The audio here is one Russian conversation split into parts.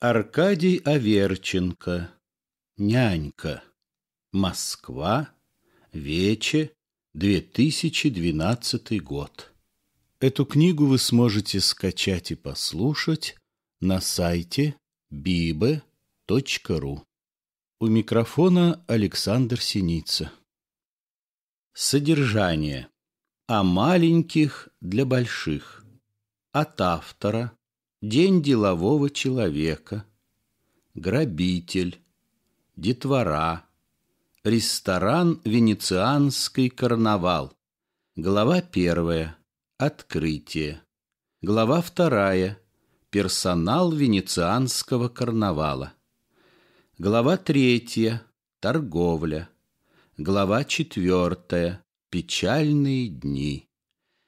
Аркадий Аверченко. Нянька. Москва. Вече. 2012 год. Эту книгу вы сможете скачать и послушать на сайте bibe.ru. У микрофона Александр Синица. Содержание. О маленьких для больших. От автора – День делового человека, грабитель, детвора, ресторан «Венецианский карнавал», глава первая, открытие, глава вторая, персонал «Венецианского карнавала», глава третья, торговля, глава четвертая, печальные дни,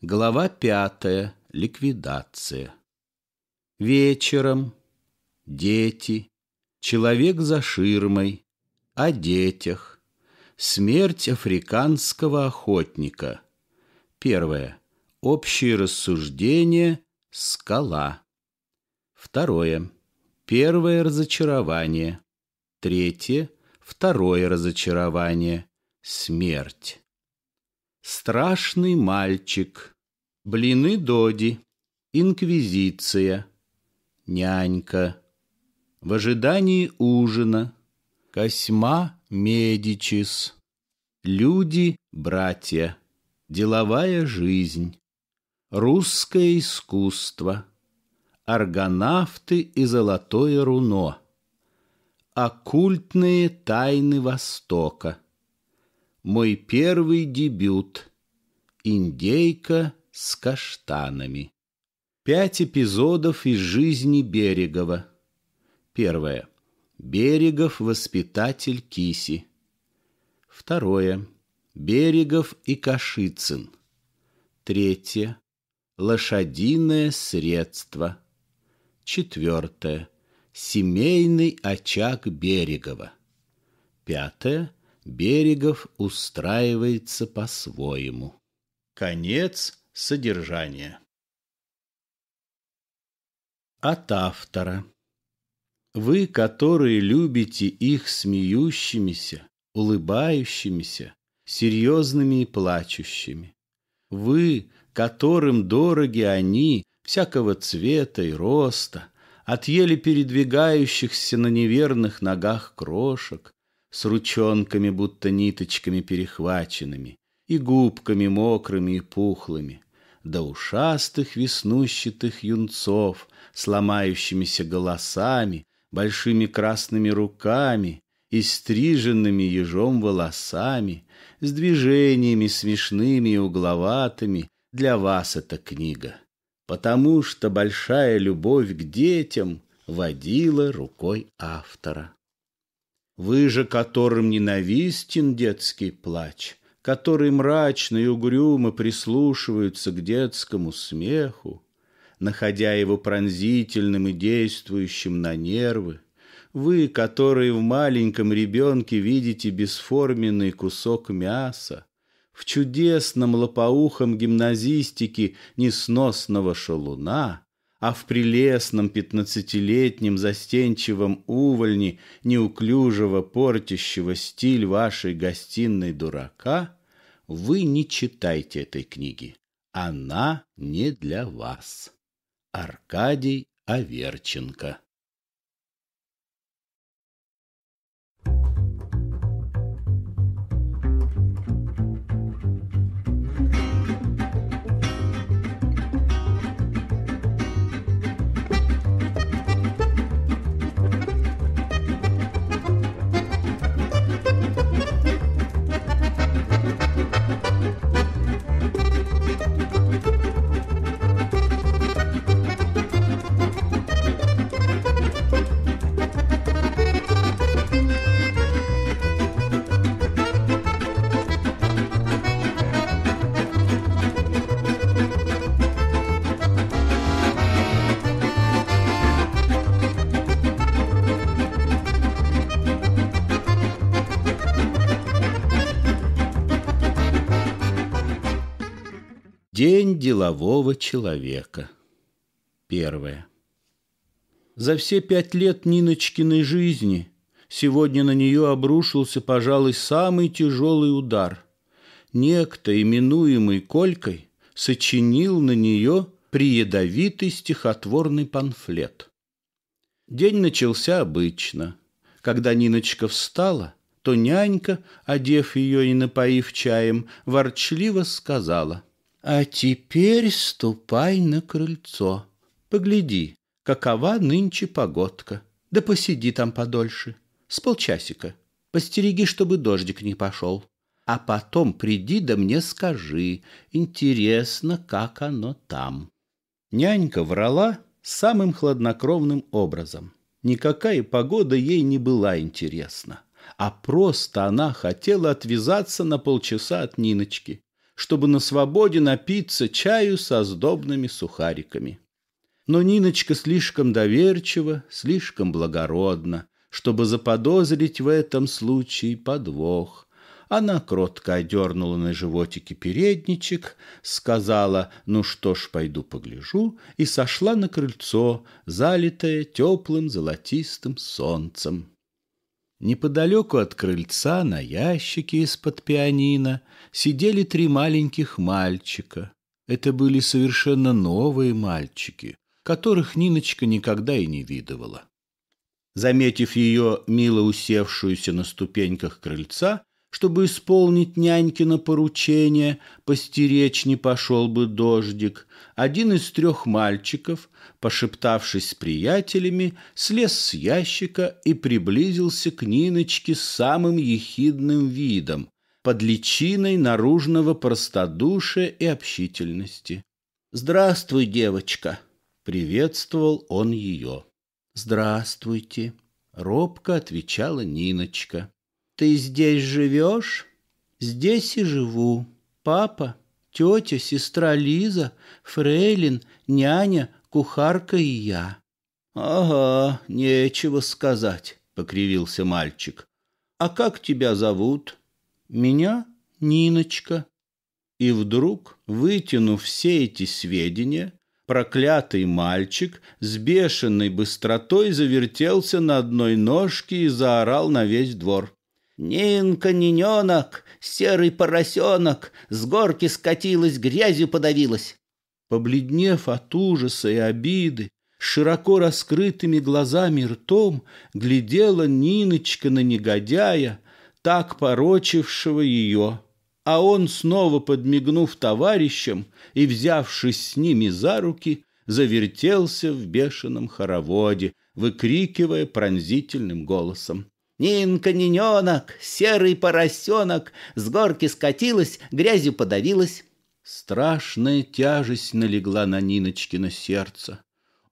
глава пятая, ликвидация. Вечером дети, человек за ширмой, о детях, смерть африканского охотника. Первое. общее рассуждение «Скала». Второе. Первое разочарование. Третье. Второе разочарование. Смерть. Страшный мальчик. Блины Доди. Инквизиция нянька. В ожидании ужина Косьма Медичис. Люди, братья. Деловая жизнь. Русское искусство. Аргонавты и золотое руно. Оккультные тайны Востока. Мой первый дебют. Индейка с каштанами. Пять эпизодов из жизни Берегова. Первое. Берегов – воспитатель Киси. Второе. Берегов и Кашицын. Третье. Лошадиное средство. Четвертое. Семейный очаг Берегова. Пятое. Берегов устраивается по-своему. Конец содержания. От автора. Вы, которые любите их смеющимися, улыбающимися, серьезными и плачущими. Вы, которым дороги они, всякого цвета и роста, от еле передвигающихся на неверных ногах крошек, с ручонками, будто ниточками перехваченными, и губками мокрыми и пухлыми, до ушастых веснущатых юнцов, сломающимися голосами, большими красными руками и стриженными ежом волосами, с движениями смешными и угловатыми, для вас эта книга, потому что большая любовь к детям водила рукой автора. Вы же, которым ненавистен детский плач, который мрачно и угрюмо прислушиваются к детскому смеху, находя его пронзительным и действующим на нервы, вы, которые в маленьком ребенке видите бесформенный кусок мяса, в чудесном лопоухом гимназистике несносного шалуна, а в прелестном пятнадцатилетнем застенчивом увольне неуклюжего портящего стиль вашей гостиной дурака, вы не читайте этой книги. Она не для вас. Аркадий Аверченко делового человека. Первое. За все пять лет Ниночкиной жизни сегодня на нее обрушился, пожалуй, самый тяжелый удар. Некто, именуемый Колькой, сочинил на нее приедовитый стихотворный панфлет. День начался обычно. Когда Ниночка встала, то нянька, одев ее и напоив чаем, ворчливо сказала. А теперь ступай на крыльцо. Погляди, какова нынче погодка. Да посиди там подольше, с полчасика. Постереги, чтобы дождик не пошел. А потом приди да мне скажи, интересно, как оно там. Нянька врала самым хладнокровным образом. Никакая погода ей не была интересна, а просто она хотела отвязаться на полчаса от Ниночки чтобы на свободе напиться чаю со сдобными сухариками. Но Ниночка слишком доверчива, слишком благородна, чтобы заподозрить в этом случае подвох. Она кротко одернула на животике передничек, сказала «Ну что ж, пойду погляжу» и сошла на крыльцо, залитое теплым золотистым солнцем. Неподалеку от крыльца на ящике из-под пианино сидели три маленьких мальчика. Это были совершенно новые мальчики, которых Ниночка никогда и не видывала. Заметив ее, мило усевшуюся на ступеньках крыльца, чтобы исполнить нянькино поручение, постеречь не пошел бы дождик, один из трех мальчиков, пошептавшись с приятелями, слез с ящика и приблизился к Ниночке с самым ехидным видом, под личиной наружного простодушия и общительности. «Здравствуй, девочка!» — приветствовал он ее. «Здравствуйте!» — робко отвечала Ниночка. «Ты здесь живешь?» «Здесь и живу. Папа, тетя, сестра Лиза, фрейлин, няня, кухарка и я». «Ага, нечего сказать», — покривился мальчик. «А как тебя зовут?» «Меня Ниночка». И вдруг, вытянув все эти сведения, проклятый мальчик с бешеной быстротой завертелся на одной ножке и заорал на весь двор. Нинка, ниненок, серый поросенок, с горки скатилась, грязью подавилась. Побледнев от ужаса и обиды, широко раскрытыми глазами ртом глядела Ниночка на негодяя, так порочившего ее. А он, снова подмигнув товарищам и взявшись с ними за руки, завертелся в бешеном хороводе, выкрикивая пронзительным голосом. Нинка-ниненок, серый поросенок С горки скатилась, грязью подавилась. Страшная тяжесть налегла на Ниночкино сердце.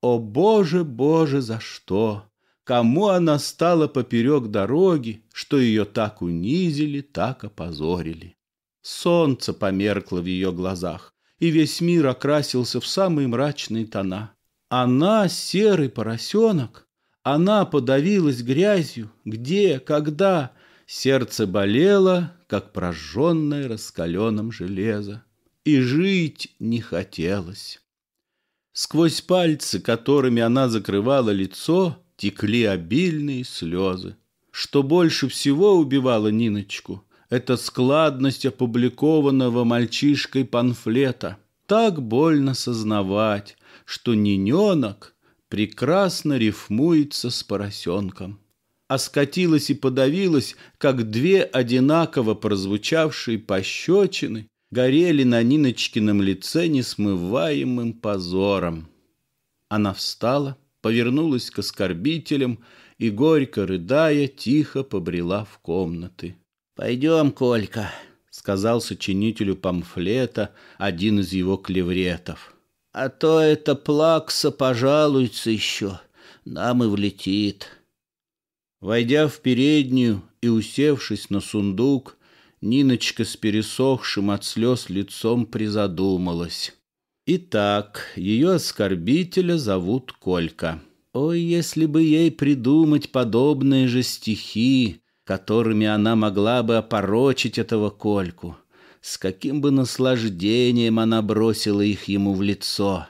О, Боже, Боже, за что? Кому она стала поперек дороги, Что ее так унизили, так опозорили? Солнце померкло в ее глазах, И весь мир окрасился в самые мрачные тона. Она, серый поросенок, она подавилась грязью, где, когда. Сердце болело, как прожженное раскаленным железо. И жить не хотелось. Сквозь пальцы, которыми она закрывала лицо, текли обильные слезы. Что больше всего убивало Ниночку, это складность опубликованного мальчишкой панфлета. Так больно сознавать, что Ниненок — прекрасно рифмуется с поросенком. А скатилась и подавилась, как две одинаково прозвучавшие пощечины горели на Ниночкином лице несмываемым позором. Она встала, повернулась к оскорбителям и, горько рыдая, тихо побрела в комнаты. «Пойдем, Колька», — сказал сочинителю памфлета один из его клевретов а то это плакса пожалуется еще, нам и влетит. Войдя в переднюю и усевшись на сундук, Ниночка с пересохшим от слез лицом призадумалась. Итак, ее оскорбителя зовут Колька. Ой, если бы ей придумать подобные же стихи, которыми она могла бы опорочить этого Кольку — с каким бы наслаждением она бросила их ему в лицо.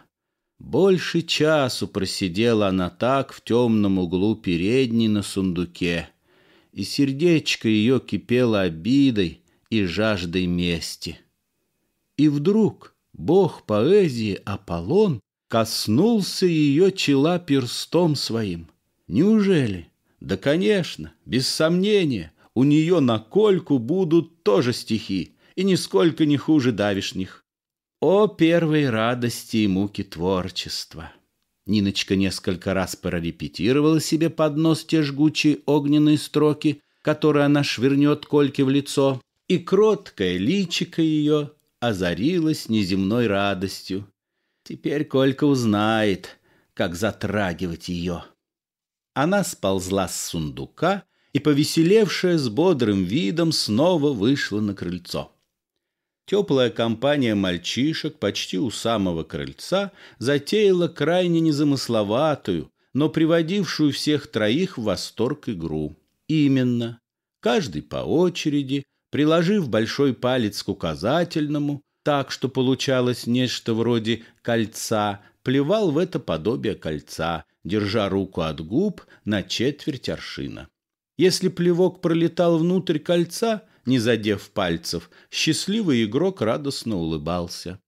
Больше часу просидела она так в темном углу передней на сундуке, и сердечко ее кипело обидой и жаждой мести. И вдруг бог поэзии Аполлон коснулся ее чела перстом своим. Неужели? Да, конечно, без сомнения, у нее на кольку будут тоже стихи — и нисколько не хуже давишних. О, первой радости и муки творчества! Ниночка несколько раз прорепетировала себе под нос те жгучие огненные строки, которые она швырнет Кольке в лицо, и кроткое личико ее озарилось неземной радостью. Теперь Колька узнает, как затрагивать ее. Она сползла с сундука и, повеселевшая с бодрым видом, снова вышла на крыльцо. Теплая компания мальчишек почти у самого крыльца затеяла крайне незамысловатую, но приводившую всех троих в восторг игру. Именно. Каждый по очереди, приложив большой палец к указательному, так, что получалось нечто вроде кольца, плевал в это подобие кольца, держа руку от губ на четверть аршина. Если плевок пролетал внутрь кольца – не задев пальцев, счастливый игрок радостно улыбался.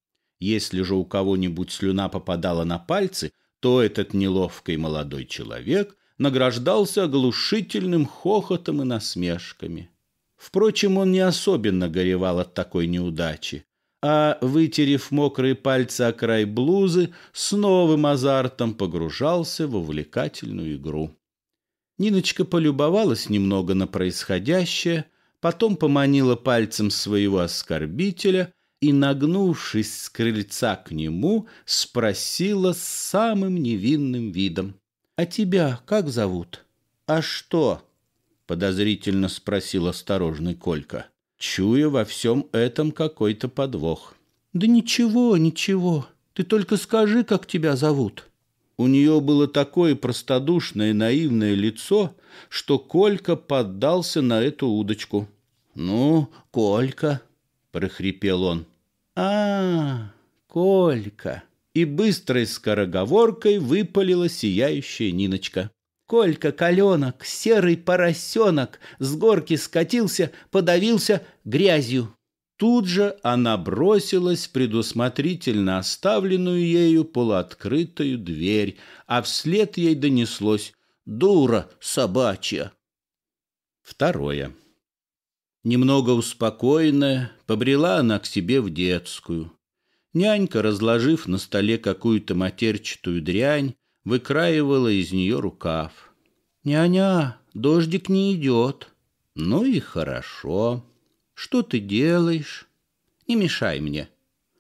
Если же у кого-нибудь слюна попадала на пальцы, то этот неловкий молодой человек награждался оглушительным хохотом и насмешками. Впрочем, он не особенно горевал от такой неудачи, а, вытерев мокрые пальцы о край блузы, с новым азартом погружался в увлекательную игру. Ниночка полюбовалась немного на происходящее – потом поманила пальцем своего оскорбителя и, нагнувшись с крыльца к нему, спросила с самым невинным видом. «А тебя как зовут?» «А что?» — подозрительно спросил осторожный Колька, Чую во всем этом какой-то подвох. «Да ничего, ничего. Ты только скажи, как тебя зовут». У нее было такое простодушное наивное лицо, что Колька поддался на эту удочку. «Ну, Колька!» — прохрипел он. «А, Колька!» И быстрой скороговоркой выпалила сияющая Ниночка. Колька Каленок, серый поросенок, с горки скатился, подавился грязью. Тут же она бросилась предусмотрительно оставленную ею полуоткрытую дверь, а вслед ей донеслось «Дура собачья!». Второе. Немного успокоенная, побрела она к себе в детскую. Нянька, разложив на столе какую-то матерчатую дрянь, выкраивала из нее рукав. «Няня, дождик не идет». «Ну и хорошо». Что ты делаешь? Не мешай мне.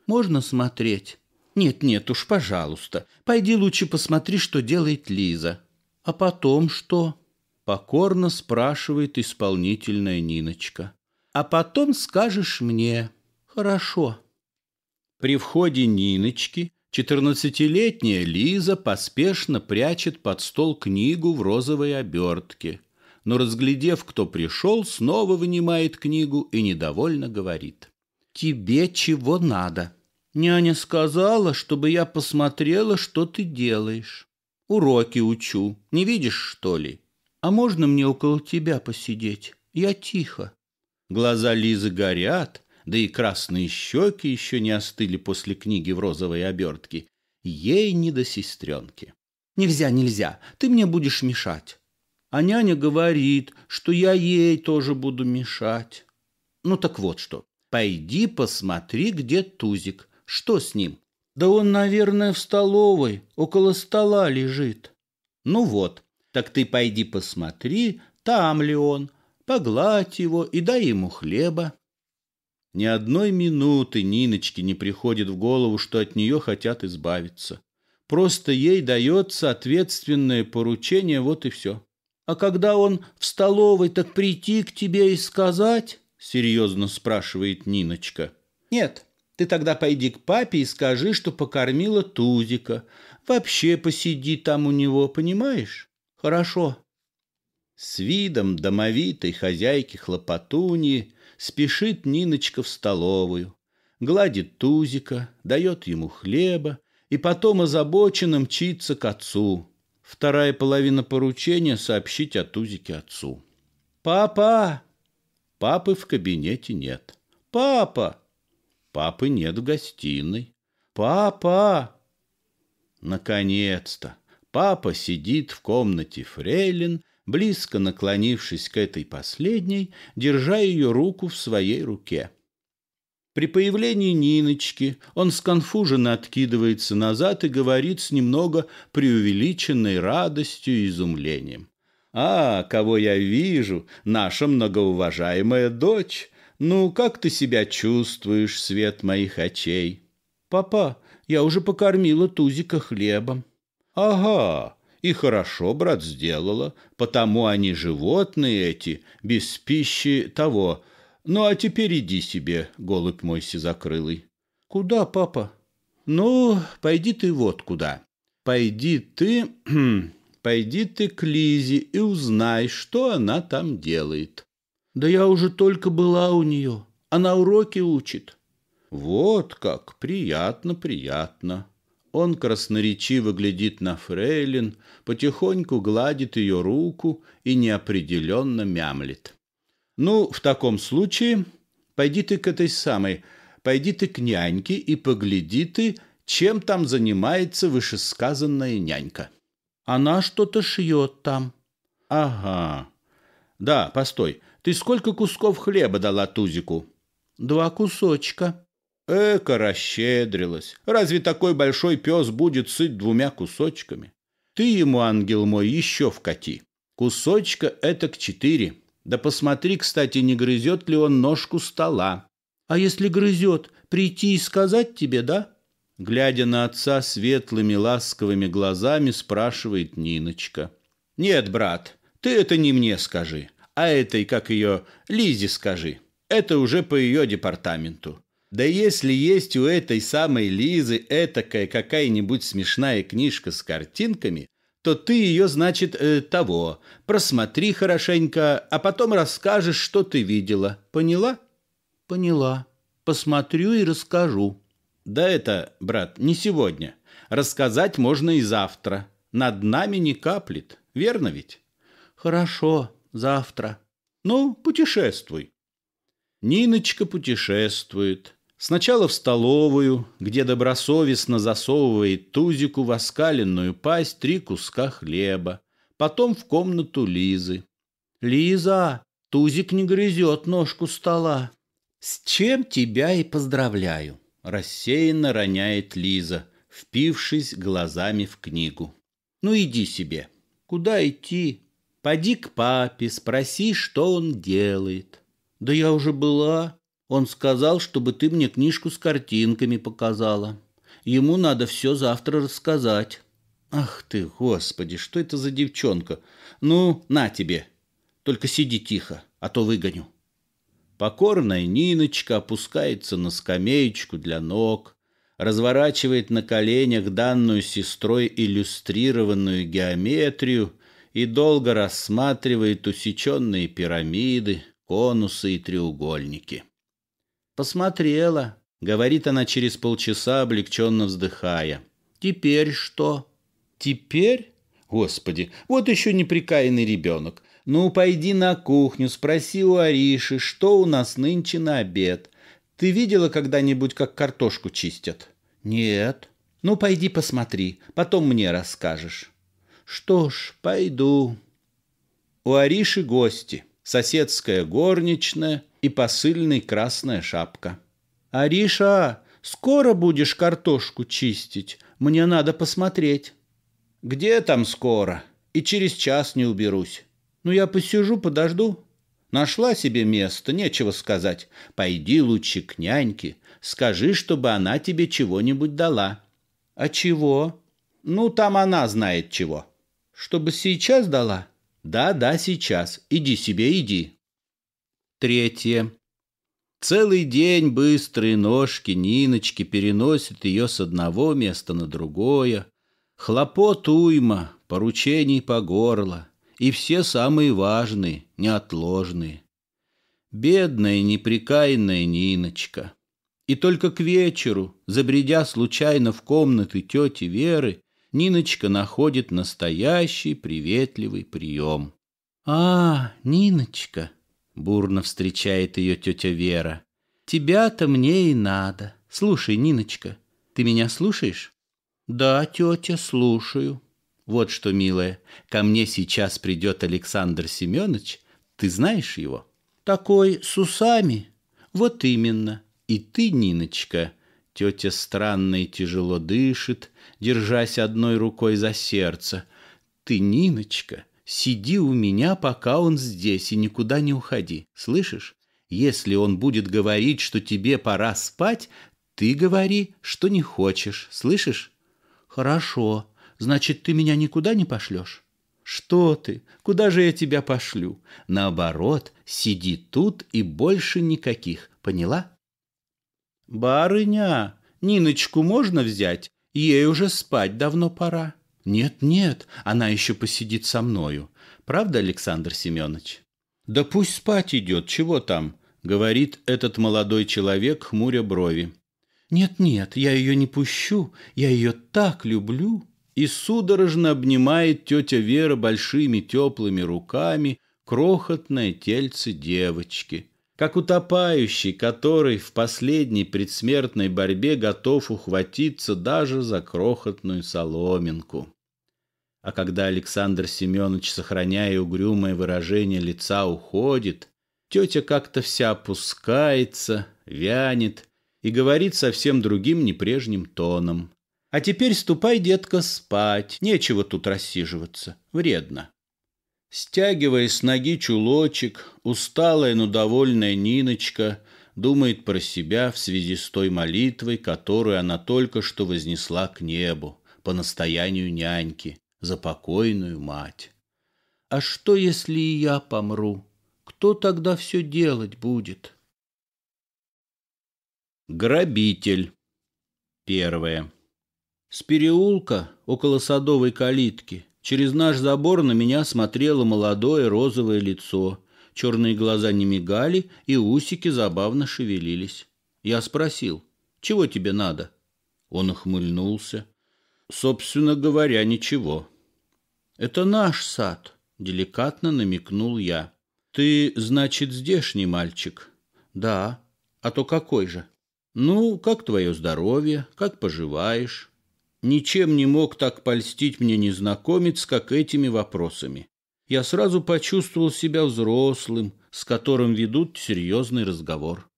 Можно смотреть? Нет-нет уж, пожалуйста. Пойди лучше посмотри, что делает Лиза. А потом что? Покорно спрашивает исполнительная Ниночка. А потом скажешь мне. Хорошо. При входе Ниночки четырнадцатилетняя Лиза поспешно прячет под стол книгу в розовой обертке – но, разглядев, кто пришел, снова вынимает книгу и недовольно говорит. «Тебе чего надо? Няня сказала, чтобы я посмотрела, что ты делаешь. Уроки учу. Не видишь, что ли? А можно мне около тебя посидеть? Я тихо». Глаза Лизы горят, да и красные щеки еще не остыли после книги в розовой обертке. Ей не до сестренки. «Нельзя, нельзя, ты мне будешь мешать. А няня говорит, что я ей тоже буду мешать. Ну так вот что. Пойди посмотри, где Тузик. Что с ним? Да он, наверное, в столовой, около стола лежит. Ну вот, так ты пойди посмотри, там ли он. Погладь его и дай ему хлеба. Ни одной минуты Ниночке не приходит в голову, что от нее хотят избавиться. Просто ей дается ответственное поручение, вот и все. А когда он в столовой, так прийти к тебе и сказать?» — серьезно спрашивает Ниночка. «Нет, ты тогда пойди к папе и скажи, что покормила Тузика. Вообще посиди там у него, понимаешь? Хорошо». С видом домовитой хозяйки хлопотуньи спешит Ниночка в столовую, гладит Тузика, дает ему хлеба и потом озабоченно мчится к отцу. Вторая половина поручения — сообщить о Тузике отцу. «Папа!» Папы в кабинете нет. «Папа!» Папы нет в гостиной. «Папа!» Наконец-то! Папа сидит в комнате Фрейлин, близко наклонившись к этой последней, держа ее руку в своей руке. При появлении Ниночки он сконфуженно откидывается назад и говорит с немного преувеличенной радостью и изумлением. «А, кого я вижу, наша многоуважаемая дочь! Ну, как ты себя чувствуешь, свет моих очей?» «Папа, я уже покормила Тузика хлебом». «Ага, и хорошо, брат, сделала, потому они, животные эти, без пищи того, ну, а теперь иди себе, голубь мой сизокрылый. Куда, папа? Ну, пойди ты вот куда. Пойди ты... пойди ты к Лизе и узнай, что она там делает. Да я уже только была у нее. Она уроки учит. Вот как, приятно, приятно. Он красноречиво глядит на Фрейлин, потихоньку гладит ее руку и неопределенно мямлит. Ну, в таком случае, пойди ты к этой самой, пойди ты к няньке и погляди ты, чем там занимается вышесказанная нянька. Она что-то шьет там. Ага. Да, постой. Ты сколько кусков хлеба дала Тузику? Два кусочка. Эка расщедрилась. Разве такой большой пес будет сыт двумя кусочками? Ты ему, ангел мой, еще вкати. Кусочка это к четыре. Да посмотри, кстати, не грызет ли он ножку стола. А если грызет, прийти и сказать тебе, да? Глядя на отца светлыми ласковыми глазами, спрашивает Ниночка. Нет, брат, ты это не мне скажи, а этой, как ее, Лизе скажи. Это уже по ее департаменту. Да если есть у этой самой Лизы этакая какая-нибудь смешная книжка с картинками, что ты ее, значит, э, того. Просмотри хорошенько, а потом расскажешь, что ты видела. Поняла? Поняла. Посмотрю и расскажу. Да это, брат, не сегодня. Рассказать можно и завтра. Над нами не каплет. Верно ведь? Хорошо, завтра. Ну, путешествуй. Ниночка путешествует. Сначала в столовую, где добросовестно засовывает Тузику в оскаленную пасть три куска хлеба, потом в комнату Лизы. «Лиза, Тузик не грызет ножку стола». «С чем тебя и поздравляю», — рассеянно роняет Лиза, впившись глазами в книгу. «Ну иди себе». «Куда идти? Поди к папе, спроси, что он делает». «Да я уже была». Он сказал, чтобы ты мне книжку с картинками показала. Ему надо все завтра рассказать. Ах ты, господи, что это за девчонка? Ну, на тебе. Только сиди тихо, а то выгоню. Покорная Ниночка опускается на скамеечку для ног, разворачивает на коленях данную сестрой иллюстрированную геометрию и долго рассматривает усеченные пирамиды, конусы и треугольники. «Посмотрела», — говорит она через полчаса, облегченно вздыхая. «Теперь что?» «Теперь? Господи, вот еще неприкаянный ребенок. Ну, пойди на кухню, спроси у Ариши, что у нас нынче на обед. Ты видела когда-нибудь, как картошку чистят?» «Нет». «Ну, пойди посмотри, потом мне расскажешь». «Что ж, пойду». У Ариши гости. Соседская горничная, и посыльный красная шапка. «Ариша, скоро будешь картошку чистить? Мне надо посмотреть». «Где там скоро? И через час не уберусь. Ну, я посижу, подожду». Нашла себе место, нечего сказать. Пойди лучше к няньке, скажи, чтобы она тебе чего-нибудь дала. А чего? Ну, там она знает чего. Чтобы сейчас дала? Да, да, сейчас. Иди себе, иди. Третье. Целый день быстрые ножки Ниночки переносят ее с одного места на другое. Хлопот уйма, поручений по горло. И все самые важные, неотложные. Бедная, неприкаянная Ниночка. И только к вечеру, забредя случайно в комнаты тети Веры, Ниночка находит настоящий приветливый прием. «А, Ниночка!» Бурно встречает ее тетя Вера. «Тебя-то мне и надо. Слушай, Ниночка, ты меня слушаешь?» «Да, тетя, слушаю». «Вот что, милая, ко мне сейчас придет Александр Семенович. Ты знаешь его?» «Такой с усами?» «Вот именно. И ты, Ниночка». Тетя странно и тяжело дышит, держась одной рукой за сердце. «Ты, Ниночка, Сиди у меня, пока он здесь, и никуда не уходи. Слышишь? Если он будет говорить, что тебе пора спать, ты говори, что не хочешь. Слышишь? Хорошо. Значит, ты меня никуда не пошлешь? Что ты? Куда же я тебя пошлю? Наоборот, сиди тут и больше никаких. Поняла? Барыня, Ниночку можно взять? Ей уже спать давно пора. «Нет-нет, она еще посидит со мною. Правда, Александр Семенович?» «Да пусть спать идет, чего там?» — говорит этот молодой человек, хмуря брови. «Нет-нет, я ее не пущу, я ее так люблю!» И судорожно обнимает тетя Вера большими теплыми руками крохотное тельце девочки, как утопающий, который в последней предсмертной борьбе готов ухватиться даже за крохотную соломинку. А когда Александр Семенович, сохраняя угрюмое выражение лица, уходит, тетя как-то вся опускается, вянет и говорит совсем другим, не прежним тоном. «А теперь ступай, детка, спать. Нечего тут рассиживаться. Вредно». Стягивая с ноги чулочек, усталая, но довольная Ниночка думает про себя в связи с той молитвой, которую она только что вознесла к небу по настоянию няньки за покойную мать. А что, если и я помру? Кто тогда все делать будет? Грабитель. Первое. С переулка, около садовой калитки, через наш забор на меня смотрело молодое розовое лицо. Черные глаза не мигали, и усики забавно шевелились. Я спросил, чего тебе надо? Он ухмыльнулся собственно говоря, ничего. Это наш сад, деликатно намекнул я. Ты, значит, здешний мальчик? Да. А то какой же? Ну, как твое здоровье, как поживаешь? Ничем не мог так польстить мне незнакомец, как этими вопросами. Я сразу почувствовал себя взрослым, с которым ведут серьезный разговор.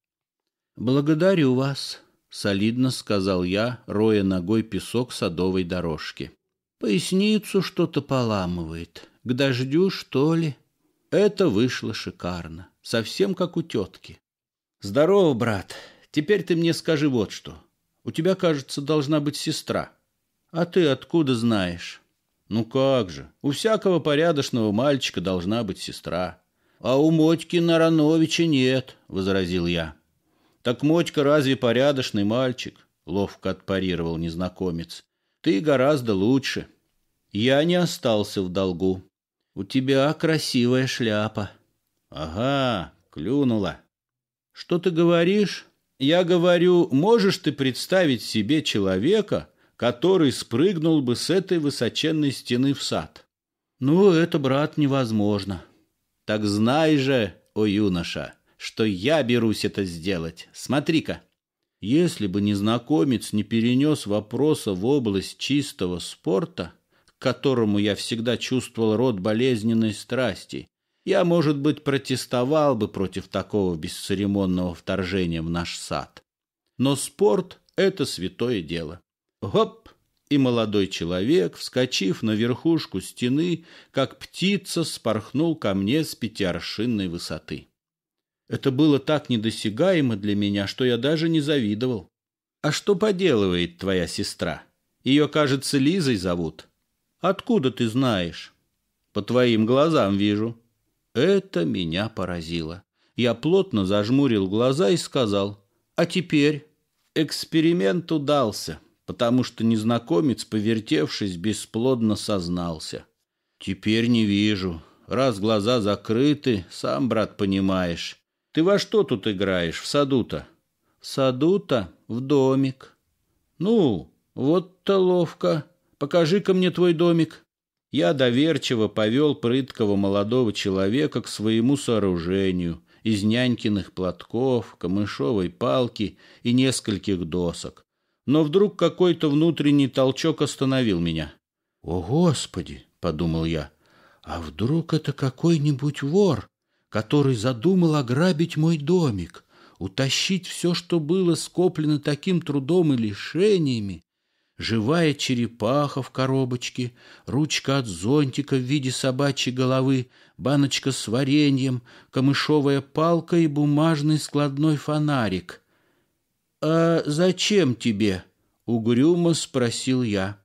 Благодарю вас, солидно сказал я, роя ногой песок садовой дорожки. Поясницу что-то поламывает. К дождю, что ли? Это вышло шикарно, совсем как у тетки. Здорово, брат. Теперь ты мне скажи вот что. У тебя, кажется, должна быть сестра. А ты откуда знаешь? Ну как же, у всякого порядочного мальчика должна быть сестра. А у Мотьки Нарановича нет, возразил я. «Так Мотька разве порядочный мальчик?» — ловко отпарировал незнакомец. «Ты гораздо лучше». «Я не остался в долгу. У тебя красивая шляпа». «Ага, клюнула». «Что ты говоришь?» «Я говорю, можешь ты представить себе человека, который спрыгнул бы с этой высоченной стены в сад?» «Ну, это, брат, невозможно». «Так знай же, о юноша!» что я берусь это сделать. Смотри-ка. Если бы незнакомец не перенес вопроса в область чистого спорта, к которому я всегда чувствовал род болезненной страсти, я, может быть, протестовал бы против такого бесцеремонного вторжения в наш сад. Но спорт — это святое дело. Гоп! И молодой человек, вскочив на верхушку стены, как птица, спорхнул ко мне с пятиаршинной высоты. Это было так недосягаемо для меня, что я даже не завидовал. А что поделывает твоя сестра? Ее, кажется, Лизой зовут. Откуда ты знаешь? По твоим глазам вижу. Это меня поразило. Я плотно зажмурил глаза и сказал, а теперь эксперимент удался, потому что незнакомец, повертевшись, бесплодно сознался. Теперь не вижу. Раз глаза закрыты, сам, брат, понимаешь, ты во что тут играешь, в саду-то? В саду-то? В домик. Ну, вот-то ловко. Покажи-ка мне твой домик. Я доверчиво повел прыткого молодого человека к своему сооружению из нянькиных платков, камышовой палки и нескольких досок. Но вдруг какой-то внутренний толчок остановил меня. «О, Господи!» — подумал я. «А вдруг это какой-нибудь вор?» который задумал ограбить мой домик, утащить все, что было скоплено таким трудом и лишениями, живая черепаха в коробочке, ручка от зонтика в виде собачьей головы, баночка с вареньем, камышовая палка и бумажный складной фонарик. «А зачем тебе?» — угрюмо спросил я.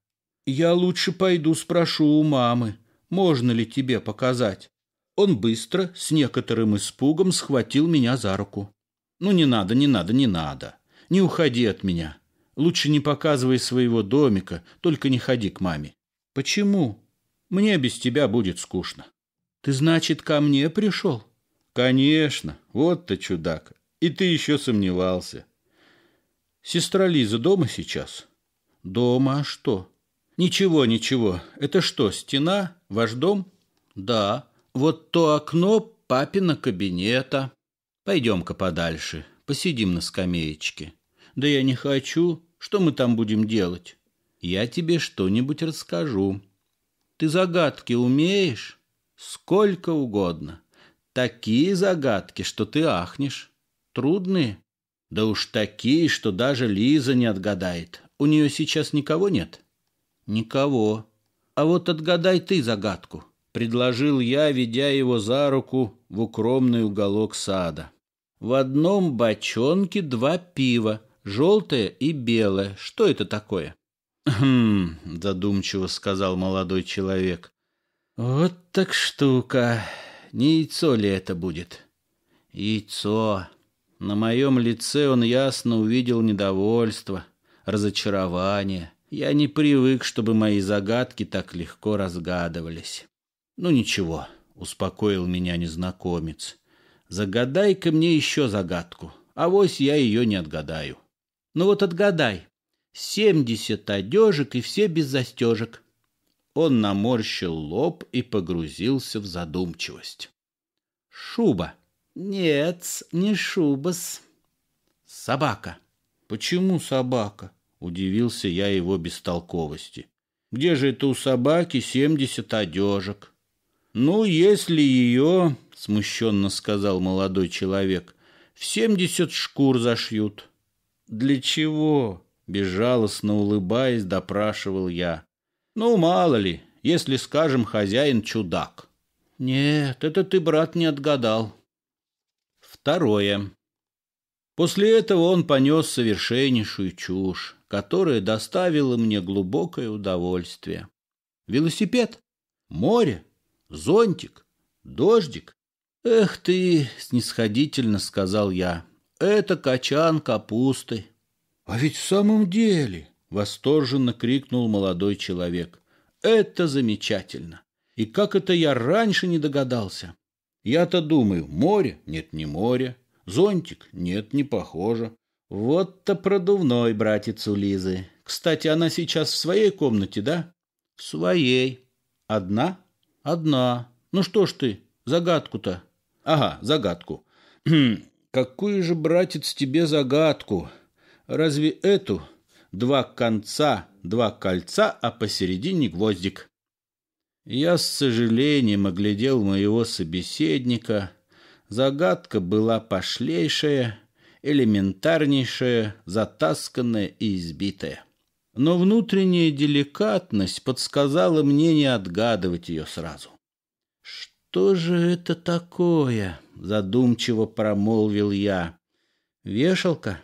«Я лучше пойду спрошу у мамы, можно ли тебе показать?» Он быстро, с некоторым испугом, схватил меня за руку. «Ну не надо, не надо, не надо. Не уходи от меня. Лучше не показывай своего домика, только не ходи к маме». «Почему? Мне без тебя будет скучно». «Ты, значит, ко мне пришел?» «Конечно. Вот ты чудак. И ты еще сомневался». «Сестра Лиза дома сейчас?» «Дома, а что?» «Ничего, ничего. Это что, стена? Ваш дом?» «Да вот то окно папина кабинета. Пойдем-ка подальше, посидим на скамеечке. Да я не хочу. Что мы там будем делать? Я тебе что-нибудь расскажу. Ты загадки умеешь? Сколько угодно. Такие загадки, что ты ахнешь. Трудные? Да уж такие, что даже Лиза не отгадает. У нее сейчас никого нет? Никого. А вот отгадай ты загадку предложил я, ведя его за руку в укромный уголок сада. В одном бочонке два пива, желтое и белое. Что это такое? Хм, задумчиво сказал молодой человек. Вот так штука. Не яйцо ли это будет? Яйцо. На моем лице он ясно увидел недовольство, разочарование. Я не привык, чтобы мои загадки так легко разгадывались. «Ну ничего», — успокоил меня незнакомец. «Загадай-ка мне еще загадку, а вось я ее не отгадаю». «Ну вот отгадай. Семьдесят одежек и все без застежек». Он наморщил лоб и погрузился в задумчивость. «Шуба». «Нет, не шубас». «Собака». «Почему собака?» — удивился я его бестолковости. «Где же это у собаки семьдесят одежек?» «Ну, если ее, — смущенно сказал молодой человек, — в семьдесят шкур зашьют». «Для чего?» — безжалостно улыбаясь, допрашивал я. «Ну, мало ли, если, скажем, хозяин чудак». «Нет, это ты, брат, не отгадал». Второе. После этого он понес совершеннейшую чушь, которая доставила мне глубокое удовольствие. Велосипед? Море? Зонтик? Дождик? Эх ты, снисходительно сказал я. Это качан капусты. А ведь в самом деле, восторженно крикнул молодой человек. Это замечательно. И как это я раньше не догадался? Я-то думаю, море? Нет, не море. Зонтик? Нет, не похоже. Вот-то продувной, братец у Лизы. Кстати, она сейчас в своей комнате, да? В своей. Одна? «Одна. Ну что ж ты, загадку-то?» «Ага, загадку. Хм, какую же, братец, тебе загадку? Разве эту? Два конца, два кольца, а посередине гвоздик». Я с сожалением оглядел моего собеседника. Загадка была пошлейшая, элементарнейшая, затасканная и избитая но внутренняя деликатность подсказала мне не отгадывать ее сразу. «Что же это такое?» — задумчиво промолвил я. «Вешалка?»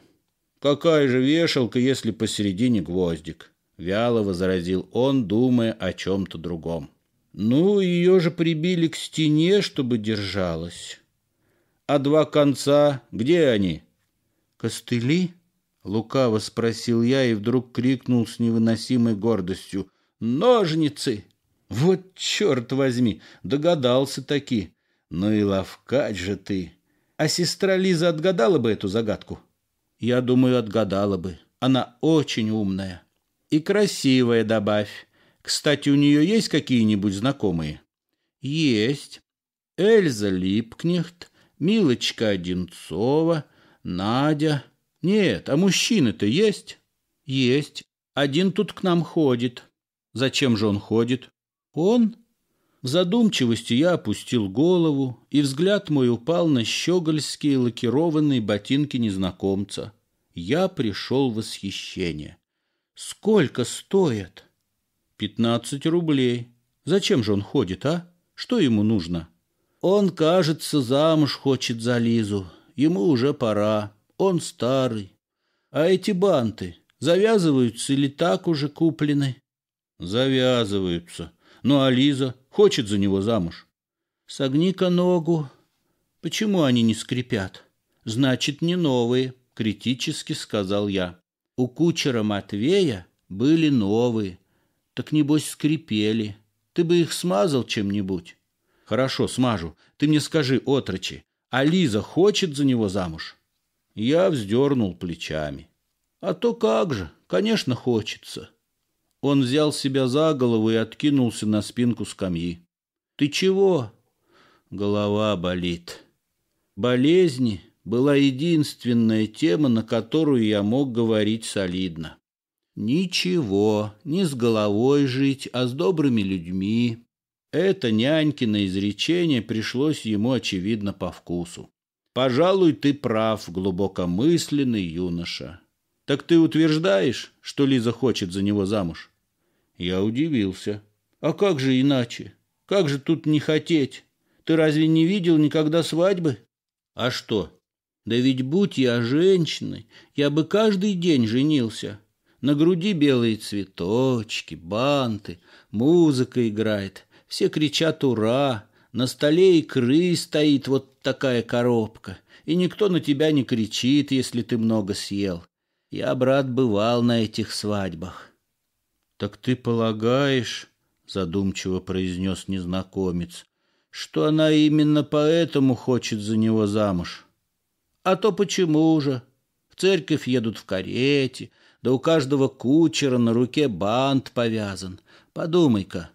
«Какая же вешалка, если посередине гвоздик?» — вяло возразил он, думая о чем-то другом. «Ну, ее же прибили к стене, чтобы держалась. А два конца, где они?» «Костыли?» Лукаво спросил я и вдруг крикнул с невыносимой гордостью. «Ножницы!» «Вот черт возьми! Догадался таки! Ну и ловкач же ты!» «А сестра Лиза отгадала бы эту загадку?» «Я думаю, отгадала бы. Она очень умная. И красивая, добавь. Кстати, у нее есть какие-нибудь знакомые?» «Есть. Эльза Липкнехт, Милочка Одинцова, Надя...» «Нет, а мужчины-то есть?» «Есть. Один тут к нам ходит». «Зачем же он ходит?» «Он?» В задумчивости я опустил голову, и взгляд мой упал на щегольские лакированные ботинки незнакомца. Я пришел в восхищение. «Сколько стоят?» «Пятнадцать рублей. Зачем же он ходит, а? Что ему нужно?» «Он, кажется, замуж хочет за Лизу. Ему уже пора» он старый. А эти банты завязываются или так уже куплены? Завязываются. Ну, а Лиза хочет за него замуж. Согни-ка ногу. Почему они не скрипят? Значит, не новые, критически сказал я. У кучера Матвея были новые. Так, небось, скрипели. Ты бы их смазал чем-нибудь. Хорошо, смажу. Ты мне скажи, отрочи, а Лиза хочет за него замуж? Я вздернул плечами. А то как же, конечно, хочется. Он взял себя за голову и откинулся на спинку скамьи. Ты чего? Голова болит. Болезни была единственная тема, на которую я мог говорить солидно. Ничего, не с головой жить, а с добрыми людьми. Это нянькино изречение пришлось ему, очевидно, по вкусу. Пожалуй, ты прав, глубокомысленный юноша. Так ты утверждаешь, что Лиза хочет за него замуж? Я удивился. А как же иначе? Как же тут не хотеть? Ты разве не видел никогда свадьбы? А что? Да ведь будь я женщиной, я бы каждый день женился. На груди белые цветочки, банты, музыка играет. Все кричат «Ура!» На столе икры стоит вот такая коробка, и никто на тебя не кричит, если ты много съел. Я, брат, бывал на этих свадьбах». «Так ты полагаешь...» — задумчиво произнес незнакомец, что она именно поэтому хочет за него замуж. А то почему же? В церковь едут в карете, да у каждого кучера на руке бант повязан. Подумай-ка,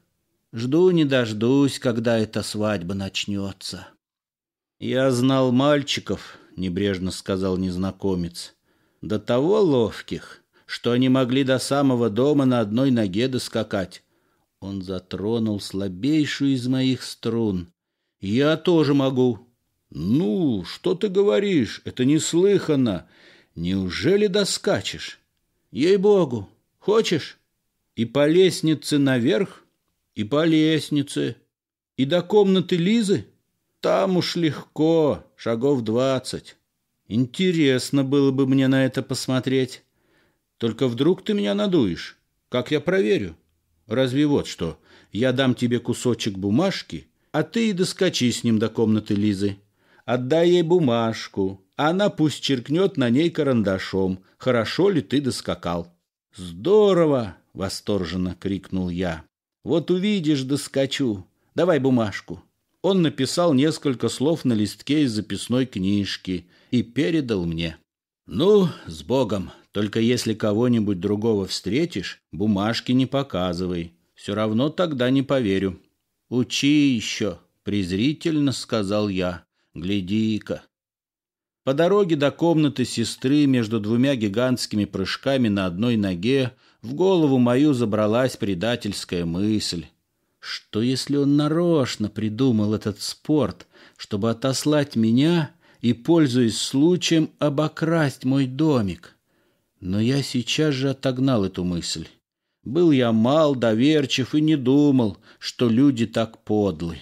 Жду не дождусь, когда эта свадьба начнется. Я знал мальчиков, небрежно сказал незнакомец, до того ловких, что они могли до самого дома на одной ноге доскакать. Он затронул слабейшую из моих струн. Я тоже могу. Ну, что ты говоришь? Это неслыханно. Неужели доскачешь? Ей-богу, хочешь? И по лестнице наверх? и по лестнице, и до комнаты Лизы. Там уж легко, шагов двадцать. Интересно было бы мне на это посмотреть. Только вдруг ты меня надуешь? Как я проверю? Разве вот что, я дам тебе кусочек бумажки, а ты и доскочи с ним до комнаты Лизы. Отдай ей бумажку, она пусть черкнет на ней карандашом, хорошо ли ты доскакал. «Здорово!» — восторженно крикнул я. Вот увидишь, доскочу. Давай бумажку». Он написал несколько слов на листке из записной книжки и передал мне. «Ну, с Богом, только если кого-нибудь другого встретишь, бумажки не показывай. Все равно тогда не поверю». «Учи еще», — презрительно сказал я. «Гляди-ка». По дороге до комнаты сестры между двумя гигантскими прыжками на одной ноге в голову мою забралась предательская мысль. Что если он нарочно придумал этот спорт, чтобы отослать меня и, пользуясь случаем, обокрасть мой домик? Но я сейчас же отогнал эту мысль. Был я мал, доверчив и не думал, что люди так подлы.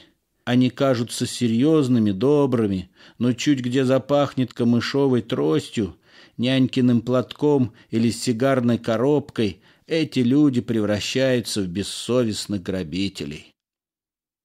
Они кажутся серьезными, добрыми, но чуть где запахнет камышовой тростью, нянькиным платком или сигарной коробкой – эти люди превращаются в бессовестных грабителей.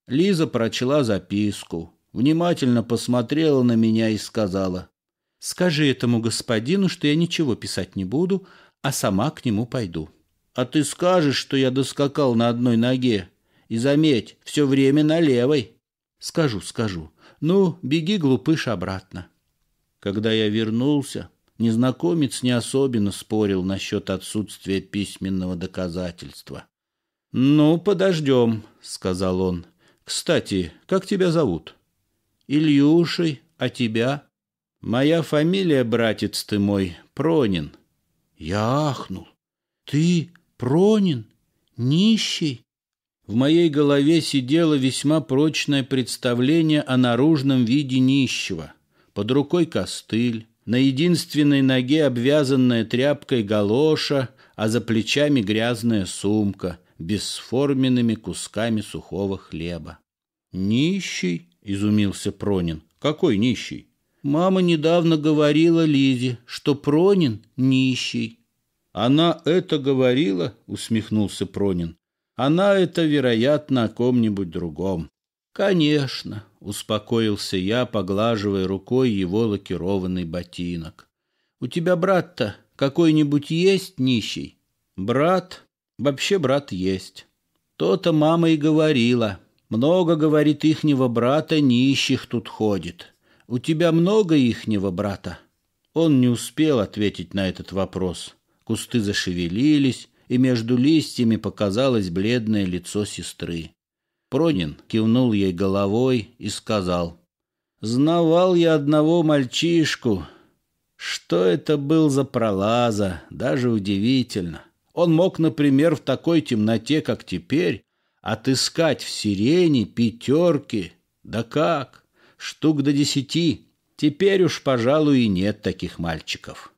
Лиза прочла записку, внимательно посмотрела на меня и сказала, «Скажи этому господину, что я ничего писать не буду, а сама к нему пойду». «А ты скажешь, что я доскакал на одной ноге, и заметь, все время на левой». «Скажу, скажу. Ну, беги, глупыш, обратно». Когда я вернулся, Незнакомец не особенно спорил насчет отсутствия письменного доказательства. «Ну, подождем», — сказал он. «Кстати, как тебя зовут?» «Ильюшей, а тебя?» «Моя фамилия, братец ты мой, Пронин». Я ахнул. «Ты Пронин? Нищий?» В моей голове сидело весьма прочное представление о наружном виде нищего. Под рукой костыль, на единственной ноге обвязанная тряпкой галоша, а за плечами грязная сумка бесформенными кусками сухого хлеба. «Нищий?» — изумился Пронин. «Какой нищий?» «Мама недавно говорила Лизе, что Пронин нищий». «Она это говорила?» — усмехнулся Пронин. «Она это, вероятно, о ком-нибудь другом. Конечно, успокоился я, поглаживая рукой его лакированный ботинок. У тебя брат-то какой-нибудь есть нищий? Брат? Вообще брат есть. То-то мама и говорила. Много, говорит, ихнего брата нищих тут ходит. У тебя много ихнего брата? Он не успел ответить на этот вопрос. Кусты зашевелились, и между листьями показалось бледное лицо сестры. Пронин кивнул ей головой и сказал. «Знавал я одного мальчишку. Что это был за пролаза, даже удивительно. Он мог, например, в такой темноте, как теперь, отыскать в сирене пятерки. Да как? Штук до десяти. Теперь уж, пожалуй, и нет таких мальчиков».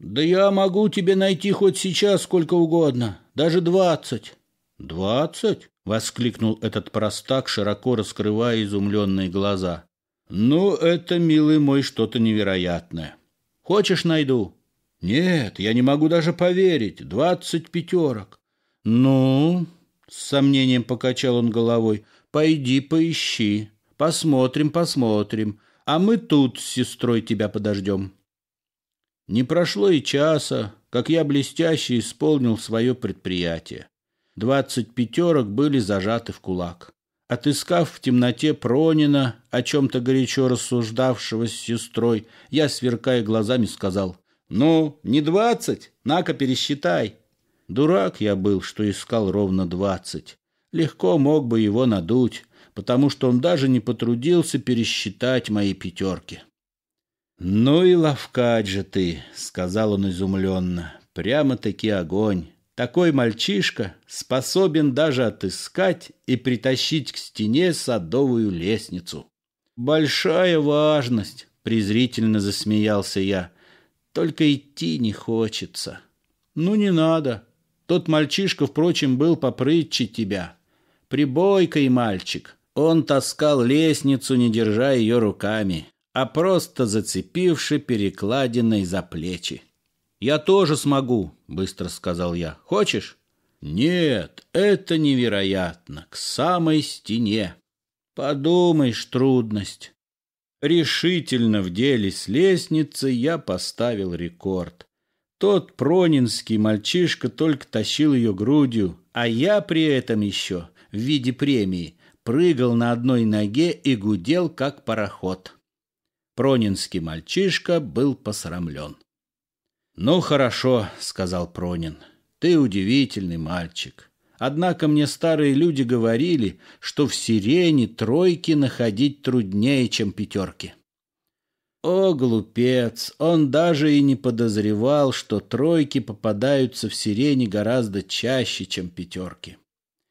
«Да я могу тебе найти хоть сейчас сколько угодно, даже двадцать». «Двадцать? — воскликнул этот простак, широко раскрывая изумленные глаза. «Ну, это, милый мой, что-то невероятное. Хочешь, найду?» «Нет, я не могу даже поверить. Двадцать пятерок». «Ну?» — с сомнением покачал он головой. «Пойди поищи. Посмотрим, посмотрим. А мы тут с сестрой тебя подождем». Не прошло и часа, как я блестяще исполнил свое предприятие. Двадцать пятерок были зажаты в кулак. Отыскав в темноте Пронина, о чем-то горячо рассуждавшего с сестрой, я, сверкая глазами, сказал, «Ну, не двадцать? На-ка пересчитай». Дурак я был, что искал ровно двадцать. Легко мог бы его надуть, потому что он даже не потрудился пересчитать мои пятерки. «Ну и ловкач же ты», — сказал он изумленно, — «прямо-таки огонь». Такой мальчишка способен даже отыскать и притащить к стене садовую лестницу. «Большая важность!» – презрительно засмеялся я. «Только идти не хочется». «Ну, не надо. Тот мальчишка, впрочем, был попрытче тебя. Прибойкой мальчик. Он таскал лестницу, не держа ее руками, а просто зацепивши перекладиной за плечи. «Я тоже смогу», — быстро сказал я. «Хочешь?» «Нет, это невероятно, к самой стене». «Подумаешь, трудность». Решительно в деле с лестницей я поставил рекорд. Тот пронинский мальчишка только тащил ее грудью, а я при этом еще, в виде премии, прыгал на одной ноге и гудел, как пароход. Пронинский мальчишка был посрамлен. «Ну хорошо», — сказал Пронин, — «ты удивительный мальчик. Однако мне старые люди говорили, что в сирене тройки находить труднее, чем пятерки». О, глупец! Он даже и не подозревал, что тройки попадаются в сирене гораздо чаще, чем пятерки.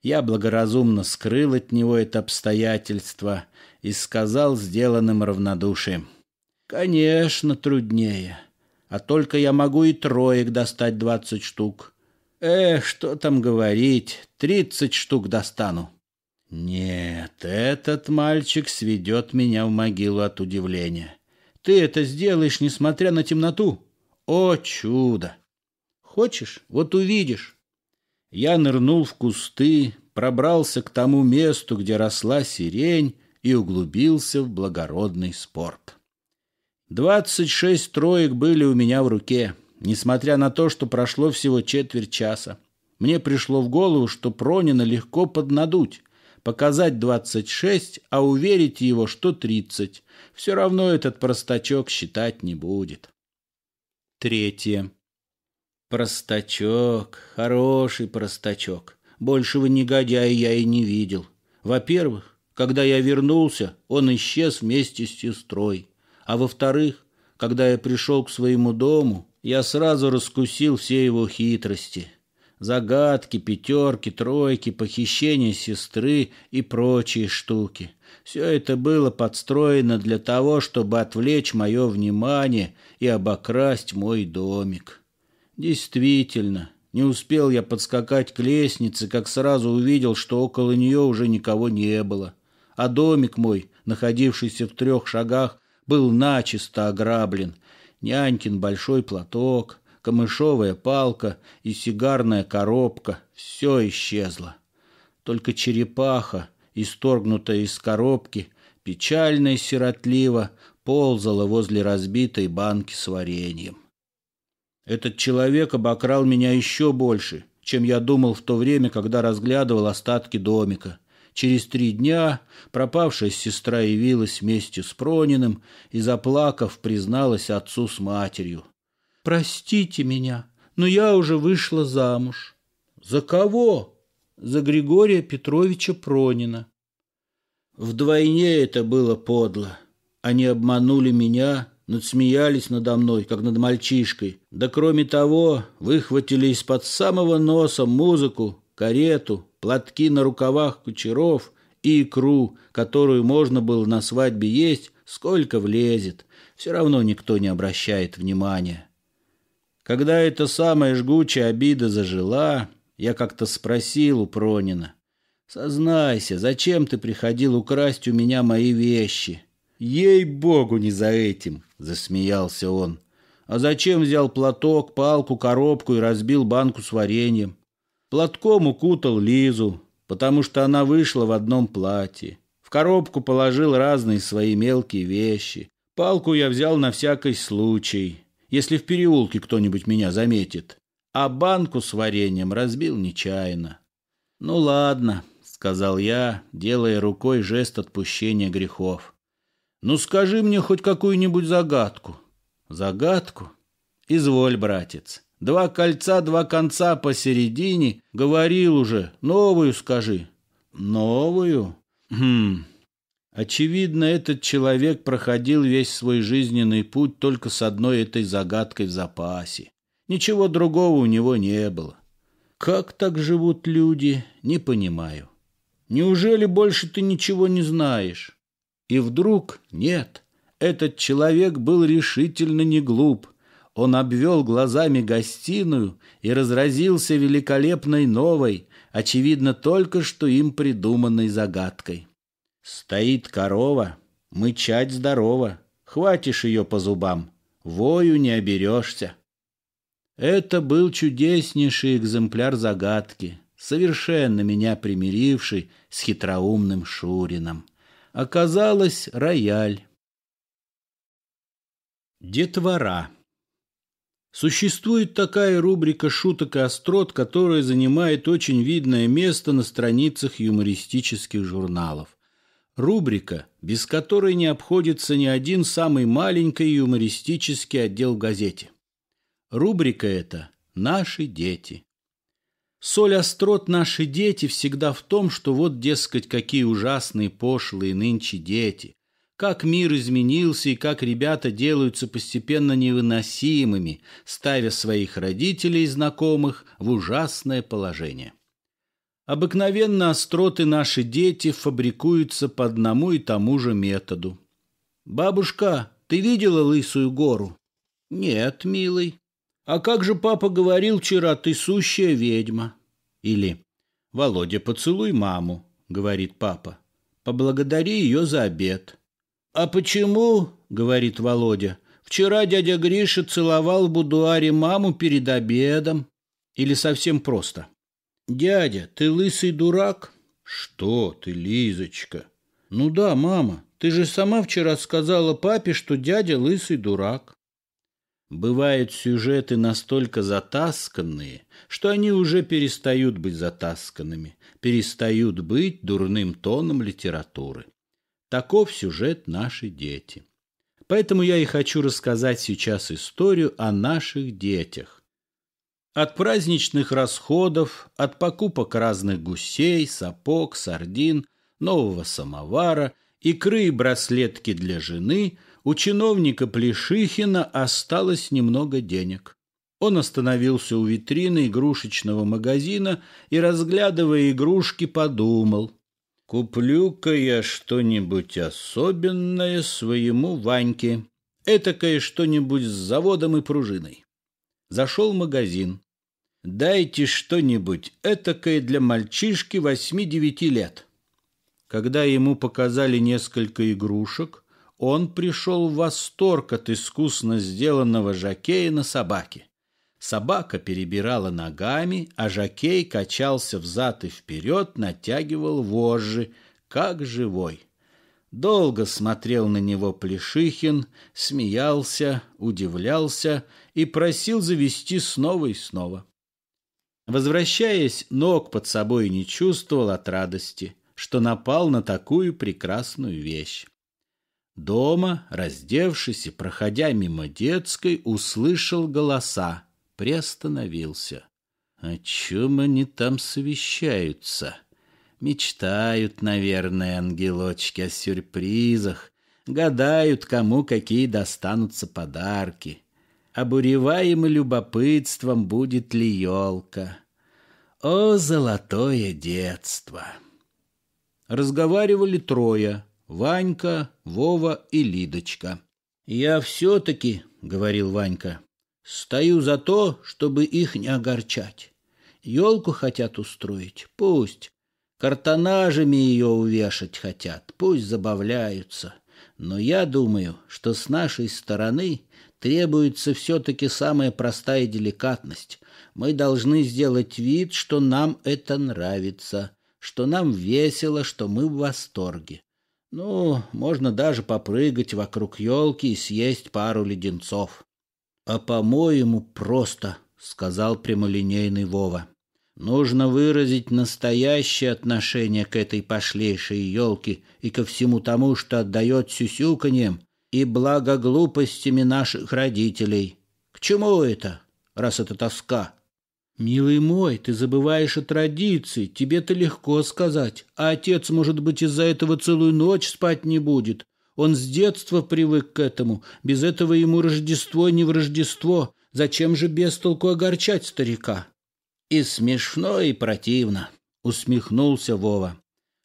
Я благоразумно скрыл от него это обстоятельство и сказал сделанным равнодушием. «Конечно, труднее а только я могу и троек достать двадцать штук. Э, что там говорить, тридцать штук достану. Нет, этот мальчик сведет меня в могилу от удивления. Ты это сделаешь, несмотря на темноту? О, чудо! Хочешь, вот увидишь. Я нырнул в кусты, пробрался к тому месту, где росла сирень, и углубился в благородный спорт. Двадцать шесть троек были у меня в руке, несмотря на то, что прошло всего четверть часа. Мне пришло в голову, что Пронина легко поднадуть, показать двадцать шесть, а уверить его, что тридцать, Все равно этот простачок считать не будет. Третье. Простачок, хороший простачок. Большего негодяя я и не видел. Во-первых, когда я вернулся, он исчез вместе с сестрой. А во-вторых, когда я пришел к своему дому, я сразу раскусил все его хитрости. Загадки, пятерки, тройки, похищение сестры и прочие штуки. Все это было подстроено для того, чтобы отвлечь мое внимание и обокрасть мой домик. Действительно, не успел я подскакать к лестнице, как сразу увидел, что около нее уже никого не было. А домик мой, находившийся в трех шагах был начисто ограблен. Нянькин большой платок, камышовая палка и сигарная коробка — все исчезло. Только черепаха, исторгнутая из коробки, печально и сиротливо ползала возле разбитой банки с вареньем. Этот человек обокрал меня еще больше, чем я думал в то время, когда разглядывал остатки домика — Через три дня пропавшая сестра явилась вместе с Прониным и, заплакав, призналась отцу с матерью. «Простите меня, но я уже вышла замуж». «За кого?» «За Григория Петровича Пронина». Вдвойне это было подло. Они обманули меня, надсмеялись надо мной, как над мальчишкой. Да кроме того, выхватили из-под самого носа музыку, карету, платки на рукавах кучеров и икру, которую можно было на свадьбе есть, сколько влезет. Все равно никто не обращает внимания. Когда эта самая жгучая обида зажила, я как-то спросил у Пронина. «Сознайся, зачем ты приходил украсть у меня мои вещи?» «Ей-богу, не за этим!» — засмеялся он. «А зачем взял платок, палку, коробку и разбил банку с вареньем? Платком укутал Лизу, потому что она вышла в одном платье. В коробку положил разные свои мелкие вещи. Палку я взял на всякий случай, если в переулке кто-нибудь меня заметит. А банку с вареньем разбил нечаянно. «Ну ладно», — сказал я, делая рукой жест отпущения грехов. «Ну скажи мне хоть какую-нибудь загадку». «Загадку? Изволь, братец». Два кольца, два конца посередине. Говорил уже. Новую скажи. Новую? Хм. Очевидно, этот человек проходил весь свой жизненный путь только с одной этой загадкой в запасе. Ничего другого у него не было. Как так живут люди, не понимаю. Неужели больше ты ничего не знаешь? И вдруг нет. Этот человек был решительно не глуп. Он обвел глазами гостиную и разразился великолепной новой, очевидно, только что им придуманной загадкой. Стоит корова, мычать здорово, хватишь ее по зубам, вою не оберешься. Это был чудеснейший экземпляр загадки, совершенно меня примиривший с хитроумным Шурином. Оказалось, рояль. Детвора Существует такая рубрика шуток и острот, которая занимает очень видное место на страницах юмористических журналов. Рубрика, без которой не обходится ни один самый маленький юмористический отдел в газете. Рубрика эта «Наши дети». Соль острот «Наши дети» всегда в том, что вот, дескать, какие ужасные пошлые нынче дети как мир изменился и как ребята делаются постепенно невыносимыми, ставя своих родителей и знакомых в ужасное положение. Обыкновенно остроты наши дети фабрикуются по одному и тому же методу. «Бабушка, ты видела Лысую гору?» «Нет, милый». «А как же папа говорил вчера, ты сущая ведьма?» Или «Володя, поцелуй маму», — говорит папа. «Поблагодари ее за обед». «А почему, — говорит Володя, — вчера дядя Гриша целовал в будуаре маму перед обедом?» Или совсем просто. «Дядя, ты лысый дурак?» «Что ты, Лизочка?» «Ну да, мама, ты же сама вчера сказала папе, что дядя лысый дурак». Бывают сюжеты настолько затасканные, что они уже перестают быть затасканными, перестают быть дурным тоном литературы. Таков сюжет «Наши дети». Поэтому я и хочу рассказать сейчас историю о наших детях. От праздничных расходов, от покупок разных гусей, сапог, сардин, нового самовара, икры и браслетки для жены у чиновника Плешихина осталось немного денег. Он остановился у витрины игрушечного магазина и, разглядывая игрушки, подумал – Куплю-ка я что-нибудь особенное своему Ваньке. Этакое что-нибудь с заводом и пружиной. Зашел в магазин. Дайте что-нибудь этакое для мальчишки восьми-девяти лет. Когда ему показали несколько игрушек, он пришел в восторг от искусно сделанного жакея на собаке. Собака перебирала ногами, а жокей качался взад и вперед, натягивал вожжи, как живой. Долго смотрел на него Плешихин, смеялся, удивлялся и просил завести снова и снова. Возвращаясь, ног под собой не чувствовал от радости, что напал на такую прекрасную вещь. Дома, раздевшись и проходя мимо детской, услышал голоса приостановился. О чем они там совещаются? Мечтают, наверное, ангелочки о сюрпризах, гадают, кому какие достанутся подарки. Обуреваем любопытством, будет ли елка. О, золотое детство! Разговаривали трое — Ванька, Вова и Лидочка. «Я все-таки», — говорил Ванька, Стою за то, чтобы их не огорчать. Елку хотят устроить, пусть. Картонажами ее увешать хотят, пусть забавляются. Но я думаю, что с нашей стороны требуется все-таки самая простая деликатность. Мы должны сделать вид, что нам это нравится, что нам весело, что мы в восторге. Ну, можно даже попрыгать вокруг елки и съесть пару леденцов. «А по-моему, просто», — сказал прямолинейный Вова. «Нужно выразить настоящее отношение к этой пошлейшей елке и ко всему тому, что отдает сюсюканьем и благоглупостями наших родителей. К чему это, раз это тоска?» «Милый мой, ты забываешь о традиции, тебе-то легко сказать. А отец, может быть, из-за этого целую ночь спать не будет. Он с детства привык к этому. Без этого ему Рождество не в Рождество. Зачем же без толку огорчать старика? И смешно, и противно, усмехнулся Вова.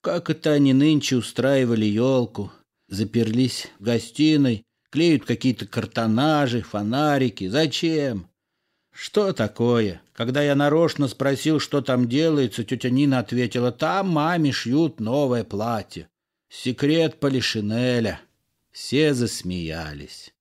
Как это они нынче устраивали елку? Заперлись в гостиной, клеют какие-то картонажи, фонарики. Зачем? Что такое? Когда я нарочно спросил, что там делается, тетя Нина ответила, там маме шьют новое платье. Секрет Полишинеля. Все засмеялись.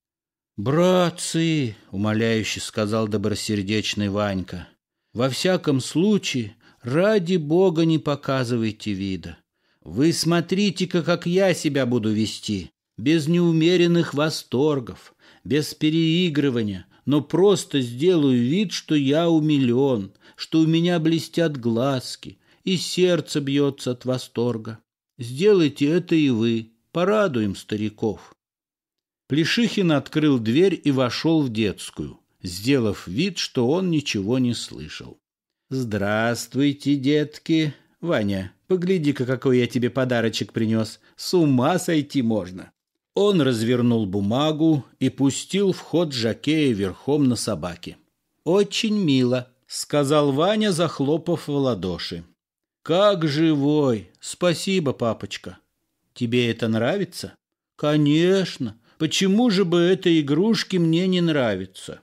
«Братцы!» — умоляюще сказал добросердечный Ванька. «Во всяком случае, ради бога не показывайте вида. Вы смотрите-ка, как я себя буду вести. Без неумеренных восторгов, без переигрывания, но просто сделаю вид, что я умилен, что у меня блестят глазки, и сердце бьется от восторга. Сделайте это и вы. Порадуем стариков. Плешихин открыл дверь и вошел в детскую, сделав вид, что он ничего не слышал. «Здравствуйте, детки! Ваня, погляди-ка, какой я тебе подарочек принес! С ума сойти можно!» Он развернул бумагу и пустил в ход жакея верхом на собаке. «Очень мило», — сказал Ваня, захлопав в ладоши. «Как живой! Спасибо, папочка!» Тебе это нравится? Конечно. Почему же бы этой игрушки мне не нравится?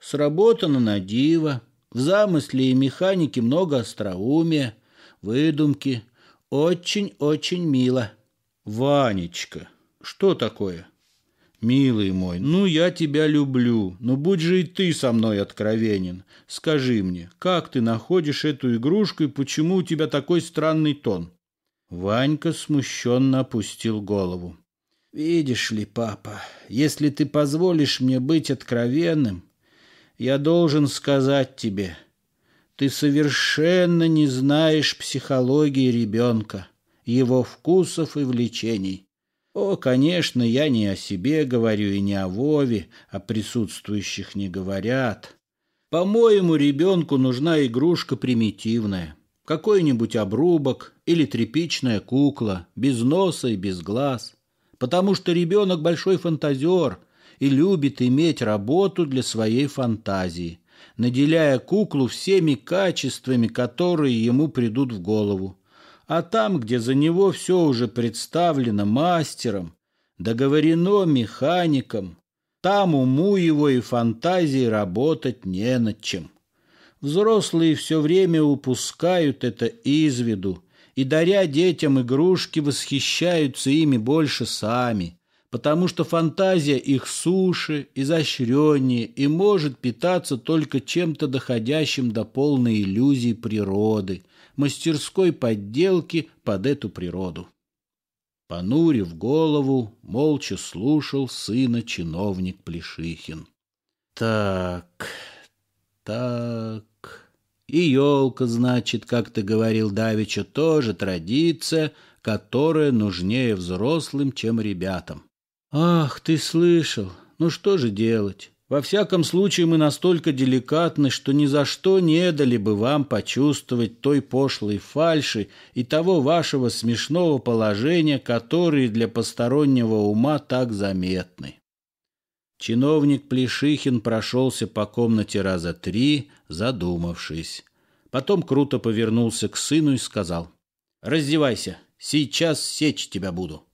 Сработано на диво. В замысле и механике много остроумия, выдумки. Очень-очень мило. Ванечка, что такое? «Милый мой, ну я тебя люблю, но будь же и ты со мной откровенен. Скажи мне, как ты находишь эту игрушку и почему у тебя такой странный тон?» Ванька смущенно опустил голову. «Видишь ли, папа, если ты позволишь мне быть откровенным, я должен сказать тебе, ты совершенно не знаешь психологии ребенка, его вкусов и влечений. О, конечно, я не о себе говорю и не о Вове, о присутствующих не говорят. По-моему, ребенку нужна игрушка примитивная» какой-нибудь обрубок или тряпичная кукла, без носа и без глаз, потому что ребенок большой фантазер и любит иметь работу для своей фантазии, наделяя куклу всеми качествами, которые ему придут в голову. А там, где за него все уже представлено мастером, договорено механиком, там уму его и фантазии работать не над чем. Взрослые все время упускают это из виду и, даря детям игрушки, восхищаются ими больше сами, потому что фантазия их суше, изощреннее и может питаться только чем-то доходящим до полной иллюзии природы, мастерской подделки под эту природу. Понурив голову, молча слушал сына чиновник Плешихин. «Так», так. И елка, значит, как ты говорил Давичу, тоже традиция, которая нужнее взрослым, чем ребятам. Ах, ты слышал. Ну что же делать? Во всяком случае, мы настолько деликатны, что ни за что не дали бы вам почувствовать той пошлой фальши и того вашего смешного положения, которые для постороннего ума так заметны. Чиновник Плешихин прошелся по комнате раза три, задумавшись. Потом круто повернулся к сыну и сказал. «Раздевайся, сейчас сечь тебя буду».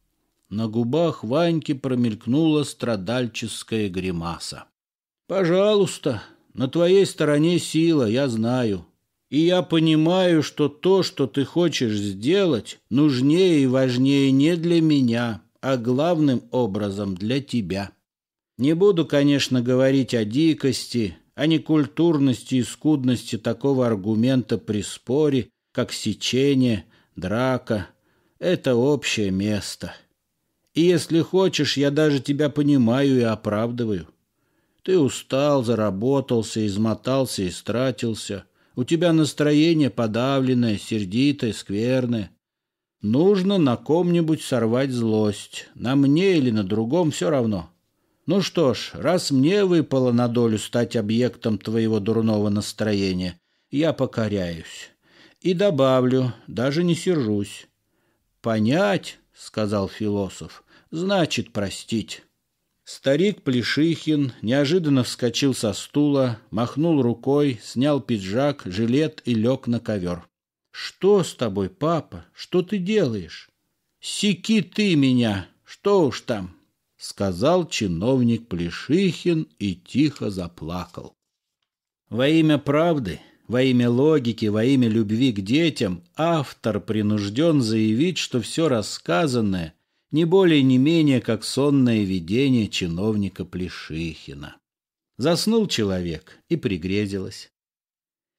На губах Ваньки промелькнула страдальческая гримаса. «Пожалуйста, на твоей стороне сила, я знаю. И я понимаю, что то, что ты хочешь сделать, нужнее и важнее не для меня, а главным образом для тебя». Не буду, конечно, говорить о дикости, о некультурности и скудности такого аргумента при споре, как сечение, драка. Это общее место. И если хочешь, я даже тебя понимаю и оправдываю. Ты устал, заработался, измотался и стратился. У тебя настроение подавленное, сердитое, скверное. Нужно на ком-нибудь сорвать злость. На мне или на другом все равно. — ну что ж, раз мне выпало на долю стать объектом твоего дурного настроения, я покоряюсь. И добавлю, даже не сержусь. Понять, сказал философ, значит простить. Старик Плешихин неожиданно вскочил со стула, махнул рукой, снял пиджак, жилет и лег на ковер. «Что с тобой, папа? Что ты делаешь?» «Секи ты меня! Что уж там!» сказал чиновник Плешихин и тихо заплакал. Во имя правды, во имя логики, во имя любви к детям автор принужден заявить, что все рассказанное не более не менее как сонное видение чиновника Плешихина. Заснул человек и пригрезилось.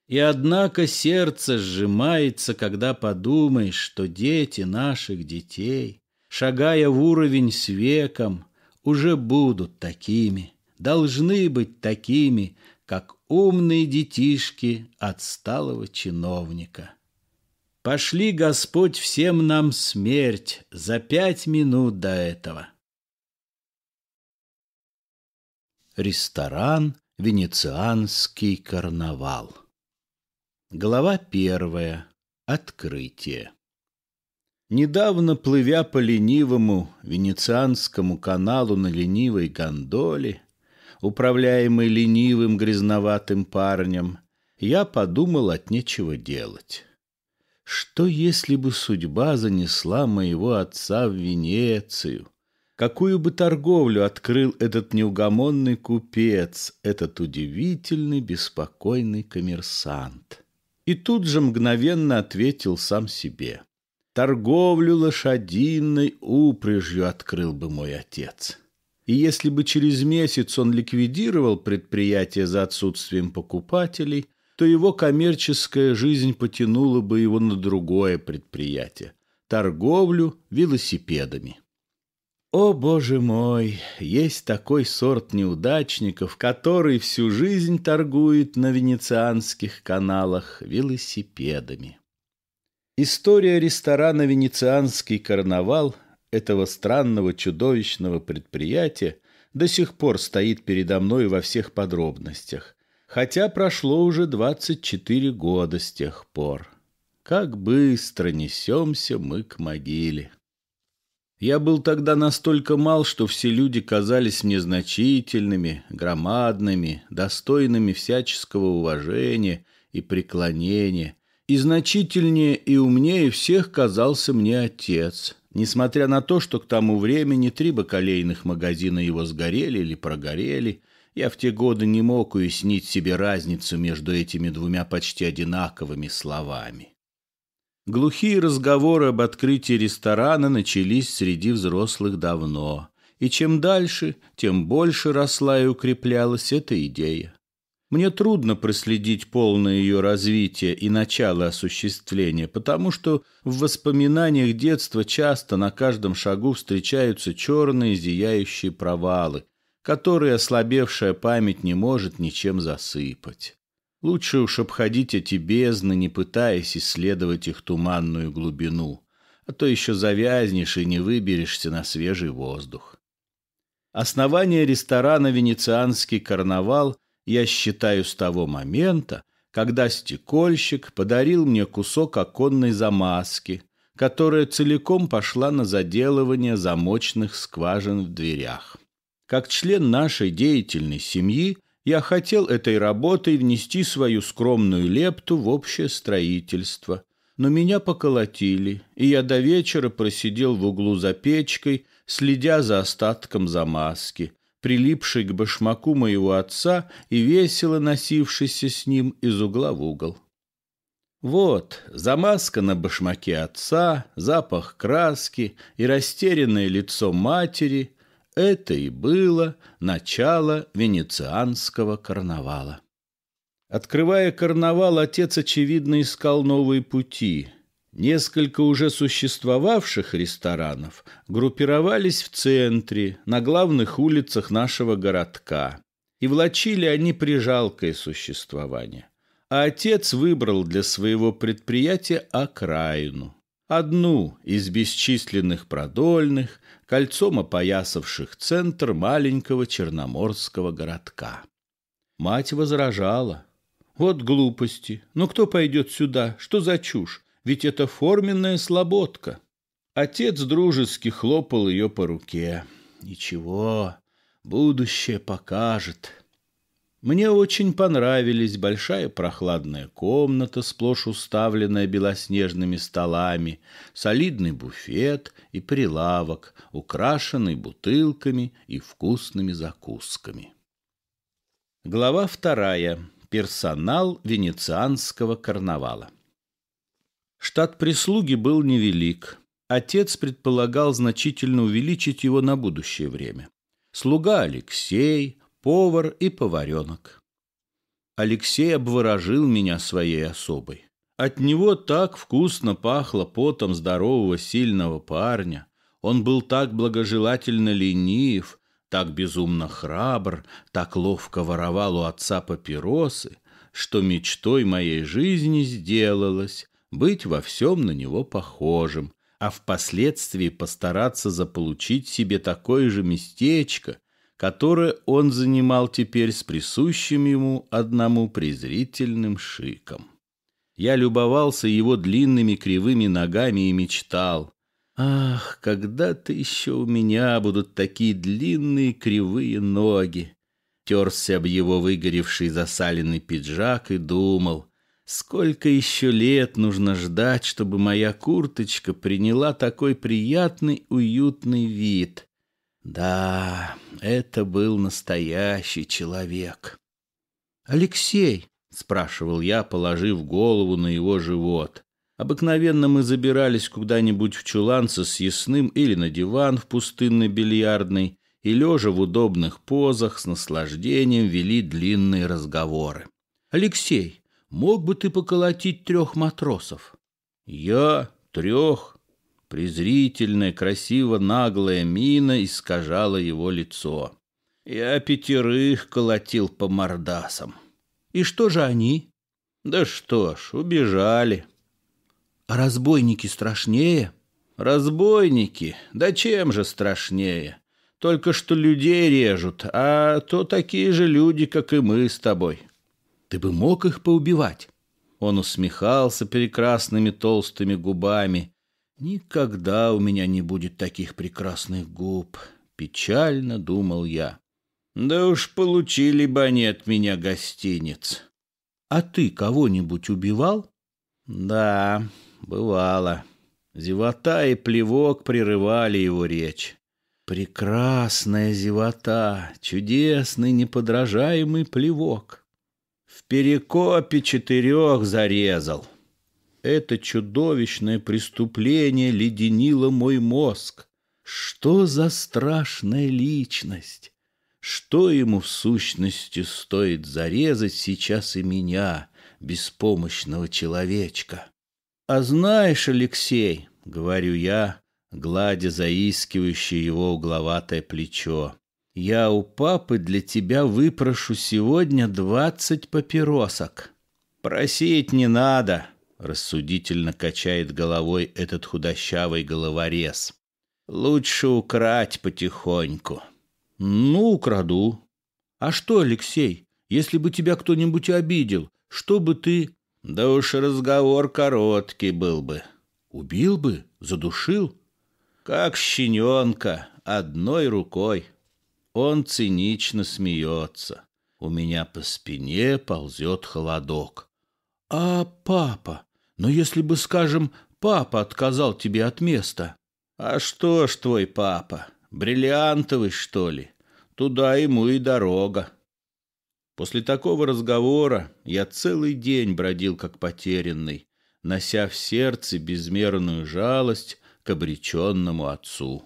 И однако сердце сжимается, когда подумаешь, что дети наших детей, шагая в уровень с веком, уже будут такими, должны быть такими, как умные детишки отсталого чиновника. Пошли, Господь, всем нам смерть за пять минут до этого. Ресторан «Венецианский карнавал». Глава первая. Открытие. Недавно, плывя по ленивому венецианскому каналу на ленивой гондоле, управляемой ленивым грязноватым парнем, я подумал от нечего делать. Что если бы судьба занесла моего отца в Венецию? Какую бы торговлю открыл этот неугомонный купец, этот удивительный беспокойный коммерсант? И тут же мгновенно ответил сам себе торговлю лошадиной упряжью открыл бы мой отец. И если бы через месяц он ликвидировал предприятие за отсутствием покупателей, то его коммерческая жизнь потянула бы его на другое предприятие – торговлю велосипедами. О, боже мой, есть такой сорт неудачников, который всю жизнь торгует на венецианских каналах велосипедами. История ресторана «Венецианский карнавал» этого странного чудовищного предприятия до сих пор стоит передо мной во всех подробностях, хотя прошло уже 24 года с тех пор. Как быстро несемся мы к могиле. Я был тогда настолько мал, что все люди казались мне значительными, громадными, достойными всяческого уважения и преклонения, и значительнее и умнее всех казался мне отец, несмотря на то, что к тому времени три бакалейных магазина его сгорели или прогорели. Я в те годы не мог уяснить себе разницу между этими двумя почти одинаковыми словами. Глухие разговоры об открытии ресторана начались среди взрослых давно, и чем дальше, тем больше росла и укреплялась эта идея. Мне трудно проследить полное ее развитие и начало осуществления, потому что в воспоминаниях детства часто на каждом шагу встречаются черные зияющие провалы, которые ослабевшая память не может ничем засыпать. Лучше уж обходить эти бездны, не пытаясь исследовать их туманную глубину, а то еще завязнешь и не выберешься на свежий воздух. Основание ресторана «Венецианский карнавал» я считаю с того момента, когда стекольщик подарил мне кусок оконной замазки, которая целиком пошла на заделывание замочных скважин в дверях. Как член нашей деятельной семьи, я хотел этой работой внести свою скромную лепту в общее строительство. Но меня поколотили, и я до вечера просидел в углу за печкой, следя за остатком замазки, прилипший к башмаку моего отца и весело носившийся с ним из угла в угол. Вот замазка на башмаке отца, запах краски и растерянное лицо матери — это и было начало венецианского карнавала. Открывая карнавал, отец, очевидно, искал новые пути — Несколько уже существовавших ресторанов группировались в центре, на главных улицах нашего городка. И влачили они прижалкое существование. А отец выбрал для своего предприятия окраину. Одну из бесчисленных продольных, кольцом опоясавших центр маленького черноморского городка. Мать возражала. «Вот глупости. Ну кто пойдет сюда? Что за чушь? ведь это форменная слободка. Отец дружески хлопал ее по руке. Ничего, будущее покажет. Мне очень понравились большая прохладная комната, сплошь уставленная белоснежными столами, солидный буфет и прилавок, украшенный бутылками и вкусными закусками. Глава вторая. Персонал венецианского карнавала. Штат прислуги был невелик. Отец предполагал значительно увеличить его на будущее время. Слуга Алексей, повар и поваренок. Алексей обворожил меня своей особой. От него так вкусно пахло потом здорового сильного парня. Он был так благожелательно ленив, так безумно храбр, так ловко воровал у отца папиросы, что мечтой моей жизни сделалось быть во всем на него похожим, а впоследствии постараться заполучить себе такое же местечко, которое он занимал теперь с присущим ему одному презрительным шиком. Я любовался его длинными кривыми ногами и мечтал. «Ах, когда-то еще у меня будут такие длинные кривые ноги!» Терся об его выгоревший засаленный пиджак и думал. Сколько еще лет нужно ждать, чтобы моя курточка приняла такой приятный, уютный вид? Да, это был настоящий человек. «Алексей», — спрашивал я, положив голову на его живот. Обыкновенно мы забирались куда-нибудь в чулан со съестным или на диван в пустынной бильярдной и, лежа в удобных позах, с наслаждением вели длинные разговоры. «Алексей, мог бы ты поколотить трех матросов? Я трех. Презрительная, красиво наглая мина искажала его лицо. Я пятерых колотил по мордасам. И что же они? Да что ж, убежали. А разбойники страшнее? Разбойники, да чем же страшнее? Только что людей режут, а то такие же люди, как и мы с тобой. Ты бы мог их поубивать. Он усмехался прекрасными толстыми губами. Никогда у меня не будет таких прекрасных губ, печально думал я. Да уж получили бы они от меня гостиниц. А ты кого-нибудь убивал? Да, бывало. Зевота и плевок прерывали его речь. Прекрасная зевота, чудесный неподражаемый плевок перекопе четырех зарезал. Это чудовищное преступление леденило мой мозг. Что за страшная личность? Что ему в сущности стоит зарезать сейчас и меня, беспомощного человечка? А знаешь, Алексей, — говорю я, гладя заискивающее его угловатое плечо, я у папы для тебя выпрошу сегодня двадцать папиросок. Просить не надо, рассудительно качает головой этот худощавый головорез. Лучше украть потихоньку. Ну, украду. А что, Алексей, если бы тебя кто-нибудь обидел, что бы ты... Да уж разговор короткий был бы. Убил бы? Задушил? Как щененка, одной рукой. Он цинично смеется. У меня по спине ползет холодок. «А папа? Но ну если бы, скажем, папа отказал тебе от места?» «А что ж твой папа? Бриллиантовый, что ли? Туда ему и дорога». После такого разговора я целый день бродил как потерянный, нося в сердце безмерную жалость к обреченному отцу.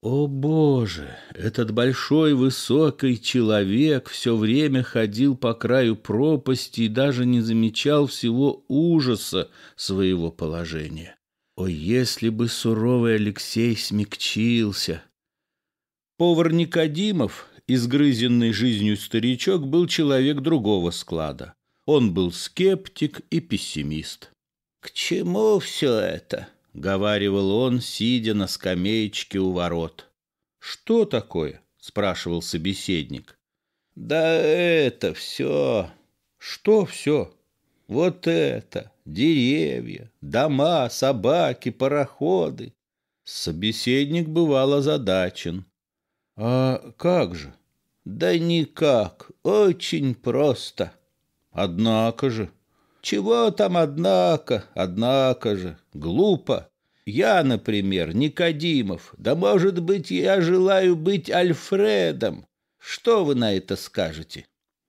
О боже, этот большой высокий человек все время ходил по краю пропасти и даже не замечал всего ужаса своего положения. О, если бы суровый Алексей смягчился! Повар Никодимов, изгрызенный жизнью старичок, был человек другого склада. Он был скептик и пессимист. «К чему все это?» — говаривал он, сидя на скамеечке у ворот. «Что такое?» — спрашивал собеседник. «Да это все». «Что все?» «Вот это! Деревья, дома, собаки, пароходы». Собеседник бывал озадачен. «А как же?» «Да никак, очень просто». «Однако же», чего там, однако, однако же, глупо. Я, например, Никодимов, да, может быть, я желаю быть Альфредом. Что вы на это скажете?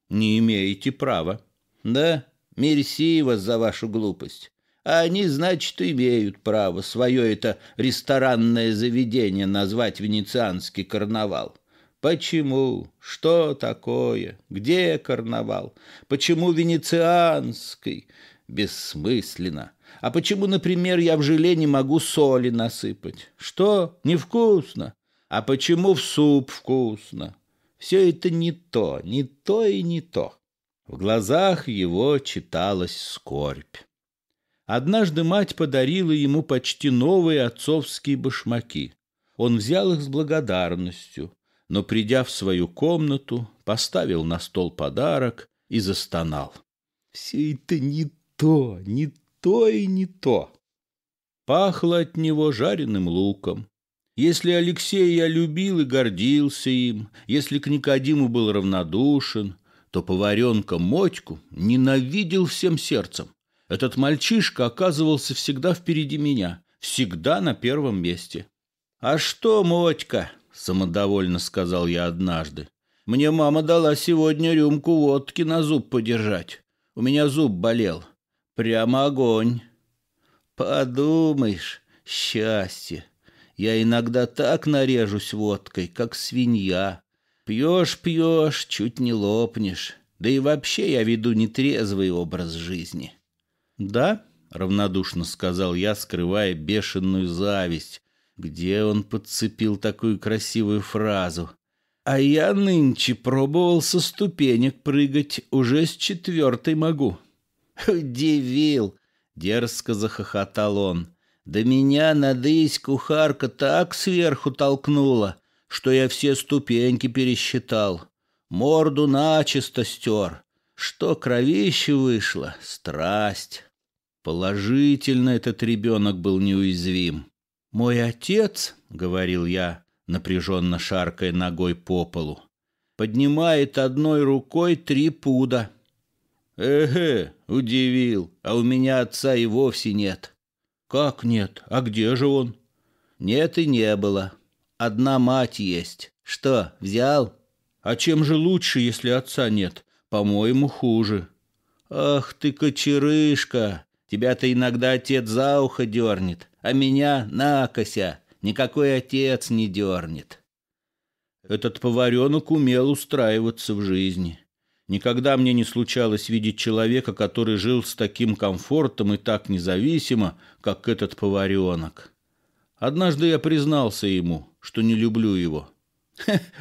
Не имеете права. Да, мерси вас за вашу глупость. А они, значит, имеют право свое это ресторанное заведение назвать венецианский карнавал. Почему? Что такое? Где карнавал? Почему венецианский? Бессмысленно. А почему, например, я в желе не могу соли насыпать? Что? Невкусно. А почему в суп вкусно? Все это не то, не то и не то. В глазах его читалась скорбь. Однажды мать подарила ему почти новые отцовские башмаки. Он взял их с благодарностью но, придя в свою комнату, поставил на стол подарок и застонал. Все это не то, не то и не то. Пахло от него жареным луком. Если Алексея я любил и гордился им, если к Никодиму был равнодушен, то поваренка Мотьку ненавидел всем сердцем. Этот мальчишка оказывался всегда впереди меня, всегда на первом месте. «А что, Мотька, самодовольно сказал я однажды. Мне мама дала сегодня рюмку водки на зуб подержать. У меня зуб болел. Прямо огонь. Подумаешь, счастье. Я иногда так нарежусь водкой, как свинья. Пьешь, пьешь, чуть не лопнешь. Да и вообще я веду нетрезвый образ жизни. Да, равнодушно сказал я, скрывая бешеную зависть, где он подцепил такую красивую фразу? А я нынче пробовал со ступенек прыгать, уже с четвертой могу. Удивил, дерзко захохотал он. Да меня, надысь, кухарка так сверху толкнула, что я все ступеньки пересчитал. Морду начисто стер. Что кровище вышло, страсть. Положительно этот ребенок был неуязвим. «Мой отец», — говорил я, напряженно шаркая ногой по полу, «поднимает одной рукой три пуда». «Эге, удивил, а у меня отца и вовсе нет». «Как нет? А где же он?» «Нет и не было. Одна мать есть. Что, взял?» «А чем же лучше, если отца нет? По-моему, хуже». «Ах ты, кочерышка! Тебя-то иногда отец за ухо дернет а меня накося никакой отец не дернет. Этот поваренок умел устраиваться в жизни. Никогда мне не случалось видеть человека, который жил с таким комфортом и так независимо, как этот поваренок. Однажды я признался ему, что не люблю его.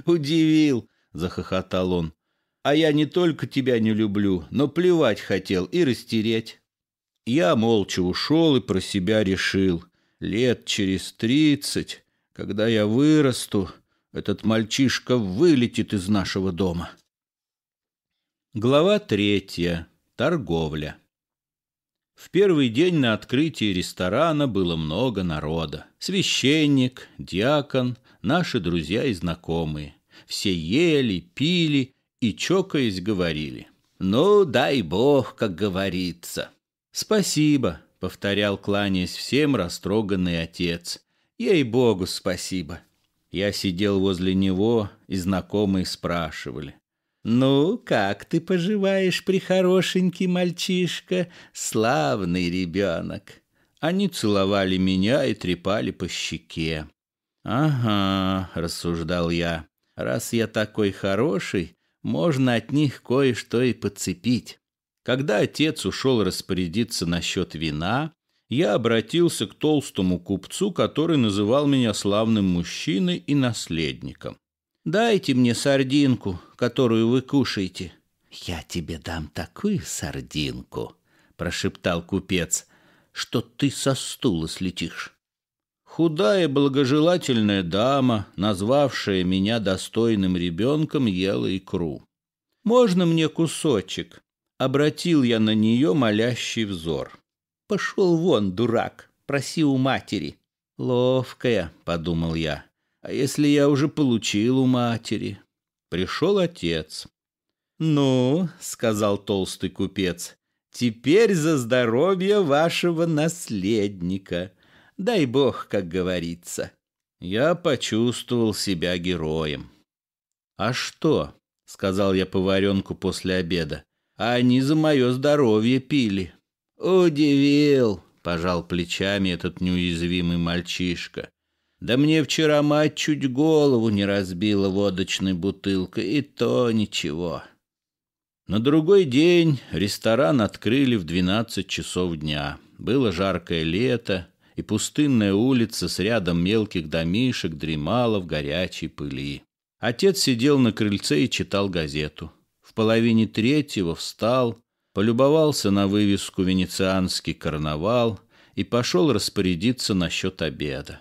удивил!» — захохотал он. «А я не только тебя не люблю, но плевать хотел и растереть». Я молча ушел и про себя решил. Лет через тридцать, когда я вырасту, этот мальчишка вылетит из нашего дома. Глава третья. Торговля. В первый день на открытии ресторана было много народа. Священник, диакон, наши друзья и знакомые. Все ели, пили и, чокаясь, говорили. «Ну, дай бог, как говорится». «Спасибо», — повторял, кланяясь всем, растроганный отец. «Ей-богу, спасибо». Я сидел возле него, и знакомые спрашивали. «Ну, как ты поживаешь, прихорошенький мальчишка? Славный ребенок!» Они целовали меня и трепали по щеке. «Ага», — рассуждал я, — «раз я такой хороший, можно от них кое-что и подцепить». Когда отец ушел распорядиться насчет вина, я обратился к толстому купцу, который называл меня славным мужчиной и наследником. «Дайте мне сардинку, которую вы кушаете». «Я тебе дам такую сардинку», — прошептал купец, — «что ты со стула слетишь». Худая благожелательная дама, назвавшая меня достойным ребенком, ела икру. «Можно мне кусочек?» Обратил я на нее молящий взор. «Пошел вон, дурак, проси у матери». «Ловкая», — подумал я. «А если я уже получил у матери?» Пришел отец. «Ну», — сказал толстый купец, — «теперь за здоровье вашего наследника. Дай бог, как говорится». Я почувствовал себя героем. «А что?» — сказал я поваренку после обеда а они за мое здоровье пили. Удивил, пожал плечами этот неуязвимый мальчишка. Да мне вчера мать чуть голову не разбила водочной бутылкой, и то ничего. На другой день ресторан открыли в 12 часов дня. Было жаркое лето, и пустынная улица с рядом мелких домишек дремала в горячей пыли. Отец сидел на крыльце и читал газету половине третьего встал, полюбовался на вывеску «Венецианский карнавал» и пошел распорядиться насчет обеда.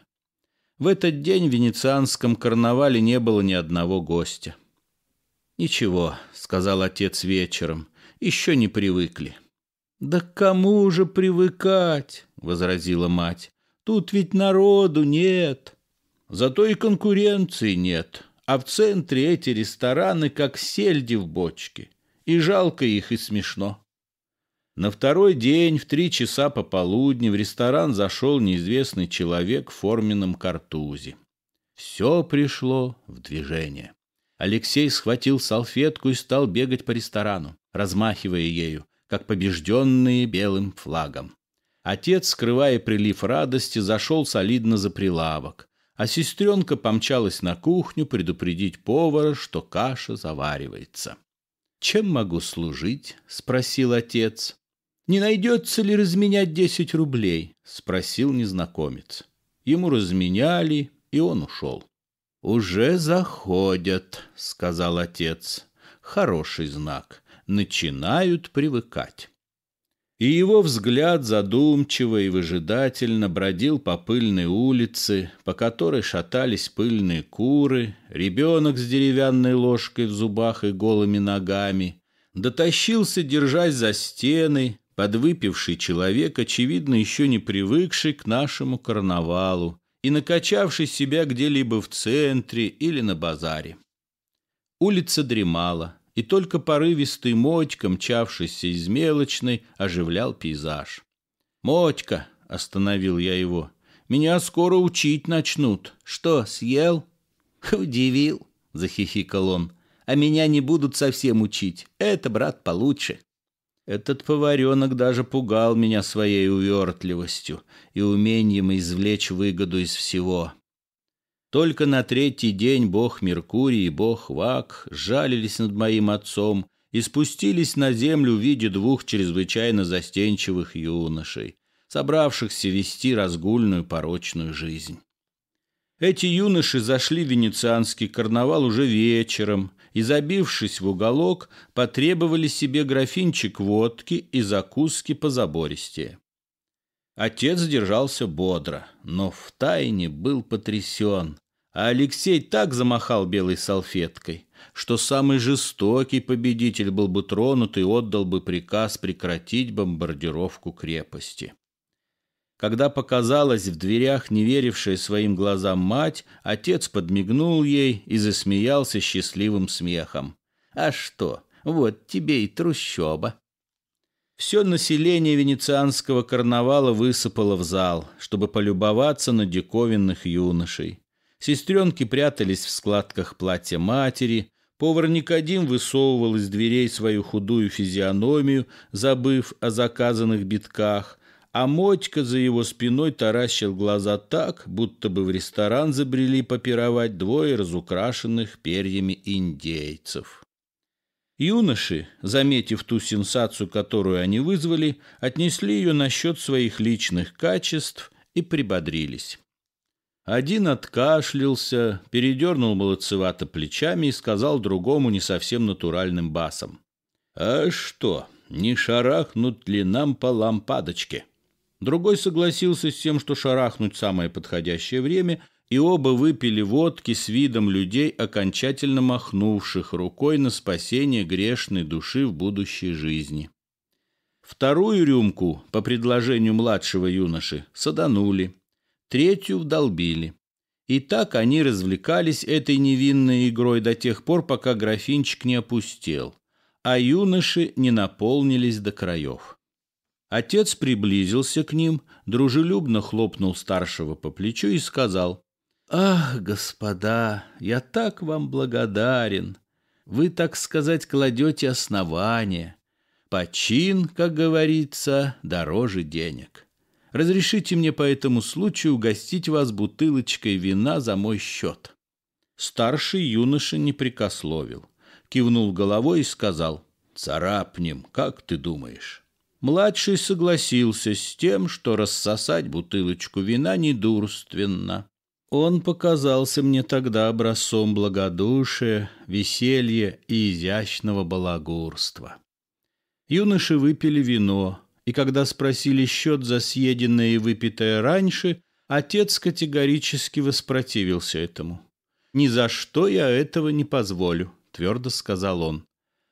В этот день в венецианском карнавале не было ни одного гостя. «Ничего», — сказал отец вечером, — «еще не привыкли». «Да к кому же привыкать?» — возразила мать. «Тут ведь народу нет». «Зато и конкуренции нет», а в центре эти рестораны как сельди в бочке, и жалко их и смешно. На второй день в три часа пополудни в ресторан зашел неизвестный человек в форменном картузе. Все пришло в движение. Алексей схватил салфетку и стал бегать по ресторану, размахивая ею, как побежденные белым флагом. Отец, скрывая прилив радости, зашел солидно за прилавок а сестренка помчалась на кухню предупредить повара, что каша заваривается. «Чем могу служить?» — спросил отец. «Не найдется ли разменять десять рублей?» — спросил незнакомец. Ему разменяли, и он ушел. «Уже заходят», — сказал отец. «Хороший знак. Начинают привыкать» и его взгляд задумчиво и выжидательно бродил по пыльной улице, по которой шатались пыльные куры, ребенок с деревянной ложкой в зубах и голыми ногами, дотащился, держась за стены, подвыпивший человек, очевидно, еще не привыкший к нашему карнавалу и накачавший себя где-либо в центре или на базаре. Улица дремала, и только порывистый Мотька, мчавшийся из мелочной, оживлял пейзаж. «Мотька!» — остановил я его. «Меня скоро учить начнут. Что, съел?» «Удивил!» — захихикал он. «А меня не будут совсем учить. Это, брат, получше». Этот поваренок даже пугал меня своей увертливостью и умением извлечь выгоду из всего. Только на третий день бог Меркурий и бог Вак жалились над моим отцом и спустились на землю в виде двух чрезвычайно застенчивых юношей, собравшихся вести разгульную порочную жизнь. Эти юноши зашли в венецианский карнавал уже вечером и, забившись в уголок, потребовали себе графинчик водки и закуски по позабористее. Отец держался бодро, но в тайне был потрясен. А Алексей так замахал белой салфеткой, что самый жестокий победитель был бы тронут и отдал бы приказ прекратить бомбардировку крепости. Когда показалась в дверях неверившая своим глазам мать, отец подмигнул ей и засмеялся счастливым смехом. «А что, вот тебе и трущоба!» Все население венецианского карнавала высыпало в зал, чтобы полюбоваться на диковинных юношей. Сестренки прятались в складках платья матери, повар Никодим высовывал из дверей свою худую физиономию, забыв о заказанных битках, а Мотька за его спиной таращил глаза так, будто бы в ресторан забрели попировать двое разукрашенных перьями индейцев. Юноши, заметив ту сенсацию, которую они вызвали, отнесли ее на счет своих личных качеств и прибодрились. Один откашлялся, передернул молодцевато плечами и сказал другому не совсем натуральным басом. «А что, не шарахнут ли нам по лампадочке?» Другой согласился с тем, что шарахнуть самое подходящее время – и оба выпили водки с видом людей, окончательно махнувших рукой на спасение грешной души в будущей жизни. Вторую рюмку, по предложению младшего юноши, саданули, третью вдолбили. И так они развлекались этой невинной игрой до тех пор, пока графинчик не опустел, а юноши не наполнились до краев. Отец приблизился к ним, дружелюбно хлопнул старшего по плечу и сказал, Ах, господа, я так вам благодарен. Вы, так сказать, кладете основание. Почин, как говорится, дороже денег. Разрешите мне по этому случаю угостить вас бутылочкой вина за мой счет. Старший юноша не прикословил, кивнул головой и сказал, «Царапнем, как ты думаешь?» Младший согласился с тем, что рассосать бутылочку вина недурственно. Он показался мне тогда образцом благодушия, веселья и изящного балагурства. Юноши выпили вино, и когда спросили счет за съеденное и выпитое раньше, отец категорически воспротивился этому. «Ни за что я этого не позволю», — твердо сказал он.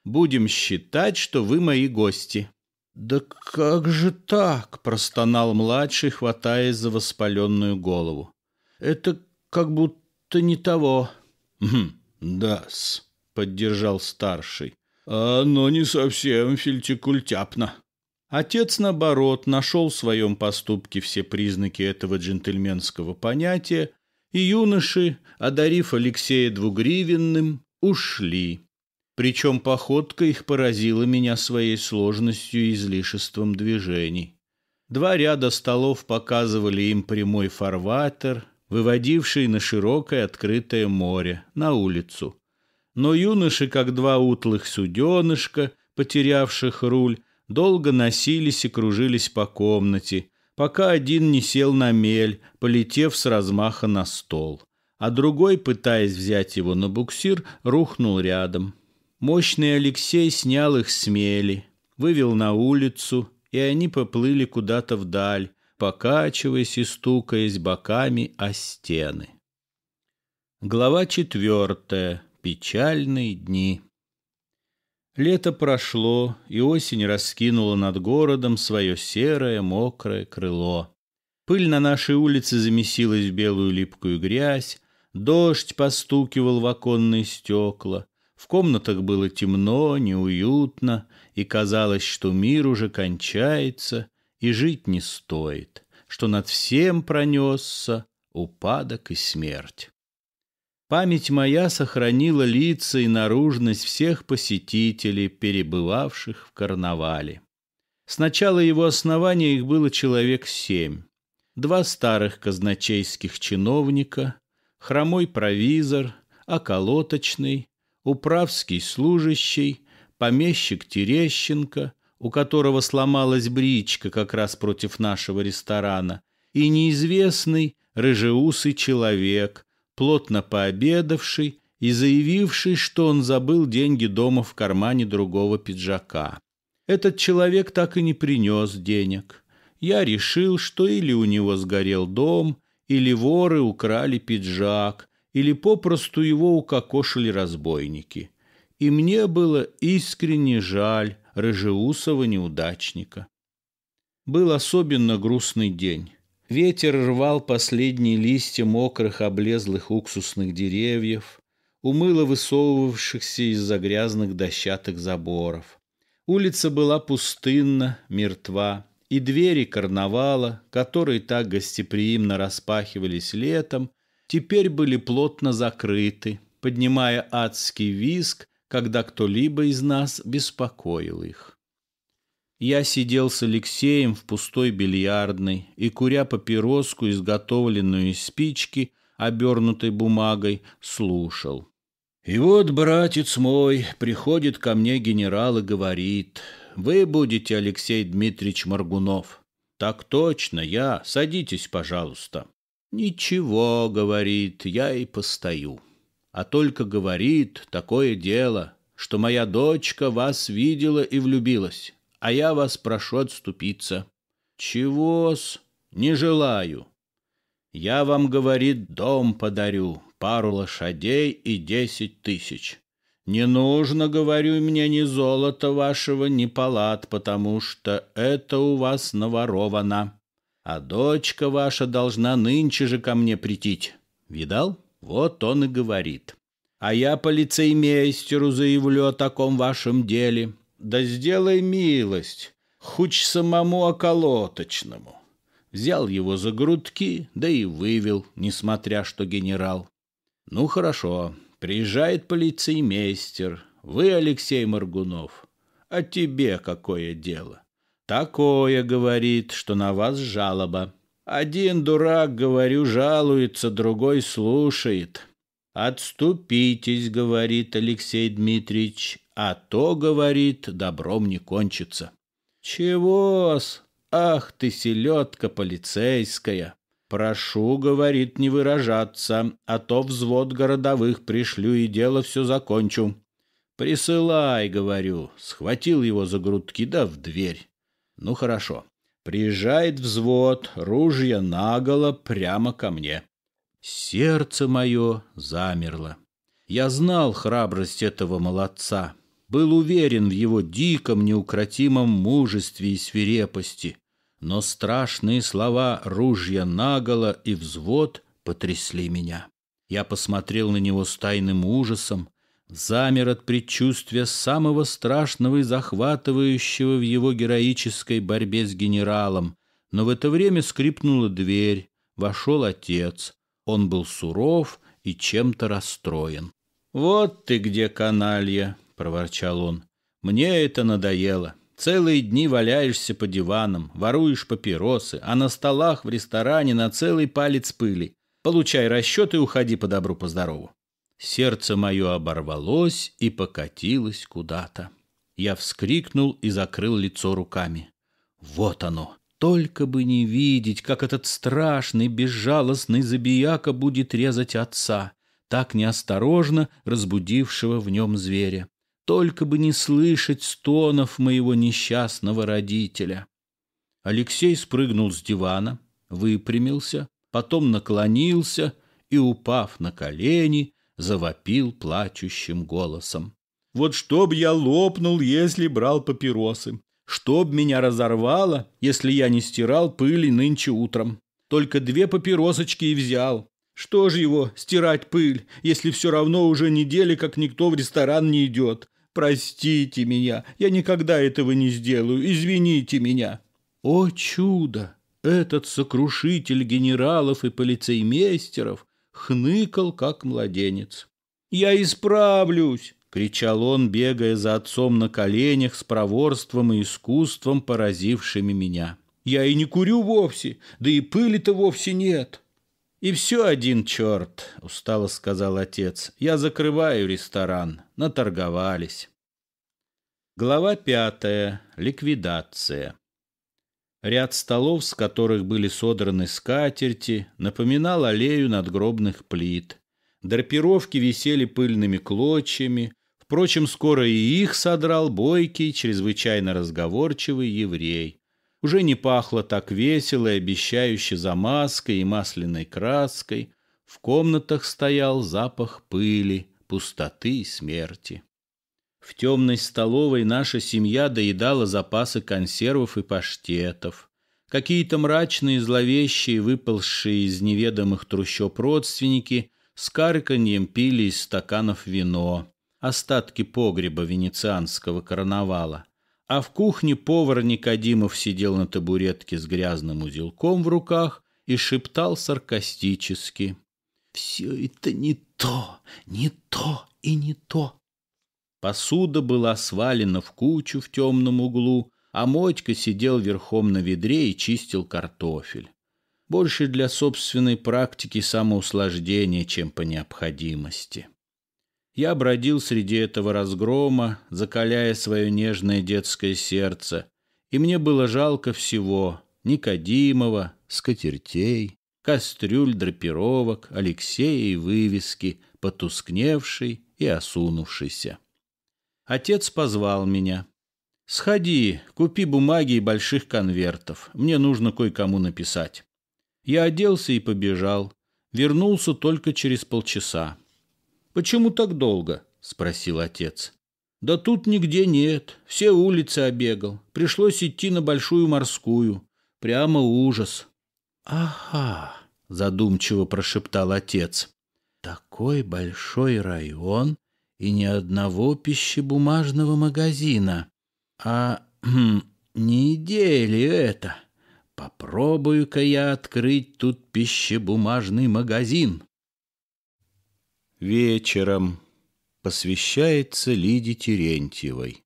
«Будем считать, что вы мои гости». «Да как же так?» — простонал младший, хватаясь за воспаленную голову. Это как будто не того. да-с, поддержал старший. Оно не совсем фильтикультяпно. Отец, наоборот, нашел в своем поступке все признаки этого джентльменского понятия, и юноши, одарив Алексея двугривенным, ушли. Причем походка их поразила меня своей сложностью и излишеством движений. Два ряда столов показывали им прямой фарватер, выводивший на широкое открытое море, на улицу. Но юноши, как два утлых суденышка, потерявших руль, долго носились и кружились по комнате, пока один не сел на мель, полетев с размаха на стол, а другой, пытаясь взять его на буксир, рухнул рядом. Мощный Алексей снял их с мели, вывел на улицу, и они поплыли куда-то вдаль, покачиваясь и стукаясь боками о стены. Глава четвертая. Печальные дни. Лето прошло, и осень раскинула над городом свое серое мокрое крыло. Пыль на нашей улице замесилась в белую липкую грязь, дождь постукивал в оконные стекла. В комнатах было темно, неуютно, и казалось, что мир уже кончается, и жить не стоит, Что над всем пронесся упадок и смерть. Память моя сохранила лица и наружность всех посетителей, перебывавших в карнавале. С начала его основания их было человек семь. Два старых казначейских чиновника, хромой провизор, околоточный, управский служащий, помещик Терещенко у которого сломалась бричка как раз против нашего ресторана, и неизвестный рыжеусый человек, плотно пообедавший и заявивший, что он забыл деньги дома в кармане другого пиджака. Этот человек так и не принес денег. Я решил, что или у него сгорел дом, или воры украли пиджак, или попросту его укокошили разбойники. И мне было искренне жаль, рыжеусого неудачника. Был особенно грустный день. Ветер рвал последние листья мокрых облезлых уксусных деревьев, умыло высовывавшихся из-за грязных дощатых заборов. Улица была пустынна, мертва, и двери карнавала, которые так гостеприимно распахивались летом, теперь были плотно закрыты, поднимая адский виск когда кто-либо из нас беспокоил их. Я сидел с Алексеем в пустой бильярдной и, куря папироску, изготовленную из спички, обернутой бумагой, слушал. И вот, братец мой, приходит ко мне генерал и говорит, «Вы будете Алексей Дмитриевич Маргунов? «Так точно, я. Садитесь, пожалуйста». «Ничего», — говорит, — «я и постою» а только говорит такое дело, что моя дочка вас видела и влюбилась, а я вас прошу отступиться. Чего-с? Не желаю. Я вам, говорит, дом подарю, пару лошадей и десять тысяч. Не нужно, говорю, мне ни золота вашего, ни палат, потому что это у вас наворовано. А дочка ваша должна нынче же ко мне прийти. Видал? Вот он и говорит. А я полицеймейстеру заявлю о таком вашем деле. Да сделай милость, хуч самому околоточному. Взял его за грудки, да и вывел, несмотря что генерал. Ну хорошо, приезжает полицеймейстер. Вы, Алексей Моргунов, а тебе какое дело? Такое, говорит, что на вас жалоба. Один дурак, говорю, жалуется, другой слушает. «Отступитесь», — говорит Алексей Дмитриевич, «а то, — говорит, — добром не кончится». «Чего-с? Ах ты, селедка полицейская!» «Прошу, — говорит, — не выражаться, а то взвод городовых пришлю и дело все закончу». «Присылай, — говорю, — схватил его за грудки, да в дверь». «Ну, хорошо». Приезжает взвод, ружья наголо прямо ко мне. Сердце мое замерло. Я знал храбрость этого молодца, был уверен в его диком, неукротимом мужестве и свирепости, но страшные слова «ружья наголо» и «взвод» потрясли меня. Я посмотрел на него с тайным ужасом, замер от предчувствия самого страшного и захватывающего в его героической борьбе с генералом. Но в это время скрипнула дверь, вошел отец. Он был суров и чем-то расстроен. «Вот ты где, каналья!» — проворчал он. «Мне это надоело. Целые дни валяешься по диванам, воруешь папиросы, а на столах в ресторане на целый палец пыли. Получай расчет и уходи по добру, по Сердце мое оборвалось и покатилось куда-то. Я вскрикнул и закрыл лицо руками. Вот оно! Только бы не видеть, как этот страшный, безжалостный забияка будет резать отца, так неосторожно разбудившего в нем зверя. Только бы не слышать стонов моего несчастного родителя. Алексей спрыгнул с дивана, выпрямился, потом наклонился и, упав на колени, завопил плачущим голосом. «Вот чтоб я лопнул, если брал папиросы! Чтоб меня разорвало, если я не стирал пыли нынче утром! Только две папиросочки и взял! Что же его, стирать пыль, если все равно уже недели, как никто в ресторан не идет! Простите меня, я никогда этого не сделаю, извините меня!» «О чудо!» Этот сокрушитель генералов и полицеймейстеров хныкал, как младенец. «Я исправлюсь!» — кричал он, бегая за отцом на коленях с проворством и искусством, поразившими меня. «Я и не курю вовсе, да и пыли-то вовсе нет!» «И все один черт», — устало сказал отец. «Я закрываю ресторан. Наторговались». Глава пятая. Ликвидация. Ряд столов, с которых были содраны скатерти, напоминал аллею надгробных плит. Драпировки висели пыльными клочьями. Впрочем, скоро и их содрал бойкий, чрезвычайно разговорчивый еврей. Уже не пахло так весело и обещающе замазкой и масляной краской. В комнатах стоял запах пыли, пустоты и смерти. В темной столовой наша семья доедала запасы консервов и паштетов. Какие-то мрачные, зловещие, выпалшие из неведомых трущоб родственники с карканьем пили из стаканов вино, остатки погреба венецианского карнавала. А в кухне повар Никодимов сидел на табуретке с грязным узелком в руках и шептал саркастически. «Все это не то, не то и не то. Посуда была свалена в кучу в темном углу, а Мотька сидел верхом на ведре и чистил картофель. Больше для собственной практики самоуслаждения, чем по необходимости. Я бродил среди этого разгрома, закаляя свое нежное детское сердце, и мне было жалко всего — Никодимова, скатертей, кастрюль драпировок, Алексея и вывески, потускневшей и осунувшейся. Отец позвал меня. «Сходи, купи бумаги и больших конвертов. Мне нужно кое-кому написать». Я оделся и побежал. Вернулся только через полчаса. «Почему так долго?» – спросил отец. «Да тут нигде нет. Все улицы обегал. Пришлось идти на Большую морскую. Прямо ужас». «Ага», – задумчиво прошептал отец. «Такой большой район и ни одного пищебумажного магазина. А хм, не идея ли это? Попробую-ка я открыть тут пищебумажный магазин. Вечером посвящается Лиде Терентьевой.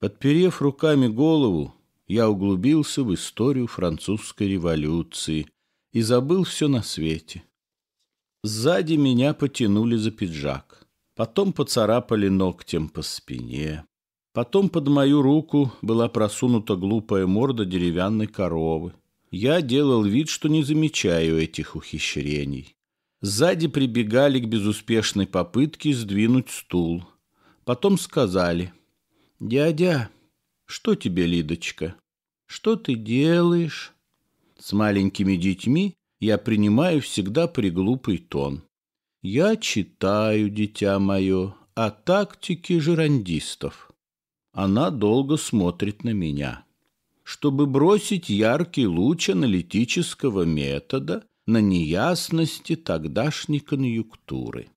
Подперев руками голову, я углубился в историю французской революции и забыл все на свете. Сзади меня потянули за пиджак потом поцарапали ногтем по спине. Потом под мою руку была просунута глупая морда деревянной коровы. Я делал вид, что не замечаю этих ухищрений. Сзади прибегали к безуспешной попытке сдвинуть стул. Потом сказали. «Дядя, что тебе, Лидочка? Что ты делаешь?» С маленькими детьми я принимаю всегда приглупый тон. Я читаю, дитя мое, о а тактике жерандистов. Она долго смотрит на меня. Чтобы бросить яркий луч аналитического метода на неясности тогдашней конъюнктуры.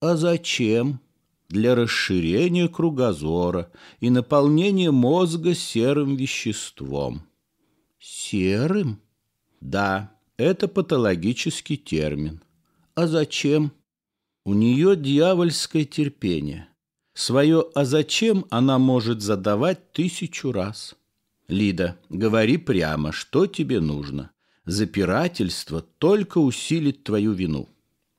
А зачем? Для расширения кругозора и наполнения мозга серым веществом. Серым? Да, это патологический термин. А зачем? У нее дьявольское терпение. Свое «а зачем» она может задавать тысячу раз. Лида, говори прямо, что тебе нужно. Запирательство только усилит твою вину.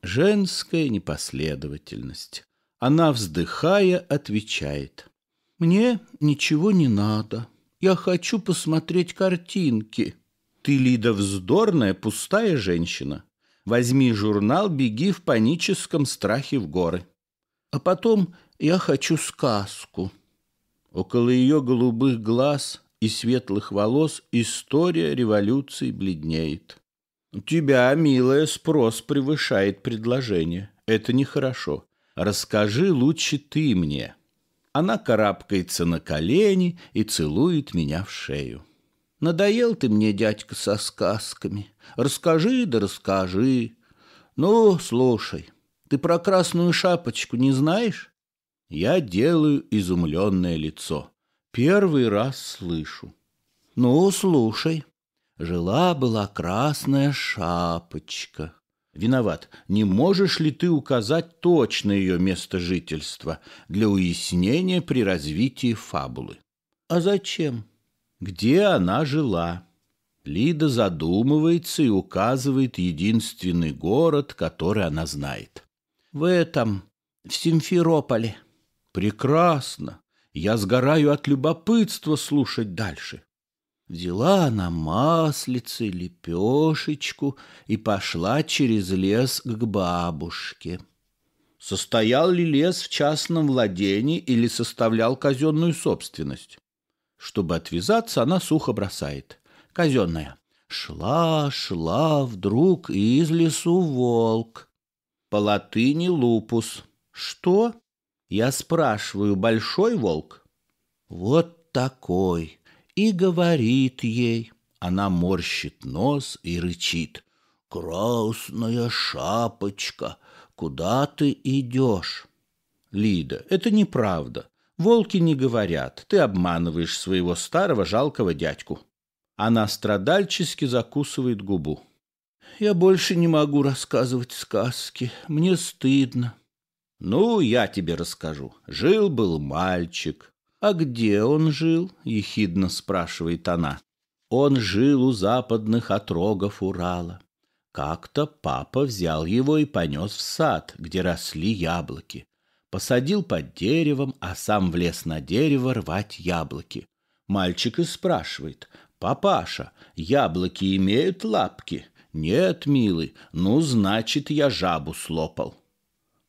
Женская непоследовательность. Она, вздыхая, отвечает. «Мне ничего не надо. Я хочу посмотреть картинки». «Ты, Лида, вздорная, пустая женщина. Возьми журнал, беги в паническом страхе в горы. А потом я хочу сказку. Около ее голубых глаз и светлых волос история революции бледнеет. У тебя, милая, спрос превышает предложение. Это нехорошо. Расскажи лучше ты мне. Она карабкается на колени и целует меня в шею. Надоел ты мне, дядька, со сказками. Расскажи да расскажи. Ну, слушай, ты про красную шапочку не знаешь? Я делаю изумленное лицо. Первый раз слышу. Ну, слушай. Жила-была красная шапочка. Виноват. Не можешь ли ты указать точно ее место жительства для уяснения при развитии фабулы? А зачем? где она жила. Лида задумывается и указывает единственный город, который она знает. В этом, в Симферополе. Прекрасно. Я сгораю от любопытства слушать дальше. Взяла она маслице, лепешечку и пошла через лес к бабушке. Состоял ли лес в частном владении или составлял казенную собственность? Чтобы отвязаться, она сухо бросает. Казенная. Шла, шла, вдруг из лесу волк. По латыни лупус. Что? Я спрашиваю, большой волк? Вот такой. И говорит ей. Она морщит нос и рычит. Красная шапочка, куда ты идешь? Лида, это неправда. Волки не говорят, ты обманываешь своего старого жалкого дядьку. Она страдальчески закусывает губу. Я больше не могу рассказывать сказки, мне стыдно. Ну, я тебе расскажу. Жил-был мальчик. А где он жил? Ехидно спрашивает она. Он жил у западных отрогов Урала. Как-то папа взял его и понес в сад, где росли яблоки. Посадил под деревом, а сам влез на дерево рвать яблоки. Мальчик и спрашивает. «Папаша, яблоки имеют лапки?» «Нет, милый, ну, значит, я жабу слопал».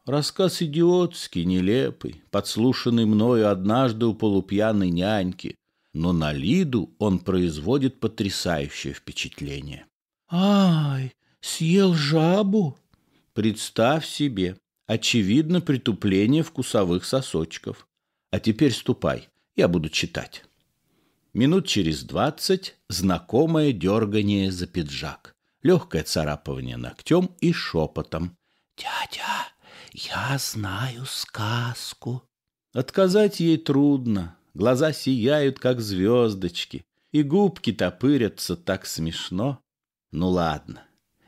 Рассказ идиотский, нелепый, подслушанный мною однажды у полупьяной няньки. Но на Лиду он производит потрясающее впечатление. «Ай, съел жабу?» Представь себе, Очевидно, притупление вкусовых сосочков. А теперь ступай, я буду читать. Минут через двадцать знакомое дергание за пиджак, легкое царапывание ногтем и шепотом. «Дядя, я знаю сказку». Отказать ей трудно. Глаза сияют, как звездочки, и губки топырятся так смешно. Ну ладно,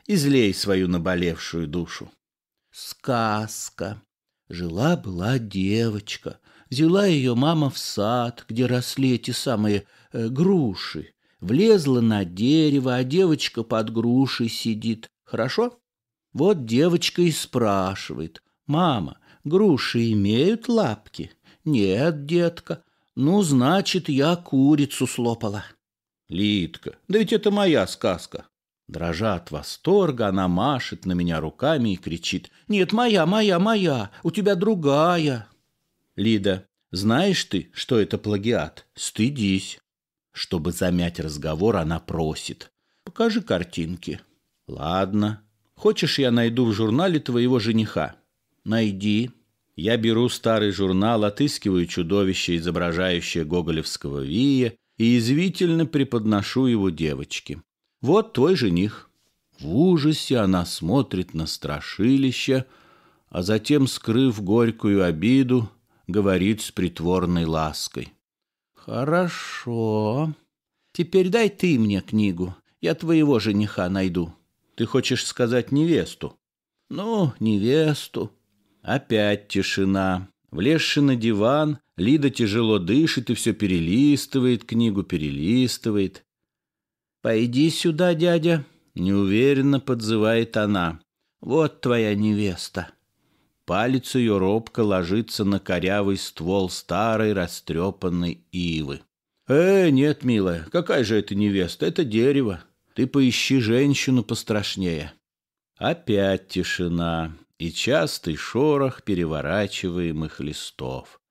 излей свою наболевшую душу. Сказка. Жила-была девочка. Взяла ее мама в сад, где росли эти самые э, груши. Влезла на дерево, а девочка под грушей сидит. Хорошо? Вот девочка и спрашивает. «Мама, груши имеют лапки?» «Нет, детка. Ну, значит, я курицу слопала». «Литка, да ведь это моя сказка. Дрожа от восторга, она машет на меня руками и кричит. «Нет, моя, моя, моя! У тебя другая!» Лида. «Знаешь ты, что это плагиат? Стыдись!» Чтобы замять разговор, она просит. «Покажи картинки». «Ладно. Хочешь, я найду в журнале твоего жениха?» «Найди». Я беру старый журнал, отыскиваю чудовище, изображающее гоголевского Вия, и извительно преподношу его девочке. Вот твой жених. В ужасе она смотрит на страшилище, а затем, скрыв горькую обиду, говорит с притворной лаской. «Хорошо. Теперь дай ты мне книгу. Я твоего жениха найду». «Ты хочешь сказать невесту?» «Ну, невесту». Опять тишина. Влезши на диван, Лида тяжело дышит и все перелистывает, книгу перелистывает. «Пойди сюда, дядя», — неуверенно подзывает она. «Вот твоя невеста». Палец ее робко ложится на корявый ствол старой растрепанной ивы. «Э, нет, милая, какая же это невеста? Это дерево. Ты поищи женщину пострашнее». Опять тишина и частый шорох переворачиваемых листов.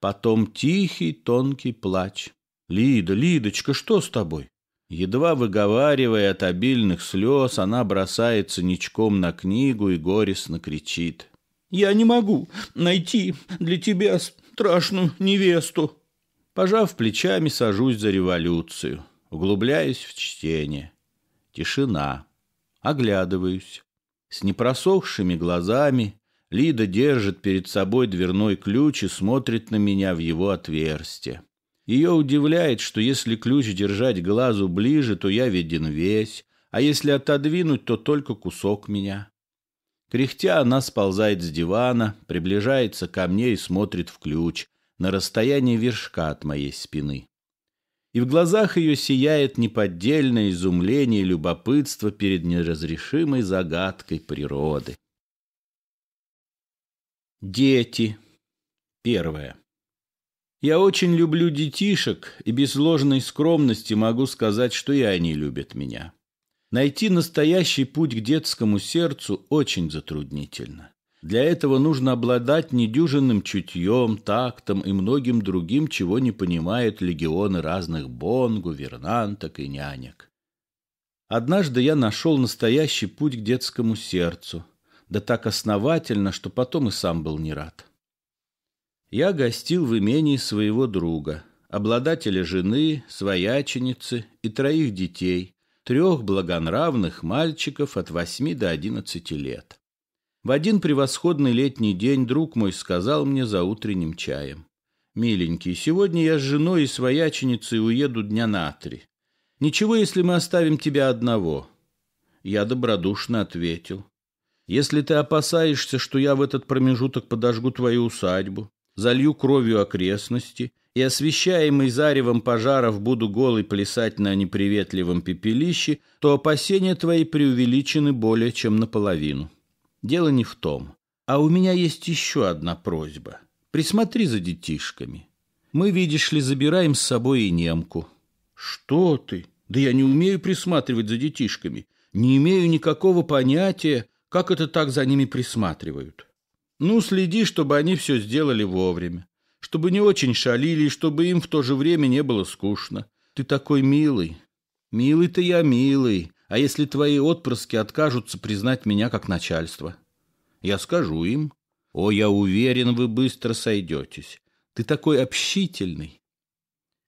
Потом тихий тонкий плач. «Лида, Лидочка, что с тобой? Едва выговаривая от обильных слез, она бросается ничком на книгу и горестно кричит. «Я не могу найти для тебя страшную невесту!» Пожав плечами, сажусь за революцию, углубляюсь в чтение. Тишина. Оглядываюсь. С непросохшими глазами Лида держит перед собой дверной ключ и смотрит на меня в его отверстие. Ее удивляет, что если ключ держать глазу ближе, то я виден весь, а если отодвинуть, то только кусок меня. Кряхтя она сползает с дивана, приближается ко мне и смотрит в ключ на расстоянии вершка от моей спины. И в глазах ее сияет неподдельное изумление и любопытство перед неразрешимой загадкой природы. Дети. Первое. Я очень люблю детишек, и без ложной скромности могу сказать, что и они любят меня. Найти настоящий путь к детскому сердцу очень затруднительно. Для этого нужно обладать недюжинным чутьем, тактом и многим другим, чего не понимают легионы разных бонгу, вернанток и нянек. Однажды я нашел настоящий путь к детскому сердцу, да так основательно, что потом и сам был не рад я гостил в имении своего друга, обладателя жены, свояченицы и троих детей, трех благонравных мальчиков от восьми до одиннадцати лет. В один превосходный летний день друг мой сказал мне за утренним чаем. «Миленький, сегодня я с женой и свояченицей уеду дня на три. Ничего, если мы оставим тебя одного». Я добродушно ответил. «Если ты опасаешься, что я в этот промежуток подожгу твою усадьбу, залью кровью окрестности, и, освещаемый заревом пожаров, буду голый плясать на неприветливом пепелище, то опасения твои преувеличены более чем наполовину. Дело не в том. А у меня есть еще одна просьба. Присмотри за детишками. Мы, видишь ли, забираем с собой и немку. Что ты? Да я не умею присматривать за детишками. Не имею никакого понятия, как это так за ними присматривают. Ну, следи, чтобы они все сделали вовремя. Чтобы не очень шалили, чтобы им в то же время не было скучно. Ты такой милый. Милый-то я милый. А если твои отпрыски откажутся признать меня как начальство? Я скажу им. О, я уверен, вы быстро сойдетесь. Ты такой общительный.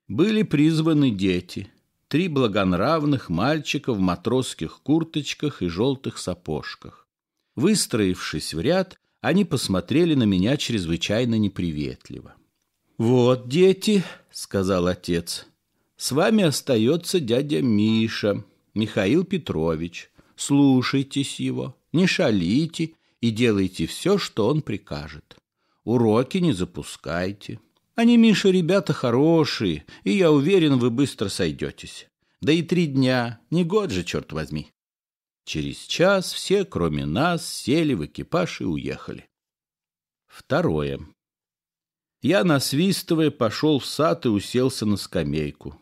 Были призваны дети. Три благонравных мальчика в матросских курточках и желтых сапожках. Выстроившись в ряд, они посмотрели на меня чрезвычайно неприветливо. «Вот, дети», — сказал отец, — «с вами остается дядя Миша, Михаил Петрович. Слушайтесь его, не шалите и делайте все, что он прикажет. Уроки не запускайте. Они, Миша, ребята хорошие, и я уверен, вы быстро сойдетесь. Да и три дня, не год же, черт возьми. Через час все, кроме нас, сели в экипаж и уехали. Второе. Я, насвистывая, пошел в сад и уселся на скамейку.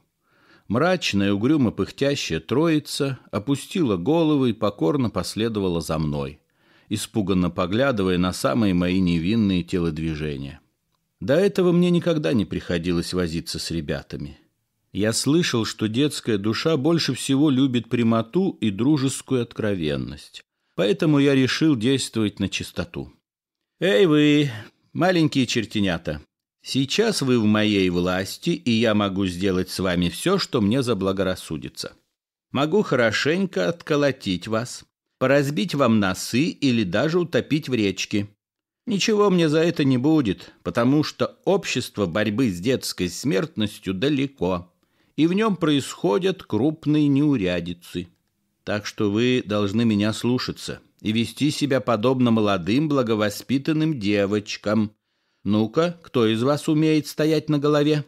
Мрачная, угрюмо пыхтящая троица опустила голову и покорно последовала за мной, испуганно поглядывая на самые мои невинные телодвижения. До этого мне никогда не приходилось возиться с ребятами. Я слышал, что детская душа больше всего любит прямоту и дружескую откровенность. Поэтому я решил действовать на чистоту. «Эй вы, маленькие чертенята! Сейчас вы в моей власти, и я могу сделать с вами все, что мне заблагорассудится. Могу хорошенько отколотить вас, поразбить вам носы или даже утопить в речке. Ничего мне за это не будет, потому что общество борьбы с детской смертностью далеко и в нем происходят крупные неурядицы. Так что вы должны меня слушаться и вести себя подобно молодым благовоспитанным девочкам. Ну-ка, кто из вас умеет стоять на голове?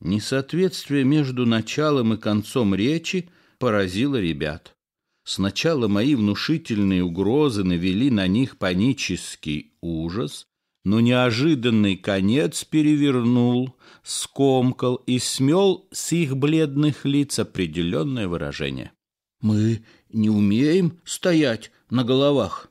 Несоответствие между началом и концом речи поразило ребят. Сначала мои внушительные угрозы навели на них панический ужас, но неожиданный конец перевернул, скомкал и смел с их бледных лиц определенное выражение. «Мы не умеем стоять на головах».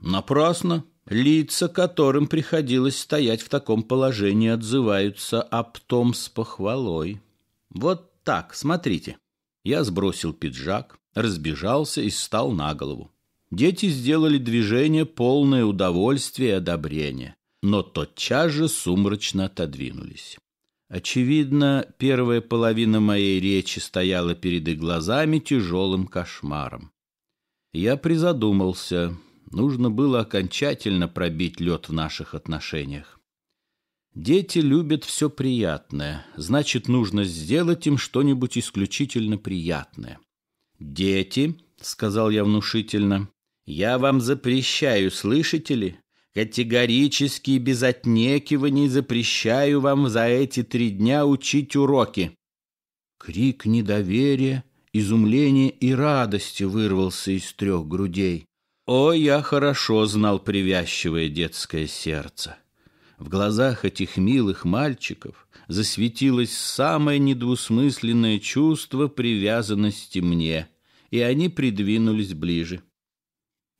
Напрасно. Лица, которым приходилось стоять в таком положении, отзываются об том с похвалой. Вот так, смотрите. Я сбросил пиджак, разбежался и стал на голову. Дети сделали движение полное удовольствия и одобрения но тотчас же сумрачно отодвинулись. Очевидно, первая половина моей речи стояла перед их глазами тяжелым кошмаром. Я призадумался. Нужно было окончательно пробить лед в наших отношениях. Дети любят все приятное, значит, нужно сделать им что-нибудь исключительно приятное. «Дети», — сказал я внушительно, — «я вам запрещаю, слышите ли? Категорически и без отнекиваний запрещаю вам за эти три дня учить уроки. Крик недоверия, изумления и радости вырвался из трех грудей. О, я хорошо знал привязчивое детское сердце. В глазах этих милых мальчиков засветилось самое недвусмысленное чувство привязанности мне, и они придвинулись ближе.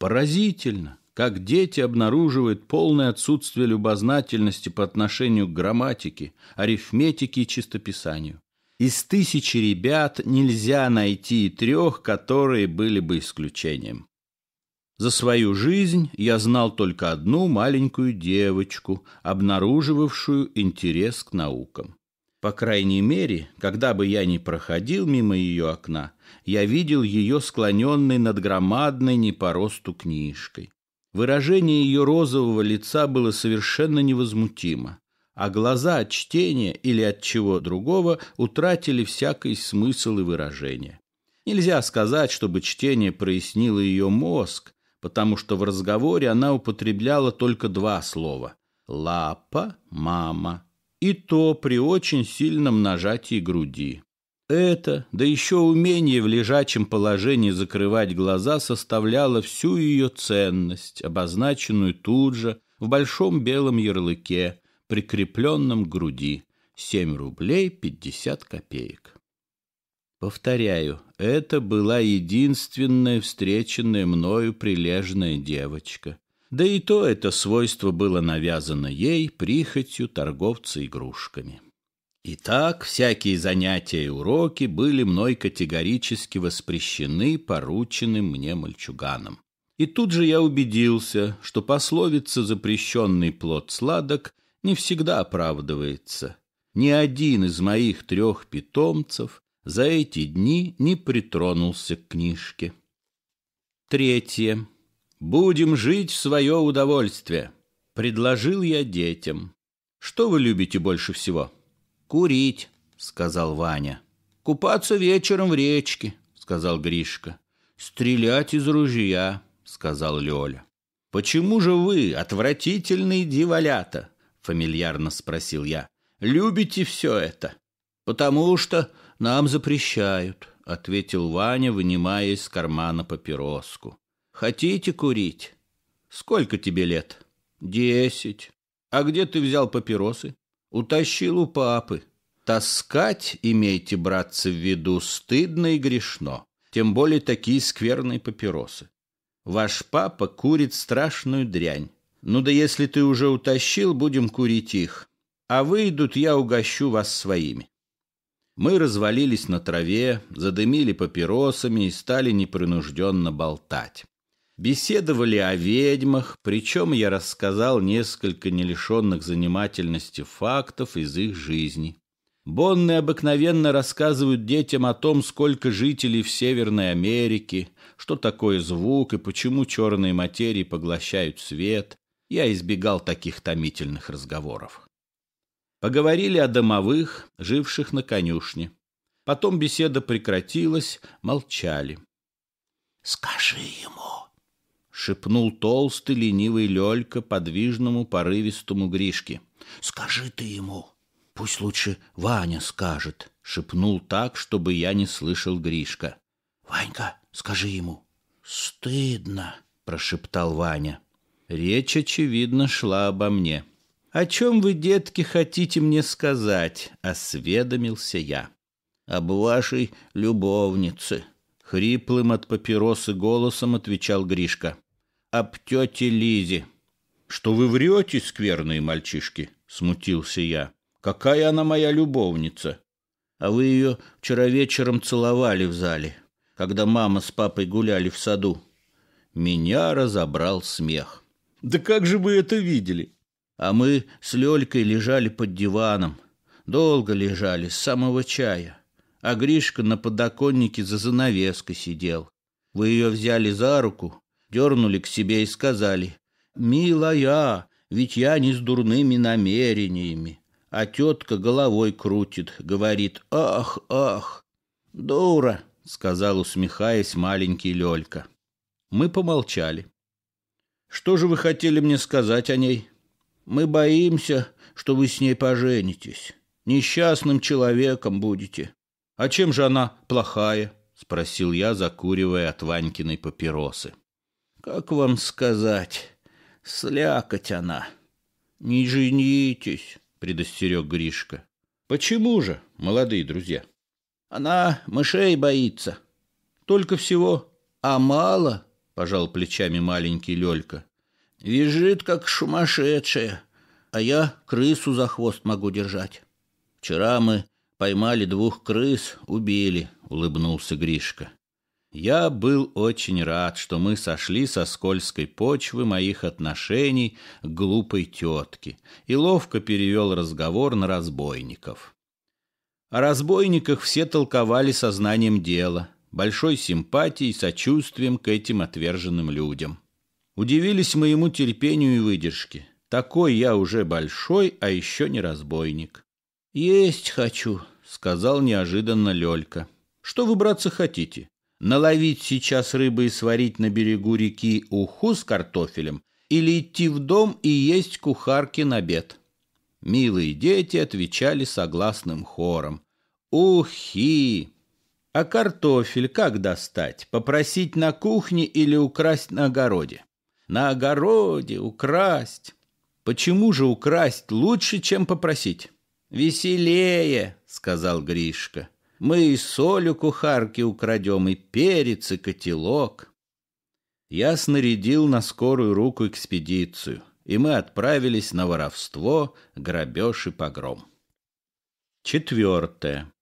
Поразительно, как дети обнаруживают полное отсутствие любознательности по отношению к грамматике, арифметике и чистописанию. Из тысячи ребят нельзя найти и трех, которые были бы исключением. За свою жизнь я знал только одну маленькую девочку, обнаруживавшую интерес к наукам. По крайней мере, когда бы я ни проходил мимо ее окна, я видел ее склоненной над громадной не по росту книжкой. Выражение ее розового лица было совершенно невозмутимо, а глаза от чтения или от чего другого утратили всякий смысл и выражение. Нельзя сказать, чтобы чтение прояснило ее мозг, потому что в разговоре она употребляла только два слова «лапа», «мама», и то при очень сильном нажатии груди. Это, да еще умение в лежачем положении закрывать глаза составляло всю ее ценность, обозначенную тут же в большом белом ярлыке, прикрепленном к груди. семь рублей пятьдесят копеек. Повторяю, это была единственная встреченная мною прилежная девочка. Да и то это свойство было навязано ей прихотью торговца игрушками. Итак, всякие занятия и уроки были мной категорически воспрещены порученным мне мальчуганом. И тут же я убедился, что пословица «запрещенный плод сладок» не всегда оправдывается. Ни один из моих трех питомцев за эти дни не притронулся к книжке. Третье. «Будем жить в свое удовольствие», — предложил я детям. «Что вы любите больше всего?» «Курить», — сказал Ваня. «Купаться вечером в речке», — сказал Гришка. «Стрелять из ружья», — сказал Лёля. «Почему же вы, отвратительные дивалята?» — фамильярно спросил я. «Любите все это?» «Потому что нам запрещают», — ответил Ваня, вынимая из кармана папироску. «Хотите курить?» «Сколько тебе лет?» «Десять». «А где ты взял папиросы?» Утащил у папы. Таскать, имейте, братцы, в виду, стыдно и грешно. Тем более такие скверные папиросы. Ваш папа курит страшную дрянь. Ну да если ты уже утащил, будем курить их. А выйдут, я угощу вас своими. Мы развалились на траве, задымили папиросами и стали непринужденно болтать. Беседовали о ведьмах, причем я рассказал несколько нелишенных занимательности фактов из их жизни. Бонны обыкновенно рассказывают детям о том, сколько жителей в Северной Америке, что такое звук и почему черные материи поглощают свет. Я избегал таких томительных разговоров. Поговорили о домовых, живших на конюшне. Потом беседа прекратилась, молчали. «Скажи ему», шепнул толстый ленивый Лёлька подвижному порывистому Гришке. «Скажи ты ему!» «Пусть лучше Ваня скажет», — шепнул так, чтобы я не слышал Гришка. «Ванька, скажи ему». «Стыдно», — прошептал Ваня. Речь, очевидно, шла обо мне. «О чем вы, детки, хотите мне сказать?» — осведомился я. «Об вашей любовнице», — хриплым от папиросы голосом отвечал Гришка об тете Лизе. «Что вы врете, скверные мальчишки?» — смутился я. «Какая она моя любовница!» «А вы ее вчера вечером целовали в зале, когда мама с папой гуляли в саду». Меня разобрал смех. «Да как же вы это видели?» А мы с Лёлькой лежали под диваном. Долго лежали, с самого чая. А Гришка на подоконнике за занавеской сидел. Вы ее взяли за руку, дернули к себе и сказали, «Милая, ведь я не с дурными намерениями». А тетка головой крутит, говорит, «Ах, ах!» «Дура!» — сказал, усмехаясь, маленький Лелька. Мы помолчали. «Что же вы хотели мне сказать о ней?» «Мы боимся, что вы с ней поженитесь. Несчастным человеком будете. А чем же она плохая?» — спросил я, закуривая от Ванькиной папиросы. Как вам сказать? Слякоть она. Не женитесь, предостерег Гришка. Почему же, молодые друзья? Она мышей боится. Только всего. А мало, пожал плечами маленький Лёлька. Визжит, как сумасшедшая. А я крысу за хвост могу держать. Вчера мы поймали двух крыс, убили, улыбнулся Гришка. Я был очень рад, что мы сошли со скользкой почвы моих отношений к глупой тетке и ловко перевел разговор на разбойников. О разбойниках все толковали сознанием дела, большой симпатией и сочувствием к этим отверженным людям. Удивились моему терпению и выдержке. Такой я уже большой, а еще не разбойник. «Есть хочу», — сказал неожиданно Лелька. «Что вы, братцы, хотите? наловить сейчас рыбы и сварить на берегу реки уху с картофелем или идти в дом и есть кухарки на обед? Милые дети отвечали согласным хором. Ухи! А картофель как достать? Попросить на кухне или украсть на огороде? На огороде украсть. Почему же украсть лучше, чем попросить? Веселее, сказал Гришка. Мы и соль у кухарки украдем, и перец, и котелок. Я снарядил на скорую руку экспедицию, и мы отправились на воровство, грабеж и погром. Четвертое.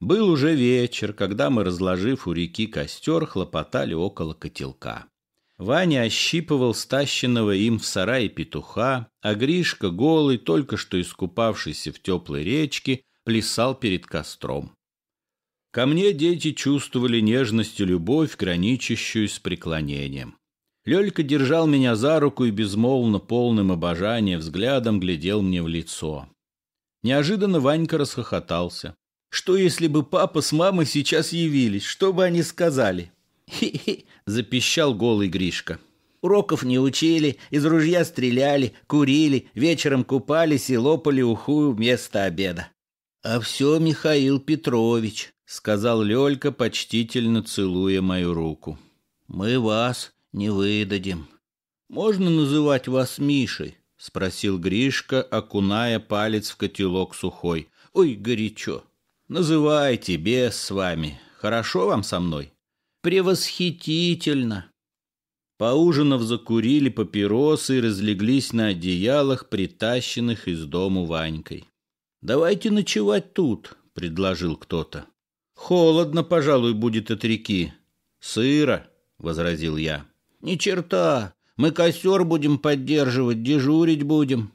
Был уже вечер, когда мы, разложив у реки костер, хлопотали около котелка. Ваня ощипывал стащенного им в сарае петуха, а Гришка, голый, только что искупавшийся в теплой речке, плясал перед костром. Ко мне дети чувствовали нежность и любовь, граничащую с преклонением. Лёлька держал меня за руку и безмолвно, полным обожания, взглядом глядел мне в лицо. Неожиданно Ванька расхохотался. «Что, если бы папа с мамой сейчас явились? Что бы они сказали?» «Хи-хи!» — запищал голый Гришка. «Уроков не учили, из ружья стреляли, курили, вечером купались и лопали уху вместо обеда». «А все Михаил Петрович», сказал Лёлька, почтительно целуя мою руку. «Мы вас не выдадим». «Можно называть вас Мишей?» — спросил Гришка, окуная палец в котелок сухой. «Ой, горячо! Называйте, без с вами. Хорошо вам со мной?» «Превосхитительно!» Поужинав, закурили папиросы и разлеглись на одеялах, притащенных из дому Ванькой. «Давайте ночевать тут», — предложил кто-то. Холодно, пожалуй, будет от реки. Сыро, возразил я. Ни черта. Мы костер будем поддерживать, дежурить будем.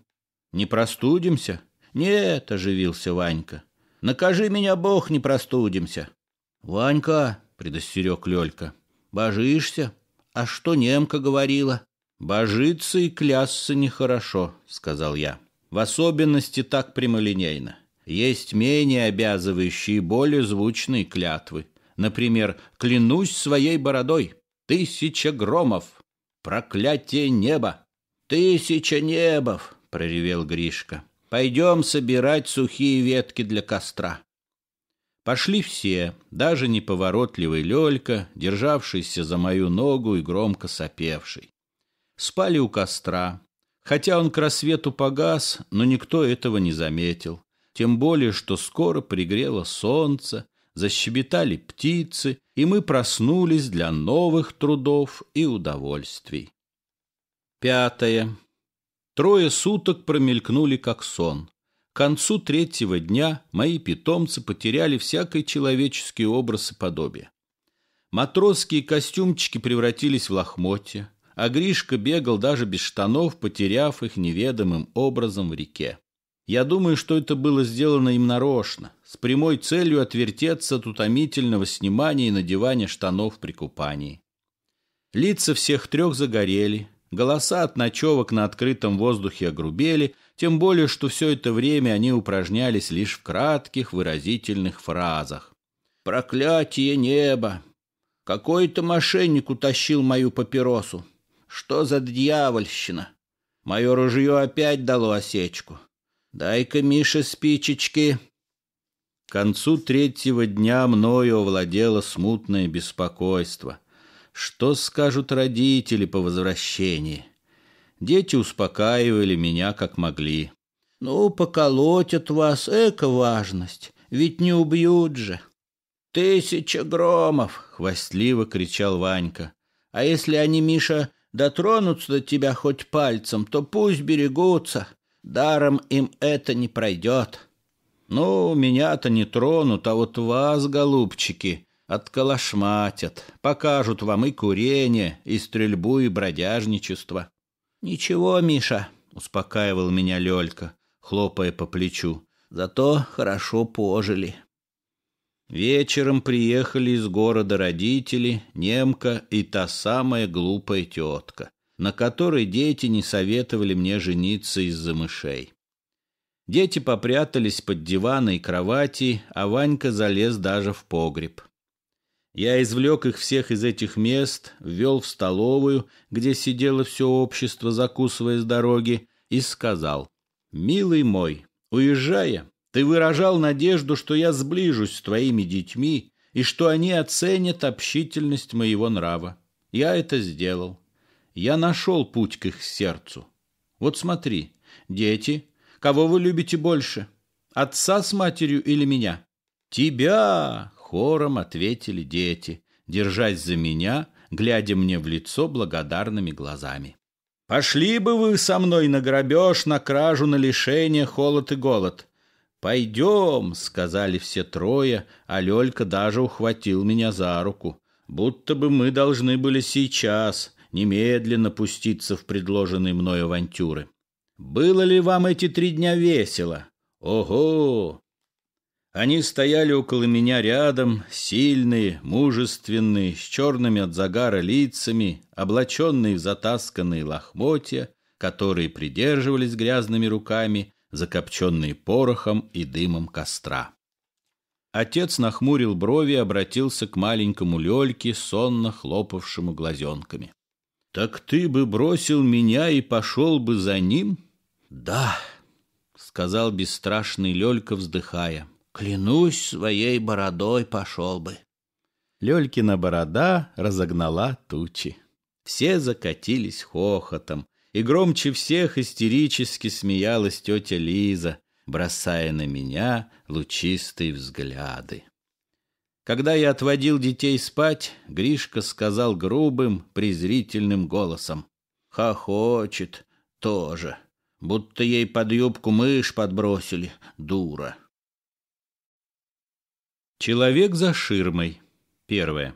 Не простудимся? Нет, оживился Ванька. Накажи меня, Бог, не простудимся. Ванька, предостерег Лёлька, божишься? А что немка говорила? Божиться и клясться нехорошо, сказал я. В особенности так прямолинейно. Есть менее обязывающие более звучные клятвы. Например, «Клянусь своей бородой», «Тысяча громов», «Проклятие неба». «Тысяча небов», — проревел Гришка. «Пойдем собирать сухие ветки для костра». Пошли все, даже неповоротливый Лёлька, державшийся за мою ногу и громко сопевший. Спали у костра, хотя он к рассвету погас, но никто этого не заметил тем более, что скоро пригрело солнце, защебетали птицы, и мы проснулись для новых трудов и удовольствий. Пятое. Трое суток промелькнули как сон. К концу третьего дня мои питомцы потеряли всякий человеческий образ и подобие. Матросские костюмчики превратились в лохмотья, а Гришка бегал даже без штанов, потеряв их неведомым образом в реке. Я думаю, что это было сделано им нарочно, с прямой целью отвертеться от утомительного снимания и надевания штанов при купании. Лица всех трех загорели, голоса от ночевок на открытом воздухе огрубели, тем более, что все это время они упражнялись лишь в кратких выразительных фразах. «Проклятие неба! Какой-то мошенник утащил мою папиросу! Что за дьявольщина! Мое ружье опять дало осечку!» Дай-ка, Миша, спичечки. К концу третьего дня мною овладело смутное беспокойство. Что скажут родители по возвращении? Дети успокаивали меня, как могли. «Ну, поколотят вас, эко-важность, ведь не убьют же!» «Тысяча громов!» — хвастливо кричал Ванька. «А если они, Миша, дотронутся до тебя хоть пальцем, то пусть берегутся. Даром им это не пройдет. Ну, меня-то не тронут, а вот вас, голубчики, отколошматят, покажут вам и курение, и стрельбу, и бродяжничество. Ничего, Миша, успокаивал меня Лёлька, хлопая по плечу. Зато хорошо пожили. Вечером приехали из города родители, немка и та самая глупая тетка на которой дети не советовали мне жениться из-за мышей. Дети попрятались под диваны и кровати, а Ванька залез даже в погреб. Я извлек их всех из этих мест, ввел в столовую, где сидело все общество, закусывая с дороги, и сказал, «Милый мой, уезжая, ты выражал надежду, что я сближусь с твоими детьми и что они оценят общительность моего нрава. Я это сделал. Я нашел путь к их сердцу. Вот смотри, дети, кого вы любите больше? Отца с матерью или меня? Тебя! Хором ответили дети, держась за меня, глядя мне в лицо благодарными глазами. Пошли бы вы со мной на грабеж, на кражу, на лишение, холод и голод. Пойдем, сказали все трое, а Лелька даже ухватил меня за руку. Будто бы мы должны были сейчас, немедленно пуститься в предложенные мною авантюры. Было ли вам эти три дня весело? Ого! Они стояли около меня рядом, сильные, мужественные, с черными от загара лицами, облаченные в затасканные лохмотья, которые придерживались грязными руками, закопченные порохом и дымом костра. Отец нахмурил брови и обратился к маленькому Лёльке, сонно хлопавшему глазенками. Так ты бы бросил меня и пошел бы за ним? Да, сказал бесстрашный Лелька, вздыхая. Клянусь своей бородой пошел бы. Лелькина борода разогнала тучи. Все закатились хохотом, и громче всех истерически смеялась тетя Лиза, бросая на меня лучистые взгляды. Когда я отводил детей спать, Гришка сказал грубым, презрительным голосом. «Хохочет тоже, будто ей под юбку мышь подбросили, дура». Человек за ширмой. Первое.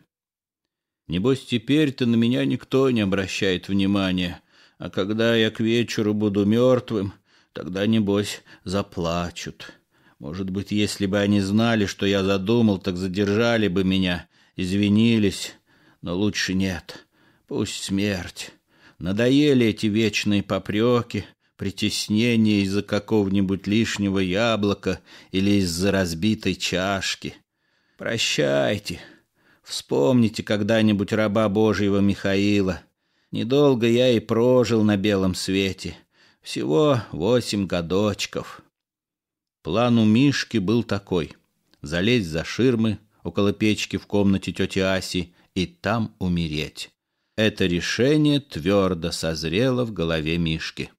Небось, теперь-то на меня никто не обращает внимания, а когда я к вечеру буду мертвым, тогда, небось, заплачут. Может быть, если бы они знали, что я задумал, так задержали бы меня, извинились. Но лучше нет. Пусть смерть. Надоели эти вечные попреки, притеснения из-за какого-нибудь лишнего яблока или из-за разбитой чашки. Прощайте. Вспомните когда-нибудь раба Божьего Михаила. Недолго я и прожил на белом свете. Всего восемь годочков». План у Мишки был такой. Залезть за ширмы около печки в комнате тети Аси и там умереть. Это решение твердо созрело в голове Мишки.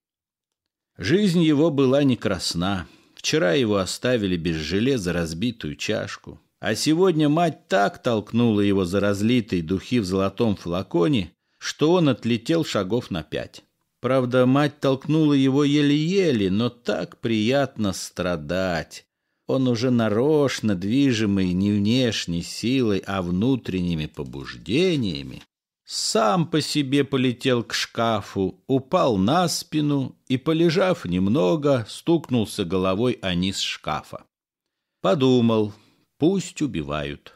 Жизнь его была не красна. Вчера его оставили без железа разбитую чашку. А сегодня мать так толкнула его за разлитые духи в золотом флаконе, что он отлетел шагов на пять. Правда, мать толкнула его еле-еле, но так приятно страдать. Он уже нарочно движимый не внешней силой, а внутренними побуждениями, сам по себе полетел к шкафу, упал на спину и, полежав немного, стукнулся головой о низ шкафа. Подумал, пусть убивают.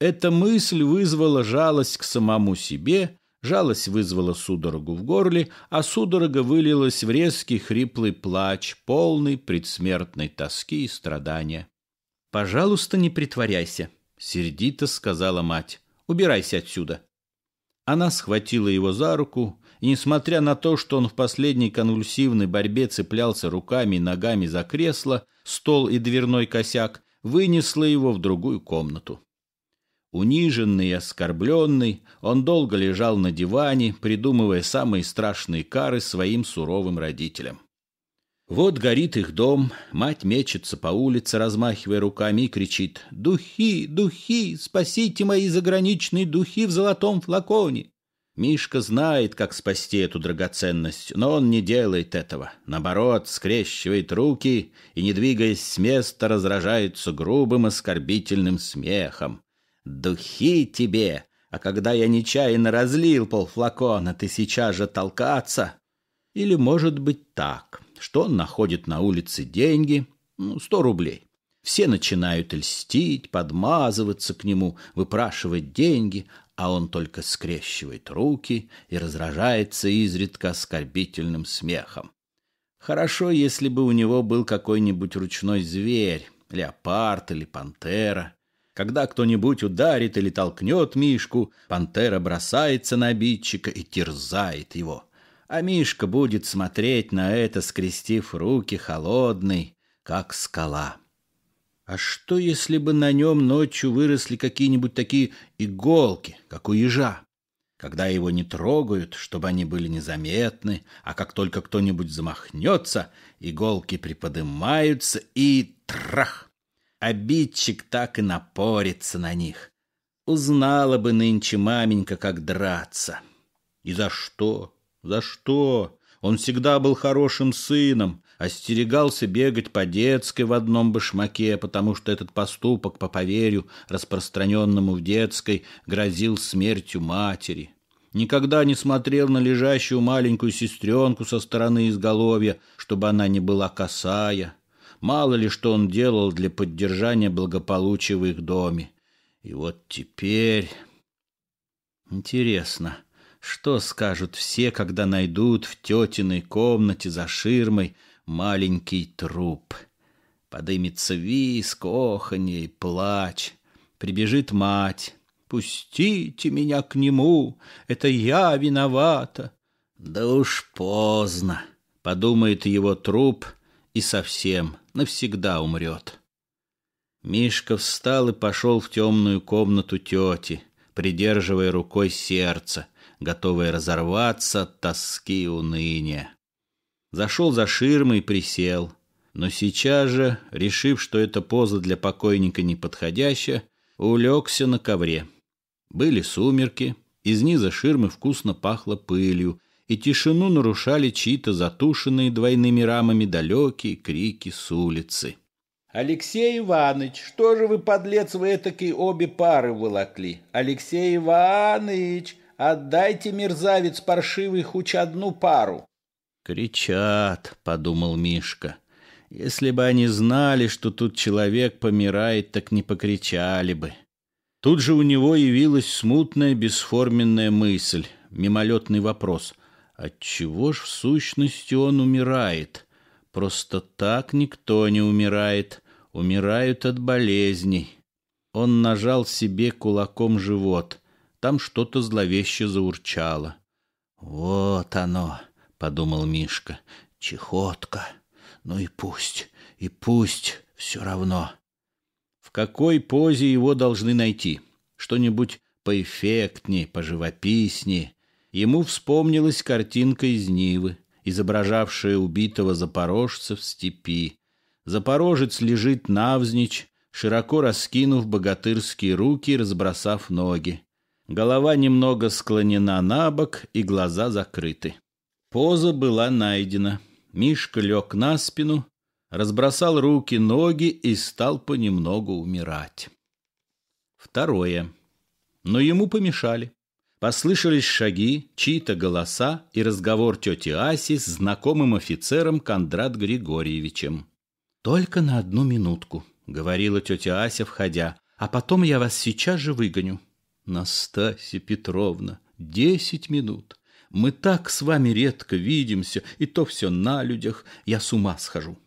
Эта мысль вызвала жалость к самому себе Жалость вызвала судорогу в горле, а судорога вылилась в резкий хриплый плач, полный предсмертной тоски и страдания. «Пожалуйста, не притворяйся», — сердито сказала мать. «Убирайся отсюда». Она схватила его за руку, и, несмотря на то, что он в последней конвульсивной борьбе цеплялся руками и ногами за кресло, стол и дверной косяк, вынесла его в другую комнату. Униженный и оскорбленный, он долго лежал на диване, придумывая самые страшные кары своим суровым родителям. Вот горит их дом, мать мечется по улице, размахивая руками и кричит «Духи, духи, спасите мои заграничные духи в золотом флаконе!» Мишка знает, как спасти эту драгоценность, но он не делает этого. Наоборот, скрещивает руки и, не двигаясь с места, разражается грубым оскорбительным смехом. Духи тебе! А когда я нечаянно разлил полфлакона, ты сейчас же толкаться? Или, может быть, так, что он находит на улице деньги, ну, сто рублей. Все начинают льстить, подмазываться к нему, выпрашивать деньги, а он только скрещивает руки и разражается изредка оскорбительным смехом. Хорошо, если бы у него был какой-нибудь ручной зверь, леопард или пантера, когда кто-нибудь ударит или толкнет Мишку, пантера бросается на обидчика и терзает его. А Мишка будет смотреть на это, скрестив руки, холодный, как скала. А что, если бы на нем ночью выросли какие-нибудь такие иголки, как у ежа? Когда его не трогают, чтобы они были незаметны, а как только кто-нибудь замахнется, иголки приподнимаются и трах! обидчик так и напорится на них. Узнала бы нынче маменька, как драться. И за что? За что? Он всегда был хорошим сыном, остерегался бегать по детской в одном башмаке, потому что этот поступок, по поверью, распространенному в детской, грозил смертью матери. Никогда не смотрел на лежащую маленькую сестренку со стороны изголовья, чтобы она не была косая. Мало ли что он делал для поддержания благополучия в их доме. И вот теперь... Интересно, что скажут все, когда найдут в тетиной комнате за ширмой маленький труп? Подымется виск, оханье и плач. Прибежит мать. «Пустите меня к нему! Это я виновата!» «Да уж поздно!» — подумает его труп и совсем навсегда умрет. Мишка встал и пошел в темную комнату тети, придерживая рукой сердце, готовое разорваться от тоски и уныния. Зашел за ширмой и присел. Но сейчас же, решив, что эта поза для покойника неподходящая, улегся на ковре. Были сумерки, из низа ширмы вкусно пахло пылью, и тишину нарушали чьи-то затушенные двойными рамами далекие крики с улицы. «Алексей Иваныч, что же вы, подлец, вы этакой обе пары волокли? Алексей Иваныч, отдайте, мерзавец паршивый, хоть одну пару!» «Кричат», — подумал Мишка. «Если бы они знали, что тут человек помирает, так не покричали бы». Тут же у него явилась смутная, бесформенная мысль, мимолетный вопрос — Отчего ж в сущности он умирает? Просто так никто не умирает. Умирают от болезней. Он нажал себе кулаком живот. Там что-то зловеще заурчало. «Вот оно», — подумал Мишка, — «чехотка. Ну и пусть, и пусть, все равно». В какой позе его должны найти? Что-нибудь поэффектнее, поживописнее, ему вспомнилась картинка из Нивы, изображавшая убитого запорожца в степи. Запорожец лежит навзничь, широко раскинув богатырские руки и разбросав ноги. Голова немного склонена на бок и глаза закрыты. Поза была найдена. Мишка лег на спину, разбросал руки, ноги и стал понемногу умирать. Второе. Но ему помешали. Послышались шаги, чьи-то голоса и разговор тети Аси с знакомым офицером Кондрат Григорьевичем. «Только на одну минутку», — говорила тетя Ася, входя, «а потом я вас сейчас же выгоню». «Настасья Петровна, десять минут. Мы так с вами редко видимся, и то все на людях. Я с ума схожу».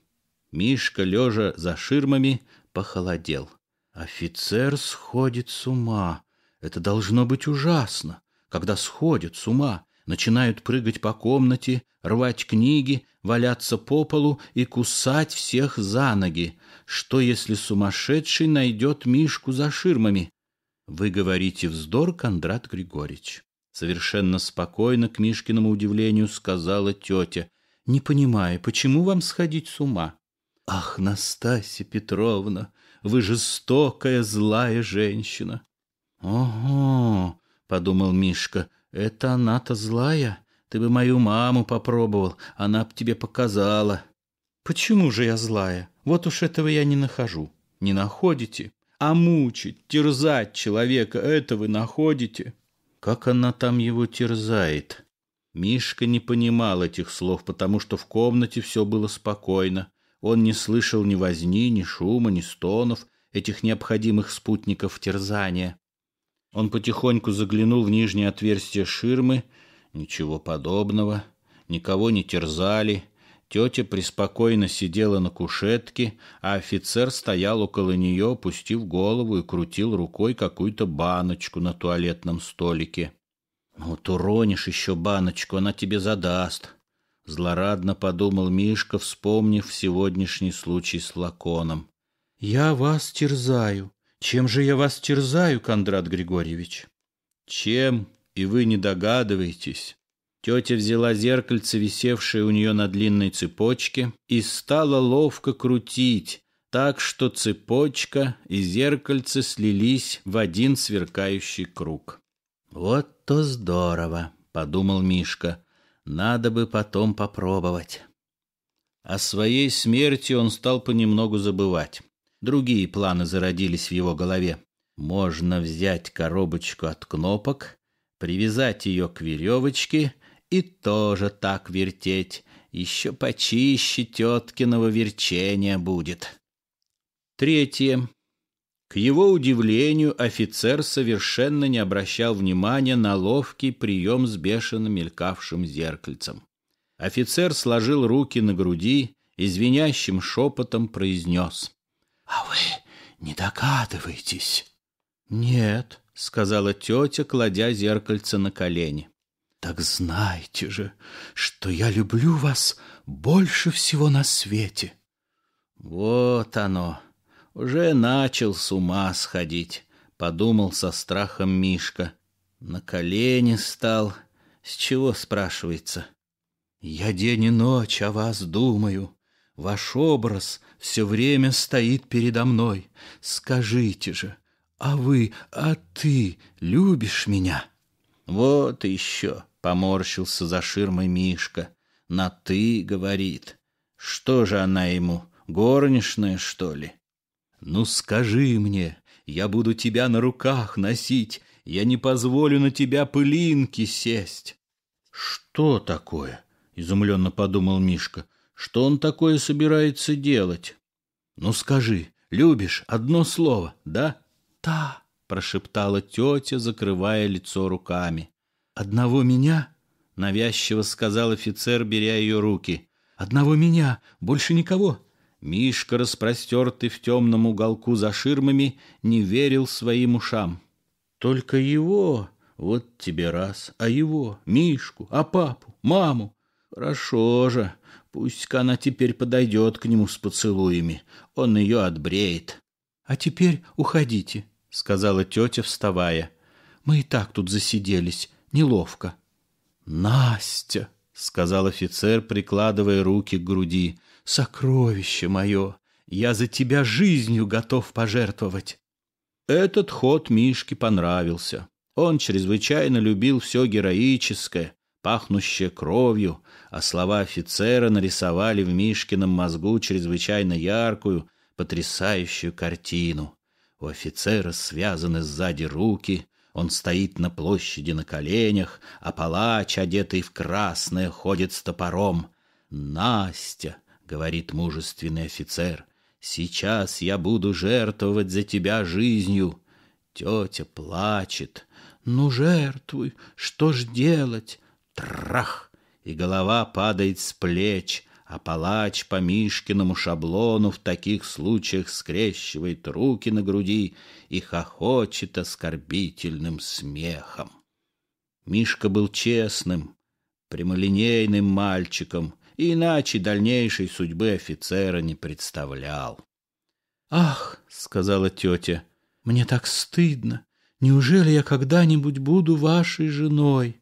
Мишка, лежа за ширмами, похолодел. «Офицер сходит с ума. Это должно быть ужасно когда сходят с ума, начинают прыгать по комнате, рвать книги, валяться по полу и кусать всех за ноги. Что, если сумасшедший найдет Мишку за ширмами? Вы говорите вздор, Кондрат Григорьевич. Совершенно спокойно, к Мишкиному удивлению, сказала тетя. Не понимаю, почему вам сходить с ума? Ах, Настасья Петровна, вы жестокая, злая женщина. Ого! — подумал Мишка. «Это она-то злая. Ты бы мою маму попробовал, она б тебе показала». «Почему же я злая? Вот уж этого я не нахожу». «Не находите? А мучить, терзать человека — это вы находите». Как она там его терзает? Мишка не понимал этих слов, потому что в комнате все было спокойно. Он не слышал ни возни, ни шума, ни стонов, этих необходимых спутников терзания. Он потихоньку заглянул в нижнее отверстие ширмы. Ничего подобного. Никого не терзали. Тетя преспокойно сидела на кушетке, а офицер стоял около нее, опустив голову и крутил рукой какую-то баночку на туалетном столике. «Вот уронишь еще баночку, она тебе задаст», — злорадно подумал Мишка, вспомнив сегодняшний случай с лаконом. «Я вас терзаю», чем же я вас терзаю, Кондрат Григорьевич? Чем, и вы не догадываетесь. Тетя взяла зеркальце, висевшее у нее на длинной цепочке, и стала ловко крутить, так что цепочка и зеркальце слились в один сверкающий круг. «Вот то здорово!» — подумал Мишка. «Надо бы потом попробовать». О своей смерти он стал понемногу забывать. Другие планы зародились в его голове. Можно взять коробочку от кнопок, привязать ее к веревочке и тоже так вертеть. Еще почище теткиного верчения будет. Третье. К его удивлению, офицер совершенно не обращал внимания на ловкий прием с бешено мелькавшим зеркальцем. Офицер сложил руки на груди и звенящим шепотом произнес — а вы не догадываетесь? Нет, сказала тетя, кладя зеркальце на колени. Так знайте же, что я люблю вас больше всего на свете. Вот оно, уже начал с ума сходить, подумал со страхом Мишка. На колени стал, с чего спрашивается? Я день и ночь о вас думаю, Ваш образ все время стоит передо мной. Скажите же, а вы, а ты любишь меня?» «Вот еще», — поморщился за ширмой Мишка, — «на «ты» говорит. Что же она ему, горничная, что ли?» «Ну скажи мне, я буду тебя на руках носить, я не позволю на тебя пылинки сесть». «Что такое?» — изумленно подумал Мишка — что он такое собирается делать? Ну скажи, любишь одно слово, да? Да, прошептала тетя, закрывая лицо руками. Одного меня? Навязчиво сказал офицер, беря ее руки. Одного меня, больше никого. Мишка, распростертый в темном уголку за ширмами, не верил своим ушам. Только его, вот тебе раз, а его, Мишку, а папу, маму. Хорошо же, Пусть-ка она теперь подойдет к нему с поцелуями. Он ее отбреет. — А теперь уходите, — сказала тетя, вставая. — Мы и так тут засиделись. Неловко. — Настя, — сказал офицер, прикладывая руки к груди, — сокровище мое! Я за тебя жизнью готов пожертвовать. Этот ход Мишке понравился. Он чрезвычайно любил все героическое, пахнущее кровью, а слова офицера нарисовали в Мишкином мозгу чрезвычайно яркую, потрясающую картину. У офицера связаны сзади руки, он стоит на площади на коленях, а палач, одетый в красное, ходит с топором. «Настя!» — говорит мужественный офицер. «Сейчас я буду жертвовать за тебя жизнью!» Тетя плачет. «Ну, жертвуй, что ж делать? Трах! И голова падает с плеч, а палач по Мишкиному шаблону в таких случаях скрещивает руки на груди и хохочет оскорбительным смехом. Мишка был честным, прямолинейным мальчиком, и иначе дальнейшей судьбы офицера не представлял. «Ах!» — сказала тетя, — «мне так стыдно! Неужели я когда-нибудь буду вашей женой?»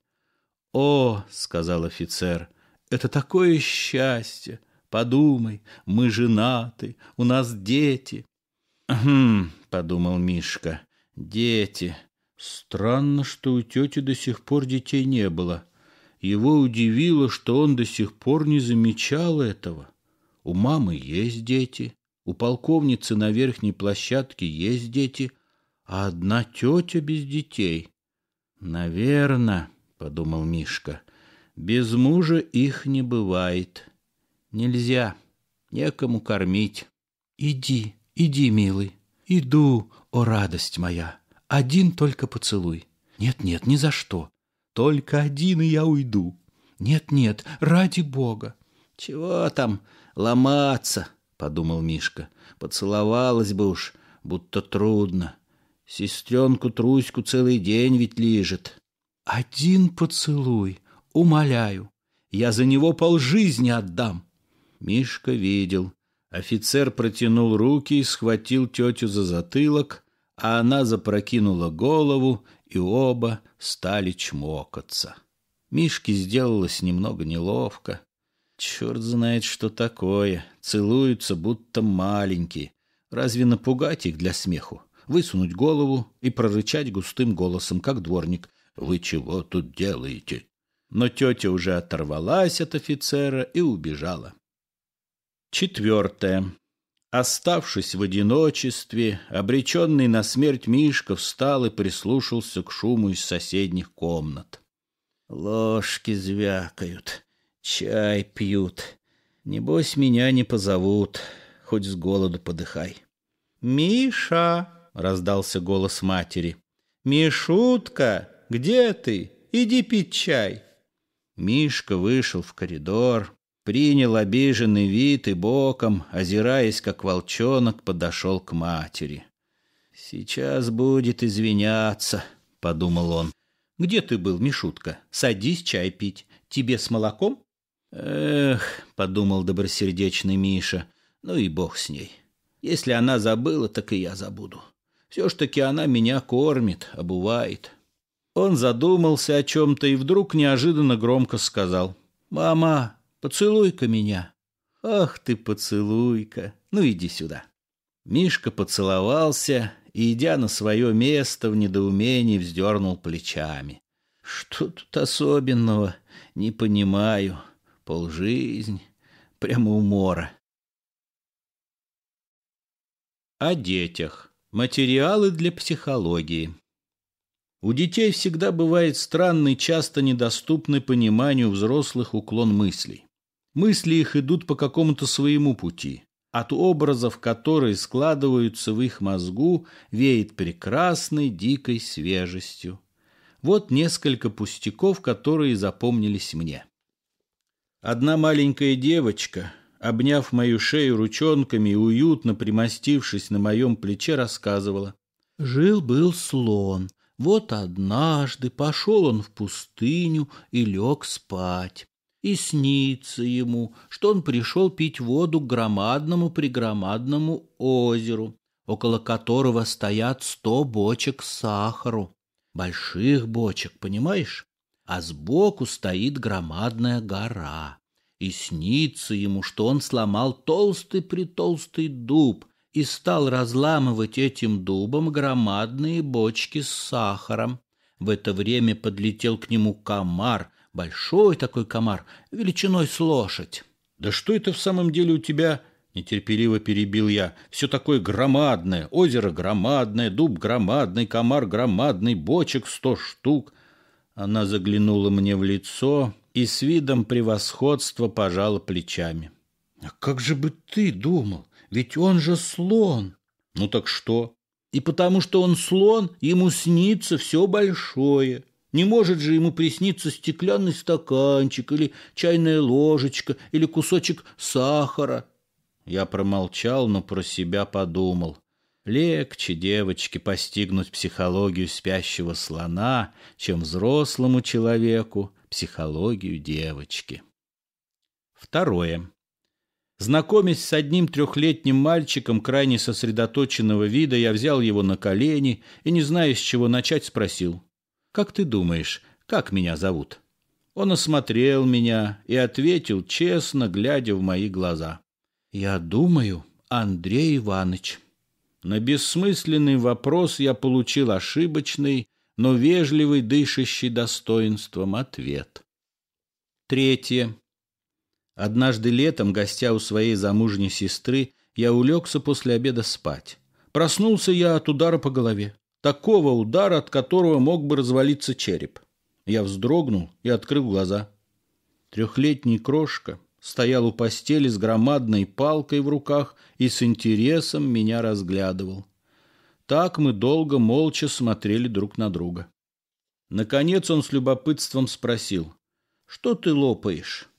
«О!» — сказал офицер, — «это такое счастье! Подумай, мы женаты, у нас дети!» «Хм!» — подумал Мишка, — «дети! Странно, что у тети до сих пор детей не было. Его удивило, что он до сих пор не замечал этого. У мамы есть дети, у полковницы на верхней площадке есть дети, а одна тетя без детей. Наверное...» — подумал Мишка. «Без мужа их не бывает. Нельзя, некому кормить». «Иди, иди, милый, иду, о радость моя, один только поцелуй. Нет-нет, ни за что, только один и я уйду. Нет-нет, ради Бога». «Чего там ломаться?» — подумал Мишка. «Поцеловалась бы уж, будто трудно. Сестренку Труську целый день ведь лижет». Один поцелуй, умоляю, я за него полжизни отдам. Мишка видел. Офицер протянул руки и схватил тетю за затылок, а она запрокинула голову, и оба стали чмокаться. Мишке сделалось немного неловко. Черт знает, что такое. Целуются, будто маленькие. Разве напугать их для смеху? Высунуть голову и прорычать густым голосом, как дворник. Вы чего тут делаете?» Но тетя уже оторвалась от офицера и убежала. Четвертое. Оставшись в одиночестве, обреченный на смерть Мишка встал и прислушался к шуму из соседних комнат. «Ложки звякают, чай пьют. Небось, меня не позовут, хоть с голоду подыхай». «Миша!» — раздался голос матери. «Мишутка, где ты? Иди пить чай!» Мишка вышел в коридор, принял обиженный вид и боком, озираясь, как волчонок, подошел к матери. «Сейчас будет извиняться», — подумал он. «Где ты был, Мишутка? Садись чай пить. Тебе с молоком?» «Эх», — подумал добросердечный Миша, — «ну и бог с ней. Если она забыла, так и я забуду. Все ж таки она меня кормит, обувает, он задумался о чем-то и вдруг неожиданно громко сказал. «Мама, поцелуй-ка меня». «Ах ты, поцелуй-ка! Ну иди сюда». Мишка поцеловался и, идя на свое место, в недоумении вздернул плечами. «Что тут особенного? Не понимаю. Полжизнь. Прямо умора». О детях. Материалы для психологии. У детей всегда бывает странный, часто недоступный пониманию взрослых уклон мыслей. Мысли их идут по какому-то своему пути. От образов, которые складываются в их мозгу, веет прекрасной дикой свежестью. Вот несколько пустяков, которые запомнились мне. Одна маленькая девочка, обняв мою шею ручонками и уютно примостившись на моем плече, рассказывала. «Жил-был слон. Вот однажды пошел он в пустыню и лег спать. И снится ему, что он пришел пить воду к громадному-пригромадному озеру, около которого стоят сто бочек сахару. Больших бочек, понимаешь? А сбоку стоит громадная гора. И снится ему, что он сломал толстый-притолстый дуб, и стал разламывать этим дубом громадные бочки с сахаром. В это время подлетел к нему комар, большой такой комар, величиной с лошадь. «Да что это в самом деле у тебя?» Нетерпеливо перебил я. «Все такое громадное. Озеро громадное, дуб громадный, комар громадный, бочек сто штук». Она заглянула мне в лицо и с видом превосходства пожала плечами. «А как же бы ты думал? Ведь он же слон. Ну так что? И потому что он слон, ему снится все большое. Не может же ему присниться стеклянный стаканчик или чайная ложечка или кусочек сахара. Я промолчал, но про себя подумал. Легче девочке постигнуть психологию спящего слона, чем взрослому человеку психологию девочки. Второе. Знакомясь с одним трехлетним мальчиком крайне сосредоточенного вида, я взял его на колени и, не зная, с чего начать, спросил. «Как ты думаешь, как меня зовут?» Он осмотрел меня и ответил, честно глядя в мои глаза. «Я думаю, Андрей Иванович». На бессмысленный вопрос я получил ошибочный, но вежливый, дышащий достоинством ответ. Третье. Однажды летом, гостя у своей замужней сестры, я улегся после обеда спать. Проснулся я от удара по голове. Такого удара, от которого мог бы развалиться череп. Я вздрогнул и открыл глаза. Трехлетний крошка стоял у постели с громадной палкой в руках и с интересом меня разглядывал. Так мы долго молча смотрели друг на друга. Наконец он с любопытством спросил, «Что ты лопаешь?»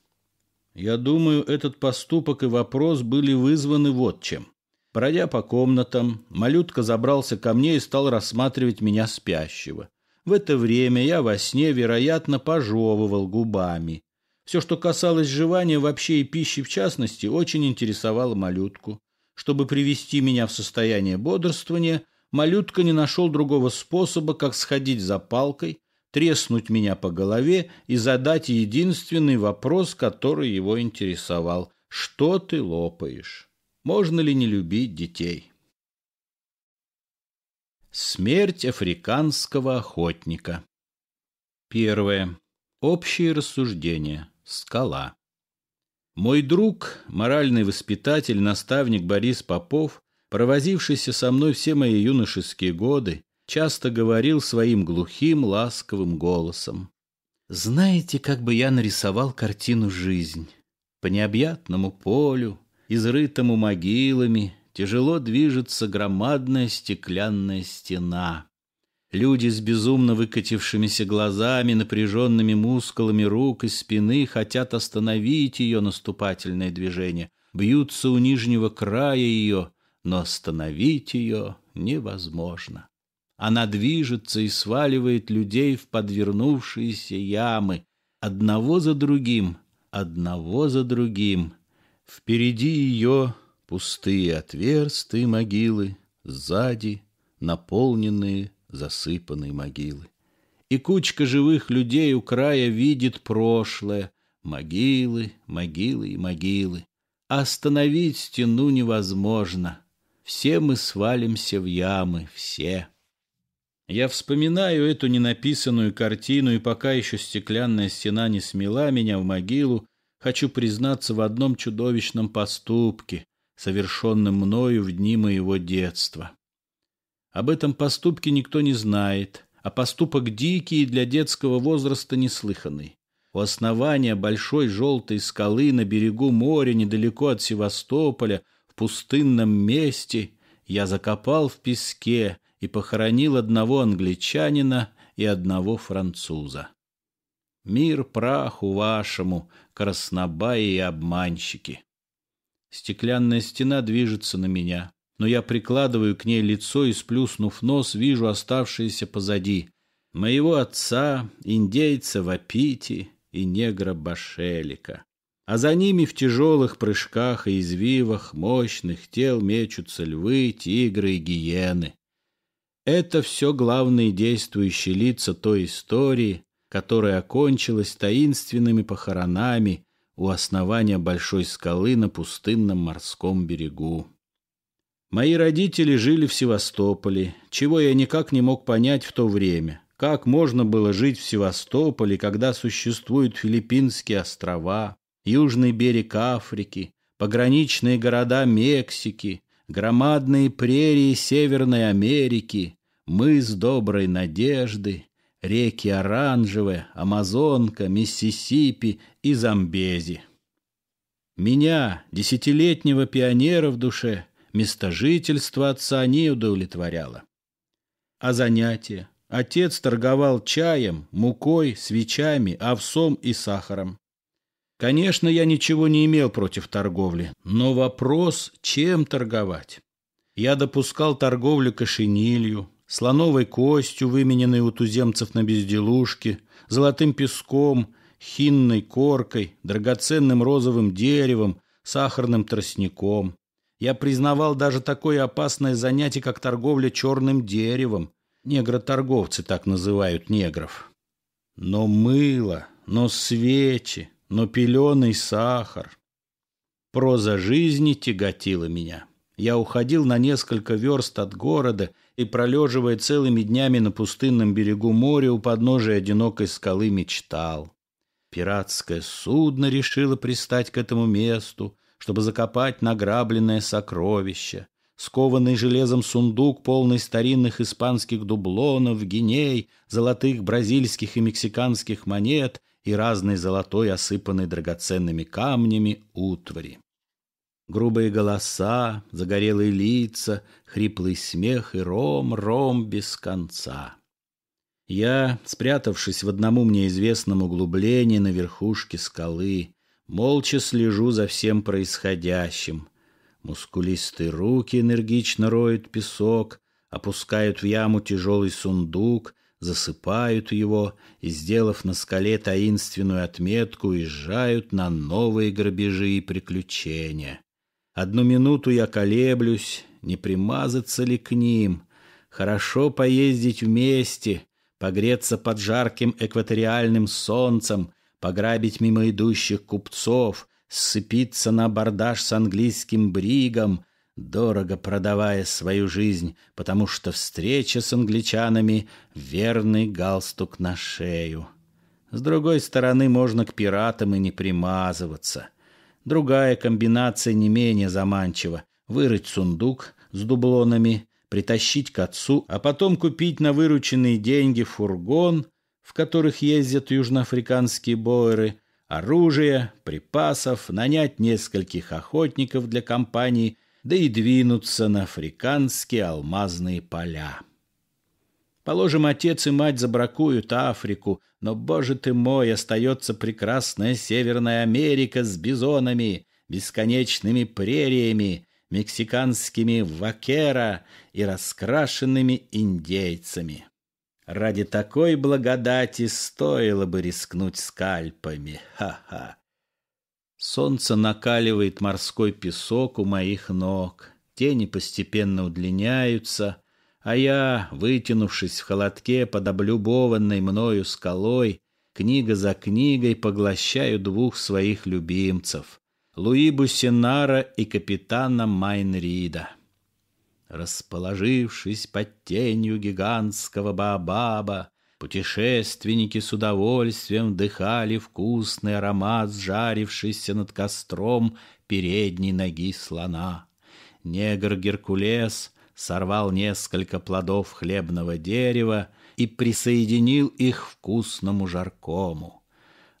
Я думаю, этот поступок и вопрос были вызваны вот чем. Пройдя по комнатам, малютка забрался ко мне и стал рассматривать меня спящего. В это время я во сне, вероятно, пожевывал губами. Все, что касалось жевания вообще и пищи в частности, очень интересовало малютку. Чтобы привести меня в состояние бодрствования, малютка не нашел другого способа, как сходить за палкой, треснуть меня по голове и задать единственный вопрос, который его интересовал. «Что ты лопаешь? Можно ли не любить детей?» Смерть африканского охотника Первое. Общие рассуждения. Скала. Мой друг, моральный воспитатель, наставник Борис Попов, провозившийся со мной все мои юношеские годы, часто говорил своим глухим, ласковым голосом. «Знаете, как бы я нарисовал картину жизнь? По необъятному полю, изрытому могилами, тяжело движется громадная стеклянная стена. Люди с безумно выкатившимися глазами, напряженными мускулами рук и спины хотят остановить ее наступательное движение, бьются у нижнего края ее, но остановить ее невозможно. Она движется и сваливает людей в подвернувшиеся ямы, одного за другим, одного за другим. Впереди ее пустые отверстия, могилы, сзади наполненные засыпанные могилы. И кучка живых людей у края видит прошлое, могилы, могилы и могилы. Остановить стену невозможно. Все мы свалимся в ямы, все. Я вспоминаю эту ненаписанную картину, и пока еще стеклянная стена не смела меня в могилу, хочу признаться в одном чудовищном поступке, совершенном мною в дни моего детства. Об этом поступке никто не знает, а поступок дикий и для детского возраста неслыханный. У основания большой желтой скалы на берегу моря, недалеко от Севастополя, в пустынном месте, я закопал в песке и похоронил одного англичанина и одного француза. Мир праху вашему, краснобаи и обманщики! Стеклянная стена движется на меня, но я прикладываю к ней лицо и, сплюснув нос, вижу оставшиеся позади. Моего отца, индейца Вапити и негра Башелика. А за ними в тяжелых прыжках и извивах мощных тел мечутся львы, тигры и гиены. Это все главные действующие лица той истории, которая окончилась таинственными похоронами у основания большой скалы на пустынном морском берегу. Мои родители жили в Севастополе, чего я никак не мог понять в то время. Как можно было жить в Севастополе, когда существуют Филиппинские острова, южный берег Африки, пограничные города Мексики, громадные прерии Северной Америки, мы с доброй надежды, реки Оранжевые, Амазонка, Миссисипи и Замбези. Меня, десятилетнего пионера в душе, место жительства отца не удовлетворяло. А занятия? Отец торговал чаем, мукой, свечами, овсом и сахаром. Конечно, я ничего не имел против торговли, но вопрос, чем торговать? Я допускал торговлю кошенилью, слоновой костью, вымененной у туземцев на безделушке, золотым песком, хинной коркой, драгоценным розовым деревом, сахарным тростником. Я признавал даже такое опасное занятие, как торговля черным деревом. Негроторговцы так называют негров. Но мыло, но свечи, но пеленый сахар. Проза жизни тяготила меня. Я уходил на несколько верст от города – и пролеживая целыми днями на пустынном берегу моря у подножия одинокой скалы мечтал. Пиратское судно решило пристать к этому месту, чтобы закопать награбленное сокровище. Скованный железом сундук, полный старинных испанских дублонов, геней, золотых бразильских и мексиканских монет и разной золотой, осыпанной драгоценными камнями, утвари. Грубые голоса, загорелые лица, хриплый смех и ром, ром без конца. Я, спрятавшись в одному мне известном углублении на верхушке скалы, молча слежу за всем происходящим. Мускулистые руки энергично роют песок, опускают в яму тяжелый сундук, засыпают его и, сделав на скале таинственную отметку, уезжают на новые грабежи и приключения. Одну минуту я колеблюсь, не примазаться ли к ним. Хорошо поездить вместе, погреться под жарким экваториальным солнцем, пограбить мимо идущих купцов, сцепиться на абордаж с английским бригом, дорого продавая свою жизнь, потому что встреча с англичанами — верный галстук на шею. С другой стороны, можно к пиратам и не примазываться — Другая комбинация не менее заманчива. Вырыть сундук с дублонами, притащить к отцу, а потом купить на вырученные деньги фургон, в которых ездят южноафриканские бойеры, оружие, припасов, нанять нескольких охотников для компании, да и двинуться на африканские алмазные поля. Положим, отец и мать забракуют Африку, но, боже ты мой, остается прекрасная Северная Америка с бизонами, бесконечными прериями, мексиканскими вакера и раскрашенными индейцами. Ради такой благодати стоило бы рискнуть скальпами. Ха-ха. Солнце накаливает морской песок у моих ног. Тени постепенно удлиняются — а я, вытянувшись в холодке под облюбованной мною скалой, книга за книгой поглощаю двух своих любимцев — Луи Бусинара и капитана Майнрида. Расположившись под тенью гигантского баобаба, путешественники с удовольствием вдыхали вкусный аромат сжарившийся над костром передней ноги слона. Негр Геркулес — сорвал несколько плодов хлебного дерева и присоединил их вкусному жаркому.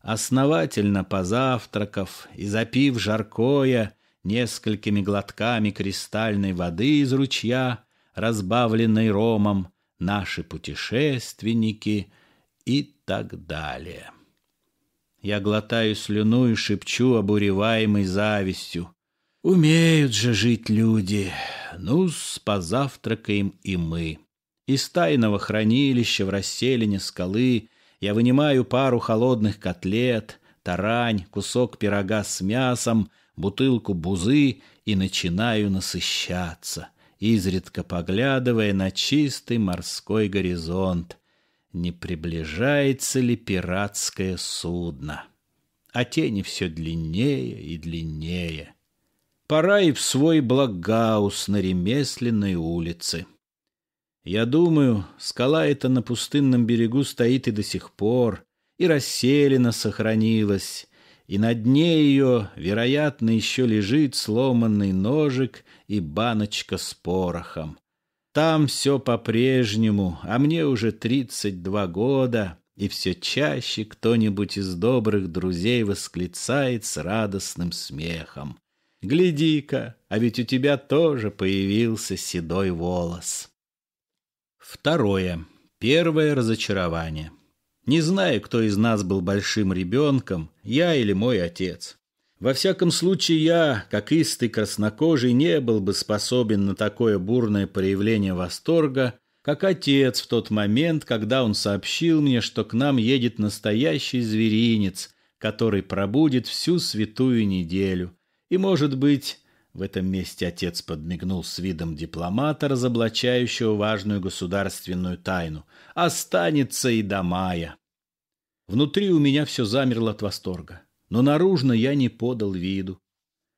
Основательно позавтракав и запив жаркое несколькими глотками кристальной воды из ручья, разбавленной ромом, наши путешественники и так далее. Я глотаю слюну и шепчу, обуреваемой завистью. Умеют же жить люди. ну позавтракаем и мы. Из тайного хранилища в расселине скалы я вынимаю пару холодных котлет, тарань, кусок пирога с мясом, бутылку бузы и начинаю насыщаться, изредка поглядывая на чистый морской горизонт. Не приближается ли пиратское судно? А тени все длиннее и длиннее — Пора и в свой благаус на ремесленной улице. Я думаю, скала эта на пустынном берегу стоит и до сих пор, и расселена сохранилась, и на дне ее, вероятно, еще лежит сломанный ножик и баночка с порохом. Там все по-прежнему, а мне уже тридцать два года, и все чаще кто-нибудь из добрых друзей восклицает с радостным смехом. Гляди-ка, а ведь у тебя тоже появился седой волос. Второе. Первое разочарование. Не знаю, кто из нас был большим ребенком, я или мой отец. Во всяком случае, я, как истый краснокожий, не был бы способен на такое бурное проявление восторга, как отец в тот момент, когда он сообщил мне, что к нам едет настоящий зверинец, который пробудет всю святую неделю, и, может быть, в этом месте отец подмигнул с видом дипломата, разоблачающего важную государственную тайну. Останется и до мая. Внутри у меня все замерло от восторга. Но наружно я не подал виду.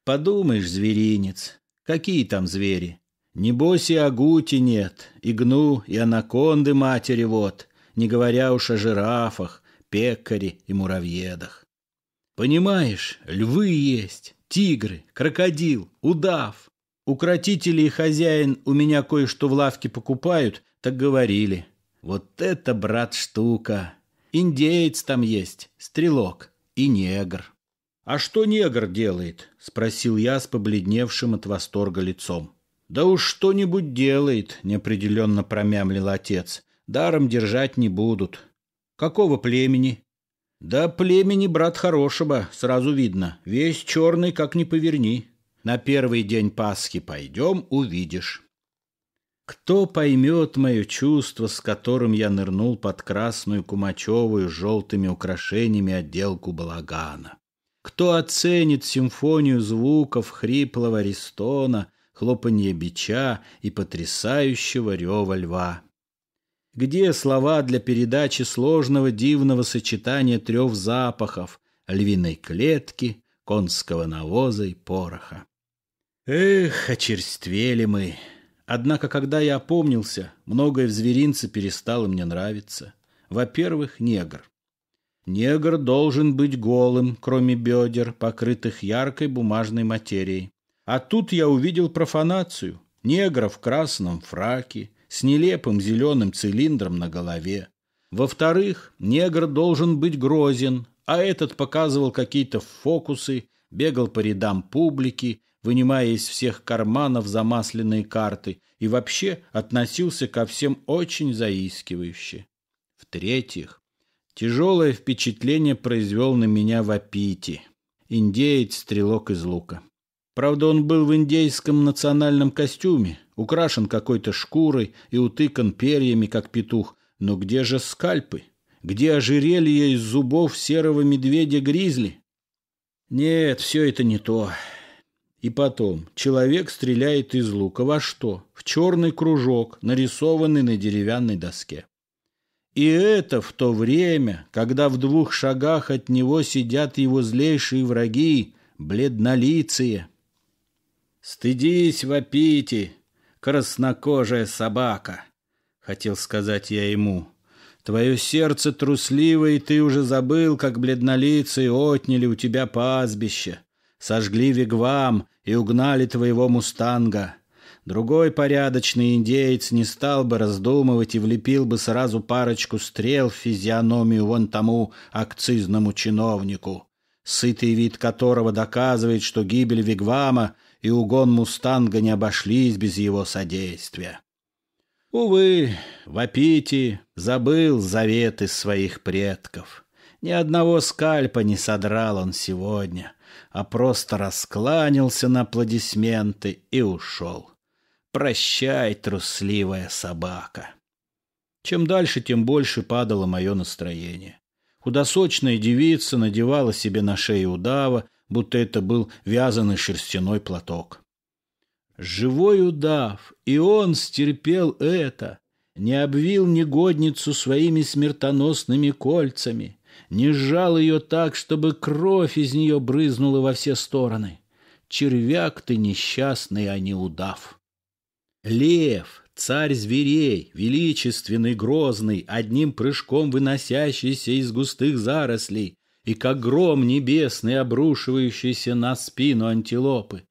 Подумаешь, зверинец, какие там звери? Небось и агути нет, и гну, и анаконды матери вот, не говоря уж о жирафах, пекаре и муравьедах. Понимаешь, львы есть, тигры, крокодил, удав. Укротители и хозяин у меня кое-что в лавке покупают, так говорили. Вот это, брат, штука. Индеец там есть, стрелок и негр. «А что негр делает?» – спросил я с побледневшим от восторга лицом. «Да уж что-нибудь делает», – неопределенно промямлил отец. «Даром держать не будут». «Какого племени?» Да племени брат хорошего, сразу видно. Весь черный, как ни поверни. На первый день Пасхи пойдем, увидишь. Кто поймет мое чувство, с которым я нырнул под красную кумачевую с желтыми украшениями отделку балагана? Кто оценит симфонию звуков хриплого ристона, хлопанье бича и потрясающего рева льва? Где слова для передачи сложного дивного сочетания трех запахов – львиной клетки, конского навоза и пороха? Эх, очерствели мы. Однако, когда я опомнился, многое в зверинце перестало мне нравиться. Во-первых, негр. Негр должен быть голым, кроме бедер, покрытых яркой бумажной материей. А тут я увидел профанацию. Негра в красном фраке, с нелепым зеленым цилиндром на голове. Во-вторых, негр должен быть грозен, а этот показывал какие-то фокусы, бегал по рядам публики, вынимая из всех карманов замасленные карты и вообще относился ко всем очень заискивающе. В-третьих, тяжелое впечатление произвел на меня Вапити, индеец-стрелок из лука. Правда, он был в индейском национальном костюме, украшен какой-то шкурой и утыкан перьями, как петух. Но где же скальпы? Где ожерелье из зубов серого медведя-гризли? Нет, все это не то. И потом, человек стреляет из лука во что? В черный кружок, нарисованный на деревянной доске. И это в то время, когда в двух шагах от него сидят его злейшие враги, бледнолицые. «Стыдись, вопите!» краснокожая собака!» Хотел сказать я ему. «Твое сердце трусливое и ты уже забыл, как бледнолицые отняли у тебя пастбище, сожгли вигвам и угнали твоего мустанга». Другой порядочный индеец не стал бы раздумывать и влепил бы сразу парочку стрел в физиономию вон тому акцизному чиновнику, сытый вид которого доказывает, что гибель Вигвама и угон «Мустанга» не обошлись без его содействия. Увы, Вапити забыл заветы своих предков. Ни одного скальпа не содрал он сегодня, а просто раскланялся на аплодисменты и ушел. «Прощай, трусливая собака!» Чем дальше, тем больше падало мое настроение. Худосочная девица надевала себе на шею удава, будто это был вязаный шерстяной платок. Живой удав, и он стерпел это, не обвил негодницу своими смертоносными кольцами, не сжал ее так, чтобы кровь из нее брызнула во все стороны. Червяк ты несчастный, а не удав. Лев, царь зверей, величественный, грозный, одним прыжком выносящийся из густых зарослей, и как гром небесный, обрушивающийся на спину антилопы.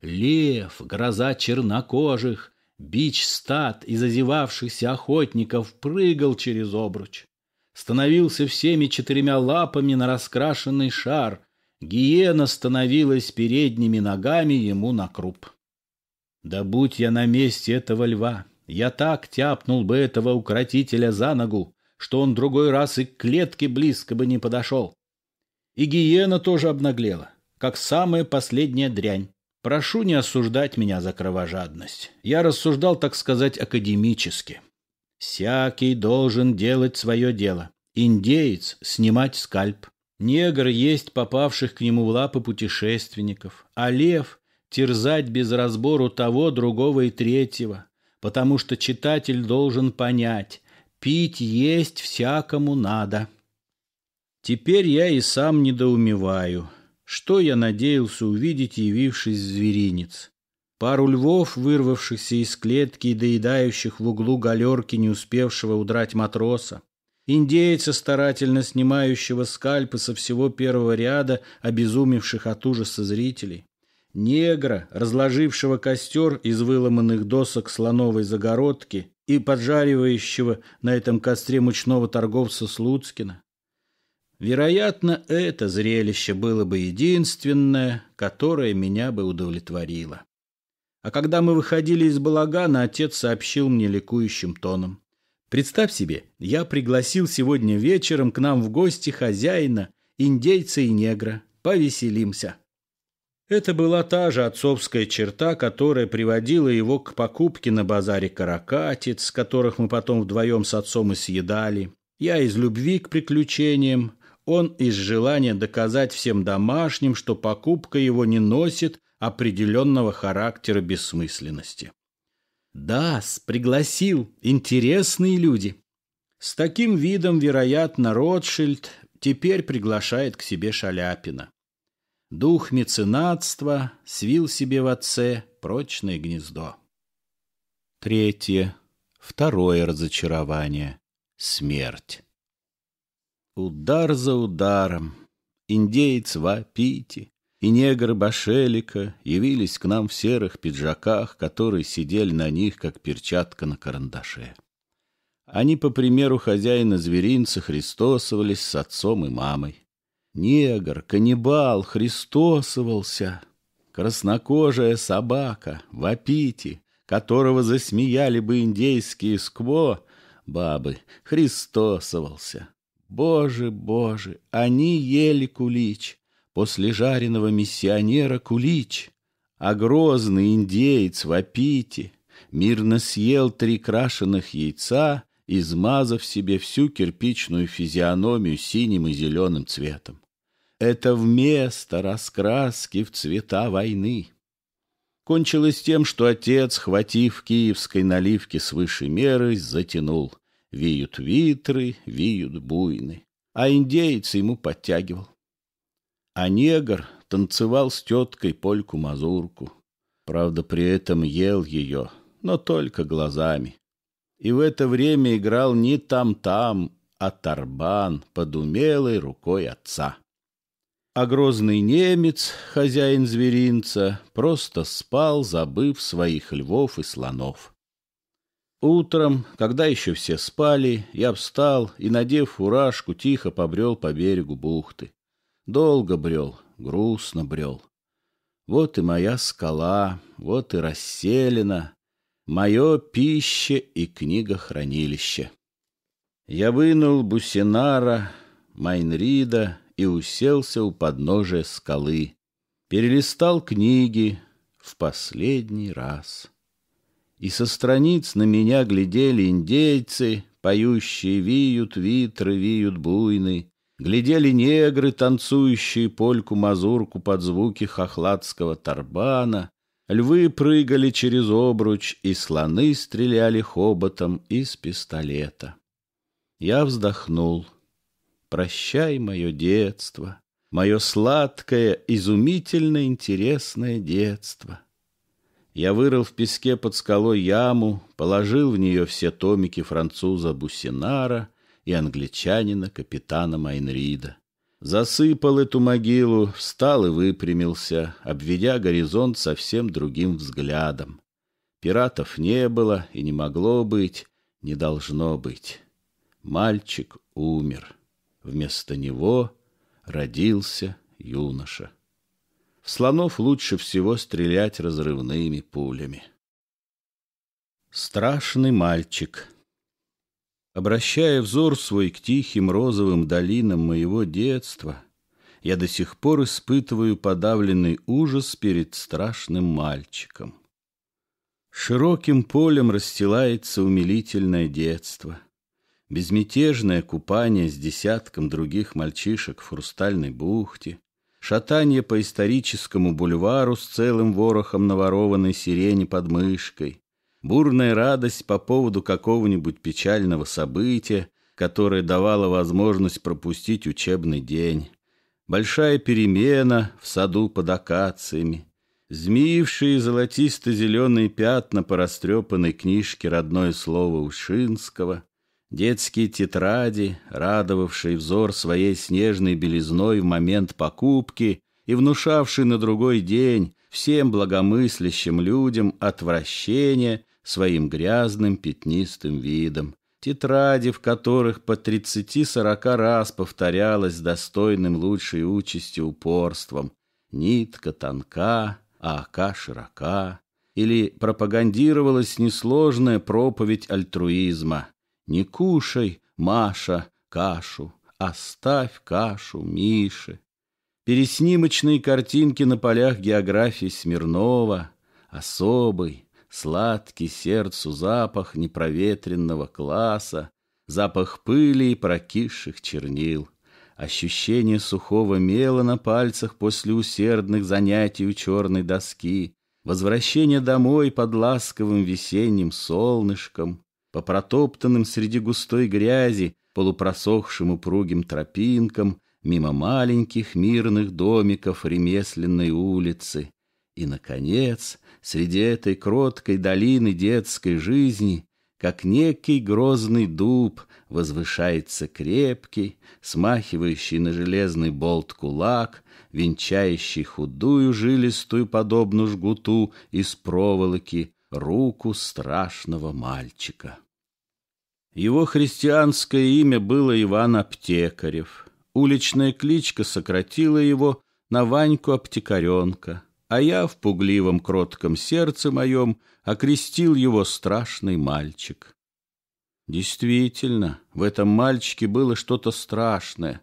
Лев, гроза чернокожих, бич стад и зазевавшихся охотников прыгал через обруч. Становился всеми четырьмя лапами на раскрашенный шар. Гиена становилась передними ногами ему на круп. Да будь я на месте этого льва, я так тяпнул бы этого укротителя за ногу, что он другой раз и к клетке близко бы не подошел. И гиена тоже обнаглела, как самая последняя дрянь. Прошу не осуждать меня за кровожадность. Я рассуждал, так сказать, академически. Всякий должен делать свое дело. Индеец – снимать скальп. Негр есть попавших к нему в лапы путешественников. А лев – терзать без разбору того, другого и третьего. Потому что читатель должен понять – пить есть всякому надо. Теперь я и сам недоумеваю, что я надеялся увидеть, явившись в зверинец. Пару львов, вырвавшихся из клетки и доедающих в углу галерки не успевшего удрать матроса. Индейца, старательно снимающего скальпы со всего первого ряда, обезумевших от ужаса зрителей. Негра, разложившего костер из выломанных досок слоновой загородки и поджаривающего на этом костре мучного торговца Слуцкина. Вероятно, это зрелище было бы единственное, которое меня бы удовлетворило. А когда мы выходили из балагана, отец сообщил мне ликующим тоном. «Представь себе, я пригласил сегодня вечером к нам в гости хозяина, индейца и негра. Повеселимся». Это была та же отцовская черта, которая приводила его к покупке на базаре каракатиц, которых мы потом вдвоем с отцом и съедали. Я из любви к приключениям, он из желания доказать всем домашним, что покупка его не носит определенного характера бессмысленности. Да, пригласил. Интересные люди. С таким видом, вероятно, Ротшильд теперь приглашает к себе Шаляпина. Дух меценатства свил себе в отце прочное гнездо. Третье. Второе разочарование. Смерть. Удар за ударом. Индеец Вапити и негр Башелика явились к нам в серых пиджаках, которые сидели на них, как перчатка на карандаше. Они, по примеру хозяина зверинца, христосовались с отцом и мамой. Негр, каннибал, христосовался. Краснокожая собака, вапити, которого засмеяли бы индейские скво, бабы, христосовался. Боже, боже, они ели кулич. После жареного миссионера кулич. А грозный индеец в апите мирно съел три крашеных яйца, измазав себе всю кирпичную физиономию синим и зеленым цветом. Это вместо раскраски в цвета войны. Кончилось тем, что отец, хватив киевской наливки свыше меры, затянул — Веют витры, веют буйны. А индейец ему подтягивал. А негр танцевал с теткой польку-мазурку. Правда, при этом ел ее, но только глазами. И в это время играл не там-там, а тарбан под умелой рукой отца. А грозный немец, хозяин зверинца, просто спал, забыв своих львов и слонов. Утром, когда еще все спали, я встал и, надев фуражку, тихо побрел по берегу бухты. Долго брел, грустно брел. Вот и моя скала, вот и расселена, мое пище и книгохранилище. Я вынул Бусинара, Майнрида и уселся у подножия скалы. Перелистал книги в последний раз. И со страниц на меня глядели индейцы, поющие виют витры, виют буйны, глядели негры, танцующие польку-мазурку под звуки хохладского тарбана, львы прыгали через обруч, и слоны стреляли хоботом из пистолета. Я вздохнул. Прощай, мое детство, мое сладкое, изумительно интересное детство. Я вырыл в песке под скалой яму, положил в нее все томики француза Бусинара и англичанина капитана Майнрида. Засыпал эту могилу, встал и выпрямился, обведя горизонт совсем другим взглядом. Пиратов не было и не могло быть, не должно быть. Мальчик умер. Вместо него родился юноша слонов лучше всего стрелять разрывными пулями. Страшный мальчик. Обращая взор свой к тихим розовым долинам моего детства, я до сих пор испытываю подавленный ужас перед страшным мальчиком. Широким полем расстилается умилительное детство, безмятежное купание с десятком других мальчишек в хрустальной бухте, шатание по историческому бульвару с целым ворохом наворованной сирени под мышкой, бурная радость по поводу какого-нибудь печального события, которое давало возможность пропустить учебный день, большая перемена в саду под акациями, змеившие золотисто-зеленые пятна по растрепанной книжке «Родное слово Ушинского», Детские тетради, радовавшие взор своей снежной белизной в момент покупки и внушавшие на другой день всем благомыслящим людям отвращение своим грязным пятнистым видом. Тетради, в которых по 30-40 раз повторялось достойным лучшей участи упорством «Нитка тонка, а ока широка» или пропагандировалась несложная проповедь альтруизма не кушай, Маша, кашу, оставь кашу Мише. Переснимочные картинки на полях географии Смирнова, особый, сладкий сердцу запах непроветренного класса, запах пыли и прокисших чернил, ощущение сухого мела на пальцах после усердных занятий у черной доски, возвращение домой под ласковым весенним солнышком, по протоптанным среди густой грязи, полупросохшим упругим тропинкам, мимо маленьких мирных домиков ремесленной улицы. И, наконец, среди этой кроткой долины детской жизни — как некий грозный дуб возвышается крепкий, смахивающий на железный болт кулак, венчающий худую жилистую, подобную жгуту из проволоки, руку страшного мальчика. Его христианское имя было Иван Аптекарев. Уличная кличка сократила его на Ваньку Аптекаренка, а я в пугливом кротком сердце моем окрестил его страшный мальчик. Действительно, в этом мальчике было что-то страшное.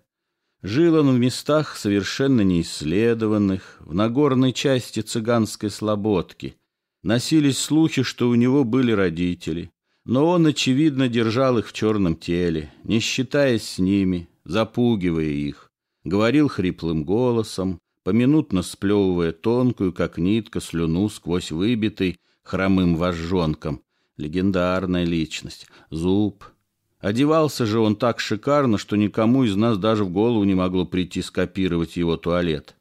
Жил он в местах совершенно неисследованных, в Нагорной части Цыганской Слободки. Носились слухи, что у него были родители но он, очевидно, держал их в черном теле, не считаясь с ними, запугивая их, говорил хриплым голосом, поминутно сплевывая тонкую, как нитка, слюну сквозь выбитый хромым вожжонком. Легендарная личность. Зуб. Одевался же он так шикарно, что никому из нас даже в голову не могло прийти скопировать его туалет.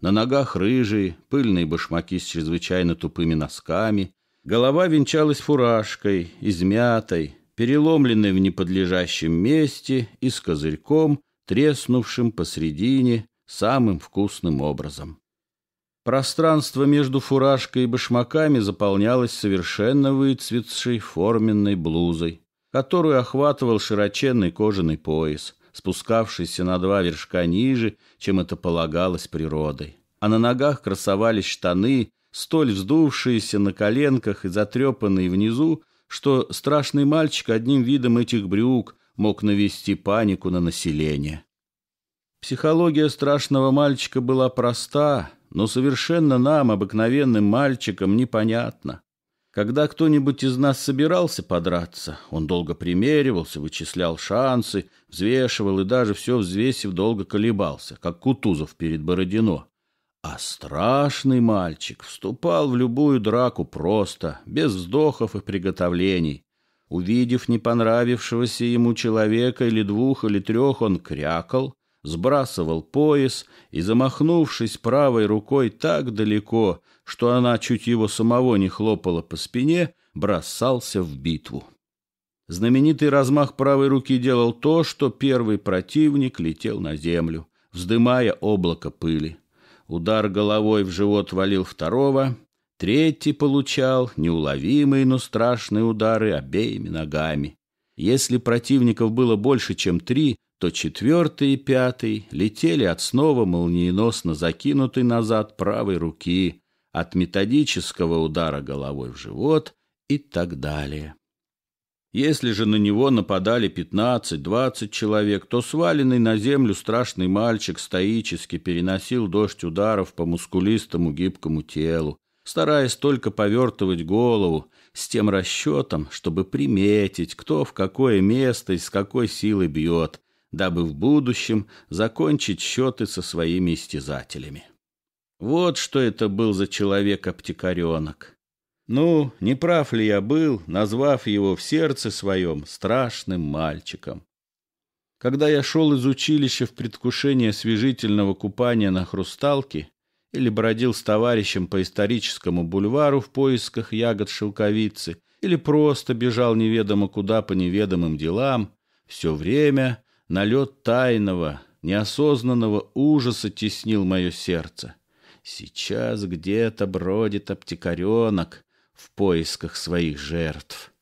На ногах рыжие, пыльные башмаки с чрезвычайно тупыми носками, Голова венчалась фуражкой, измятой, переломленной в неподлежащем месте и с козырьком, треснувшим посредине самым вкусным образом. Пространство между фуражкой и башмаками заполнялось совершенно выцветшей форменной блузой, которую охватывал широченный кожаный пояс, спускавшийся на два вершка ниже, чем это полагалось природой. А на ногах красовались штаны столь вздувшийся на коленках и затрепанный внизу, что страшный мальчик одним видом этих брюк мог навести панику на население. Психология страшного мальчика была проста, но совершенно нам, обыкновенным мальчикам, непонятна. Когда кто-нибудь из нас собирался подраться, он долго примеривался, вычислял шансы, взвешивал и даже все взвесив долго колебался, как Кутузов перед Бородино. А страшный мальчик вступал в любую драку просто, без вздохов и приготовлений. Увидев не понравившегося ему человека или двух или трех, он крякал, сбрасывал пояс и, замахнувшись правой рукой так далеко, что она чуть его самого не хлопала по спине, бросался в битву. Знаменитый размах правой руки делал то, что первый противник летел на землю, вздымая облако пыли. Удар головой в живот валил второго, третий получал неуловимые, но страшные удары обеими ногами. Если противников было больше, чем три, то четвертый и пятый летели от снова молниеносно закинутой назад правой руки, от методического удара головой в живот и так далее. Если же на него нападали 15-20 человек, то сваленный на землю страшный мальчик стоически переносил дождь ударов по мускулистому гибкому телу, стараясь только повертывать голову с тем расчетом, чтобы приметить, кто в какое место и с какой силы бьет, дабы в будущем закончить счеты со своими истязателями. Вот что это был за человек-обтекаренок. Ну, не прав ли я был, назвав его в сердце своем страшным мальчиком? Когда я шел из училища в предвкушение освежительного купания на хрусталке или бродил с товарищем по историческому бульвару в поисках ягод шелковицы, или просто бежал неведомо куда по неведомым делам, все время налет тайного, неосознанного ужаса теснил мое сердце. Сейчас где-то бродит аптекаренок, в поисках своих жертв.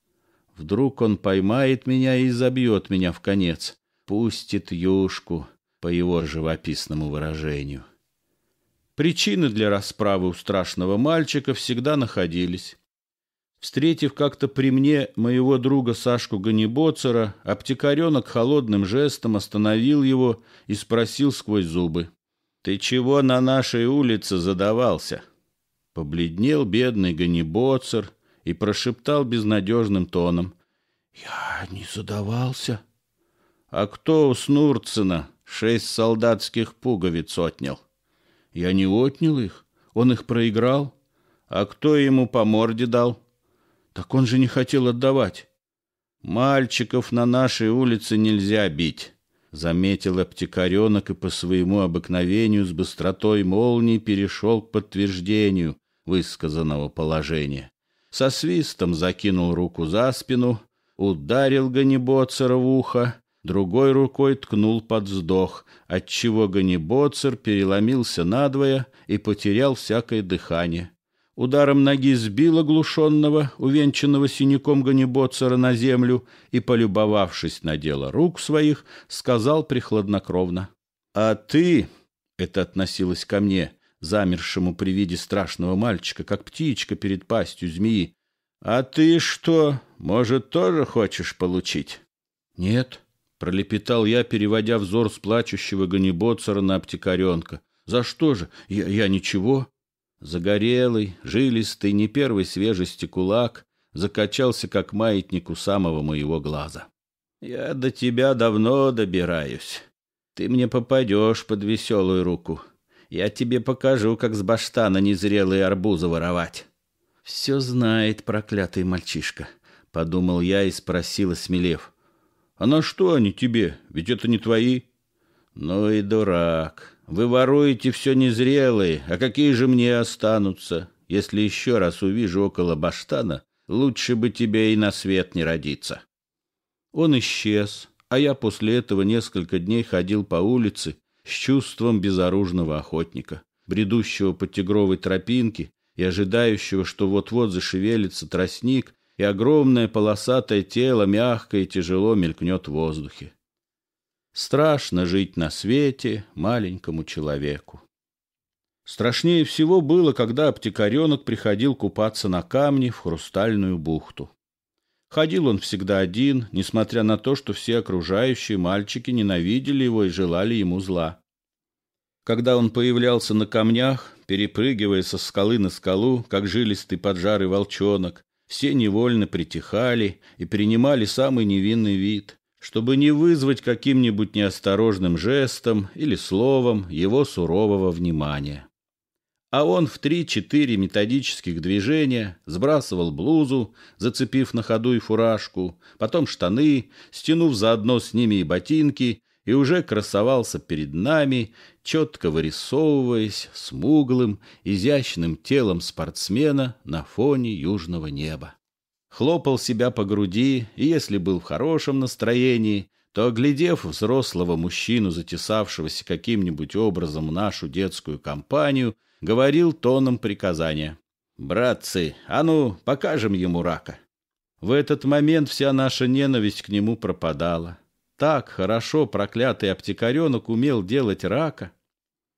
Вдруг он поймает меня и забьет меня в конец, пустит юшку по его живописному выражению. Причины для расправы у страшного мальчика всегда находились. Встретив как-то при мне моего друга Сашку Ганебоцера, аптекаренок холодным жестом остановил его и спросил сквозь зубы. «Ты чего на нашей улице задавался?» Побледнел бедный Ганнибоцер и прошептал безнадежным тоном. «Я не задавался». «А кто у Снурцена шесть солдатских пуговиц отнял?» «Я не отнял их. Он их проиграл». «А кто ему по морде дал?» «Так он же не хотел отдавать». «Мальчиков на нашей улице нельзя бить». Заметил аптекаренок и по своему обыкновению с быстротой молнии перешел к подтверждению высказанного положения. Со свистом закинул руку за спину, ударил Ганнибоцера в ухо, другой рукой ткнул под вздох, отчего Ганнибоцер переломился надвое и потерял всякое дыхание. Ударом ноги сбил оглушенного, увенчанного синяком Ганнибоцера на землю и, полюбовавшись на дело рук своих, сказал прихладнокровно. «А ты...» — это относилось ко мне — замершему при виде страшного мальчика, как птичка перед пастью змеи. «А ты что, может, тоже хочешь получить?» «Нет», — пролепетал я, переводя взор с плачущего Ганнибоцера на аптекаренка. «За что же? Я, я ничего». Загорелый, жилистый, не первой свежести кулак закачался, как маятник у самого моего глаза. «Я до тебя давно добираюсь. Ты мне попадешь под веселую руку. Я тебе покажу, как с баштана незрелые арбузы воровать». «Все знает проклятый мальчишка», — подумал я и спросила, смелев. «А на что они тебе? Ведь это не твои». «Ну и дурак. Вы воруете все незрелые, а какие же мне останутся? Если еще раз увижу около баштана, лучше бы тебе и на свет не родиться». Он исчез, а я после этого несколько дней ходил по улице с чувством безоружного охотника, бредущего по тигровой тропинке и ожидающего, что вот-вот зашевелится тростник, и огромное полосатое тело мягко и тяжело мелькнет в воздухе. Страшно жить на свете маленькому человеку. Страшнее всего было, когда аптекаренок приходил купаться на камне в хрустальную бухту. Ходил он всегда один, несмотря на то, что все окружающие мальчики ненавидели его и желали ему зла. Когда он появлялся на камнях, перепрыгивая со скалы на скалу, как жилистый поджарый волчонок, все невольно притихали и принимали самый невинный вид, чтобы не вызвать каким-нибудь неосторожным жестом или словом его сурового внимания. А он в три-четыре методических движения сбрасывал блузу, зацепив на ходу и фуражку, потом штаны, стянув заодно с ними и ботинки, и уже красовался перед нами, четко вырисовываясь смуглым, изящным телом спортсмена на фоне южного неба. Хлопал себя по груди, и если был в хорошем настроении, то, оглядев взрослого мужчину, затесавшегося каким-нибудь образом в нашу детскую компанию, говорил тоном приказания. «Братцы, а ну, покажем ему рака!» В этот момент вся наша ненависть к нему пропадала. Так хорошо проклятый аптекаренок умел делать рака.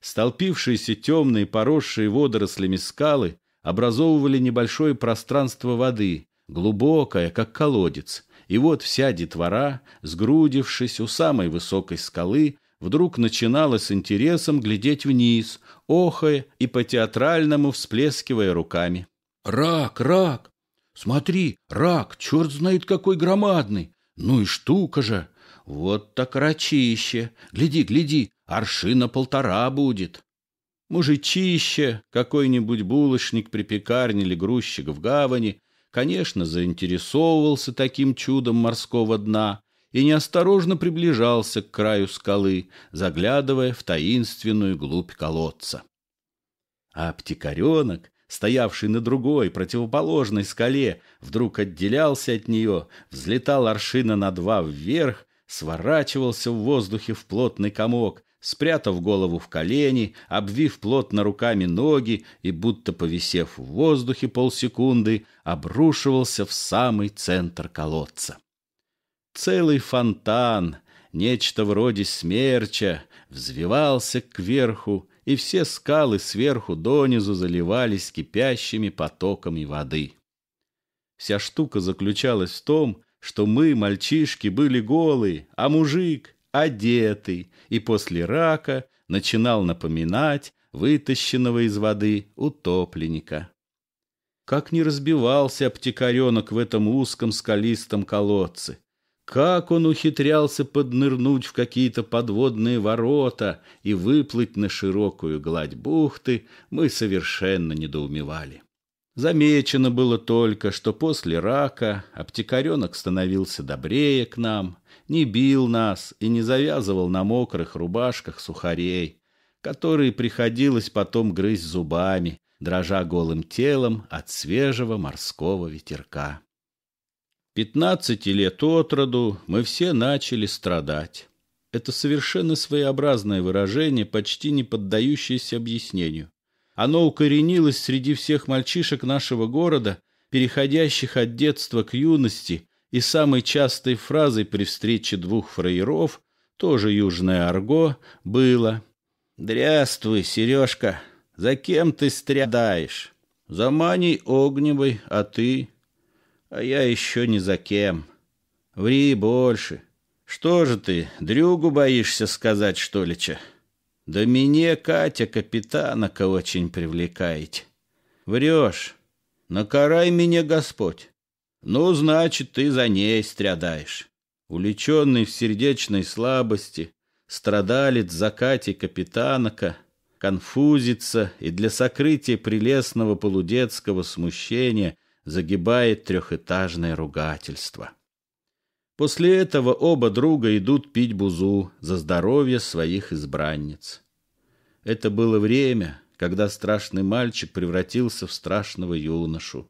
Столпившиеся темные, поросшие водорослями скалы образовывали небольшое пространство воды, глубокое, как колодец. И вот вся детвора, сгрудившись у самой высокой скалы, вдруг начинала с интересом глядеть вниз, охая и по-театральному всплескивая руками. «Рак, рак! Смотри, рак, черт знает какой громадный! Ну и штука же!» Вот так рачище! Гляди, гляди, аршина полтора будет. Мужичище, какой-нибудь булочник при пекарне или грузчик в гавани, конечно, заинтересовывался таким чудом морского дна и неосторожно приближался к краю скалы, заглядывая в таинственную глубь колодца. А аптекаренок, стоявший на другой, противоположной скале, вдруг отделялся от нее, взлетал аршина на два вверх сворачивался в воздухе в плотный комок, спрятав голову в колени, обвив плотно руками ноги и, будто повисев в воздухе полсекунды, обрушивался в самый центр колодца. Целый фонтан, нечто вроде смерча, взвивался кверху, и все скалы сверху донизу заливались кипящими потоками воды. Вся штука заключалась в том, что мы, мальчишки, были голые, а мужик одетый, и после рака начинал напоминать вытащенного из воды утопленника. Как не разбивался аптекаренок в этом узком скалистом колодце, как он ухитрялся поднырнуть в какие-то подводные ворота и выплыть на широкую гладь бухты, мы совершенно недоумевали. Замечено было только, что после рака аптекаренок становился добрее к нам, не бил нас и не завязывал на мокрых рубашках сухарей, которые приходилось потом грызть зубами, дрожа голым телом от свежего морского ветерка. Пятнадцати лет от роду мы все начали страдать. Это совершенно своеобразное выражение, почти не поддающееся объяснению. Оно укоренилось среди всех мальчишек нашего города, переходящих от детства к юности, и самой частой фразой при встрече двух фраеров, тоже южное арго, было «Дряствуй, Сережка, за кем ты стрядаешь? За Маней Огневой, а ты? А я еще ни за кем. Ври больше. Что же ты, дрюгу боишься сказать, что ли, че?» Да мне Катя, капитанака очень привлекает. Врешь. Накарай меня, Господь. Ну, значит, ты за ней стрядаешь. Уличенный в сердечной слабости, страдалец за Катей капитанака, конфузится и для сокрытия прелестного полудетского смущения загибает трехэтажное ругательство. После этого оба друга идут пить бузу за здоровье своих избранниц. Это было время, когда страшный мальчик превратился в страшного юношу.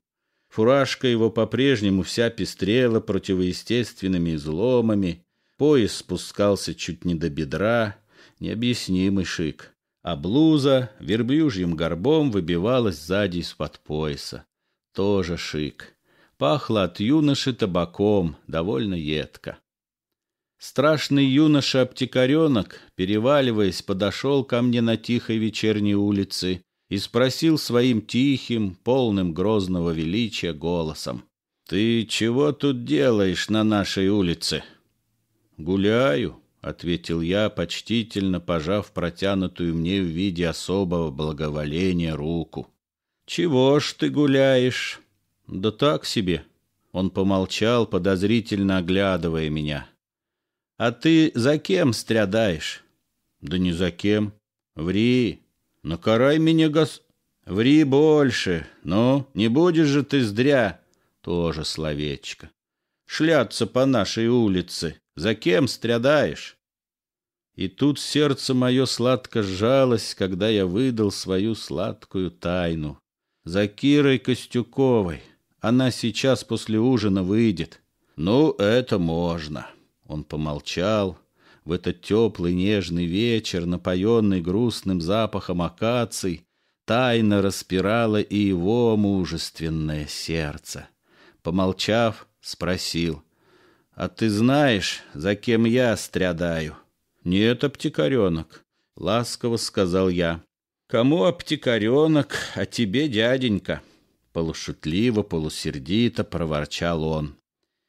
Фуражка его по-прежнему вся пестрела противоестественными изломами, пояс спускался чуть не до бедра, необъяснимый шик, а блуза верблюжьим горбом выбивалась сзади из-под пояса. Тоже шик. Пахло от юноши табаком, довольно едко. Страшный юноша аптекаренок переваливаясь, подошел ко мне на тихой вечерней улице и спросил своим тихим, полным грозного величия голосом. «Ты чего тут делаешь на нашей улице?» «Гуляю», — ответил я, почтительно пожав протянутую мне в виде особого благоволения руку. «Чего ж ты гуляешь?» «Да так себе». Он помолчал, подозрительно оглядывая меня. А ты за кем страдаешь? Да не за кем. Ври. Накарай меня, гос... Ври больше. Ну, не будешь же ты зря. Тоже словечко. Шляться по нашей улице. За кем страдаешь? И тут сердце мое сладко сжалось, когда я выдал свою сладкую тайну. За Кирой Костюковой. Она сейчас после ужина выйдет. Ну, это можно. Он помолчал. В этот теплый нежный вечер, напоенный грустным запахом акаций, тайно распирало и его мужественное сердце. Помолчав, спросил. «А ты знаешь, за кем я стрядаю?» «Нет, аптекаренок", ласково сказал я. «Кому аптекаренок? а тебе дяденька?» Полушутливо, полусердито проворчал он.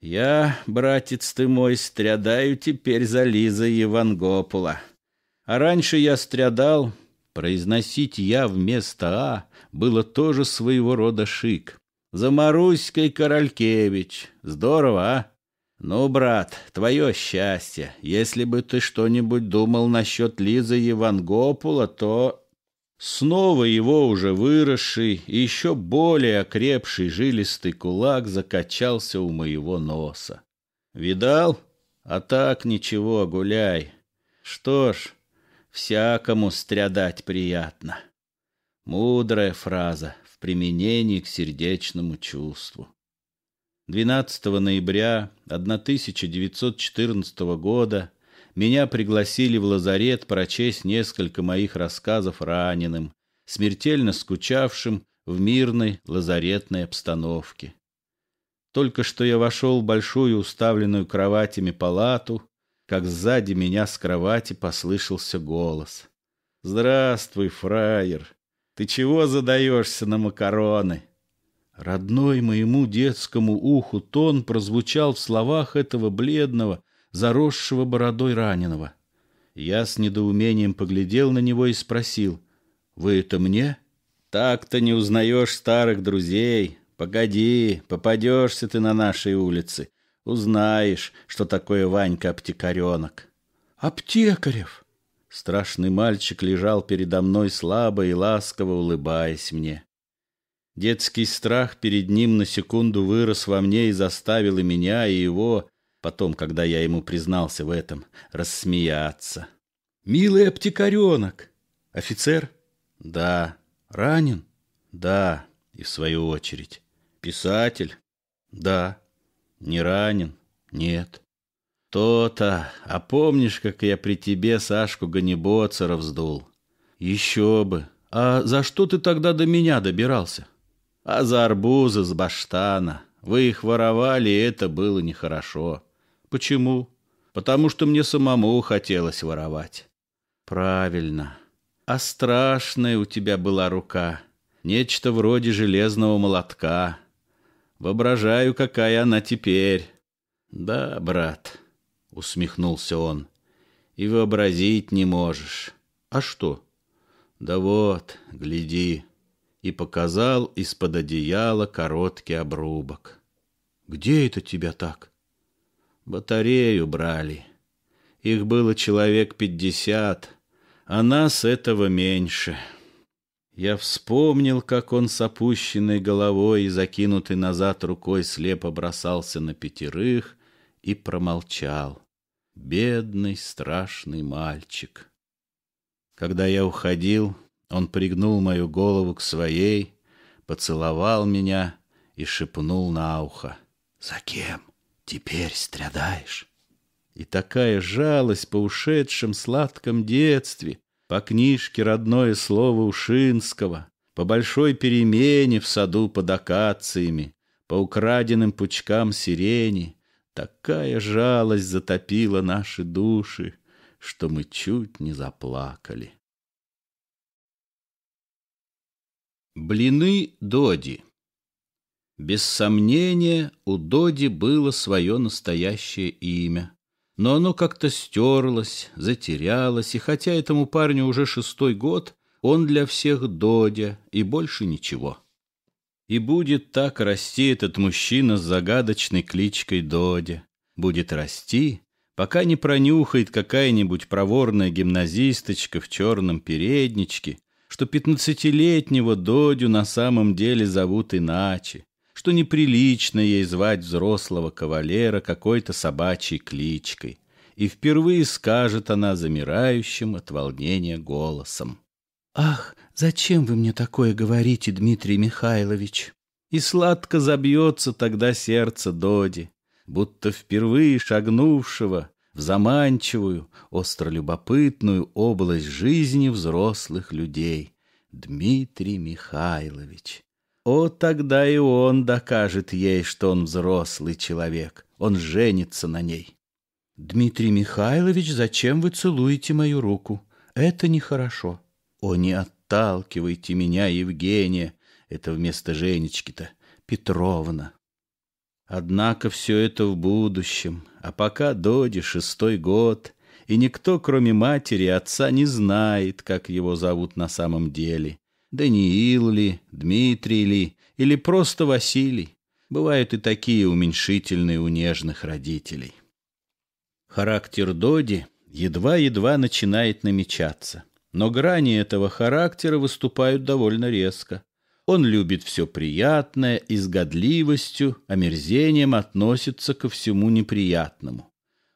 Я, братец ты мой, стрядаю теперь за Лизой Евангопула. А раньше я стрядал, произносить «я» вместо «а» было тоже своего рода шик. За Маруськой Королькевич. Здорово, а? Ну, брат, твое счастье. Если бы ты что-нибудь думал насчет Лизы Евангопула, то... Снова его уже выросший и еще более окрепший жилистый кулак закачался у моего носа. «Видал? А так ничего, гуляй. Что ж, всякому стрядать приятно». Мудрая фраза в применении к сердечному чувству. 12 ноября 1914 года – меня пригласили в лазарет прочесть несколько моих рассказов раненым, смертельно скучавшим в мирной лазаретной обстановке. Только что я вошел в большую уставленную кроватями палату, как сзади меня с кровати послышался голос. «Здравствуй, фраер! Ты чего задаешься на макароны?» Родной моему детскому уху тон прозвучал в словах этого бледного, заросшего бородой раненого. Я с недоумением поглядел на него и спросил, «Вы это мне?» «Так-то не узнаешь старых друзей. Погоди, попадешься ты на нашей улице. Узнаешь, что такое Ванька-аптекаренок». «Аптекарев!» Страшный мальчик лежал передо мной слабо и ласково улыбаясь мне. Детский страх перед ним на секунду вырос во мне и заставил и меня, и его потом, когда я ему признался в этом, рассмеяться. «Милый аптекаренок!» «Офицер?» «Да». «Ранен?» «Да». И в свою очередь. «Писатель?» «Да». «Не ранен?» «Нет». «То-то! А помнишь, как я при тебе Сашку Ганебоцера вздул?» «Еще бы! А за что ты тогда до меня добирался?» «А за арбузы с баштана. Вы их воровали, и это было нехорошо». Почему? Потому что мне самому хотелось воровать. Правильно. А страшная у тебя была рука. Нечто вроде железного молотка. Воображаю, какая она теперь. Да, брат, усмехнулся он. И вообразить не можешь. А что? Да вот, гляди. И показал из-под одеяла короткий обрубок. Где это тебя так? Батарею брали. Их было человек пятьдесят, а нас этого меньше. Я вспомнил, как он с опущенной головой и закинутой назад рукой слепо бросался на пятерых и промолчал. Бедный, страшный мальчик. Когда я уходил, он пригнул мою голову к своей, поцеловал меня и шепнул на ухо. «За кем?» Теперь страдаешь. И такая жалость по ушедшем сладком детстве, по книжке «Родное слово Ушинского», по большой перемене в саду под акациями, по украденным пучкам сирени, такая жалость затопила наши души, что мы чуть не заплакали. Блины Доди без сомнения, у Доди было свое настоящее имя. Но оно как-то стерлось, затерялось, и хотя этому парню уже шестой год, он для всех Додя и больше ничего. И будет так расти этот мужчина с загадочной кличкой Додя. Будет расти, пока не пронюхает какая-нибудь проворная гимназисточка в черном передничке, что пятнадцатилетнего Додю на самом деле зовут иначе что неприлично ей звать взрослого кавалера какой-то собачьей кличкой, и впервые скажет она замирающим от волнения голосом. «Ах, зачем вы мне такое говорите, Дмитрий Михайлович?» И сладко забьется тогда сердце Доди, будто впервые шагнувшего в заманчивую, остролюбопытную область жизни взрослых людей. Дмитрий Михайлович. О, тогда и он докажет ей, что он взрослый человек. Он женится на ней. Дмитрий Михайлович, зачем вы целуете мою руку? Это нехорошо. О, не отталкивайте меня, Евгения. Это вместо Женечки-то. Петровна. Однако все это в будущем, а пока Доде шестой год, и никто, кроме матери и отца, не знает, как его зовут на самом деле. Даниил ли, Дмитрий ли или просто Василий. Бывают и такие уменьшительные у нежных родителей. Характер Доди едва-едва начинает намечаться. Но грани этого характера выступают довольно резко. Он любит все приятное и с годливостью, омерзением относится ко всему неприятному.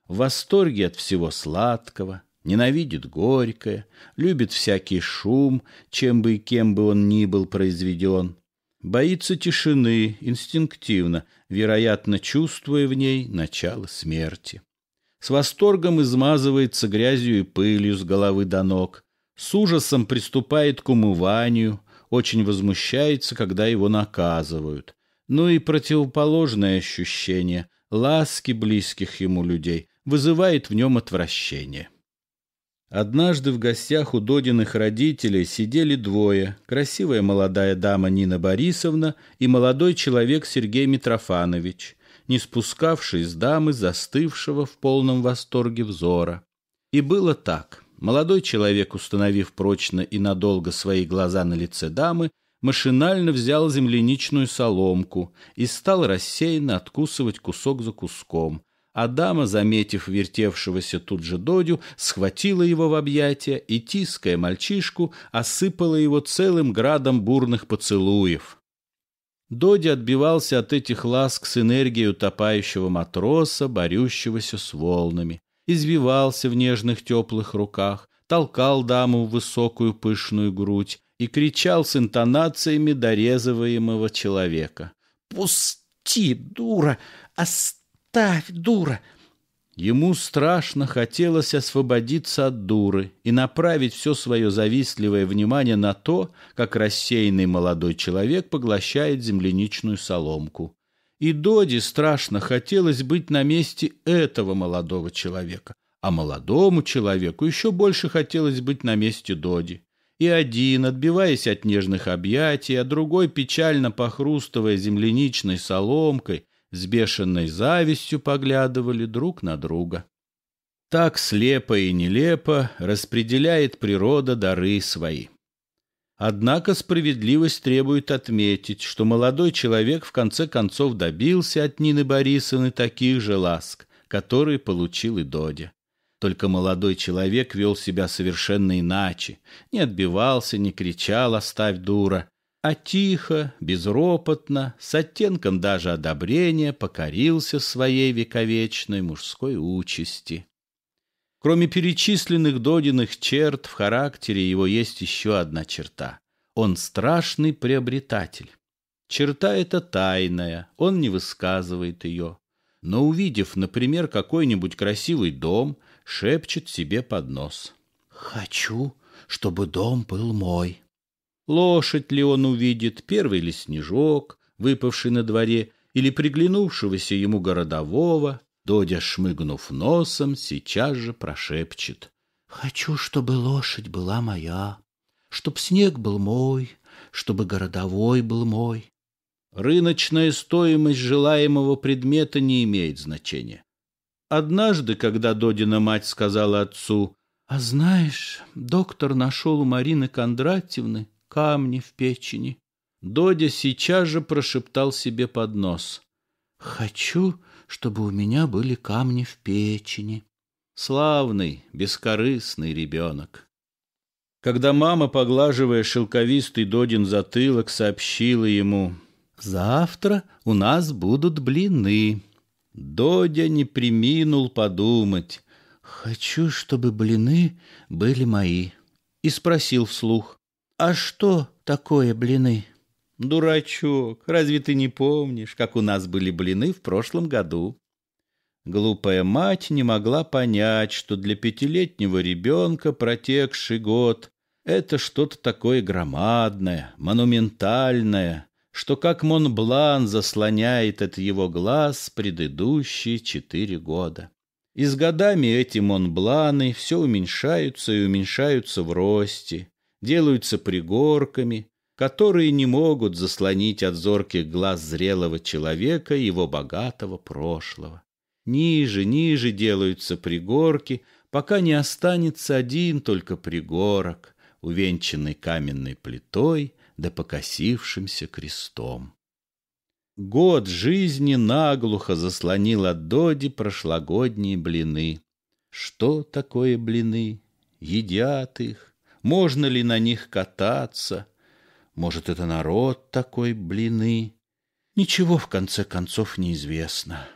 В восторге от всего сладкого, ненавидит горькое, любит всякий шум, чем бы и кем бы он ни был произведен, боится тишины инстинктивно, вероятно, чувствуя в ней начало смерти. С восторгом измазывается грязью и пылью с головы до ног, с ужасом приступает к умыванию, очень возмущается, когда его наказывают. Ну и противоположное ощущение – ласки близких ему людей вызывает в нем отвращение. Однажды в гостях у Додиных родителей сидели двое, красивая молодая дама Нина Борисовна и молодой человек Сергей Митрофанович, не спускавший с дамы застывшего в полном восторге взора. И было так. Молодой человек, установив прочно и надолго свои глаза на лице дамы, машинально взял земляничную соломку и стал рассеянно откусывать кусок за куском, а дама, заметив вертевшегося тут же Додю, схватила его в объятия и, тиская мальчишку, осыпала его целым градом бурных поцелуев. Доди отбивался от этих ласк с энергией утопающего матроса, борющегося с волнами, извивался в нежных теплых руках, толкал даму в высокую пышную грудь и кричал с интонациями дорезываемого человека. «Пусти, дура! Оставь!» «Оставь, дура!» Ему страшно хотелось освободиться от дуры и направить все свое завистливое внимание на то, как рассеянный молодой человек поглощает земляничную соломку. И Доди страшно хотелось быть на месте этого молодого человека, а молодому человеку еще больше хотелось быть на месте Доди. И один, отбиваясь от нежных объятий, а другой, печально похрустывая земляничной соломкой, с бешеной завистью поглядывали друг на друга. Так слепо и нелепо распределяет природа дары свои. Однако справедливость требует отметить, что молодой человек в конце концов добился от Нины Борисовны таких же ласк, которые получил и Додя. Только молодой человек вел себя совершенно иначе, не отбивался, не кричал «оставь дура», а тихо, безропотно, с оттенком даже одобрения покорился своей вековечной мужской участи. Кроме перечисленных Додиных черт в характере его есть еще одна черта. Он страшный приобретатель. Черта эта тайная, он не высказывает ее. Но увидев, например, какой-нибудь красивый дом, шепчет себе под нос. «Хочу, чтобы дом был мой». Лошадь ли он увидит, первый ли снежок, выпавший на дворе, или приглянувшегося ему городового, Додя, шмыгнув носом, сейчас же прошепчет. «Хочу, чтобы лошадь была моя, чтоб снег был мой, чтобы городовой был мой». Рыночная стоимость желаемого предмета не имеет значения. Однажды, когда Додина мать сказала отцу, «А знаешь, доктор нашел у Марины Кондратьевны камни в печени. Додя сейчас же прошептал себе под нос. «Хочу, чтобы у меня были камни в печени». Славный, бескорыстный ребенок. Когда мама, поглаживая шелковистый Додин затылок, сообщила ему «Завтра у нас будут блины». Додя не приминул подумать «Хочу, чтобы блины были мои», и спросил вслух «А что такое блины?» «Дурачок, разве ты не помнишь, как у нас были блины в прошлом году?» Глупая мать не могла понять, что для пятилетнего ребенка протекший год — это что-то такое громадное, монументальное, что как Монблан заслоняет от его глаз предыдущие четыре года. И с годами эти Монбланы все уменьшаются и уменьшаются в росте, делаются пригорками, которые не могут заслонить от зорких глаз зрелого человека его богатого прошлого. Ниже, ниже делаются пригорки, пока не останется один только пригорок, увенчанный каменной плитой да покосившимся крестом. Год жизни наглухо заслонил от Доди прошлогодние блины. Что такое блины? Едят их, можно ли на них кататься? Может, это народ такой блины? Ничего, в конце концов, неизвестно.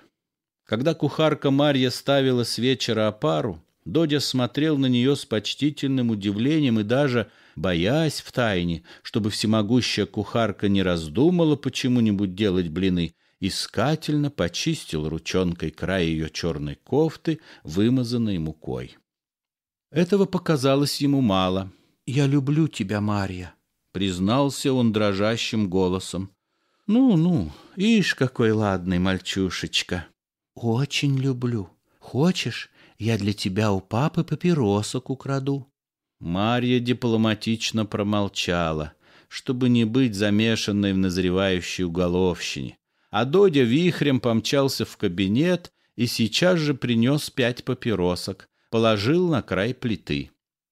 Когда кухарка Марья ставила с вечера опару, Додя смотрел на нее с почтительным удивлением и даже, боясь в тайне, чтобы всемогущая кухарка не раздумала почему-нибудь делать блины, искательно почистил ручонкой край ее черной кофты, вымазанной мукой. Этого показалось ему мало — я люблю тебя, Марья», — признался он дрожащим голосом. «Ну-ну, ишь, какой ладный мальчушечка». «Очень люблю. Хочешь, я для тебя у папы папиросок украду». Марья дипломатично промолчала, чтобы не быть замешанной в назревающей уголовщине. А Додя вихрем помчался в кабинет и сейчас же принес пять папиросок, положил на край плиты.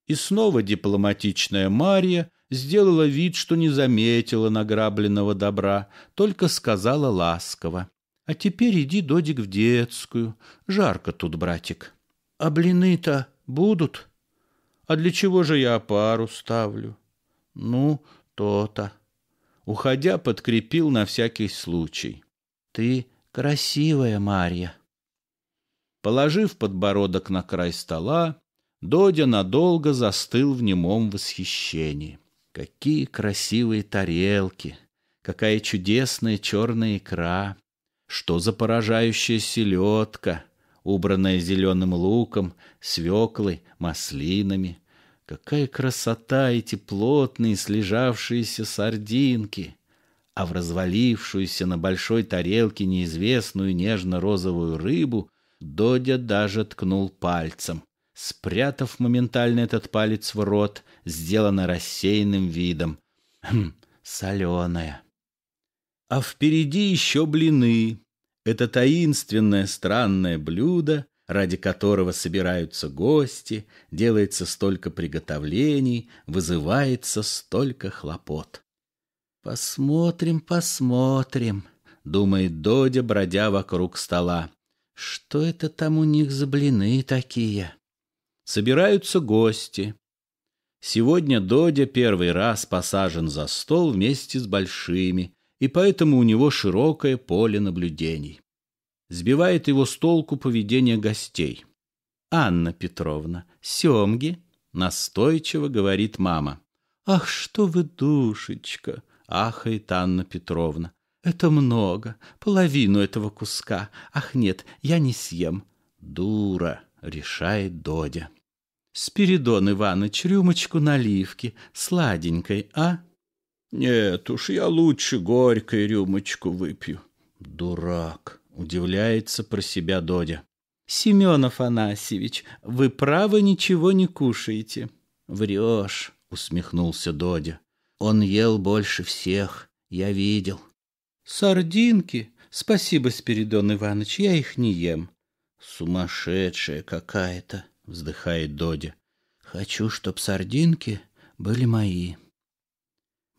И снова дипломатичная Марья сделала вид, что не заметила награбленного добра, только сказала ласково. «А теперь иди, Додик, в детскую. Жарко тут, братик». «А блины-то будут?» «А для чего же я пару ставлю?» «Ну, то-то». Уходя, подкрепил на всякий случай. «Ты красивая, Марья». Положив подбородок на край стола, Додя надолго застыл в немом восхищении. Какие красивые тарелки! Какая чудесная черная икра! Что за поражающая селедка, убранная зеленым луком, свеклой, маслинами! Какая красота эти плотные слежавшиеся сардинки! А в развалившуюся на большой тарелке неизвестную нежно-розовую рыбу Додя даже ткнул пальцем спрятав моментально этот палец в рот, сделано рассеянным видом. Хм, соленая. А впереди еще блины. Это таинственное странное блюдо, ради которого собираются гости, делается столько приготовлений, вызывается столько хлопот. «Посмотрим, посмотрим», — думает Додя, бродя вокруг стола. «Что это там у них за блины такие?» собираются гости. Сегодня Додя первый раз посажен за стол вместе с большими, и поэтому у него широкое поле наблюдений. Сбивает его с толку поведение гостей. «Анна Петровна, семги?» — настойчиво говорит мама. «Ах, что вы, душечка!» — ахает Анна Петровна. «Это много, половину этого куска. Ах, нет, я не съем». «Дура!» — решает Додя. Спиридон Иваныч, рюмочку наливки, сладенькой, а? Нет уж, я лучше горькой рюмочку выпью. Дурак, удивляется про себя Додя. Семен Афанасьевич, вы право ничего не кушаете. Врешь, усмехнулся Додя. Он ел больше всех, я видел. Сардинки? Спасибо, Спиридон Иванович, я их не ем. Сумасшедшая какая-то вздыхает Додя. Хочу, чтоб сардинки были мои.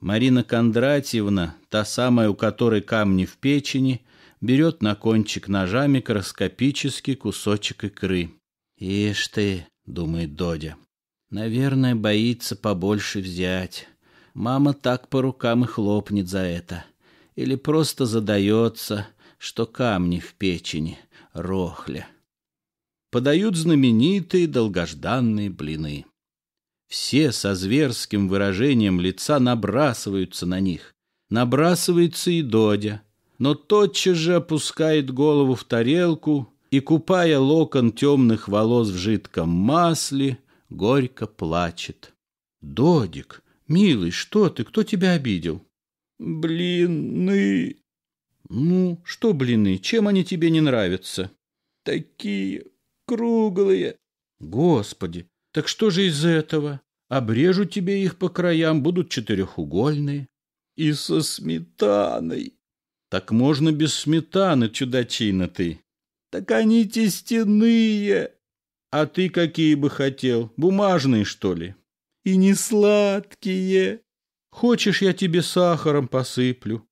Марина Кондратьевна, та самая, у которой камни в печени, берет на кончик ножа микроскопический кусочек икры. «Ишь ты», — думает Додя, — «наверное, боится побольше взять. Мама так по рукам и хлопнет за это. Или просто задается, что камни в печени, рохля» подают знаменитые долгожданные блины. Все со зверским выражением лица набрасываются на них. Набрасывается и Додя, но тотчас же опускает голову в тарелку и, купая локон темных волос в жидком масле, горько плачет. «Додик, милый, что ты? Кто тебя обидел?» «Блины...» «Ну, что блины? Чем они тебе не нравятся?» «Такие круглые. Господи, так что же из этого? Обрежу тебе их по краям, будут четырехугольные. И со сметаной. Так можно без сметаны, чудачина ты. Так они тестяные. А ты какие бы хотел? Бумажные, что ли? И не сладкие. Хочешь, я тебе сахаром посыплю?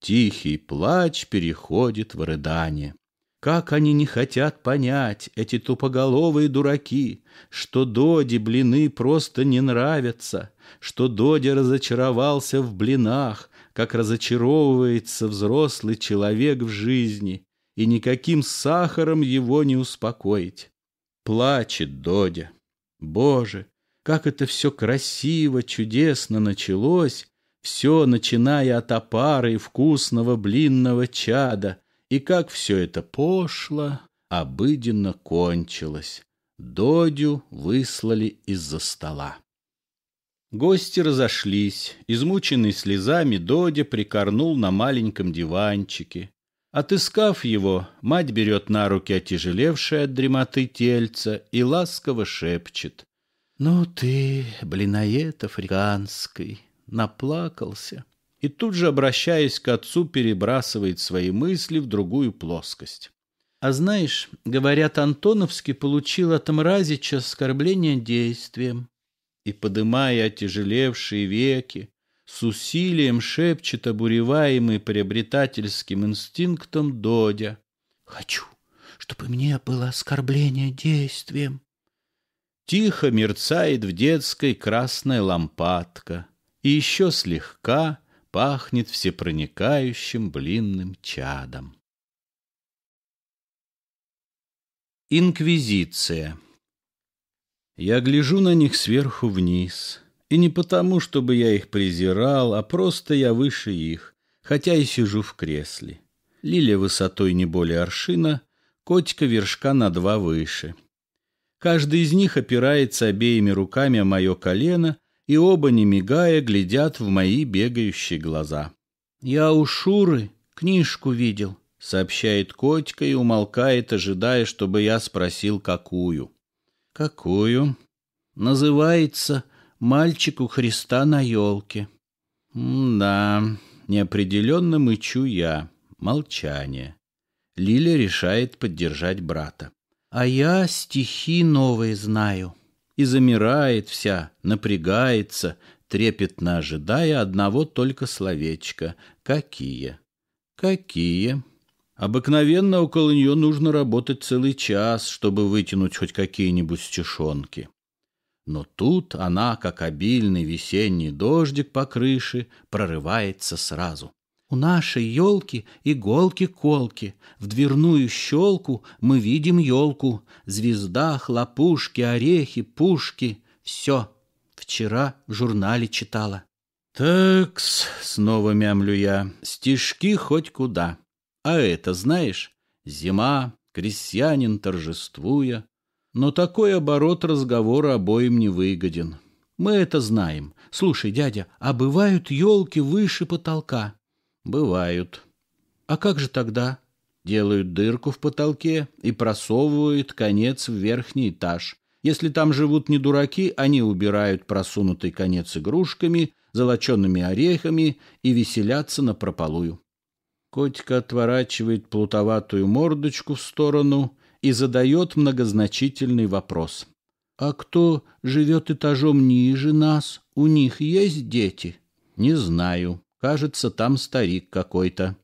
Тихий плач переходит в рыдание. Как они не хотят понять, эти тупоголовые дураки, что доди блины просто не нравятся, что доди разочаровался в блинах, как разочаровывается взрослый человек в жизни, и никаким сахаром его не успокоить. Плачет Додя. Боже, как это все красиво, чудесно началось, все, начиная от опары и вкусного блинного чада, и как все это пошло, обыденно кончилось. Додю выслали из-за стола. Гости разошлись. Измученный слезами, Додя прикорнул на маленьком диванчике. Отыскав его, мать берет на руки отяжелевшее от дремоты тельца и ласково шепчет. «Ну ты, блиноед африканский, наплакался» и тут же, обращаясь к отцу, перебрасывает свои мысли в другую плоскость. А знаешь, говорят, Антоновский получил от Мразича оскорбление действием. И, подымая отяжелевшие веки, с усилием шепчет обуреваемый приобретательским инстинктом Додя. «Хочу, чтобы мне было оскорбление действием». Тихо мерцает в детской красная лампадка, и еще слегка — Пахнет всепроникающим блинным чадом. Инквизиция Я гляжу на них сверху вниз. И не потому, чтобы я их презирал, а просто я выше их, хотя и сижу в кресле. Лилия высотой не более аршина, котика вершка на два выше. Каждый из них опирается обеими руками о мое колено, и оба, не мигая, глядят в мои бегающие глаза. «Я у Шуры книжку видел», — сообщает Котька и умолкает, ожидая, чтобы я спросил, какую. «Какую?» «Называется «Мальчик у Христа на елке». М «Да, неопределенно мычу я. Молчание». Лиля решает поддержать брата. «А я стихи новые знаю» и замирает вся, напрягается, трепетно ожидая одного только словечка «Какие?». «Какие?». Обыкновенно около нее нужно работать целый час, чтобы вытянуть хоть какие-нибудь стишонки. Но тут она, как обильный весенний дождик по крыше, прорывается сразу. У нашей елки иголки-колки, В дверную щелку мы видим елку, Звезда, хлопушки, орехи, пушки. Все вчера в журнале читала. Такс, снова мямлю я, стишки хоть куда. А это знаешь? Зима, крестьянин торжествуя. Но такой оборот разговора обоим не выгоден. Мы это знаем. Слушай, дядя, а бывают елки выше потолка? Бывают. А как же тогда? Делают дырку в потолке и просовывают конец в верхний этаж. Если там живут не дураки, они убирают просунутый конец игрушками, золоченными орехами и веселятся на прополую. Котик отворачивает плутоватую мордочку в сторону и задает многозначительный вопрос. «А кто живет этажом ниже нас? У них есть дети?» «Не знаю. Кажется, там старик какой-то.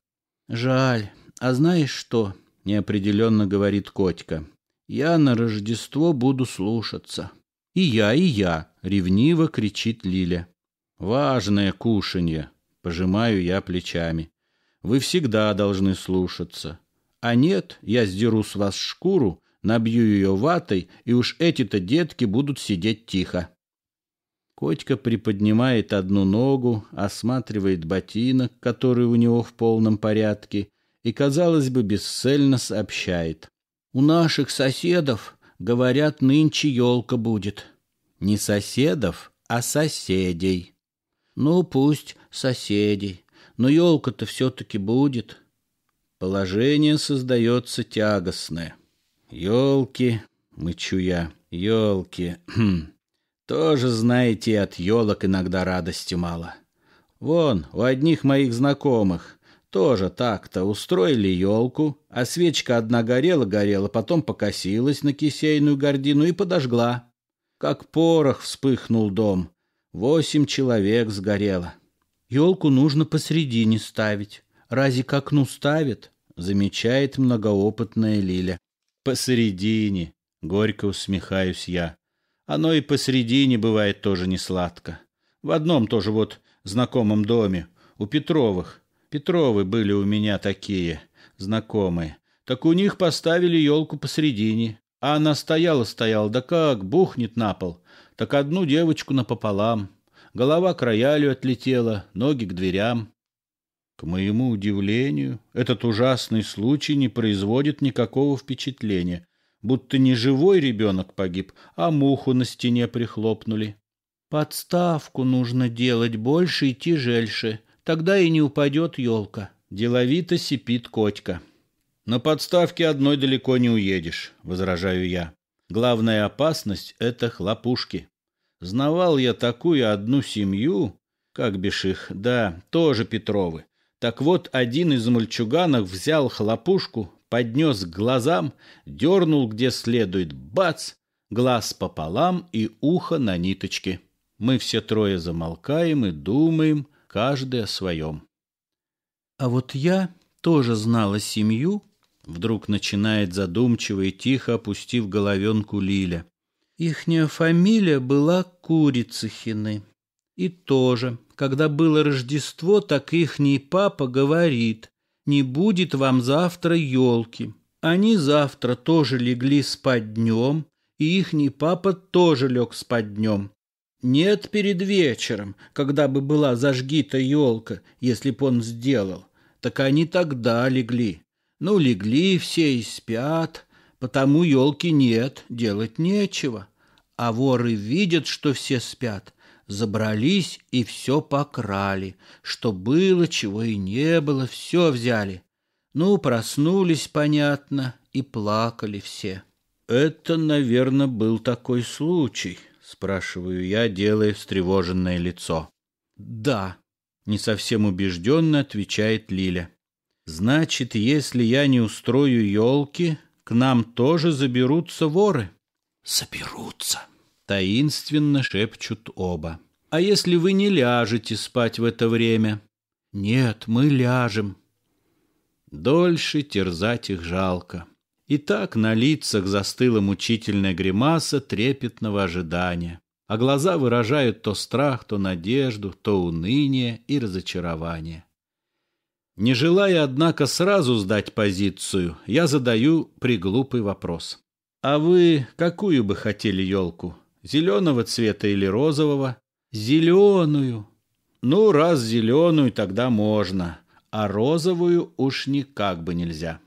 Жаль. А знаешь что? Неопределенно говорит Котька. Я на Рождество буду слушаться. И я, и я, ревниво кричит Лиля. Важное кушанье, пожимаю я плечами. Вы всегда должны слушаться. А нет, я сдеру с вас шкуру, набью ее ватой, и уж эти-то детки будут сидеть тихо. Котька приподнимает одну ногу, осматривает ботинок, который у него в полном порядке, и, казалось бы, бесцельно сообщает. «У наших соседов, говорят, нынче елка будет». «Не соседов, а соседей». «Ну, пусть соседей, но елка-то все-таки будет». Положение создается тягостное. «Елки», — мычу я, — «елки». Хм». Тоже, знаете, от елок иногда радости мало. Вон, у одних моих знакомых тоже так-то устроили елку, а свечка одна горела-горела, потом покосилась на кисейную гордину и подожгла. Как порох вспыхнул дом. Восемь человек сгорело. Елку нужно посредине ставить. Рази к окну ставит, замечает многоопытная Лиля. Посередине, горько усмехаюсь я. Оно и посредине бывает тоже не сладко. В одном тоже вот знакомом доме, у Петровых. Петровы были у меня такие, знакомые. Так у них поставили елку посредине. А она стояла-стояла, да как, бухнет на пол. Так одну девочку напополам. Голова к роялю отлетела, ноги к дверям. К моему удивлению, этот ужасный случай не производит никакого впечатления будто не живой ребенок погиб, а муху на стене прихлопнули. Подставку нужно делать больше и тяжельше, тогда и не упадет елка. Деловито сипит Котька. На подставке одной далеко не уедешь, возражаю я. Главная опасность — это хлопушки. Знавал я такую одну семью, как бишь их, да, тоже Петровы. Так вот, один из мальчуганов взял хлопушку, поднес к глазам, дернул где следует, бац, глаз пополам и ухо на ниточке. Мы все трое замолкаем и думаем, каждый о своем. А вот я тоже знала семью, вдруг начинает задумчиво и тихо опустив головенку Лиля. Ихняя фамилия была Курицыхины. И тоже, когда было Рождество, так ихний папа говорит, не будет вам завтра елки. Они завтра тоже легли спать днем, и ихний папа тоже лег спать днем. Нет перед вечером, когда бы была зажгита елка, если б он сделал. Так они тогда легли. Ну, легли все и спят, потому елки нет, делать нечего. А воры видят, что все спят, забрались и все покрали, что было, чего и не было, все взяли. Ну, проснулись, понятно, и плакали все. «Это, наверное, был такой случай», — спрашиваю я, делая встревоженное лицо. «Да», — не совсем убежденно отвечает Лиля. «Значит, если я не устрою елки, к нам тоже заберутся воры?» «Заберутся», Таинственно шепчут оба. «А если вы не ляжете спать в это время?» «Нет, мы ляжем». Дольше терзать их жалко. И так на лицах застыла мучительная гримаса трепетного ожидания, а глаза выражают то страх, то надежду, то уныние и разочарование. Не желая, однако, сразу сдать позицию, я задаю приглупый вопрос. «А вы какую бы хотели елку? Зеленого цвета или розового? Зеленую. Ну, раз зеленую, тогда можно. А розовую уж никак бы нельзя.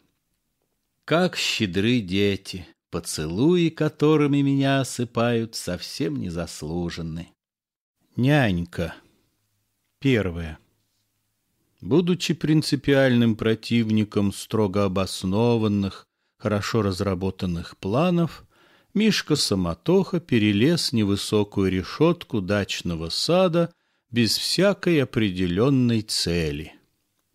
Как щедры дети, поцелуи, которыми меня осыпают, совсем незаслуженны. Нянька. Первое. Будучи принципиальным противником строго обоснованных, хорошо разработанных планов, Мишка-самотоха перелез невысокую решетку дачного сада без всякой определенной цели.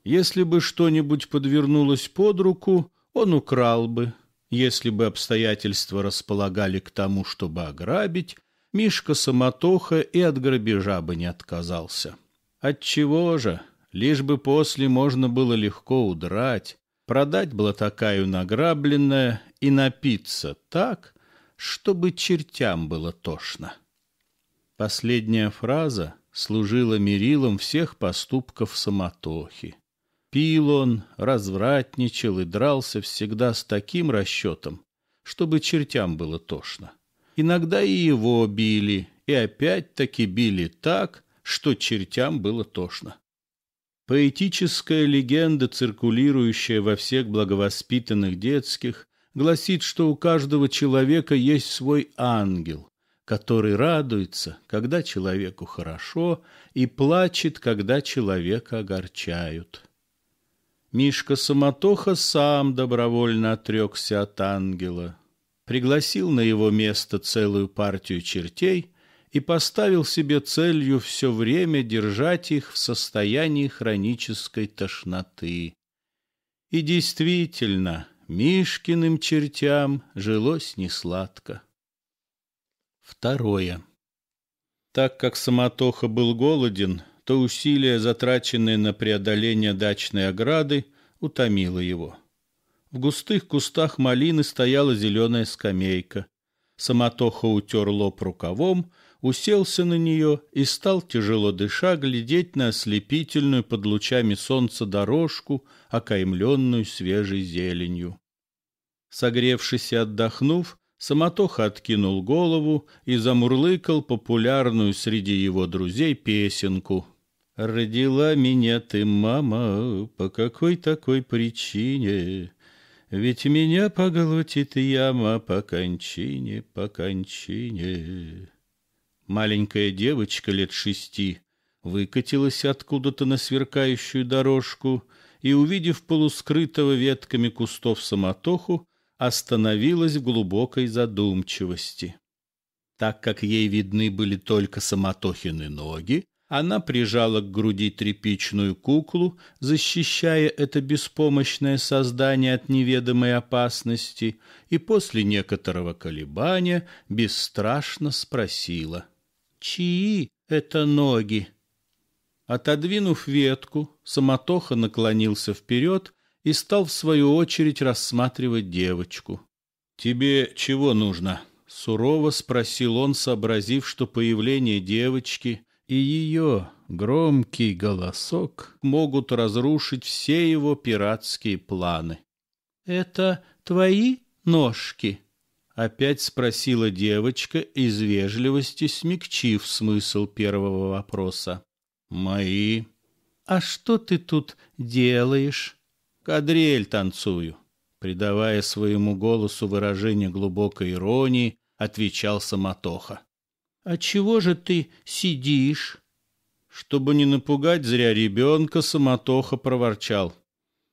Если бы что-нибудь подвернулось под руку, он украл бы. Если бы обстоятельства располагали к тому, чтобы ограбить, Мишка-самотоха и от грабежа бы не отказался. Отчего же? Лишь бы после можно было легко удрать, продать блатакаю награбленное и напиться так, чтобы чертям было тошно. Последняя фраза служила мерилом всех поступков самотохи. Пил он, развратничал и дрался всегда с таким расчетом, чтобы чертям было тошно. Иногда и его били, и опять-таки били так, что чертям было тошно. Поэтическая легенда, циркулирующая во всех благовоспитанных детских, гласит, что у каждого человека есть свой ангел, который радуется, когда человеку хорошо, и плачет, когда человека огорчают. Мишка Самотоха сам добровольно отрекся от ангела, пригласил на его место целую партию чертей и поставил себе целью все время держать их в состоянии хронической тошноты. И действительно, Мишкиным чертям жилось несладко. Второе. Так как Самотоха был голоден, то усилия, затраченные на преодоление дачной ограды, утомило его. В густых кустах малины стояла зеленая скамейка. Самотоха утер лоб рукавом уселся на нее и стал, тяжело дыша, глядеть на ослепительную под лучами солнца дорожку, окаймленную свежей зеленью. Согревшись и отдохнув, Самотоха откинул голову и замурлыкал популярную среди его друзей песенку. «Родила меня ты, мама, по какой такой причине? Ведь меня поглотит яма по кончине, по кончине». Маленькая девочка лет шести выкатилась откуда-то на сверкающую дорожку и, увидев полускрытого ветками кустов самотоху, остановилась в глубокой задумчивости. Так как ей видны были только самотохины ноги, она прижала к груди тряпичную куклу, защищая это беспомощное создание от неведомой опасности, и после некоторого колебания бесстрашно спросила — Чьи это ноги? Отодвинув ветку, Самотоха наклонился вперед и стал в свою очередь рассматривать девочку. «Тебе чего нужно?» — сурово спросил он, сообразив, что появление девочки и ее громкий голосок могут разрушить все его пиратские планы. «Это твои ножки?» Опять спросила девочка, из вежливости смягчив смысл первого вопроса. «Мои». «А что ты тут делаешь?» «Кадрель танцую», — придавая своему голосу выражение глубокой иронии, отвечал Самотоха. «А чего же ты сидишь?» Чтобы не напугать зря ребенка, Самотоха проворчал.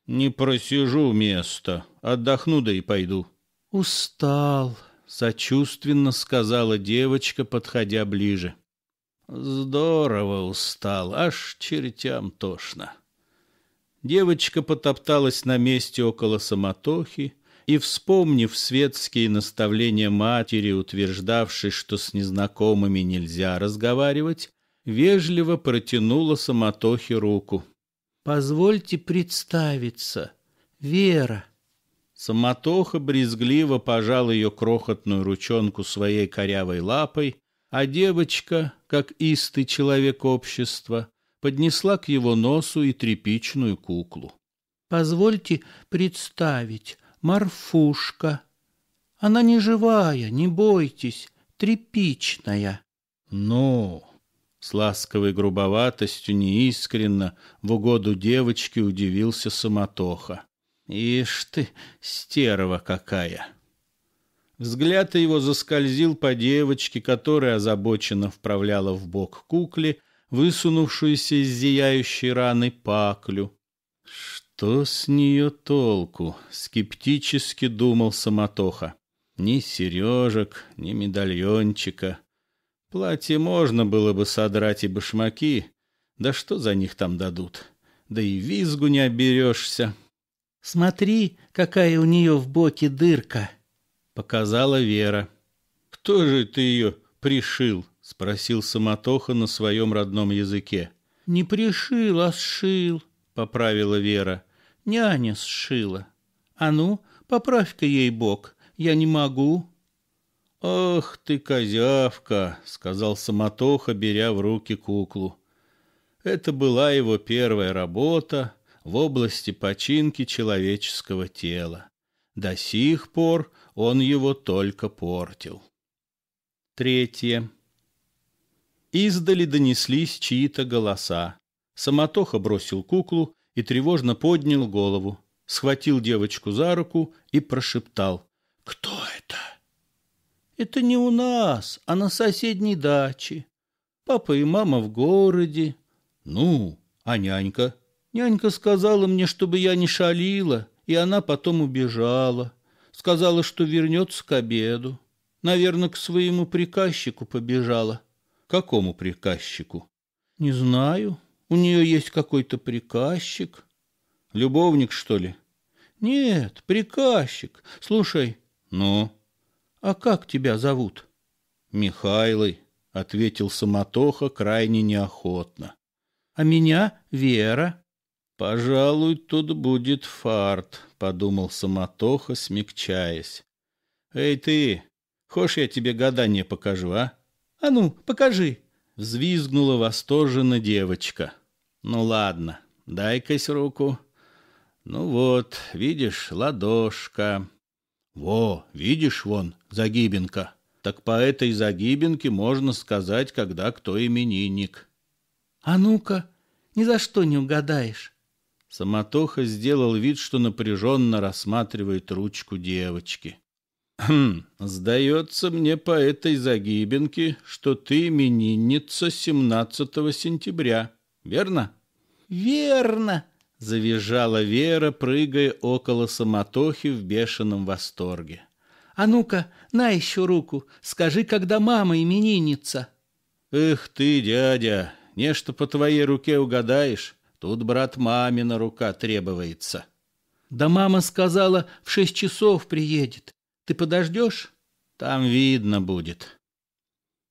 «Не просижу место, отдохну да и пойду». «Устал», — сочувственно сказала девочка, подходя ближе. «Здорово устал, аж чертям тошно». Девочка потопталась на месте около самотохи и, вспомнив светские наставления матери, утверждавшей, что с незнакомыми нельзя разговаривать, вежливо протянула самотохе руку. «Позвольте представиться, Вера». Самотоха брезгливо пожал ее крохотную ручонку своей корявой лапой, а девочка, как истый человек общества, поднесла к его носу и тряпичную куклу. «Позвольте представить, Марфушка. Она не живая, не бойтесь, тряпичная». «Ну...» С ласковой грубоватостью, неискренно, в угоду девочки удивился Самотоха. Ишь ты, стерва какая! Взгляд его заскользил по девочке, которая озабоченно вправляла в бок кукле, высунувшуюся из зияющей раны паклю. Что с нее толку? Скептически думал Самотоха. Ни сережек, ни медальончика. Платье можно было бы содрать и башмаки. Да что за них там дадут? Да и визгу не оберешься. «Смотри, какая у нее в боке дырка!» — показала Вера. «Кто же ты ее пришил?» — спросил Самотоха на своем родном языке. «Не пришил, а сшил», — поправила Вера. «Няня сшила. А ну, поправь-ка ей бок, я не могу». «Ах ты, козявка!» — сказал Самотоха, беря в руки куклу. Это была его первая работа, в области починки человеческого тела. До сих пор он его только портил. Третье. Издали донеслись чьи-то голоса. Самотоха бросил куклу и тревожно поднял голову, схватил девочку за руку и прошептал. «Кто это?» «Это не у нас, а на соседней даче. Папа и мама в городе». «Ну, а нянька?» Нянька сказала мне, чтобы я не шалила, и она потом убежала. Сказала, что вернется к обеду. Наверное, к своему приказчику побежала. Какому приказчику? Не знаю. У нее есть какой-то приказчик. Любовник, что ли? Нет, приказчик. Слушай. Ну? А как тебя зовут? Михайлой, ответил Самотоха крайне неохотно. А меня Вера. «Пожалуй, тут будет фарт», — подумал Самотоха, смягчаясь. «Эй ты, хочешь я тебе гадание покажу, а?» «А ну, покажи!» — взвизгнула восторженно девочка. «Ну ладно, дай-кась руку». «Ну вот, видишь, ладошка». «Во, видишь вон, загибенка». «Так по этой загибенке можно сказать, когда кто именинник». «А ну-ка, ни за что не угадаешь». Самотоха сделал вид, что напряженно рассматривает ручку девочки. «Хм, сдается мне по этой загибинке, что ты именинница 17 сентября, верно?» «Верно!» — завизжала Вера, прыгая около самотохи в бешеном восторге. «А ну-ка, на еще руку, скажи, когда мама именинница!» «Эх ты, дядя, нечто по твоей руке угадаешь!» Тут, брат, мамина рука требуется. Да мама сказала, в шесть часов приедет. Ты подождешь? Там видно будет.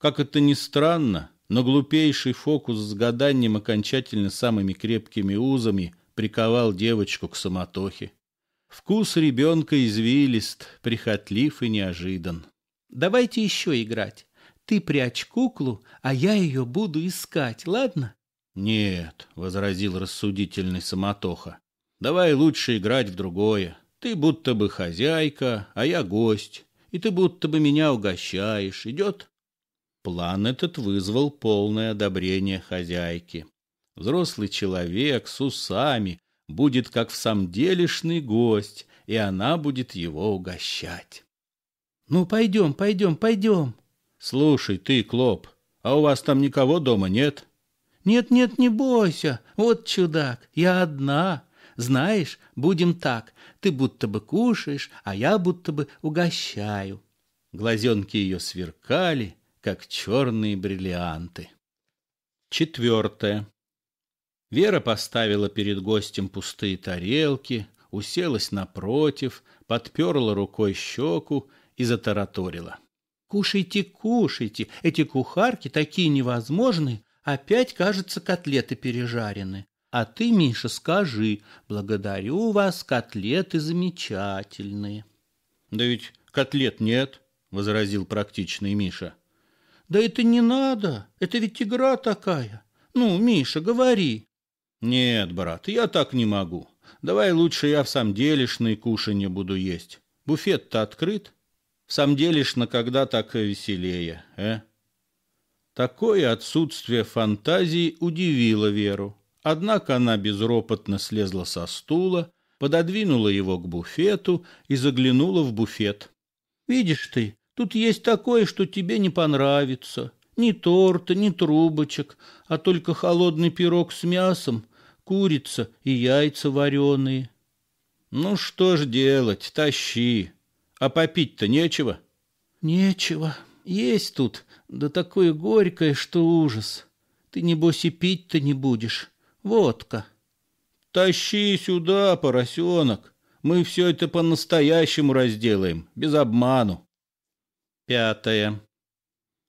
Как это ни странно, но глупейший фокус с гаданием окончательно самыми крепкими узами приковал девочку к самотохе. Вкус ребенка извилист, прихотлив и неожидан. «Давайте еще играть. Ты прячь куклу, а я ее буду искать, ладно?» «Нет», — возразил рассудительный самотоха, — «давай лучше играть в другое. Ты будто бы хозяйка, а я гость, и ты будто бы меня угощаешь. Идет?» План этот вызвал полное одобрение хозяйки. Взрослый человек с усами будет как в самом делешный гость, и она будет его угощать. «Ну, пойдем, пойдем, пойдем!» «Слушай, ты, Клоп, а у вас там никого дома нет?» «Нет-нет, не бойся, вот чудак, я одна. Знаешь, будем так, ты будто бы кушаешь, а я будто бы угощаю». Глазенки ее сверкали, как черные бриллианты. Четвертое. Вера поставила перед гостем пустые тарелки, уселась напротив, подперла рукой щеку и затараторила. «Кушайте, кушайте, эти кухарки такие невозможные, Опять, кажется, котлеты пережарены. А ты, Миша, скажи, благодарю вас, котлеты замечательные. Да ведь котлет нет, возразил практичный Миша. Да это не надо, это ведь игра такая. Ну, Миша, говори. Нет, брат, я так не могу. Давай лучше я в самом делешной кушанье буду есть. Буфет-то открыт. В самом делешно когда так веселее, э? Такое отсутствие фантазии удивило Веру. Однако она безропотно слезла со стула, пододвинула его к буфету и заглянула в буфет. «Видишь ты, тут есть такое, что тебе не понравится. Ни торта, ни трубочек, а только холодный пирог с мясом, курица и яйца вареные». «Ну что ж делать, тащи. А попить-то нечего?» «Нечего», есть тут, да такое горькое, что ужас. Ты, небось, и пить-то не будешь. Водка. Тащи сюда, поросенок. Мы все это по-настоящему разделаем, без обману. Пятое.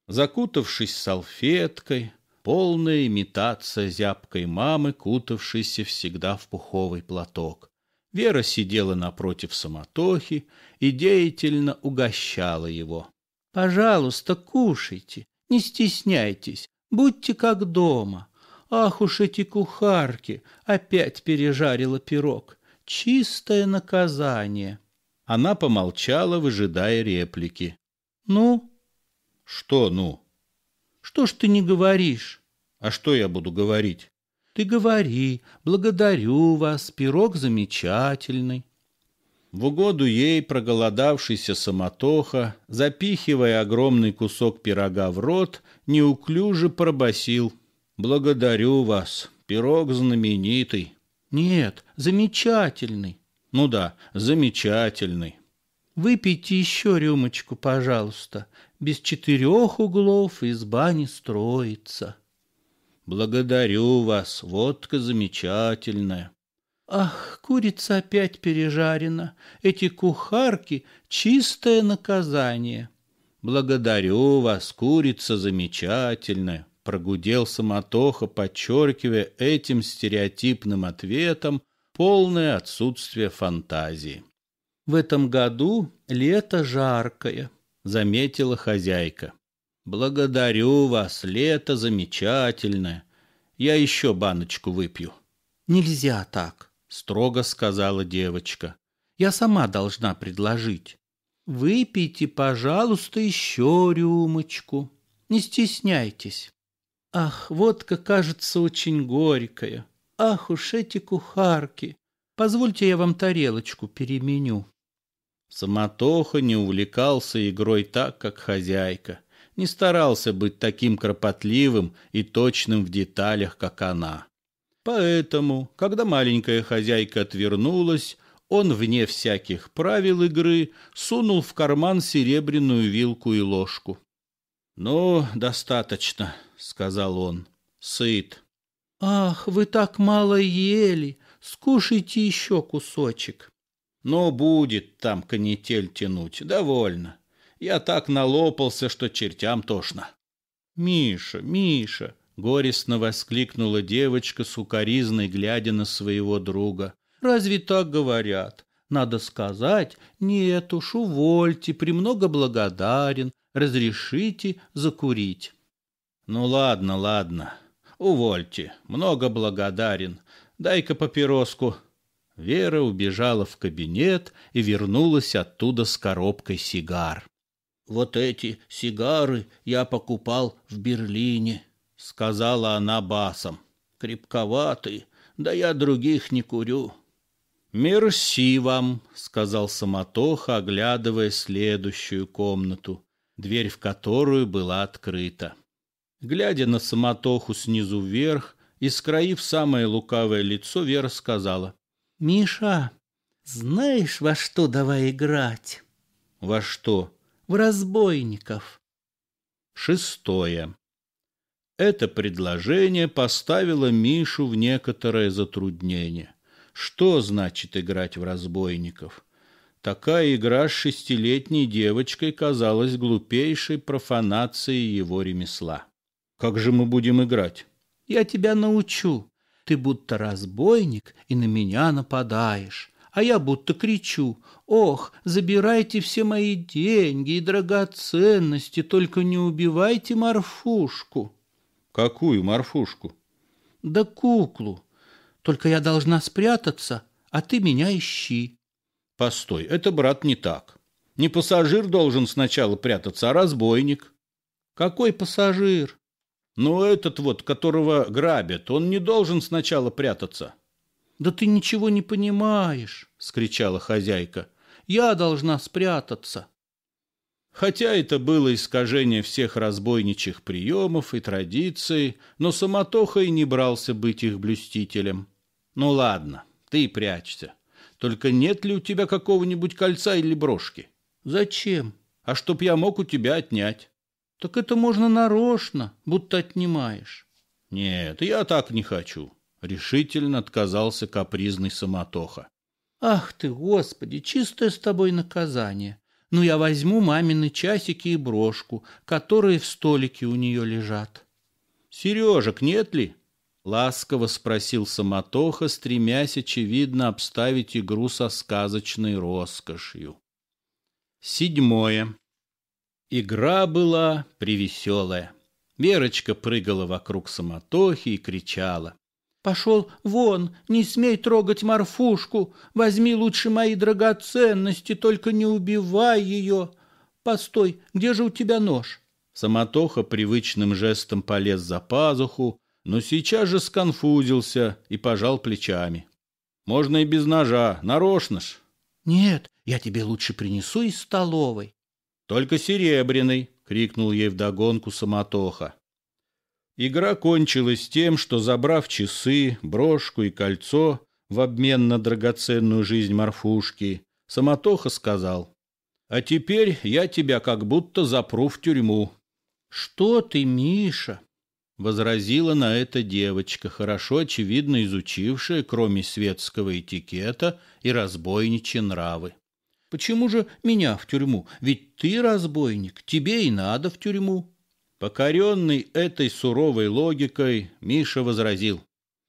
Закутавшись салфеткой, полная имитация зябкой мамы, кутавшейся всегда в пуховый платок. Вера сидела напротив самотохи и деятельно угощала его. Пожалуйста, кушайте, не стесняйтесь, будьте как дома. Ах уж эти кухарки, опять пережарила пирог. Чистое наказание. Она помолчала, выжидая реплики. Ну? Что ну? Что ж ты не говоришь? А что я буду говорить? Ты говори, благодарю вас, пирог замечательный. В угоду ей проголодавшийся самотоха, запихивая огромный кусок пирога в рот, неуклюже пробасил: «Благодарю вас, пирог знаменитый». «Нет, замечательный». «Ну да, замечательный». «Выпейте еще рюмочку, пожалуйста. Без четырех углов изба не строится». «Благодарю вас, водка замечательная». Ах, курица опять пережарена. Эти кухарки — чистое наказание. Благодарю вас, курица замечательная. Прогудел Самотоха, подчеркивая этим стереотипным ответом полное отсутствие фантазии. В этом году лето жаркое, заметила хозяйка. Благодарю вас, лето замечательное. Я еще баночку выпью. Нельзя так строго сказала девочка. Я сама должна предложить. Выпейте, пожалуйста, еще рюмочку. Не стесняйтесь. Ах, водка кажется очень горькая. Ах уж эти кухарки. Позвольте я вам тарелочку переменю. Самотоха не увлекался игрой так, как хозяйка. Не старался быть таким кропотливым и точным в деталях, как она. Поэтому, когда маленькая хозяйка отвернулась, он, вне всяких правил игры, сунул в карман серебряную вилку и ложку. «Ну, достаточно», — сказал он, — «сыт». «Ах, вы так мало ели! Скушайте еще кусочек!» «Ну, будет там канитель тянуть, довольно. Я так налопался, что чертям тошно». «Миша, Миша, Горестно воскликнула девочка с укоризной, глядя на своего друга. «Разве так говорят? Надо сказать, нет уж, увольте, премного благодарен, разрешите закурить». «Ну ладно, ладно, увольте, много благодарен, дай-ка папироску». Вера убежала в кабинет и вернулась оттуда с коробкой сигар. «Вот эти сигары я покупал в Берлине», сказала она басом. Крепковатый, да я других не курю. «Мерси вам», — сказал Самотоха, оглядывая следующую комнату, дверь в которую была открыта. Глядя на Самотоху снизу вверх, и скроив самое лукавое лицо, Вера сказала. «Миша, знаешь, во что давай играть?» «Во что?» «В разбойников». Шестое. Это предложение поставило Мишу в некоторое затруднение. Что значит играть в разбойников? Такая игра с шестилетней девочкой казалась глупейшей профанацией его ремесла. «Как же мы будем играть?» «Я тебя научу. Ты будто разбойник и на меня нападаешь. А я будто кричу. Ох, забирайте все мои деньги и драгоценности, только не убивайте морфушку». Какую морфушку? Да куклу. Только я должна спрятаться, а ты меня ищи. Постой, это, брат, не так. Не пассажир должен сначала прятаться, а разбойник. Какой пассажир? Ну, этот вот, которого грабят, он не должен сначала прятаться. Да ты ничего не понимаешь, скричала хозяйка. Я должна спрятаться. Хотя это было искажение всех разбойничьих приемов и традиций, но самотохой не брался быть их блюстителем. «Ну ладно, ты прячься. Только нет ли у тебя какого-нибудь кольца или брошки?» «Зачем?» «А чтоб я мог у тебя отнять». «Так это можно нарочно, будто отнимаешь». «Нет, я так не хочу», — решительно отказался капризный самотоха. «Ах ты, Господи, чистое с тобой наказание!» Ну, я возьму мамины часики и брошку, которые в столике у нее лежат. «Сережек нет ли?» — ласково спросил Самотоха, стремясь, очевидно, обставить игру со сказочной роскошью. Седьмое. Игра была превеселая. Верочка прыгала вокруг Самотохи и кричала. Пошел вон, не смей трогать Марфушку, возьми лучше мои драгоценности, только не убивай ее. Постой, где же у тебя нож? Самотоха привычным жестом полез за пазуху, но сейчас же сконфузился и пожал плечами. Можно и без ножа, нарочно ж. Нет, я тебе лучше принесу из столовой. Только серебряный, крикнул ей вдогонку Самотоха. Игра кончилась тем, что, забрав часы, брошку и кольцо в обмен на драгоценную жизнь Марфушки, Самотоха сказал, «А теперь я тебя как будто запру в тюрьму». «Что ты, Миша?» — возразила на это девочка, хорошо очевидно изучившая, кроме светского этикета и разбойничьи нравы. «Почему же меня в тюрьму? Ведь ты разбойник, тебе и надо в тюрьму». Покоренный этой суровой логикой, Миша возразил.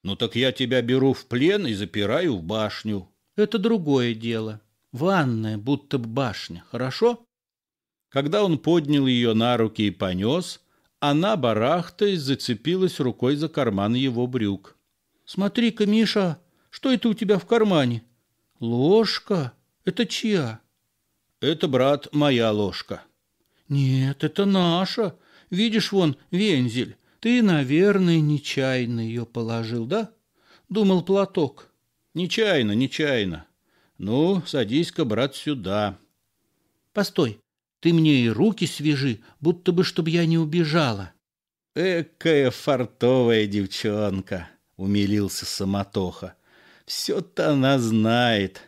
«Ну так я тебя беру в плен и запираю в башню». «Это другое дело. Ванная, будто башня, хорошо?» Когда он поднял ее на руки и понес, она, барахтаясь, зацепилась рукой за карман его брюк. «Смотри-ка, Миша, что это у тебя в кармане?» «Ложка? Это чья?» «Это, брат, моя ложка». «Нет, это наша. Видишь вон вензель. Ты, наверное, нечаянно ее положил, да? Думал, платок. Нечаянно, нечаянно. Ну, садись-ка, брат, сюда. Постой, ты мне и руки свяжи, будто бы, чтобы я не убежала. Экая фартовая девчонка, умилился Самотоха. Все-то она знает.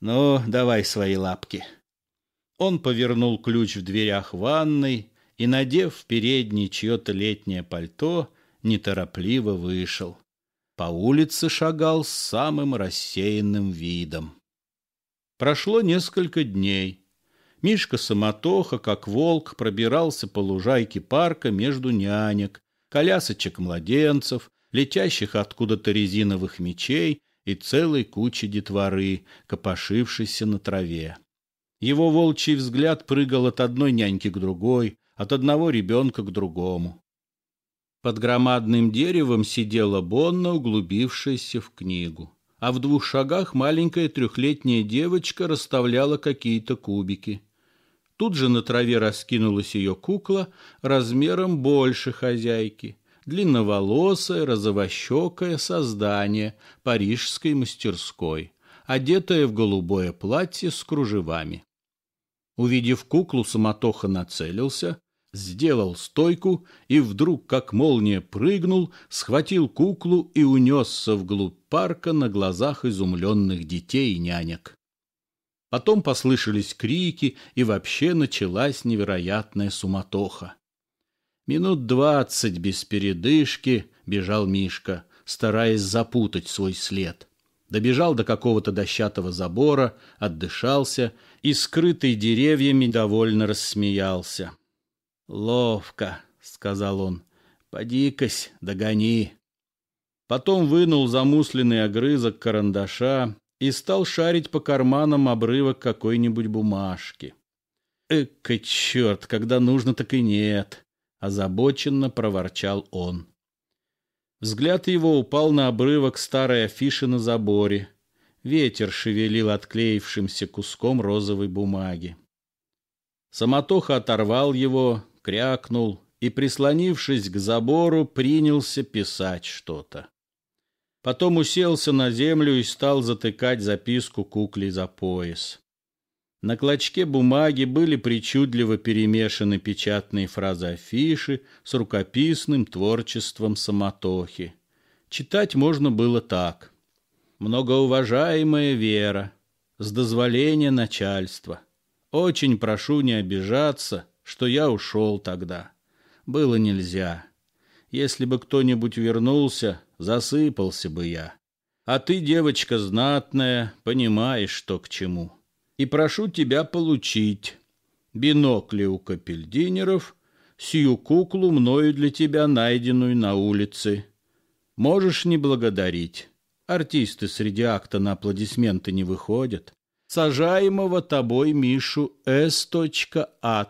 Ну, давай свои лапки. Он повернул ключ в дверях ванной, и, надев в передний чье-то летнее пальто, неторопливо вышел. По улице шагал с самым рассеянным видом. Прошло несколько дней. Мишка Самотоха, как волк, пробирался по лужайке парка между нянек, колясочек младенцев, летящих откуда-то резиновых мечей и целой кучи детворы, копошившейся на траве. Его волчий взгляд прыгал от одной няньки к другой, от одного ребенка к другому. Под громадным деревом сидела Бонна, углубившаяся в книгу, а в двух шагах маленькая трехлетняя девочка расставляла какие-то кубики. Тут же на траве раскинулась ее кукла размером больше хозяйки, длинноволосое, розовощекое создание парижской мастерской, одетое в голубое платье с кружевами. Увидев куклу, самотоха нацелился, сделал стойку и вдруг, как молния, прыгнул, схватил куклу и унесся вглубь парка на глазах изумленных детей и нянек. Потом послышались крики, и вообще началась невероятная суматоха. Минут двадцать без передышки бежал Мишка, стараясь запутать свой след. Добежал до какого-то дощатого забора, отдышался и, скрытый деревьями, довольно рассмеялся. Ловко, сказал он. Подикась, догони. Потом вынул замусленный огрызок карандаша и стал шарить по карманам обрывок какой-нибудь бумажки. Эка черт, когда нужно, так и нет, озабоченно проворчал он. Взгляд его упал на обрывок старой афиши на заборе. Ветер шевелил отклеившимся куском розовой бумаги. Самотоха оторвал его, крякнул и, прислонившись к забору, принялся писать что-то. Потом уселся на землю и стал затыкать записку кукле за пояс. На клочке бумаги были причудливо перемешаны печатные фразы афиши с рукописным творчеством самотохи. Читать можно было так. «Многоуважаемая Вера, с дозволения начальства, очень прошу не обижаться» что я ушел тогда. Было нельзя. Если бы кто-нибудь вернулся, засыпался бы я. А ты, девочка знатная, понимаешь, что к чему. И прошу тебя получить бинокли у капельдинеров, сию куклу мною для тебя найденную на улице. Можешь не благодарить. Артисты среди акта на аплодисменты не выходят сажаемого тобой Мишу С.А. А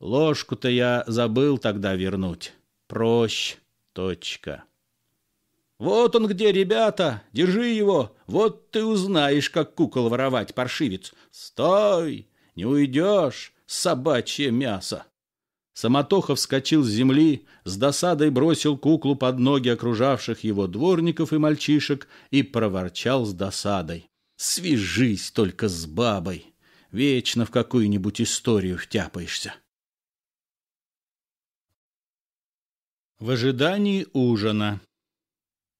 Ложку-то я забыл тогда вернуть. Прощ. Точка. Вот он где, ребята, держи его. Вот ты узнаешь, как кукол воровать, паршивец. Стой, не уйдешь, собачье мясо. Самотохов вскочил с земли, с досадой бросил куклу под ноги окружавших его дворников и мальчишек и проворчал с досадой. Свяжись только с бабой. Вечно в какую-нибудь историю втяпаешься. В ожидании ужина.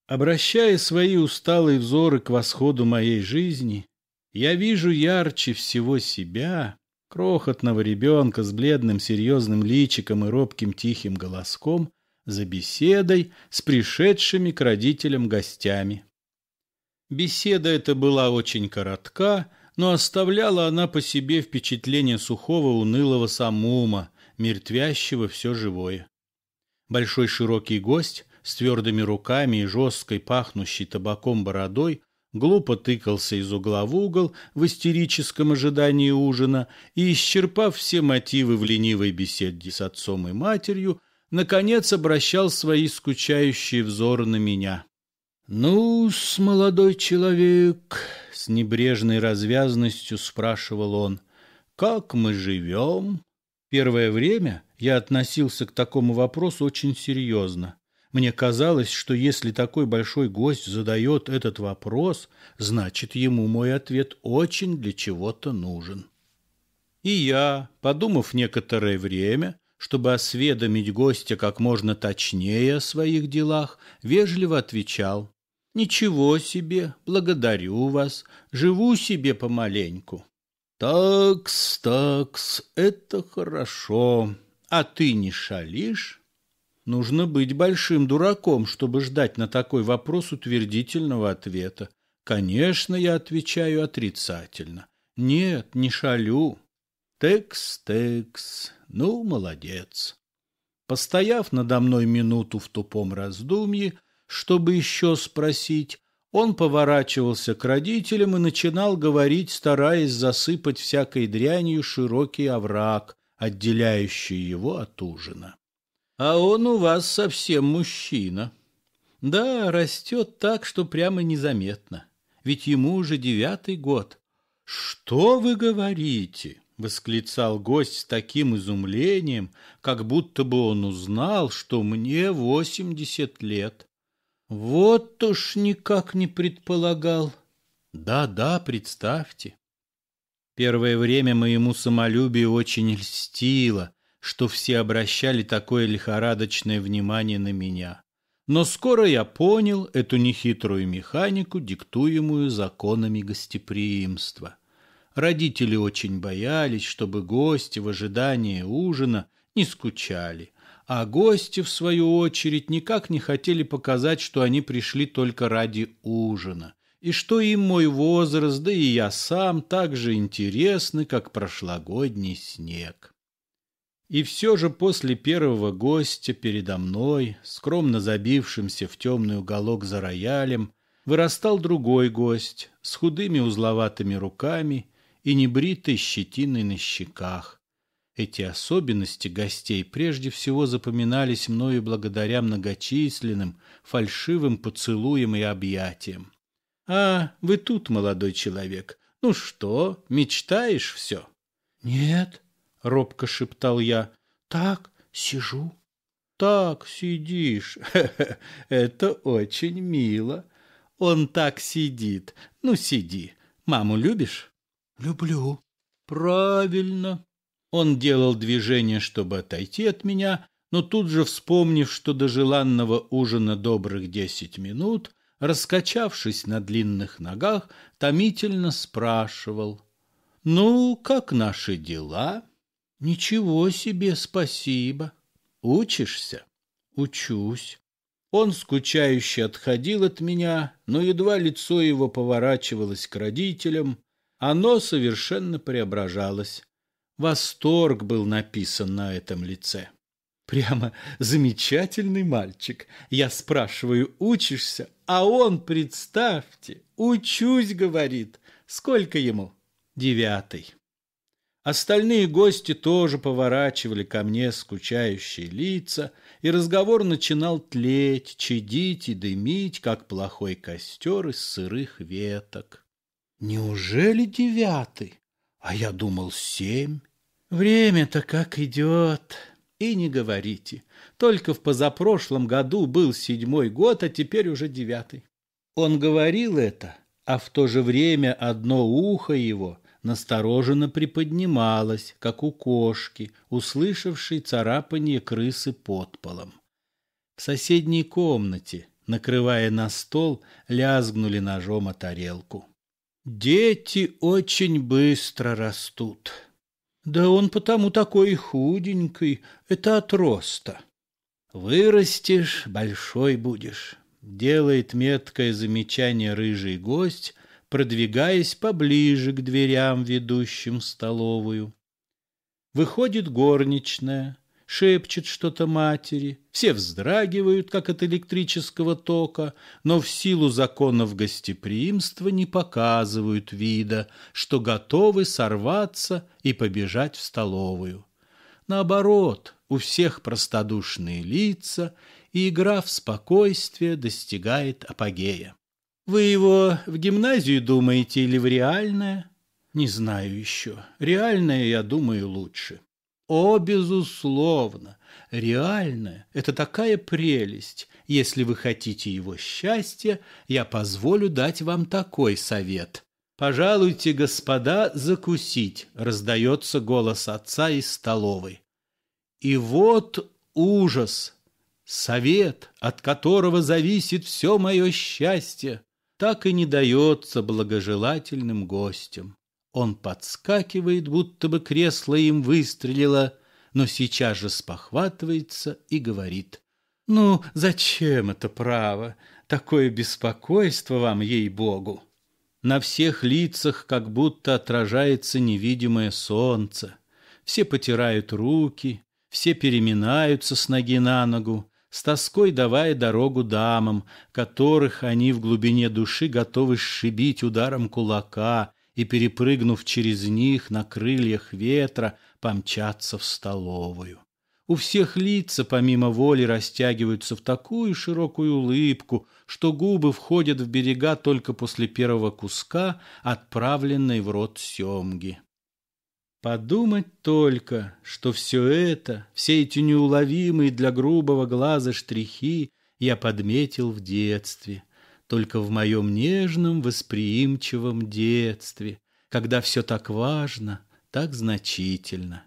Обращая свои усталые взоры к восходу моей жизни, я вижу ярче всего себя, крохотного ребенка с бледным серьезным личиком и робким тихим голоском, за беседой с пришедшими к родителям гостями. Беседа эта была очень коротка, но оставляла она по себе впечатление сухого унылого самума, мертвящего все живое. Большой широкий гость с твердыми руками и жесткой пахнущей табаком бородой глупо тыкался из угла в угол в истерическом ожидании ужина и, исчерпав все мотивы в ленивой беседе с отцом и матерью, наконец обращал свои скучающие взоры на меня ну с молодой человек, с небрежной развязностью спрашивал он, как мы живем? Первое время я относился к такому вопросу очень серьезно. Мне казалось, что если такой большой гость задает этот вопрос, значит, ему мой ответ очень для чего-то нужен. И я, подумав некоторое время, чтобы осведомить гостя как можно точнее о своих делах, вежливо отвечал «Ничего себе, благодарю вас, живу себе помаленьку». «Такс, такс, это хорошо, а ты не шалишь?» Нужно быть большим дураком, чтобы ждать на такой вопрос утвердительного ответа. Конечно, я отвечаю отрицательно. Нет, не шалю. Текс, текс, ну, молодец. Постояв надо мной минуту в тупом раздумье, чтобы еще спросить, он поворачивался к родителям и начинал говорить, стараясь засыпать всякой дрянью широкий овраг, отделяющий его от ужина. «А он у вас совсем мужчина. Да, растет так, что прямо незаметно. Ведь ему уже девятый год. Что вы говорите?» — восклицал гость с таким изумлением, как будто бы он узнал, что мне восемьдесят лет. Вот уж никак не предполагал. Да-да, представьте. Первое время моему самолюбию очень льстило, что все обращали такое лихорадочное внимание на меня. Но скоро я понял эту нехитрую механику, диктуемую законами гостеприимства. Родители очень боялись, чтобы гости в ожидании ужина не скучали, а гости, в свою очередь, никак не хотели показать, что они пришли только ради ужина, и что им мой возраст, да и я сам, так же интересны, как прошлогодний снег. И все же после первого гостя передо мной, скромно забившимся в темный уголок за роялем, вырастал другой гость с худыми узловатыми руками и небритой щетиной на щеках. Эти особенности гостей прежде всего запоминались мною благодаря многочисленным, фальшивым поцелуям и объятиям. «А, вы тут, молодой человек. Ну что, мечтаешь все?» «Нет», — робко шептал я, — «так сижу». «Так сидишь. Это очень мило. Он так сидит. Ну, сиди. Маму любишь?» «Люблю». «Правильно». Он делал движение, чтобы отойти от меня, но тут же, вспомнив, что до желанного ужина добрых десять минут, раскачавшись на длинных ногах, томительно спрашивал. «Ну, как наши дела?» «Ничего себе, спасибо. Учишься?» «Учусь». Он скучающе отходил от меня, но едва лицо его поворачивалось к родителям, оно совершенно преображалось. Восторг был написан на этом лице. Прямо замечательный мальчик. Я спрашиваю, учишься? А он, представьте, учусь, говорит. Сколько ему? Девятый. Остальные гости тоже поворачивали ко мне скучающие лица, и разговор начинал тлеть, чадить и дымить, как плохой костер из сырых веток. Неужели девятый? А я думал семь. Время-то как идет. И не говорите. Только в позапрошлом году был седьмой год, а теперь уже девятый. Он говорил это, а в то же время одно ухо его настороженно приподнималось, как у кошки, услышавшей царапание крысы под полом. В соседней комнате, накрывая на стол, лязгнули ножом о тарелку. Дети очень быстро растут. Да он потому такой худенький, это от роста. Вырастешь, большой будешь, делает меткое замечание рыжий гость, продвигаясь поближе к дверям, ведущим в столовую. Выходит горничная, шепчет что-то матери, все вздрагивают, как от электрического тока, но в силу законов гостеприимства не показывают вида, что готовы сорваться и побежать в столовую. Наоборот, у всех простодушные лица, и игра в спокойствие достигает апогея. Вы его в гимназию думаете или в реальное? Не знаю еще. Реальное, я думаю, лучше. О, безусловно, реальное – это такая прелесть. Если вы хотите его счастья, я позволю дать вам такой совет. «Пожалуйте, господа, закусить», – раздается голос отца из столовой. И вот ужас, совет, от которого зависит все мое счастье, так и не дается благожелательным гостям. Он подскакивает, будто бы кресло им выстрелило, но сейчас же спохватывается и говорит. «Ну, зачем это право? Такое беспокойство вам, ей-богу!» На всех лицах как будто отражается невидимое солнце. Все потирают руки, все переминаются с ноги на ногу, с тоской давая дорогу дамам, которых они в глубине души готовы сшибить ударом кулака – и, перепрыгнув через них на крыльях ветра, помчаться в столовую. У всех лица, помимо воли, растягиваются в такую широкую улыбку, что губы входят в берега только после первого куска, отправленной в рот семги. Подумать только, что все это, все эти неуловимые для грубого глаза штрихи я подметил в детстве — только в моем нежном, восприимчивом детстве, когда все так важно, так значительно.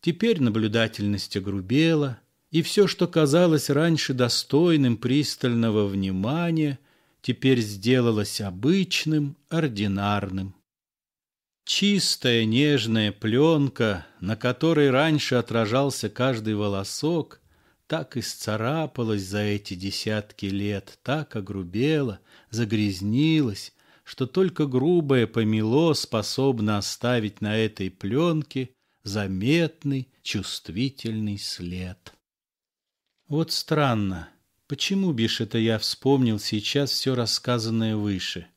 Теперь наблюдательность огрубела, и все, что казалось раньше достойным пристального внимания, теперь сделалось обычным, ординарным. Чистая нежная пленка, на которой раньше отражался каждый волосок, так исцарапалась за эти десятки лет, так огрубела, загрязнилась, что только грубое помело способно оставить на этой пленке заметный чувствительный след. Вот странно, почему, бишь, это я вспомнил сейчас все рассказанное выше?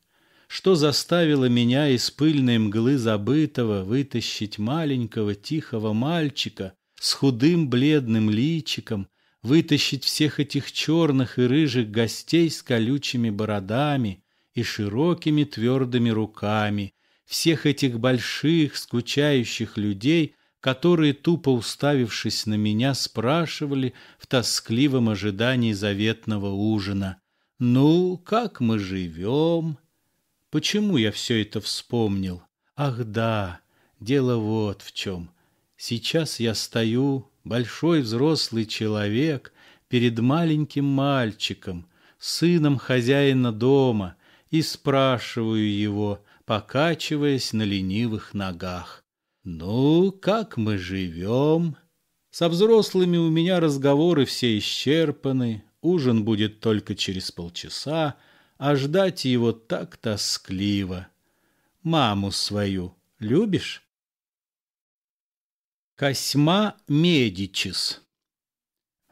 Что заставило меня из пыльной мглы забытого вытащить маленького тихого мальчика с худым бледным личиком, вытащить всех этих черных и рыжих гостей с колючими бородами и широкими твердыми руками, всех этих больших, скучающих людей, которые, тупо уставившись на меня, спрашивали в тоскливом ожидании заветного ужина. «Ну, как мы живем?» Почему я все это вспомнил? Ах да, дело вот в чем. Сейчас я стою большой взрослый человек перед маленьким мальчиком, сыном хозяина дома, и спрашиваю его, покачиваясь на ленивых ногах. «Ну, как мы живем?» Со взрослыми у меня разговоры все исчерпаны, ужин будет только через полчаса, а ждать его так тоскливо. «Маму свою любишь?» Косьма Медичис.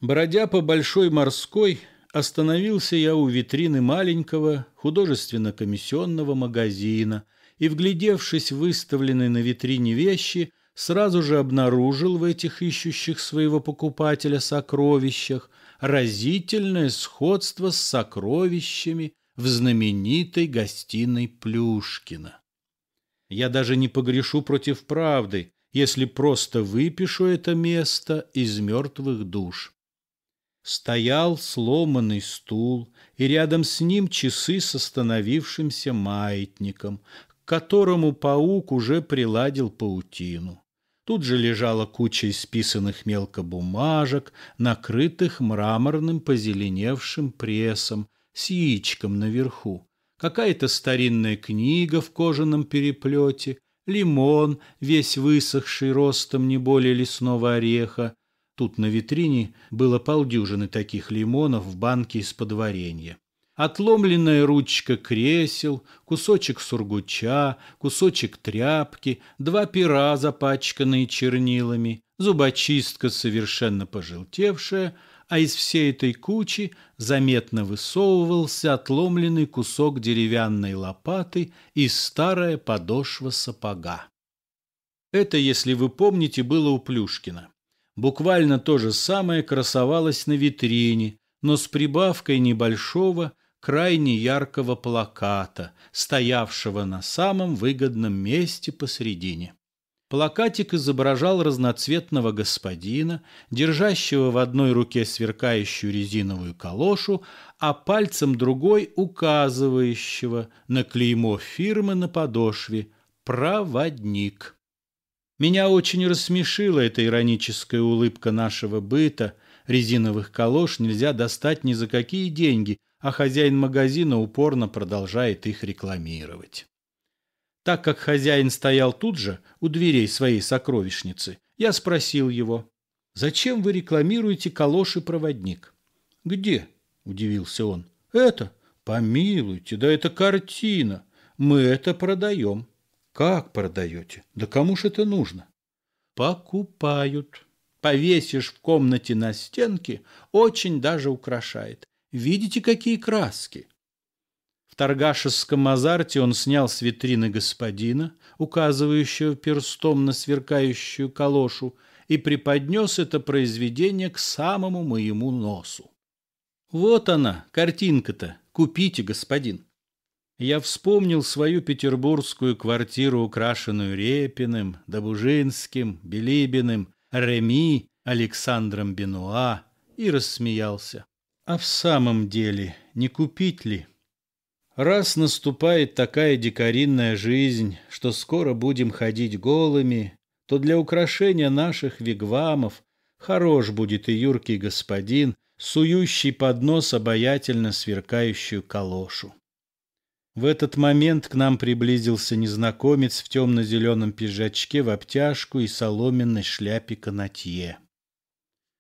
Бродя по Большой морской, остановился я у витрины маленького художественно-комиссионного магазина и, вглядевшись в выставленные на витрине вещи, сразу же обнаружил в этих ищущих своего покупателя сокровищах разительное сходство с сокровищами в знаменитой гостиной Плюшкина. Я даже не погрешу против правды – если просто выпишу это место из мертвых душ. Стоял сломанный стул, и рядом с ним часы с остановившимся маятником, к которому паук уже приладил паутину. Тут же лежала куча исписанных мелкобумажек, накрытых мраморным позеленевшим прессом, с яичком наверху. Какая-то старинная книга в кожаном переплете, лимон, весь высохший ростом не более лесного ореха. Тут на витрине было полдюжины таких лимонов в банке из-под варенья. Отломленная ручка кресел, кусочек сургуча, кусочек тряпки, два пера, запачканные чернилами, зубочистка, совершенно пожелтевшая — а из всей этой кучи заметно высовывался отломленный кусок деревянной лопаты и старая подошва сапога. Это, если вы помните, было у Плюшкина. Буквально то же самое красовалось на витрине, но с прибавкой небольшого, крайне яркого плаката, стоявшего на самом выгодном месте посредине. Плакатик изображал разноцветного господина, держащего в одной руке сверкающую резиновую калошу, а пальцем другой указывающего на клеймо фирмы на подошве «Проводник». Меня очень рассмешила эта ироническая улыбка нашего быта. Резиновых калош нельзя достать ни за какие деньги, а хозяин магазина упорно продолжает их рекламировать. Так как хозяин стоял тут же, у дверей своей сокровищницы, я спросил его, «Зачем вы рекламируете калоши-проводник?» «Где?» – удивился он. «Это? Помилуйте, да это картина! Мы это продаем!» «Как продаете? Да кому ж это нужно?» «Покупают. Повесишь в комнате на стенке, очень даже украшает. Видите, какие краски!» В торгашеском азарте он снял с витрины господина, указывающего перстом на сверкающую калошу, и преподнес это произведение к самому моему носу. «Вот она, картинка-то, купите, господин!» Я вспомнил свою петербургскую квартиру, украшенную Репиным, Добужинским, Билибиным, Реми, Александром Бенуа, и рассмеялся. «А в самом деле, не купить ли?» Раз наступает такая дикаринная жизнь, что скоро будем ходить голыми, то для украшения наших вигвамов хорош будет и юркий господин, сующий под нос обаятельно сверкающую калошу. В этот момент к нам приблизился незнакомец в темно-зеленом пиджачке в обтяжку и соломенной шляпе канатье.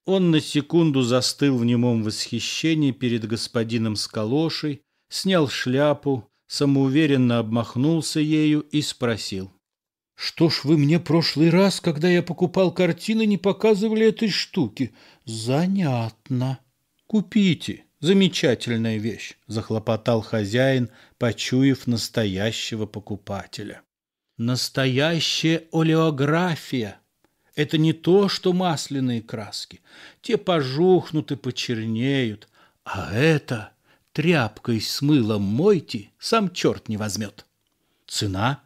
Он на секунду застыл в немом восхищении перед господином с калошей, снял шляпу, самоуверенно обмахнулся ею и спросил. «Что ж вы мне прошлый раз, когда я покупал картины, не показывали этой штуки? Занятно. Купите. Замечательная вещь», — захлопотал хозяин, почуяв настоящего покупателя. «Настоящая олеография. Это не то, что масляные краски. Те пожухнут и почернеют. А это...» тряпкой с мылом мойте, сам черт не возьмет. Цена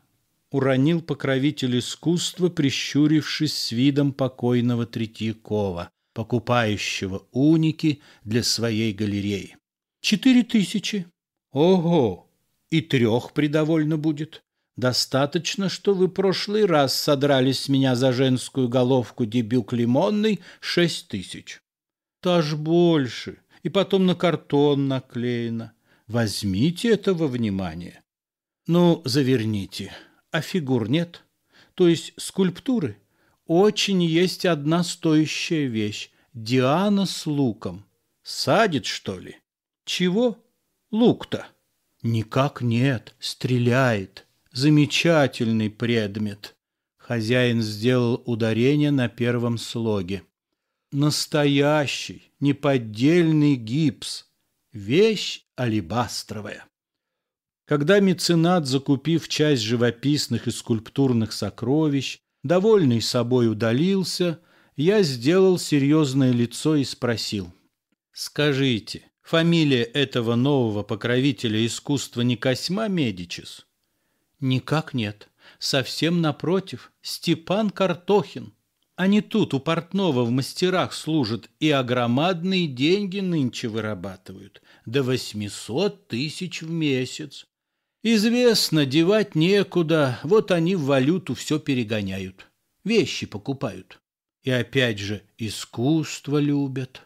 уронил покровитель искусства, прищурившись с видом покойного Третьякова, покупающего уники для своей галереи. Четыре тысячи. Ого! И трех придовольно будет. Достаточно, что вы прошлый раз содрали с меня за женскую головку дебюк лимонный шесть тысяч. Таж больше и потом на картон наклеено. Возьмите этого во внимание. Ну, заверните. А фигур нет. То есть скульптуры. Очень есть одна стоящая вещь. Диана с луком. Садит, что ли? Чего? Лук-то? Никак нет. Стреляет. Замечательный предмет. Хозяин сделал ударение на первом слоге настоящий, неподдельный гипс, вещь алебастровая. Когда меценат, закупив часть живописных и скульптурных сокровищ, довольный собой удалился, я сделал серьезное лицо и спросил. «Скажите, фамилия этого нового покровителя искусства не Косьма Медичис?» «Никак нет. Совсем напротив. Степан Картохин». Они а тут у портного в мастерах служат и огромадные деньги нынче вырабатывают. До восьмисот тысяч в месяц. Известно, девать некуда, вот они в валюту все перегоняют. Вещи покупают. И опять же, искусство любят.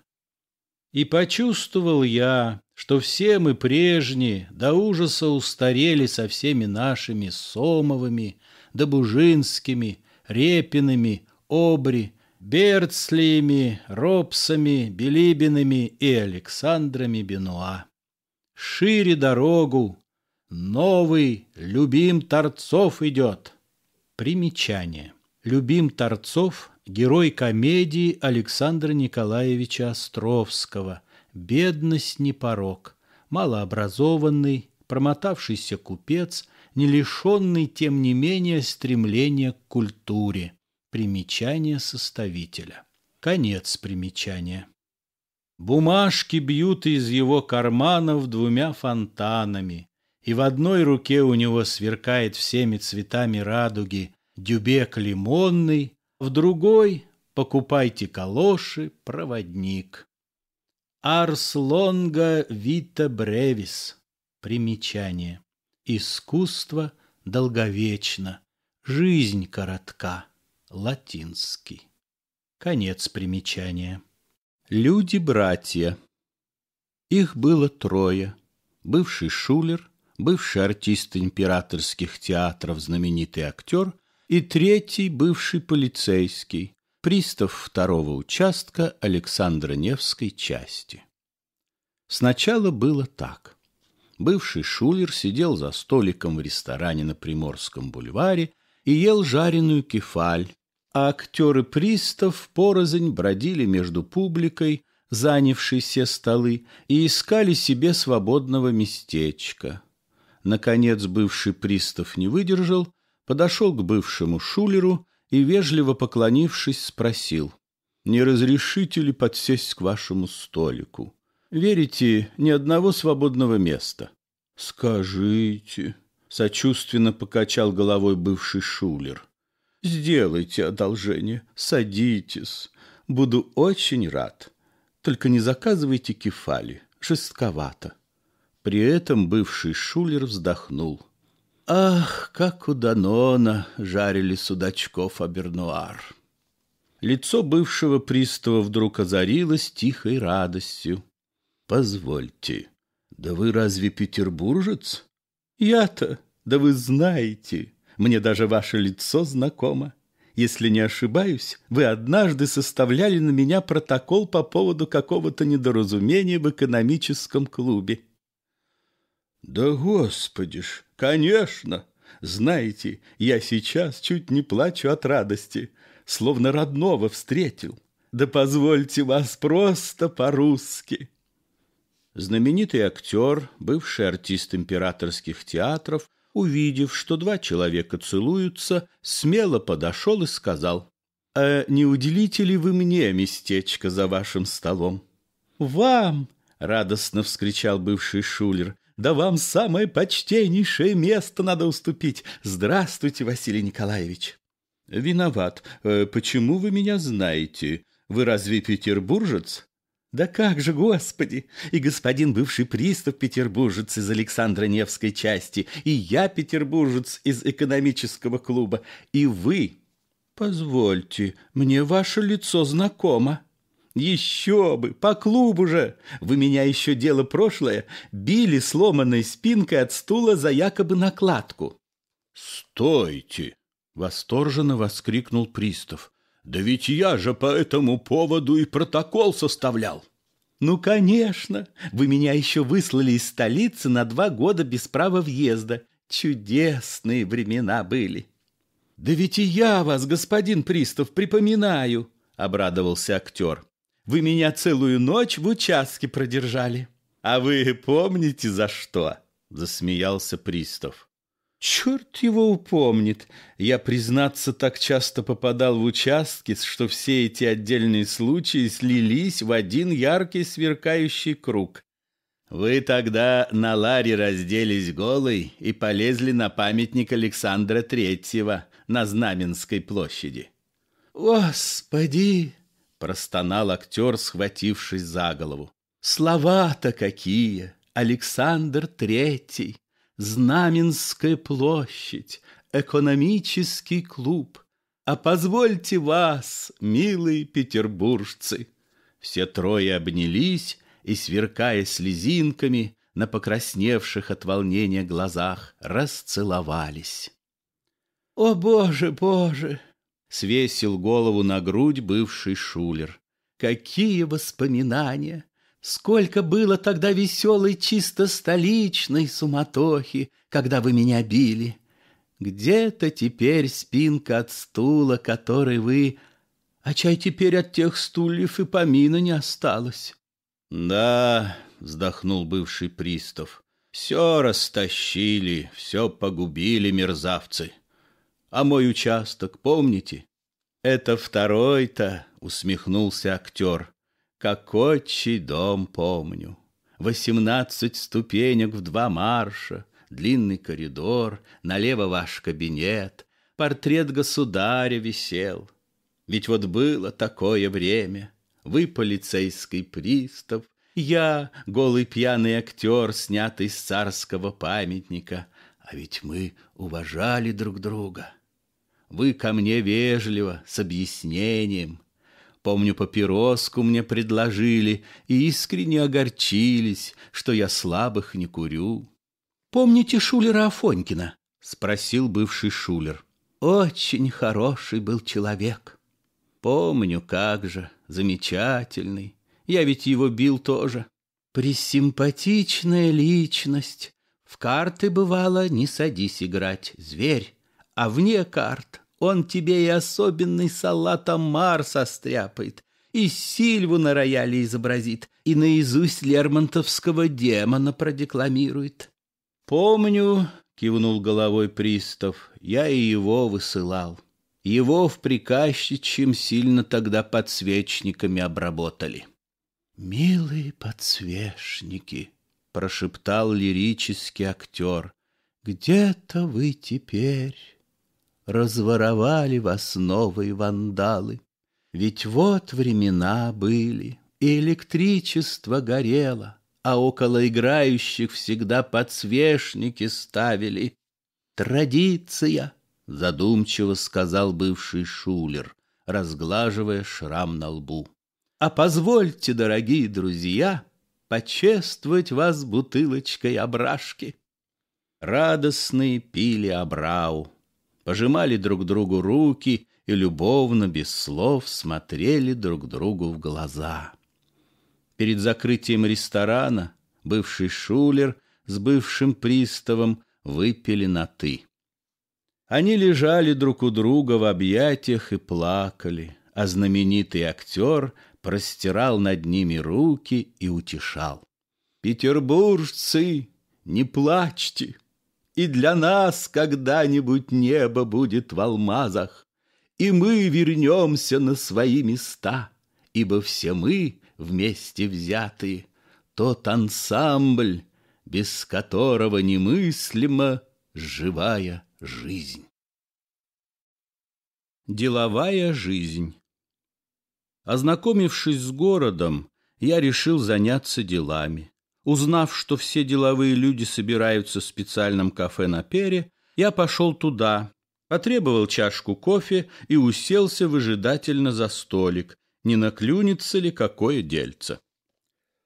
И почувствовал я, что все мы прежние до ужаса устарели со всеми нашими Сомовыми, Добужинскими, репинами. Обри, Берцлиями, Робсами, Билибинами и Александрами Бенуа. Шире дорогу, новый, любим торцов идет. Примечание. Любим торцов – герой комедии Александра Николаевича Островского «Бедность не порог», малообразованный, промотавшийся купец, не лишенный, тем не менее, стремления к культуре. Примечание составителя. Конец примечания. Бумажки бьют из его карманов двумя фонтанами, и в одной руке у него сверкает всеми цветами радуги дюбек лимонный, в другой — покупайте калоши, проводник. Арс лонга вита бревис. Примечание. Искусство долговечно, жизнь коротка латинский. Конец примечания. Люди-братья. Их было трое. Бывший шулер, бывший артист императорских театров, знаменитый актер и третий бывший полицейский, пристав второго участка Александра Невской части. Сначала было так. Бывший шулер сидел за столиком в ресторане на Приморском бульваре и ел жареную кефаль, а актеры пристав порознь бродили между публикой, занявшей все столы, и искали себе свободного местечка. Наконец бывший пристав не выдержал, подошел к бывшему шулеру и, вежливо поклонившись, спросил, «Не разрешите ли подсесть к вашему столику? Верите, ни одного свободного места?» «Скажите», — сочувственно покачал головой бывший шулер, — Сделайте одолжение, садитесь. Буду очень рад. Только не заказывайте кефали, жестковато. При этом бывший шулер вздохнул. Ах, как у Данона жарили судачков Абернуар. Лицо бывшего пристава вдруг озарилось тихой радостью. Позвольте, да вы разве петербуржец? Я-то, да вы знаете, мне даже ваше лицо знакомо. Если не ошибаюсь, вы однажды составляли на меня протокол по поводу какого-то недоразумения в экономическом клубе. Да, господи ж, конечно. Знаете, я сейчас чуть не плачу от радости, словно родного встретил. Да позвольте вас просто по-русски. Знаменитый актер, бывший артист императорских театров, увидев, что два человека целуются, смело подошел и сказал, «А не уделите ли вы мне местечко за вашим столом?» «Вам!» — радостно вскричал бывший шулер. «Да вам самое почтеннейшее место надо уступить! Здравствуйте, Василий Николаевич!» «Виноват. Э, почему вы меня знаете? Вы разве петербуржец?» Да как же, господи! И господин бывший пристав петербуржец из Александра Невской части, и я петербуржец из экономического клуба, и вы. Позвольте, мне ваше лицо знакомо. Еще бы, по клубу же! Вы меня еще дело прошлое били сломанной спинкой от стула за якобы накладку. «Стойте!» — восторженно воскликнул пристав. Да ведь я же по этому поводу и протокол составлял. Ну, конечно, вы меня еще выслали из столицы на два года без права въезда. Чудесные времена были. Да ведь и я вас, господин пристав, припоминаю, обрадовался актер. Вы меня целую ночь в участке продержали. А вы помните за что? Засмеялся пристав. Черт его упомнит. Я, признаться, так часто попадал в участки, что все эти отдельные случаи слились в один яркий сверкающий круг. Вы тогда на ларе разделись голой и полезли на памятник Александра Третьего на Знаменской площади. «Господи!» – простонал актер, схватившись за голову. «Слова-то какие! Александр Третий!» Знаменская площадь, экономический клуб. А позвольте вас, милые петербуржцы. Все трое обнялись и, сверкая слезинками, на покрасневших от волнения глазах расцеловались. «О, Боже, Боже!» — свесил голову на грудь бывший шулер. «Какие воспоминания! Сколько было тогда веселой, чисто столичной суматохи, когда вы меня били. Где-то теперь спинка от стула, который вы... А чай теперь от тех стульев и помина не осталось. Да, вздохнул бывший пристав, все растащили, все погубили мерзавцы. А мой участок, помните? Это второй-то, усмехнулся актер — как отчий дом помню. Восемнадцать ступенек в два марша, Длинный коридор, налево ваш кабинет, Портрет государя висел. Ведь вот было такое время, Вы полицейский пристав, Я голый пьяный актер, Снятый с царского памятника, А ведь мы уважали друг друга. Вы ко мне вежливо, с объяснением, Помню, папироску мне предложили и искренне огорчились, что я слабых не курю. «Помните Шулера Афонькина?» — спросил бывший Шулер. «Очень хороший был человек». «Помню, как же, замечательный. Я ведь его бил тоже». «Пресимпатичная личность. В карты, бывало, не садись играть, зверь, а вне карт он тебе и особенный салат Амар состряпает, и Сильву на рояле изобразит, и наизусть лермонтовского демона продекламирует. «Помню», — кивнул головой пристав, — «я и его высылал. Его в приказчичьем сильно тогда подсвечниками обработали». «Милые подсвечники», — прошептал лирический актер, — «где-то вы теперь» разворовали вас новые вандалы. Ведь вот времена были, и электричество горело, а около играющих всегда подсвечники ставили. Традиция, задумчиво сказал бывший шулер, разглаживая шрам на лбу. А позвольте, дорогие друзья, почествовать вас бутылочкой обрашки. Радостные пили обрау, пожимали друг другу руки и любовно, без слов, смотрели друг другу в глаза. Перед закрытием ресторана бывший шулер с бывшим приставом выпили на «ты». Они лежали друг у друга в объятиях и плакали, а знаменитый актер простирал над ними руки и утешал. «Петербуржцы, не плачьте!» И для нас когда-нибудь небо будет в алмазах, И мы вернемся на свои места, Ибо все мы вместе взяты Тот ансамбль, без которого немыслима живая жизнь. Деловая жизнь Ознакомившись с городом, я решил заняться делами. Узнав, что все деловые люди собираются в специальном кафе на пере, я пошел туда, потребовал чашку кофе и уселся выжидательно за столик, не наклюнется ли какое дельце.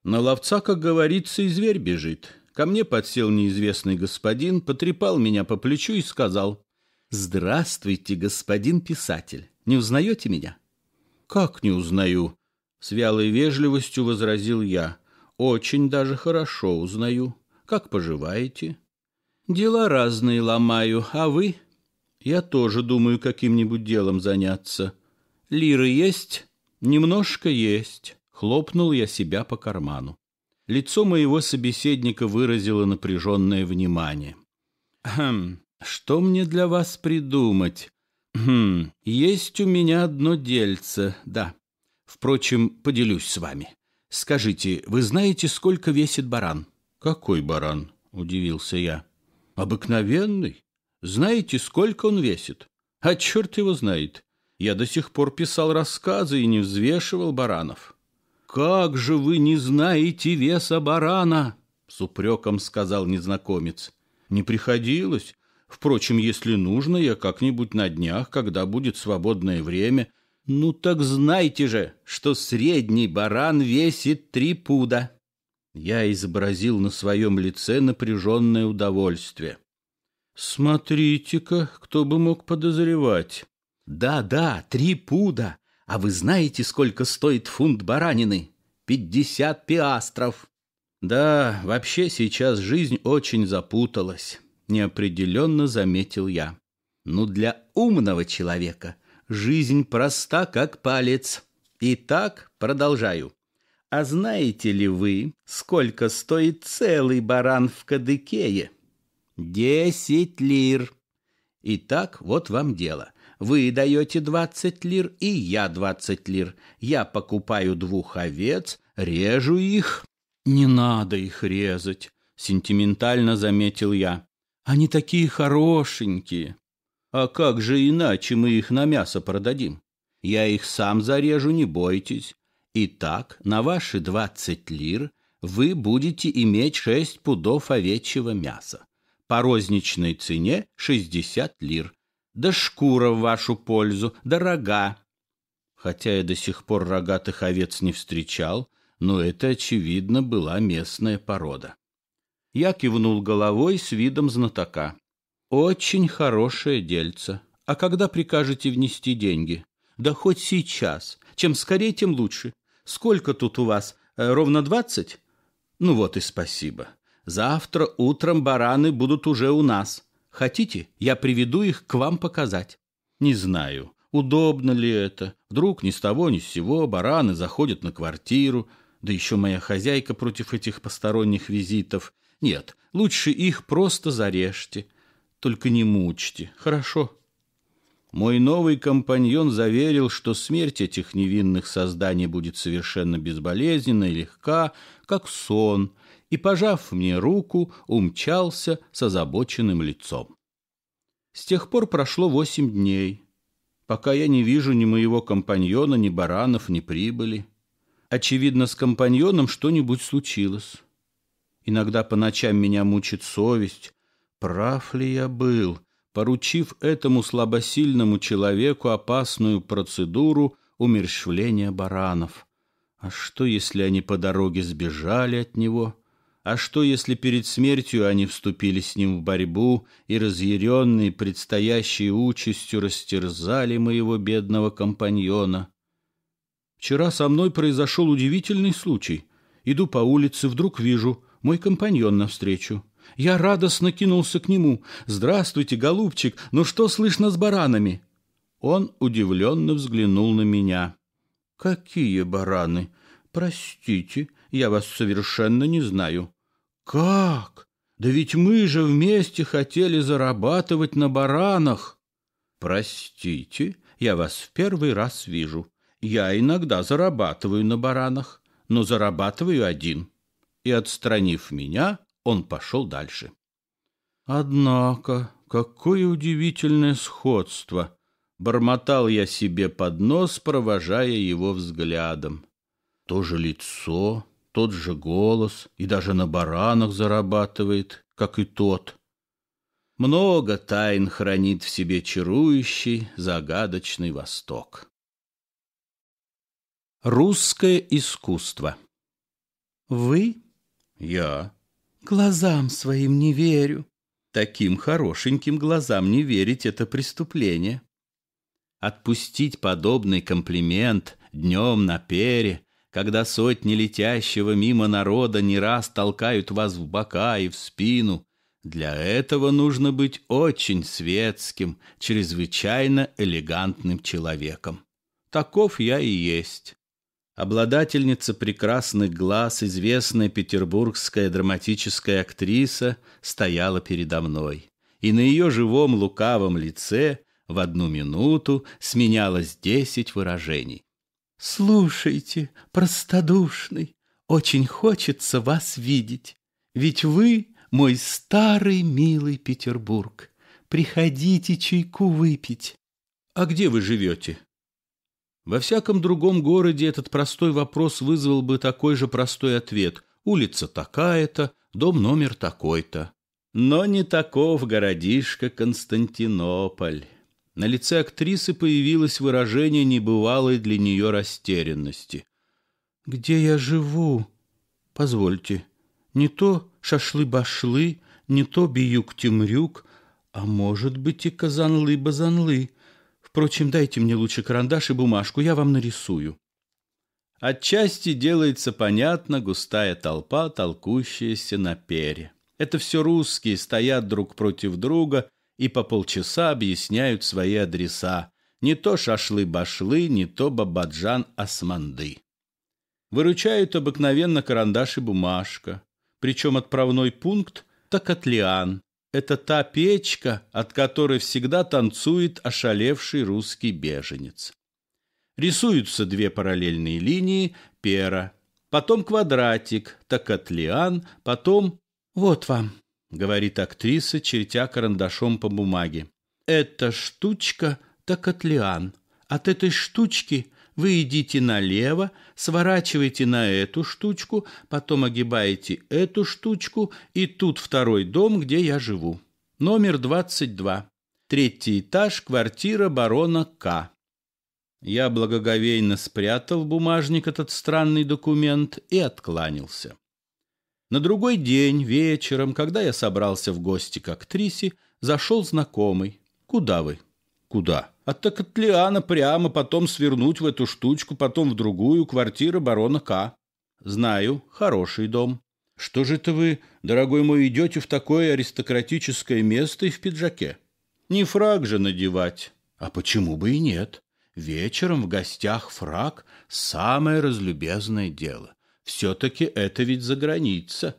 На ловца, как говорится, и зверь бежит. Ко мне подсел неизвестный господин, потрепал меня по плечу и сказал, «Здравствуйте, господин писатель, не узнаете меня?» «Как не узнаю?» — с вялой вежливостью возразил я. Очень даже хорошо узнаю. Как поживаете? Дела разные ломаю, а вы? Я тоже думаю каким-нибудь делом заняться. Лиры есть? Немножко есть. Хлопнул я себя по карману. Лицо моего собеседника выразило напряженное внимание. «Хм, что мне для вас придумать? Хм, есть у меня одно дельце, да. Впрочем, поделюсь с вами. Скажите, вы знаете, сколько весит баран? Какой баран? Удивился я. Обыкновенный. Знаете, сколько он весит? А черт его знает. Я до сих пор писал рассказы и не взвешивал баранов. Как же вы не знаете веса барана? С упреком сказал незнакомец. Не приходилось. Впрочем, если нужно, я как-нибудь на днях, когда будет свободное время, «Ну так знайте же, что средний баран весит три пуда». Я изобразил на своем лице напряженное удовольствие. «Смотрите-ка, кто бы мог подозревать?» «Да-да, три пуда. А вы знаете, сколько стоит фунт баранины? Пятьдесят пиастров». «Да, вообще сейчас жизнь очень запуталась», — неопределенно заметил я. «Ну для умного человека — Жизнь проста, как палец. Итак, продолжаю. А знаете ли вы, сколько стоит целый баран в Кадыкее? Десять лир. Итак, вот вам дело. Вы даете двадцать лир, и я двадцать лир. Я покупаю двух овец, режу их. Не надо их резать, сентиментально заметил я. Они такие хорошенькие. А как же иначе мы их на мясо продадим? Я их сам зарежу, не бойтесь. Итак, на ваши двадцать лир вы будете иметь шесть пудов овечьего мяса. По розничной цене шестьдесят лир. Да шкура в вашу пользу, да рога. Хотя я до сих пор рогатых овец не встречал, но это, очевидно, была местная порода. Я кивнул головой с видом знатока. «Очень хорошее дельце. А когда прикажете внести деньги?» «Да хоть сейчас. Чем скорее, тем лучше. Сколько тут у вас? Э, ровно двадцать?» «Ну вот и спасибо. Завтра утром бараны будут уже у нас. Хотите, я приведу их к вам показать?» «Не знаю, удобно ли это. Вдруг ни с того ни с сего бараны заходят на квартиру. Да еще моя хозяйка против этих посторонних визитов. Нет, лучше их просто зарежьте». Только не мучьте, хорошо?» Мой новый компаньон заверил, что смерть этих невинных созданий будет совершенно безболезненна и легка, как сон, и, пожав мне руку, умчался с озабоченным лицом. С тех пор прошло восемь дней, пока я не вижу ни моего компаньона, ни баранов, ни прибыли. Очевидно, с компаньоном что-нибудь случилось. Иногда по ночам меня мучит совесть, Прав ли я был? поручив этому слабосильному человеку опасную процедуру умерщвления баранов. А что, если они по дороге сбежали от него? А что, если перед смертью они вступили с ним в борьбу и, разъяренные предстоящей участью, растерзали моего бедного компаньона? Вчера со мной произошел удивительный случай. Иду по улице, вдруг вижу, мой компаньон навстречу. Я радостно кинулся к нему. «Здравствуйте, голубчик! Ну что слышно с баранами?» Он удивленно взглянул на меня. «Какие бараны? Простите, я вас совершенно не знаю». «Как? Да ведь мы же вместе хотели зарабатывать на баранах!» «Простите, я вас в первый раз вижу. Я иногда зарабатываю на баранах, но зарабатываю один». И, отстранив меня, он пошел дальше. Однако, какое удивительное сходство, бормотал я себе под нос, провожая его взглядом. То же лицо, тот же голос, и даже на баранах зарабатывает, как и тот. Много тайн хранит в себе чарующий, загадочный Восток. Русское искусство. Вы? Я. Глазам своим не верю. Таким хорошеньким глазам не верить — это преступление. Отпустить подобный комплимент днем на пере, когда сотни летящего мимо народа не раз толкают вас в бока и в спину, для этого нужно быть очень светским, чрезвычайно элегантным человеком. Таков я и есть обладательница прекрасных глаз, известная петербургская драматическая актриса, стояла передо мной. И на ее живом лукавом лице в одну минуту сменялось десять выражений. «Слушайте, простодушный, очень хочется вас видеть, ведь вы мой старый милый Петербург. Приходите чайку выпить». «А где вы живете?» Во всяком другом городе этот простой вопрос вызвал бы такой же простой ответ. Улица такая-то, дом номер такой-то. Но не таков городишко Константинополь. На лице актрисы появилось выражение небывалой для нее растерянности. «Где я живу? Позвольте. Не то шашлы-башлы, не то биюк-темрюк, а может быть и казанлы-базанлы. Впрочем, дайте мне лучше карандаш и бумажку, я вам нарисую. Отчасти делается понятно, густая толпа, толкущаяся на пере. Это все русские стоят друг против друга и по полчаса объясняют свои адреса. Не то шашлы-башлы, не то бабаджан-османды. Выручают обыкновенно карандаш и бумажка. Причем отправной пункт – так котлиан, это та печка, от которой всегда танцует ошалевший русский беженец. Рисуются две параллельные линии пера, потом квадратик, такотлиан, потом... «Вот вам», — говорит актриса, чертя карандашом по бумаге. «Эта штучка такотлиан. От этой штучки вы идите налево, сворачиваете на эту штучку, потом огибаете эту штучку, и тут второй дом, где я живу. Номер 22. Третий этаж, квартира барона К. Я благоговейно спрятал в бумажник этот странный документ и откланялся. На другой день вечером, когда я собрался в гости к актрисе, зашел знакомый. «Куда вы?» Куда? А так От Токотлиана прямо, потом свернуть в эту штучку, потом в другую, квартира барона К. Знаю, хороший дом. Что же это вы, дорогой мой, идете в такое аристократическое место и в пиджаке? Не фраг же надевать. А почему бы и нет? Вечером в гостях фраг – самое разлюбезное дело. Все-таки это ведь за граница.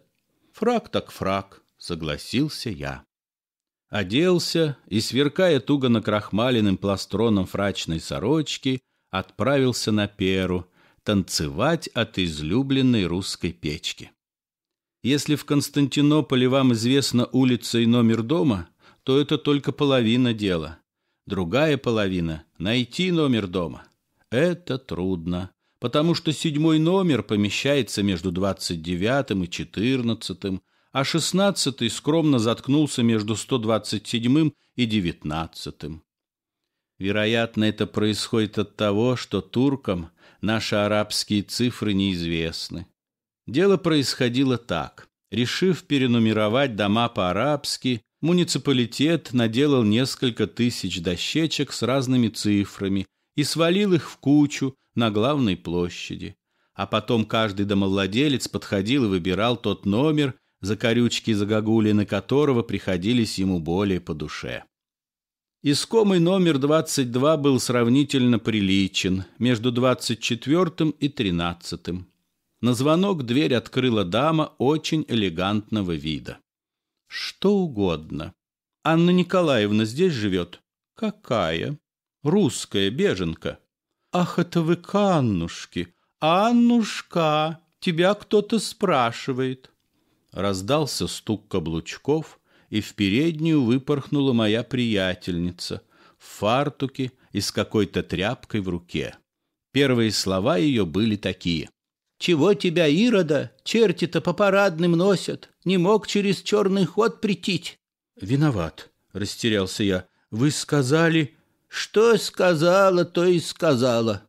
Фраг так фраг, согласился я оделся и, сверкая туго накрахмаленным пластроном фрачной сорочки, отправился на Перу танцевать от излюбленной русской печки. Если в Константинополе вам известна улица и номер дома, то это только половина дела. Другая половина – найти номер дома. Это трудно, потому что седьмой номер помещается между 29 и 14, а шестнадцатый скромно заткнулся между 127 и 19. Вероятно, это происходит от того, что туркам наши арабские цифры неизвестны. Дело происходило так. Решив перенумеровать дома по-арабски, муниципалитет наделал несколько тысяч дощечек с разными цифрами и свалил их в кучу на главной площади. А потом каждый домовладелец подходил и выбирал тот номер, за закорючки загогулины которого приходились ему более по душе. Искомый номер 22 был сравнительно приличен, между 24 и 13. На звонок дверь открыла дама очень элегантного вида. «Что угодно. Анна Николаевна здесь живет?» «Какая?» «Русская беженка». «Ах, это вы к Аннушке! Аннушка, тебя кто-то спрашивает». Раздался стук каблучков, и в переднюю выпорхнула моя приятельница в фартуке и с какой-то тряпкой в руке. Первые слова ее были такие. «Чего тебя, Ирода, черти-то по парадным носят? Не мог через черный ход притить?» «Виноват», — растерялся я. «Вы сказали...» «Что сказала, то и сказала»,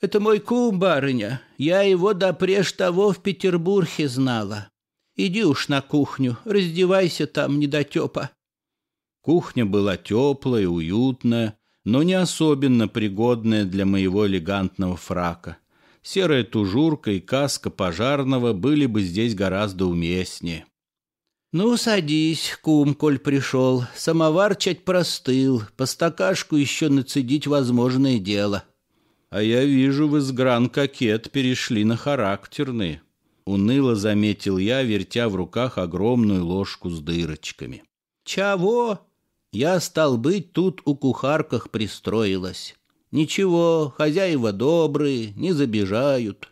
это мой кум, барыня. Я его допреж того в Петербурге знала. Иди уж на кухню, раздевайся там, недотепа». Кухня была теплая, уютная, но не особенно пригодная для моего элегантного фрака. Серая тужурка и каска пожарного были бы здесь гораздо уместнее. «Ну, садись, кум, коль пришел. Самовар чать простыл. По стакашку еще нацедить возможное дело». «А я вижу, вы с гран-кокет перешли на характерные» уныло заметил я, вертя в руках огромную ложку с дырочками. «Чего? Я, стал быть, тут у кухарках пристроилась. Ничего, хозяева добрые, не забежают».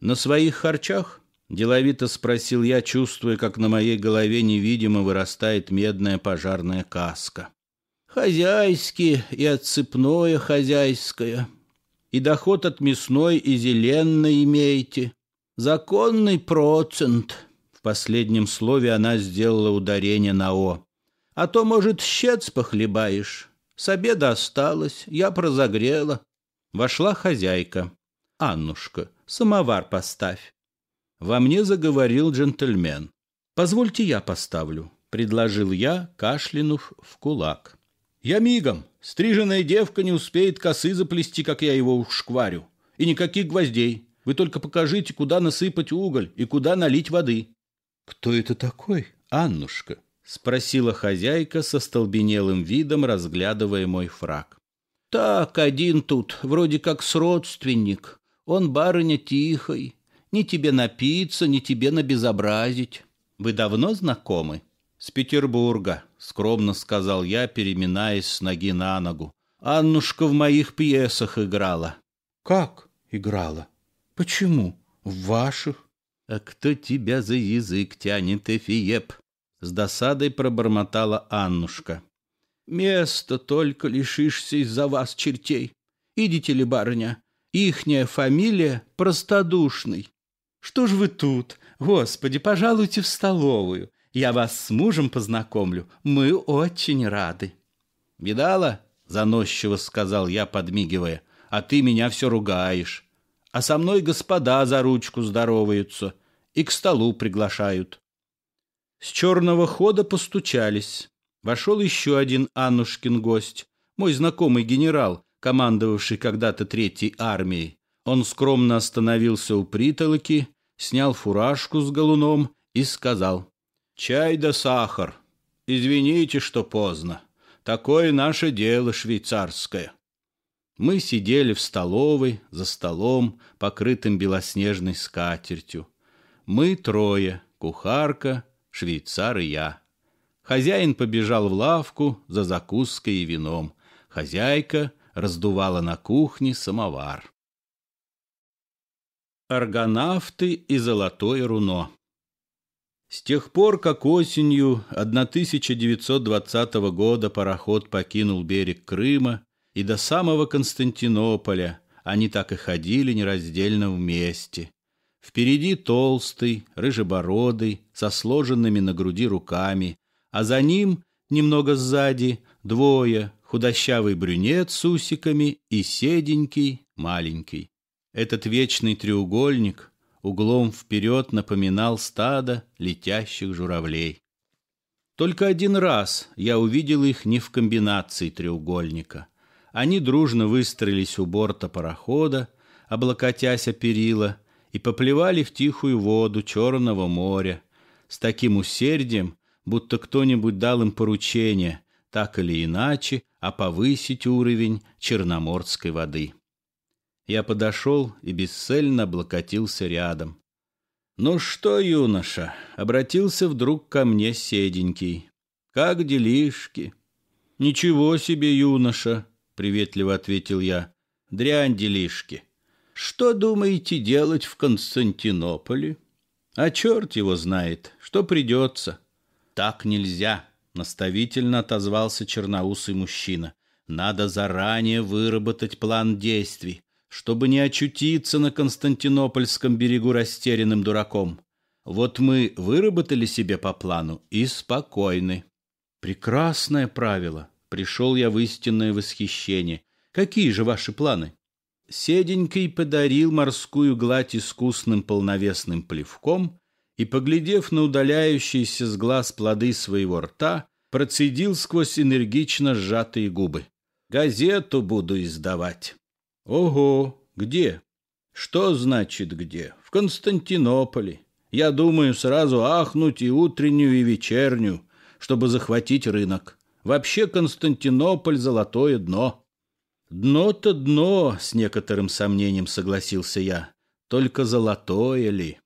«На своих харчах?» — деловито спросил я, чувствуя, как на моей голове невидимо вырастает медная пожарная каска. «Хозяйски и отцепное хозяйское», и доход от мясной и зеленой имеете. Законный процент. В последнем слове она сделала ударение на «о». А то, может, щец похлебаешь. С обеда осталось, я прозагрела. Вошла хозяйка. Аннушка, самовар поставь. Во мне заговорил джентльмен. Позвольте я поставлю, предложил я, кашлянув в кулак. Я мигом. Стриженная девка не успеет косы заплести, как я его ушкварю. И никаких гвоздей. Вы только покажите, куда насыпать уголь и куда налить воды». «Кто это такой, Аннушка?» — спросила хозяйка со столбенелым видом, разглядывая мой фраг. «Так, один тут, вроде как с родственник. Он барыня тихой. Ни тебе напиться, ни тебе набезобразить. Вы давно знакомы?» «С Петербурга», — скромно сказал я, переминаясь с ноги на ногу. «Аннушка в моих пьесах играла». «Как играла?» Почему? Ваших? А кто тебя за язык тянет, Эфиеп? С досадой пробормотала Аннушка. Место только лишишься из-за вас, чертей. Идите ли, барыня? Ихняя фамилия простодушный. Что ж вы тут? Господи, пожалуйте в столовую. Я вас с мужем познакомлю. Мы очень рады. Видала? Заносчиво сказал я, подмигивая. А ты меня все ругаешь а со мной господа за ручку здороваются и к столу приглашают. С черного хода постучались. Вошел еще один Аннушкин гость, мой знакомый генерал, командовавший когда-то Третьей армией. Он скромно остановился у притолоки, снял фуражку с галуном и сказал «Чай да сахар. Извините, что поздно. Такое наше дело швейцарское». Мы сидели в столовой, за столом, покрытым белоснежной скатертью. Мы трое — кухарка, швейцар и я. Хозяин побежал в лавку за закуской и вином. Хозяйка раздувала на кухне самовар. Аргонавты и золотое руно С тех пор, как осенью 1920 года пароход покинул берег Крыма, и до самого Константинополя они так и ходили нераздельно вместе. Впереди толстый, рыжебородый, со сложенными на груди руками, а за ним, немного сзади, двое, худощавый брюнет с усиками и седенький, маленький. Этот вечный треугольник углом вперед напоминал стадо летящих журавлей. Только один раз я увидел их не в комбинации треугольника — они дружно выстроились у борта парохода, облокотясь о перила, и поплевали в тихую воду Черного моря с таким усердием, будто кто-нибудь дал им поручение, так или иначе, а повысить уровень черноморской воды. Я подошел и бесцельно облокотился рядом. «Ну что, юноша?» — обратился вдруг ко мне Седенький. «Как делишки?» «Ничего себе, юноша!» приветливо ответил я. Дрянь делишки. Что думаете делать в Константинополе? А черт его знает, что придется. Так нельзя, наставительно отозвался черноусый мужчина. Надо заранее выработать план действий, чтобы не очутиться на Константинопольском берегу растерянным дураком. Вот мы выработали себе по плану и спокойны. Прекрасное правило, Пришел я в истинное восхищение. Какие же ваши планы? Седенький подарил морскую гладь искусным полновесным плевком и, поглядев на удаляющиеся с глаз плоды своего рта, процедил сквозь энергично сжатые губы. «Газету буду издавать». «Ого! Где?» «Что значит где?» «В Константинополе. Я думаю сразу ахнуть и утреннюю, и вечернюю, чтобы захватить рынок». Вообще Константинополь – золотое дно. Дно-то дно, с некоторым сомнением согласился я. Только золотое ли?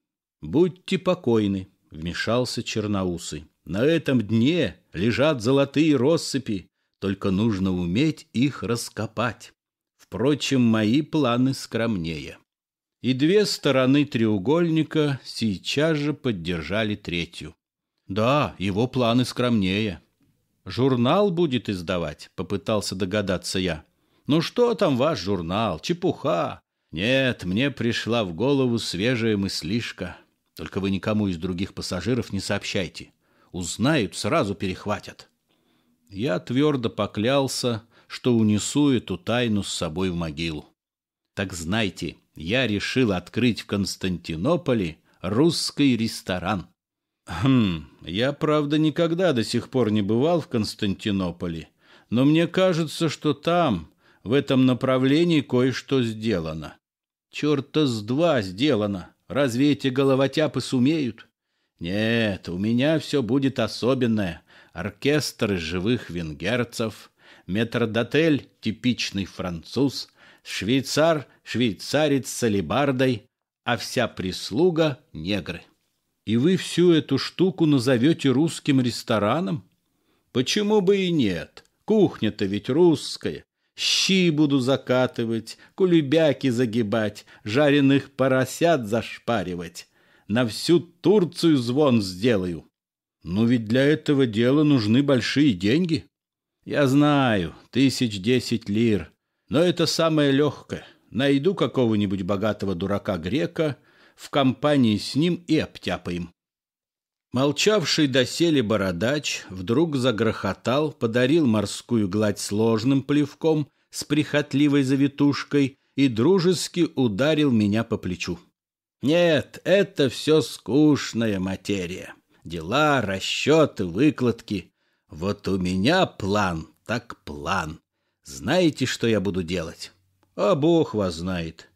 Будьте покойны, вмешался Черноусый. На этом дне лежат золотые россыпи, только нужно уметь их раскопать. Впрочем, мои планы скромнее. И две стороны треугольника сейчас же поддержали третью. Да, его планы скромнее. «Журнал будет издавать», — попытался догадаться я. «Ну что там ваш журнал? Чепуха!» «Нет, мне пришла в голову свежая мыслишка. Только вы никому из других пассажиров не сообщайте. Узнают, сразу перехватят». Я твердо поклялся, что унесу эту тайну с собой в могилу. Так знайте, я решил открыть в Константинополе русский ресторан. «Хм, я, правда, никогда до сих пор не бывал в Константинополе, но мне кажется, что там, в этом направлении, кое-что сделано. Черта с два сделано. Разве эти головотяпы сумеют? Нет, у меня все будет особенное. Оркестр живых венгерцев, метрдотель — типичный француз, швейцар — швейцарец с алебардой, а вся прислуга — негры». И вы всю эту штуку назовете русским рестораном? Почему бы и нет? Кухня-то ведь русская. Щи буду закатывать, кулебяки загибать, жареных поросят зашпаривать. На всю Турцию звон сделаю. Но ну ведь для этого дела нужны большие деньги. Я знаю, тысяч десять лир. Но это самое легкое. Найду какого-нибудь богатого дурака-грека, в компании с ним и обтяпаем. Молчавший доселе бородач вдруг загрохотал, подарил морскую гладь сложным плевком с прихотливой завитушкой и дружески ударил меня по плечу. Нет, это все скучная материя. Дела, расчеты, выкладки. Вот у меня план, так план. Знаете, что я буду делать? А бог вас знает.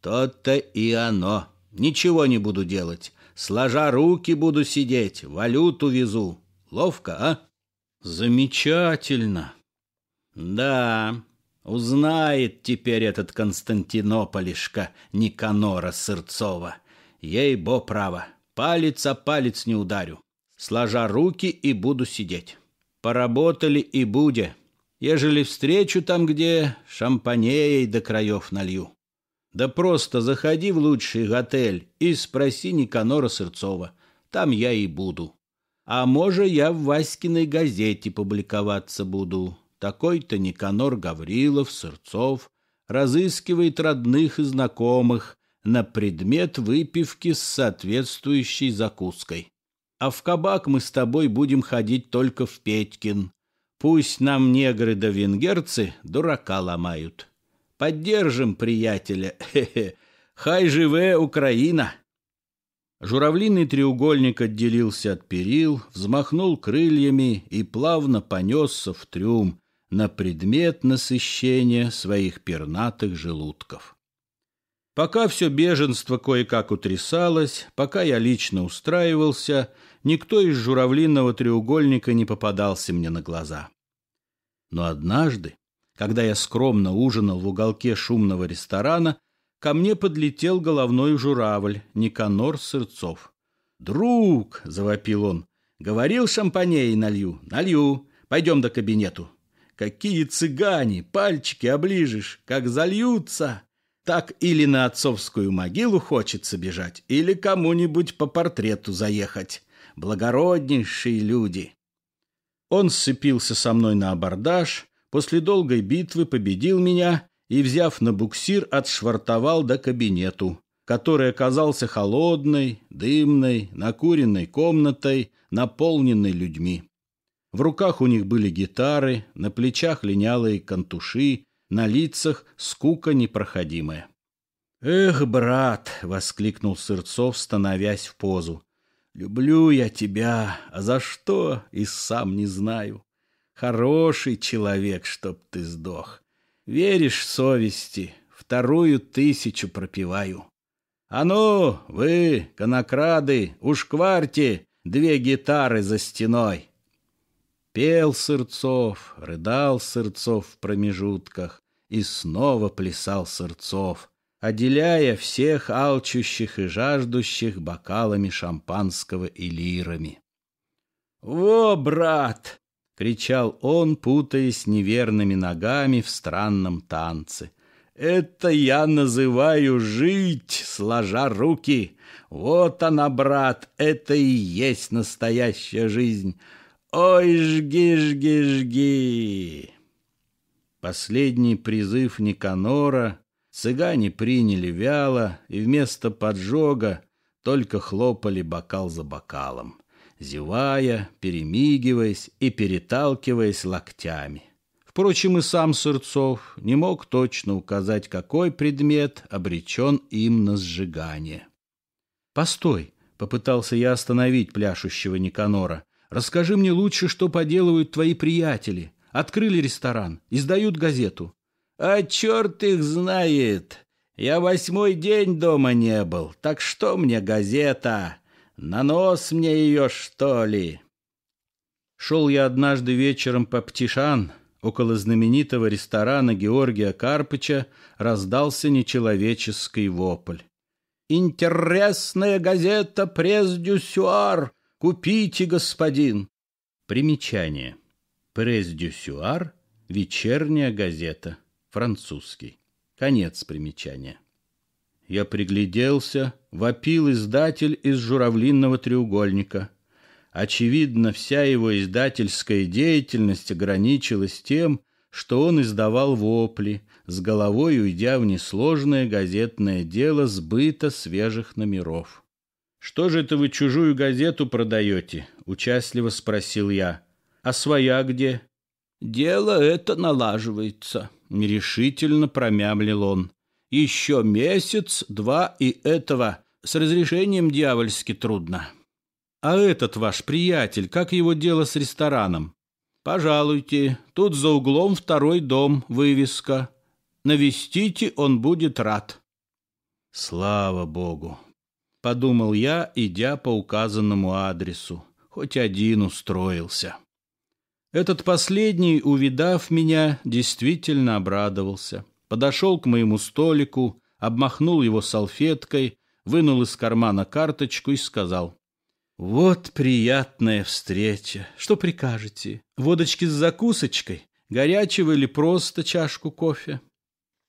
То-то и оно. Ничего не буду делать. Сложа руки буду сидеть, валюту везу. Ловко, а? Замечательно. Да, узнает теперь этот Константинополишка Никанора Сырцова. Ей-бо право, палец о палец не ударю. Сложа руки и буду сидеть. Поработали и буде. Ежели встречу там где, шампанеей до краев налью. Да просто заходи в лучший отель и спроси Никанора Сырцова. Там я и буду. А может, я в Васькиной газете публиковаться буду. Такой-то Никанор Гаврилов, Сырцов, разыскивает родных и знакомых на предмет выпивки с соответствующей закуской. А в кабак мы с тобой будем ходить только в Петькин. Пусть нам негры да венгерцы дурака ломают». Поддержим приятеля. Хе-хе. Хай живе Украина!» Журавлиный треугольник отделился от перил, взмахнул крыльями и плавно понесся в трюм на предмет насыщения своих пернатых желудков. Пока все беженство кое-как утрясалось, пока я лично устраивался, никто из журавлиного треугольника не попадался мне на глаза. Но однажды, когда я скромно ужинал в уголке шумного ресторана, ко мне подлетел головной журавль Никанор Сырцов. «Друг!» – завопил он. «Говорил, шампаней налью? Налью. Пойдем до кабинету». «Какие цыгане! Пальчики оближешь, как зальются!» Так или на отцовскую могилу хочется бежать, или кому-нибудь по портрету заехать. Благороднейшие люди. Он сцепился со мной на абордаж, после долгой битвы победил меня и, взяв на буксир, отшвартовал до кабинету, который оказался холодной, дымной, накуренной комнатой, наполненной людьми. В руках у них были гитары, на плечах линялые контуши, на лицах скука непроходимая. «Эх, брат!» — воскликнул Сырцов, становясь в позу. «Люблю я тебя, а за что, и сам не знаю. Хороший человек, чтоб ты сдох. Веришь совести, вторую тысячу пропиваю. А ну, вы, конокрады, уж кварте, две гитары за стеной. Пел Сырцов, рыдал Сырцов в промежутках, и снова плясал Сырцов, отделяя всех алчущих и жаждущих бокалами шампанского и лирами. «Во, брат!» — кричал он, путаясь неверными ногами в странном танце. «Это я называю жить, сложа руки. Вот она, брат, это и есть настоящая жизнь. Ой, жги, жги, жги!» Последний призыв Никанора цыгане приняли вяло и вместо поджога только хлопали бокал за бокалом зевая, перемигиваясь и переталкиваясь локтями. Впрочем, и сам Сырцов не мог точно указать, какой предмет обречен им на сжигание. «Постой!» — попытался я остановить пляшущего Никанора. «Расскажи мне лучше, что поделывают твои приятели. Открыли ресторан, издают газету». «А черт их знает! Я восьмой день дома не был, так что мне газета?» На нос мне ее, что ли? Шел я однажды вечером по Птишан. Около знаменитого ресторана Георгия Карпыча раздался нечеловеческий вопль. «Интересная газета «Пресс-дюсюар»! Купите, господин!» Примечание. «Пресс-дюсюар» — вечерняя газета, французский. Конец примечания. Я пригляделся, вопил издатель из журавлинного треугольника. Очевидно, вся его издательская деятельность ограничилась тем, что он издавал вопли, с головой уйдя в несложное газетное дело сбыта свежих номеров. «Что же это вы чужую газету продаете?» – участливо спросил я. «А своя где?» «Дело это налаживается», – нерешительно промямлил он. Еще месяц-два и этого. С разрешением дьявольски трудно. А этот ваш приятель, как его дело с рестораном? Пожалуйте, тут за углом второй дом, вывеска. Навестите, он будет рад. Слава Богу! Подумал я, идя по указанному адресу. Хоть один устроился. Этот последний, увидав меня, действительно обрадовался подошел к моему столику, обмахнул его салфеткой, вынул из кармана карточку и сказал. «Вот приятная встреча. Что прикажете? Водочки с закусочкой? Горячего или просто чашку кофе?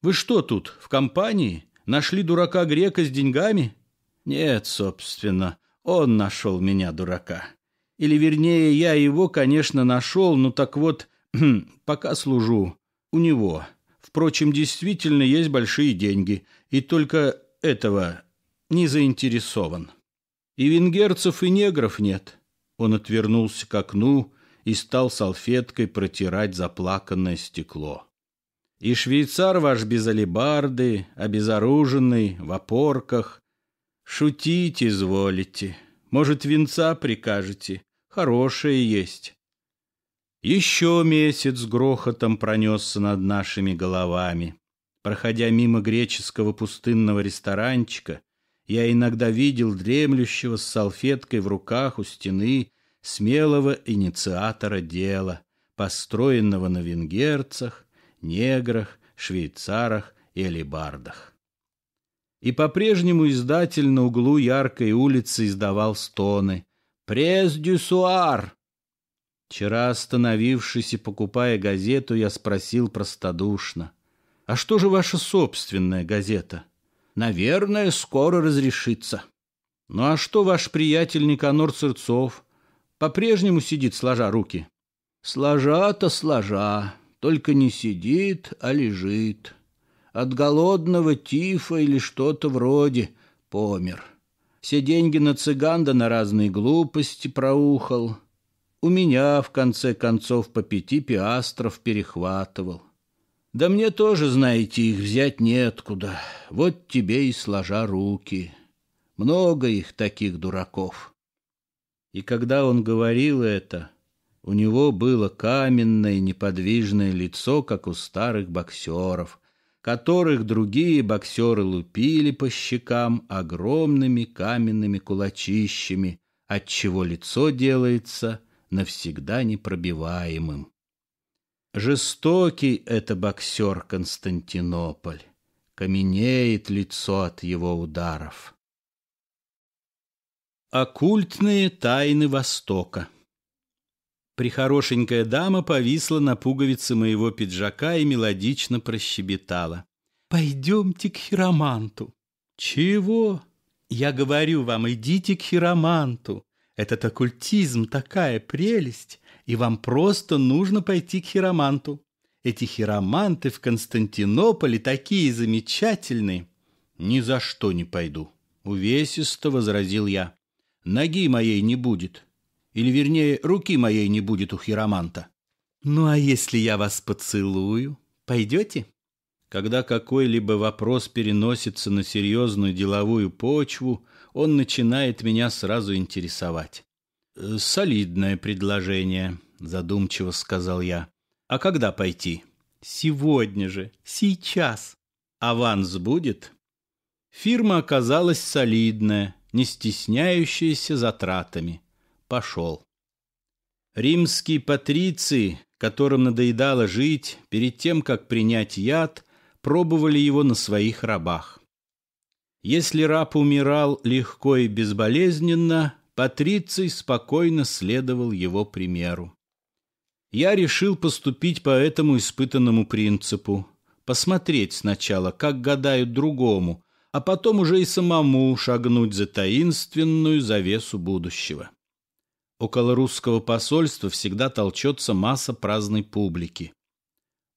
Вы что тут, в компании? Нашли дурака-грека с деньгами?» «Нет, собственно, он нашел меня, дурака. Или, вернее, я его, конечно, нашел, но ну так вот, пока служу у него». Впрочем, действительно есть большие деньги, и только этого не заинтересован. И венгерцев, и негров нет. Он отвернулся к окну и стал салфеткой протирать заплаканное стекло. И швейцар ваш без алебарды, обезоруженный, в опорках. Шутите, изволите. Может, венца прикажете? Хорошее есть. Еще месяц грохотом пронесся над нашими головами. Проходя мимо греческого пустынного ресторанчика, я иногда видел дремлющего с салфеткой в руках у стены смелого инициатора дела, построенного на венгерцах, неграх, швейцарах и алибардах. И по-прежнему издатель на углу яркой улицы издавал стоны. «Пресс-дюсуар!» Вчера, остановившись и покупая газету, я спросил простодушно. «А что же ваша собственная газета?» «Наверное, скоро разрешится». «Ну а что ваш приятель Никанор Церцов? По-прежнему сидит, сложа руки?» «Сложа-то сложа, только не сидит, а лежит. От голодного тифа или что-то вроде помер. Все деньги на цыган да на разные глупости проухал». У меня, в конце концов, по пяти пиастров перехватывал. Да мне тоже, знаете, их взять неоткуда. Вот тебе и сложа руки. Много их таких дураков. И когда он говорил это, у него было каменное неподвижное лицо, как у старых боксеров, которых другие боксеры лупили по щекам огромными каменными кулачищами, отчего лицо делается навсегда непробиваемым. Жестокий это боксер Константинополь, каменеет лицо от его ударов. Оккультные тайны Востока Прихорошенькая дама повисла на пуговице моего пиджака и мелодично прощебетала. «Пойдемте к хироманту». «Чего?» «Я говорю вам, идите к хироманту. Этот оккультизм такая прелесть, и вам просто нужно пойти к хироманту. Эти хироманты в Константинополе такие замечательные. Ни за что не пойду, увесисто возразил я. Ноги моей не будет. Или, вернее, руки моей не будет у хироманта. Ну а если я вас поцелую, пойдете? Когда какой-либо вопрос переносится на серьезную деловую почву, он начинает меня сразу интересовать. «Э, «Солидное предложение», — задумчиво сказал я. «А когда пойти?» «Сегодня же, сейчас». «Аванс будет?» Фирма оказалась солидная, не стесняющаяся затратами. Пошел. Римские патриции, которым надоедало жить, перед тем, как принять яд, пробовали его на своих рабах. Если раб умирал легко и безболезненно, Патриций спокойно следовал его примеру. Я решил поступить по этому испытанному принципу. Посмотреть сначала, как гадают другому, а потом уже и самому шагнуть за таинственную завесу будущего. Около русского посольства всегда толчется масса праздной публики.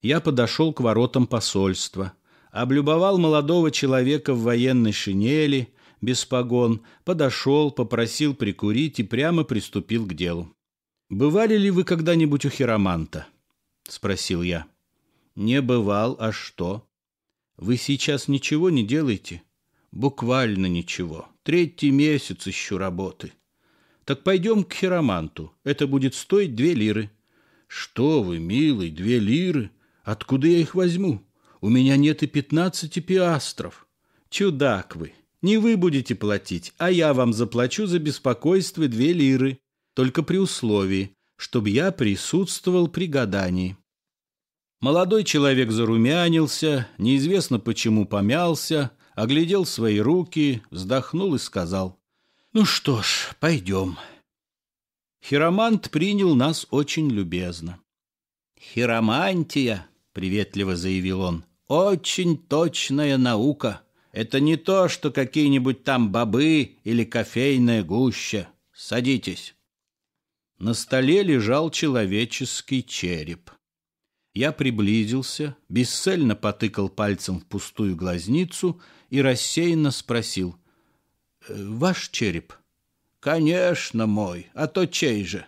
Я подошел к воротам посольства облюбовал молодого человека в военной шинели, без погон, подошел, попросил прикурить и прямо приступил к делу. «Бывали ли вы когда-нибудь у хироманта?» — спросил я. «Не бывал, а что?» «Вы сейчас ничего не делаете?» «Буквально ничего. Третий месяц ищу работы». «Так пойдем к хироманту. Это будет стоить две лиры». «Что вы, милый, две лиры? Откуда я их возьму?» у меня нет и пятнадцати пиастров. Чудак вы! Не вы будете платить, а я вам заплачу за беспокойство две лиры, только при условии, чтобы я присутствовал при гадании». Молодой человек зарумянился, неизвестно почему помялся, оглядел свои руки, вздохнул и сказал, «Ну что ж, пойдем». Хиромант принял нас очень любезно. «Хиромантия!» — приветливо заявил он. Очень точная наука. Это не то, что какие-нибудь там бобы или кофейная гуща. Садитесь. На столе лежал человеческий череп. Я приблизился, бесцельно потыкал пальцем в пустую глазницу и рассеянно спросил. «Э, «Ваш череп?» «Конечно мой, а то чей же?»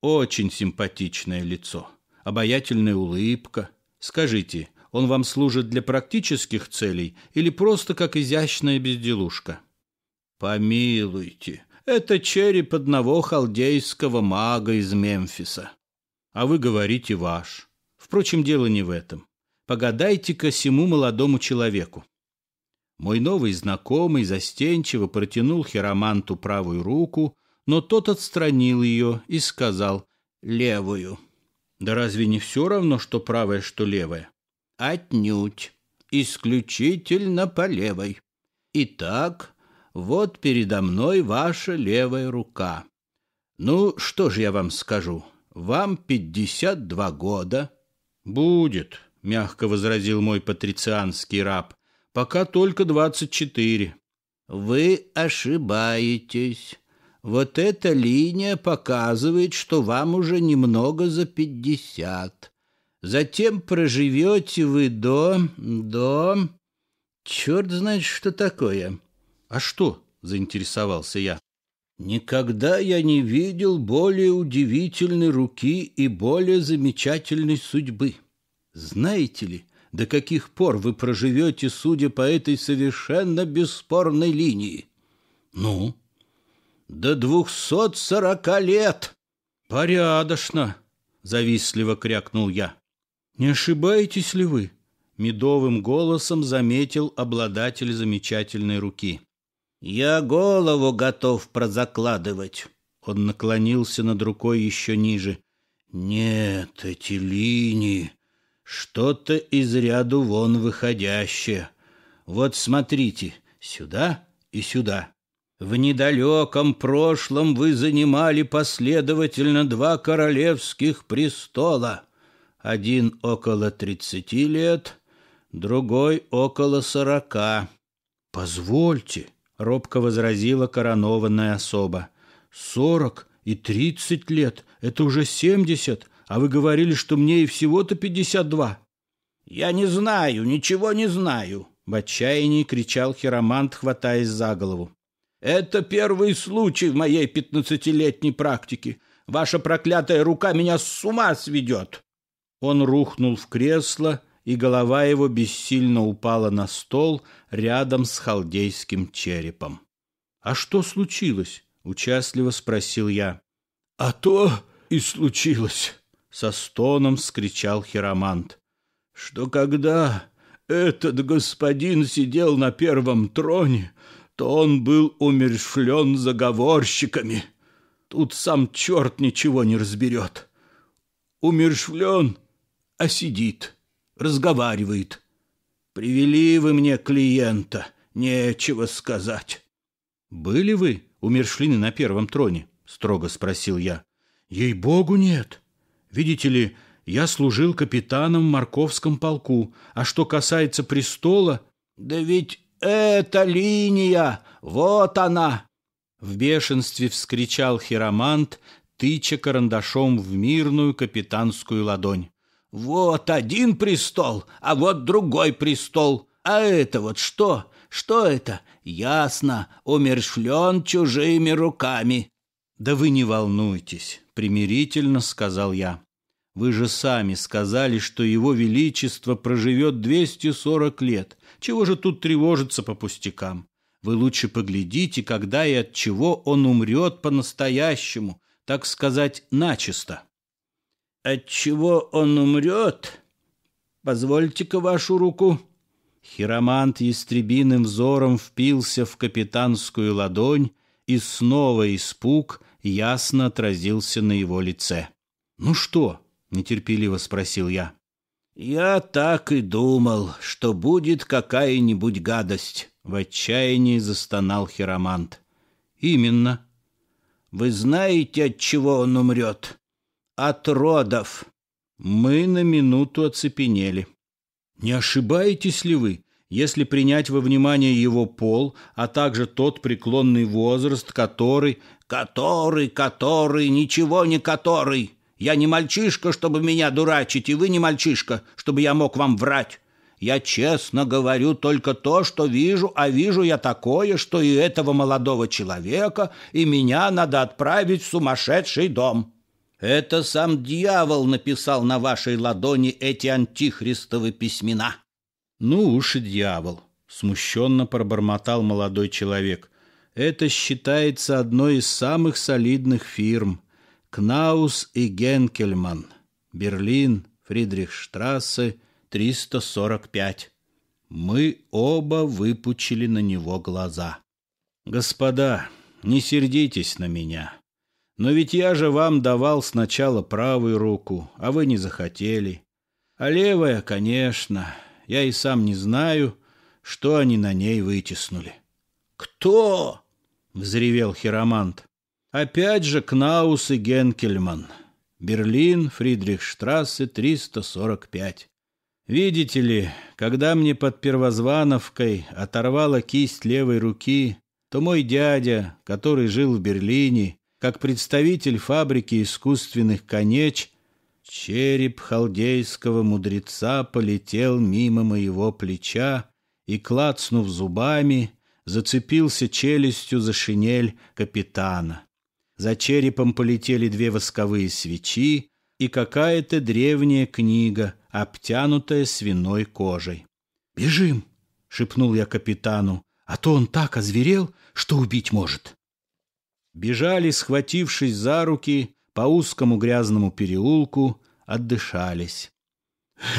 Очень симпатичное лицо, обаятельная улыбка. Скажите, он вам служит для практических целей или просто как изящная безделушка? Помилуйте, это череп одного халдейского мага из Мемфиса. А вы говорите ваш. Впрочем, дело не в этом. Погадайте-ка сему молодому человеку. Мой новый знакомый застенчиво протянул хироманту правую руку, но тот отстранил ее и сказал «левую». Да разве не все равно, что правая, что левая? Отнюдь. Исключительно по левой. Итак, вот передо мной ваша левая рука. Ну, что же я вам скажу? Вам пятьдесят два года. Будет, мягко возразил мой патрицианский раб. Пока только двадцать четыре. Вы ошибаетесь. Вот эта линия показывает, что вам уже немного за пятьдесят. Затем проживете вы до... до... Черт знает, что такое. А что? Заинтересовался я. Никогда я не видел более удивительной руки и более замечательной судьбы. Знаете ли, до каких пор вы проживете, судя по этой совершенно бесспорной линии? Ну? До двухсот сорока лет! Порядочно! Завистливо крякнул я. «Не ошибаетесь ли вы?» — медовым голосом заметил обладатель замечательной руки. «Я голову готов прозакладывать!» Он наклонился над рукой еще ниже. «Нет, эти линии! Что-то из ряду вон выходящее. Вот смотрите, сюда и сюда. В недалеком прошлом вы занимали последовательно два королевских престола» один около тридцати лет, другой около сорока. «Позвольте», — робко возразила коронованная особа, — «сорок и тридцать лет — это уже семьдесят, а вы говорили, что мне и всего-то пятьдесят два». «Я не знаю, ничего не знаю», — в отчаянии кричал хиромант, хватаясь за голову. «Это первый случай в моей пятнадцатилетней практике. Ваша проклятая рука меня с ума сведет!» Он рухнул в кресло, и голова его бессильно упала на стол рядом с халдейским черепом. «А что случилось?» — участливо спросил я. «А то и случилось!» — со стоном вскричал хиромант. «Что когда этот господин сидел на первом троне, то он был умершлен заговорщиками. Тут сам черт ничего не разберет. Умершлен а сидит, разговаривает. «Привели вы мне клиента, нечего сказать». «Были вы у Мершлины на первом троне?» — строго спросил я. «Ей-богу, нет. Видите ли, я служил капитаном в морковском полку, а что касается престола...» «Да ведь эта линия, вот она!» В бешенстве вскричал хиромант, тыча карандашом в мирную капитанскую ладонь. Вот один престол, а вот другой престол. А это вот что? Что это? Ясно, умершлен чужими руками. Да вы не волнуйтесь, примирительно сказал я. Вы же сами сказали, что его величество проживет 240 лет. Чего же тут тревожиться по пустякам? Вы лучше поглядите, когда и от чего он умрет по-настоящему, так сказать, начисто. От чего он умрет? Позвольте-ка вашу руку. Хиромант ястребиным взором впился в капитанскую ладонь, и снова испуг ясно отразился на его лице. «Ну что?» — нетерпеливо спросил я. «Я так и думал, что будет какая-нибудь гадость», — в отчаянии застонал Хиромант. «Именно». «Вы знаете, от чего он умрет?» от родов. Мы на минуту оцепенели. Не ошибаетесь ли вы, если принять во внимание его пол, а также тот преклонный возраст, который... Который, который, ничего не который. Я не мальчишка, чтобы меня дурачить, и вы не мальчишка, чтобы я мог вам врать. Я честно говорю только то, что вижу, а вижу я такое, что и этого молодого человека, и меня надо отправить в сумасшедший дом. Это сам дьявол написал на вашей ладони эти антихристовы письмена. Ну уж и дьявол, смущенно пробормотал молодой человек. Это считается одной из самых солидных фирм. Кнаус и Генкельман. Берлин, Фридрихштрассе, 345. Мы оба выпучили на него глаза. «Господа, не сердитесь на меня. Но ведь я же вам давал сначала правую руку, а вы не захотели. А левая, конечно, я и сам не знаю, что они на ней вытеснули. «Кто?» — взревел хиромант. «Опять же Кнаус и Генкельман. Берлин, Фридрихштрассе, 345. Видите ли, когда мне под Первозвановкой оторвала кисть левой руки, то мой дядя, который жил в Берлине, как представитель фабрики искусственных конеч, череп халдейского мудреца полетел мимо моего плеча и, клацнув зубами, зацепился челюстью за шинель капитана. За черепом полетели две восковые свечи и какая-то древняя книга, обтянутая свиной кожей. «Бежим!» — шепнул я капитану. «А то он так озверел, что убить может!» бежали, схватившись за руки по узкому грязному переулку, отдышались.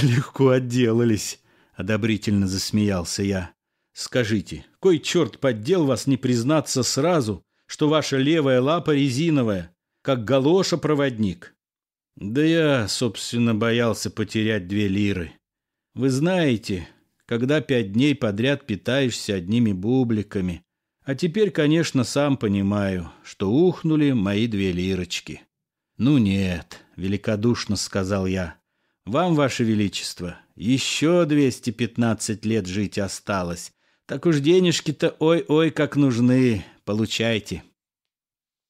«Легко отделались», — одобрительно засмеялся я. «Скажите, кой черт поддел вас не признаться сразу, что ваша левая лапа резиновая, как галоша-проводник?» «Да я, собственно, боялся потерять две лиры. Вы знаете, когда пять дней подряд питаешься одними бубликами, а теперь, конечно, сам понимаю, что ухнули мои две лирочки. «Ну нет», — великодушно сказал я. «Вам, Ваше Величество, еще 215 лет жить осталось. Так уж денежки-то ой-ой как нужны. Получайте».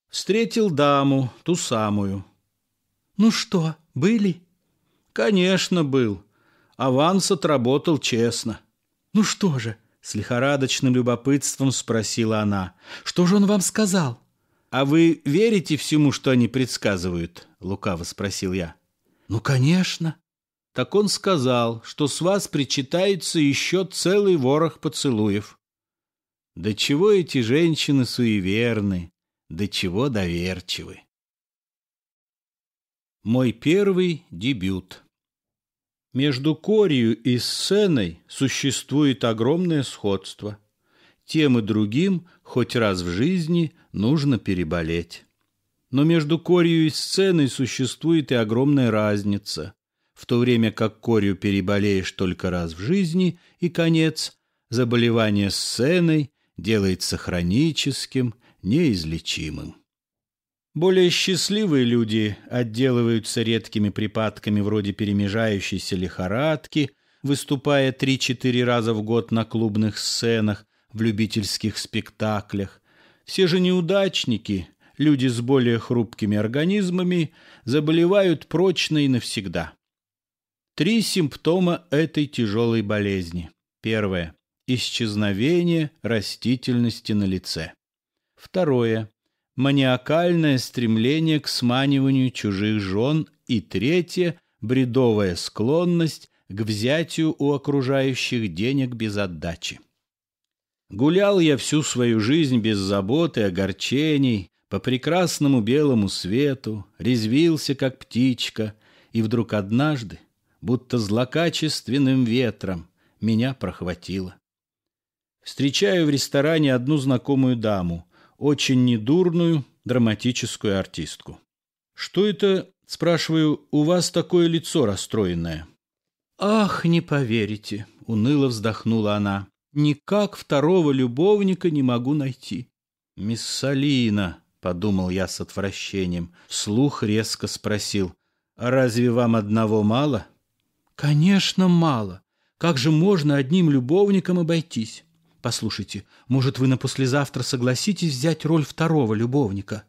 Встретил даму, ту самую. «Ну что, были?» «Конечно, был. Аванс отработал честно». «Ну что же, с лихорадочным любопытством спросила она. «Что же он вам сказал?» «А вы верите всему, что они предсказывают?» Лукаво спросил я. «Ну, конечно!» Так он сказал, что с вас причитается еще целый ворох поцелуев. До чего эти женщины суеверны, до чего доверчивы. Мой первый дебют. Между Корию и сценой существует огромное сходство. Тем и другим хоть раз в жизни нужно переболеть. Но между Корию и сценой существует и огромная разница. В то время как Корию переболеешь только раз в жизни и конец, заболевание сценой делается хроническим, неизлечимым. Более счастливые люди отделываются редкими припадками вроде перемежающейся лихорадки, выступая 3-4 раза в год на клубных сценах, в любительских спектаклях. Все же неудачники, люди с более хрупкими организмами, заболевают прочно и навсегда. Три симптома этой тяжелой болезни. Первое. Исчезновение растительности на лице. Второе маниакальное стремление к сманиванию чужих жен и третье – бредовая склонность к взятию у окружающих денег без отдачи. Гулял я всю свою жизнь без забот и огорчений, по прекрасному белому свету, резвился, как птичка, и вдруг однажды, будто злокачественным ветром, меня прохватило. Встречаю в ресторане одну знакомую даму – очень недурную драматическую артистку. «Что это?» – спрашиваю. «У вас такое лицо расстроенное». «Ах, не поверите!» – уныло вздохнула она. «Никак второго любовника не могу найти». «Мисс Салина», – подумал я с отвращением, слух резко спросил. «А разве вам одного мало?» «Конечно, мало. Как же можно одним любовником обойтись? Послушайте, может, вы на послезавтра согласитесь взять роль второго любовника?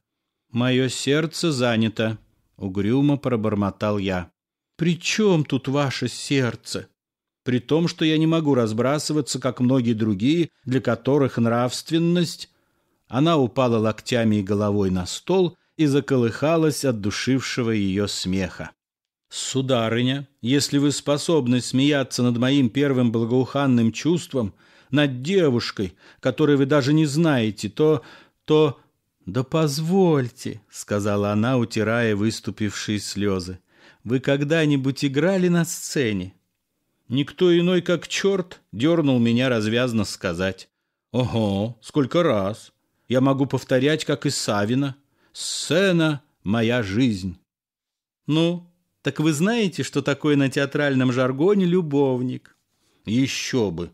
Мое сердце занято, угрюмо пробормотал я. При чем тут ваше сердце? При том, что я не могу разбрасываться, как многие другие, для которых нравственность... Она упала локтями и головой на стол и заколыхалась от душившего ее смеха. «Сударыня, если вы способны смеяться над моим первым благоуханным чувством, — над девушкой, которой вы даже не знаете, то... то... «Да позвольте», — сказала она, утирая выступившие слезы. «Вы когда-нибудь играли на сцене?» «Никто иной, как черт, дернул меня развязно сказать». «Ого, сколько раз! Я могу повторять, как и Савина. Сцена — моя жизнь». «Ну, так вы знаете, что такое на театральном жаргоне любовник?» «Еще бы!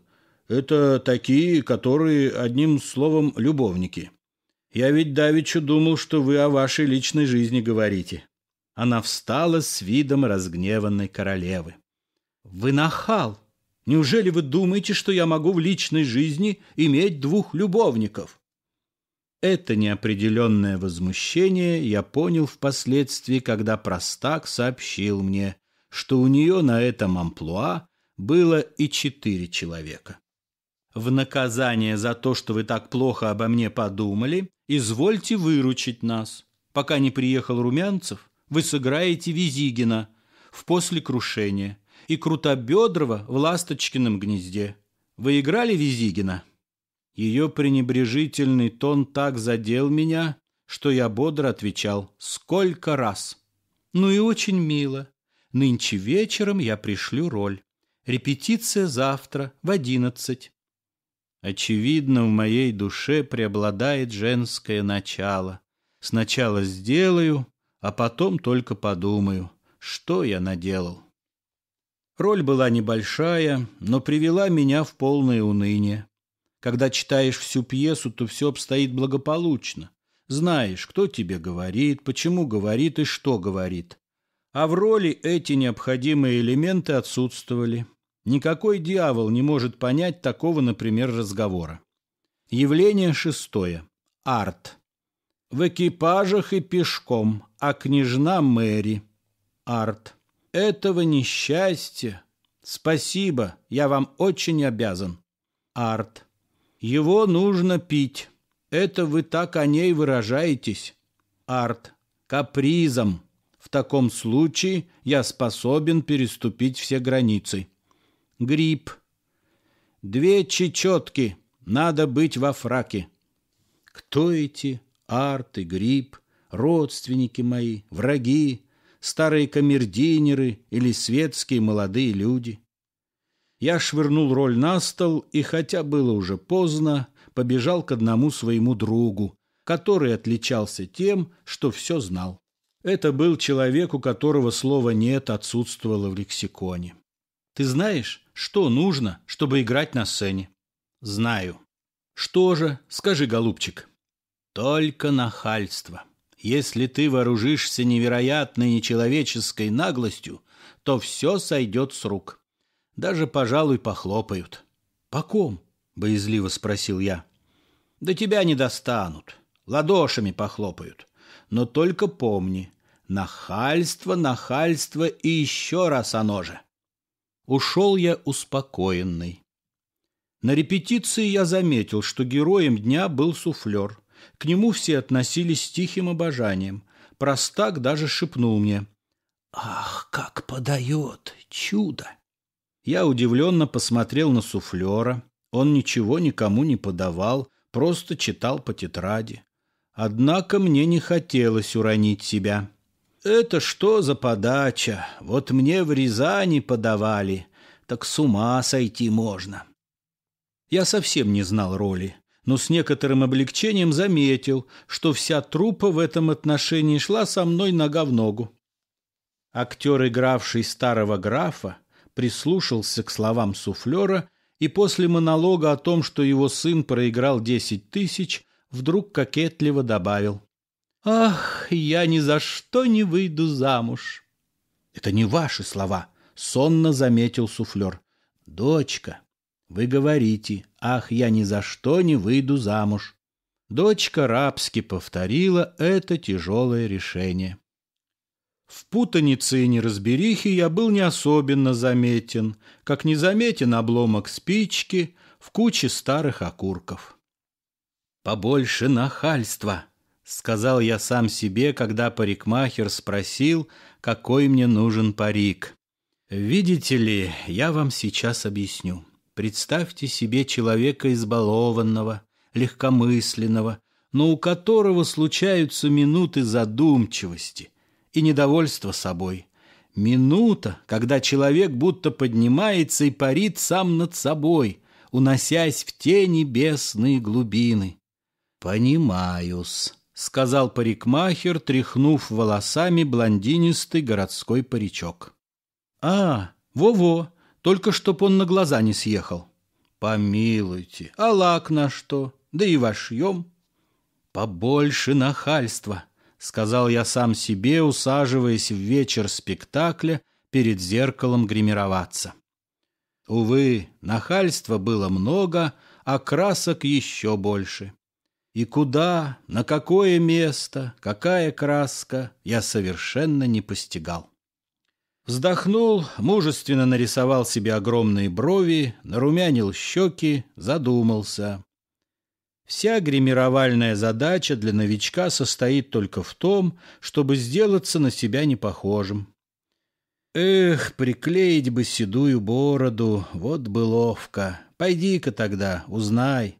Это такие, которые, одним словом, любовники. Я ведь давеча думал, что вы о вашей личной жизни говорите. Она встала с видом разгневанной королевы. Вы нахал! Неужели вы думаете, что я могу в личной жизни иметь двух любовников? Это неопределенное возмущение я понял впоследствии, когда простак сообщил мне, что у нее на этом амплуа было и четыре человека в наказание за то, что вы так плохо обо мне подумали, извольте выручить нас. Пока не приехал Румянцев, вы сыграете Визигина в «После крушения» и Крутобедрова в «Ласточкином гнезде». Вы играли Визигина? Ее пренебрежительный тон так задел меня, что я бодро отвечал «Сколько раз!» «Ну и очень мило. Нынче вечером я пришлю роль. Репетиция завтра в одиннадцать. Очевидно, в моей душе преобладает женское начало. Сначала сделаю, а потом только подумаю, что я наделал. Роль была небольшая, но привела меня в полное уныние. Когда читаешь всю пьесу, то все обстоит благополучно. Знаешь, кто тебе говорит, почему говорит и что говорит. А в роли эти необходимые элементы отсутствовали. Никакой дьявол не может понять такого, например, разговора. Явление шестое. Арт. В экипажах и пешком, а княжна Мэри. Арт. Этого несчастья. Спасибо, я вам очень обязан. Арт. Его нужно пить. Это вы так о ней выражаетесь. Арт. Капризом. В таком случае я способен переступить все границы гриб. Две чечетки, надо быть во фраке. Кто эти? Арты, гриб, родственники мои, враги, старые камердинеры или светские молодые люди. Я швырнул роль на стол и, хотя было уже поздно, побежал к одному своему другу, который отличался тем, что все знал. Это был человек, у которого слова «нет» отсутствовало в лексиконе. Ты знаешь, что нужно, чтобы играть на сцене? Знаю. Что же, скажи, голубчик. Только нахальство. Если ты вооружишься невероятной нечеловеческой наглостью, то все сойдет с рук. Даже, пожалуй, похлопают. По ком? Боязливо спросил я. Да тебя не достанут. Ладошами похлопают. Но только помни, нахальство, нахальство и еще раз оно же. Ушел я успокоенный. На репетиции я заметил, что героем дня был суфлер. К нему все относились с тихим обожанием. Простак даже шепнул мне. «Ах, как подает! Чудо!» Я удивленно посмотрел на суфлера. Он ничего никому не подавал, просто читал по тетради. Однако мне не хотелось уронить себя. Это что за подача? Вот мне в Рязани подавали. Так с ума сойти можно. Я совсем не знал роли, но с некоторым облегчением заметил, что вся труппа в этом отношении шла со мной нога в ногу. Актер, игравший старого графа, прислушался к словам суфлера и после монолога о том, что его сын проиграл десять тысяч, вдруг кокетливо добавил. «Ах, я ни за что не выйду замуж!» «Это не ваши слова», — сонно заметил суфлер. «Дочка, вы говорите, ах, я ни за что не выйду замуж». Дочка рабски повторила это тяжелое решение. В путанице и неразберихе я был не особенно заметен, как не заметен обломок спички в куче старых окурков. «Побольше нахальства!» — сказал я сам себе, когда парикмахер спросил, какой мне нужен парик. «Видите ли, я вам сейчас объясню. Представьте себе человека избалованного, легкомысленного, но у которого случаются минуты задумчивости и недовольства собой. Минута, когда человек будто поднимается и парит сам над собой, уносясь в те небесные глубины. Понимаюсь. — сказал парикмахер, тряхнув волосами блондинистый городской паричок. «А, во-во, только чтоб он на глаза не съехал». «Помилуйте, а лак на что? Да и вошьем». «Побольше нахальства», — сказал я сам себе, усаживаясь в вечер спектакля перед зеркалом гримироваться. Увы, нахальства было много, а красок еще больше. И куда, на какое место, какая краска, я совершенно не постигал. Вздохнул, мужественно нарисовал себе огромные брови, нарумянил щеки, задумался. Вся гримировальная задача для новичка состоит только в том, чтобы сделаться на себя непохожим. Эх, приклеить бы седую бороду, вот бы ловко. Пойди-ка тогда, узнай.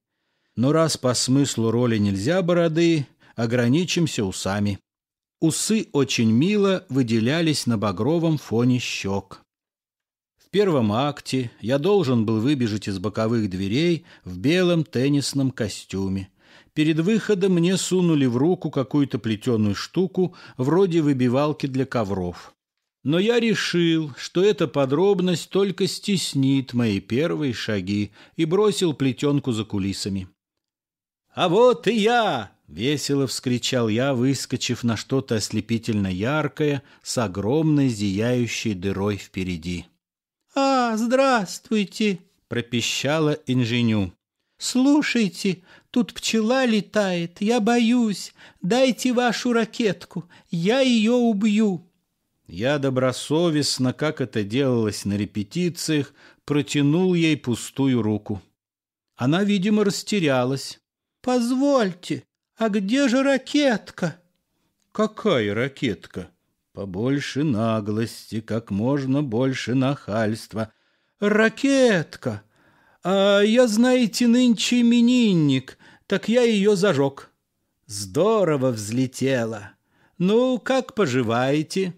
Но раз по смыслу роли нельзя бороды, ограничимся усами. Усы очень мило выделялись на багровом фоне щек. В первом акте я должен был выбежать из боковых дверей в белом теннисном костюме. Перед выходом мне сунули в руку какую-то плетеную штуку, вроде выбивалки для ковров. Но я решил, что эта подробность только стеснит мои первые шаги и бросил плетенку за кулисами. «А вот и я!» — весело вскричал я, выскочив на что-то ослепительно яркое с огромной зияющей дырой впереди. «А, здравствуйте!» — пропищала инженю. «Слушайте, тут пчела летает, я боюсь. Дайте вашу ракетку, я ее убью». Я добросовестно, как это делалось на репетициях, протянул ей пустую руку. Она, видимо, растерялась. «Позвольте, а где же ракетка?» «Какая ракетка?» «Побольше наглости, как можно больше нахальства». «Ракетка! А я, знаете, нынче именинник, так я ее зажег». «Здорово взлетела! Ну, как поживаете?»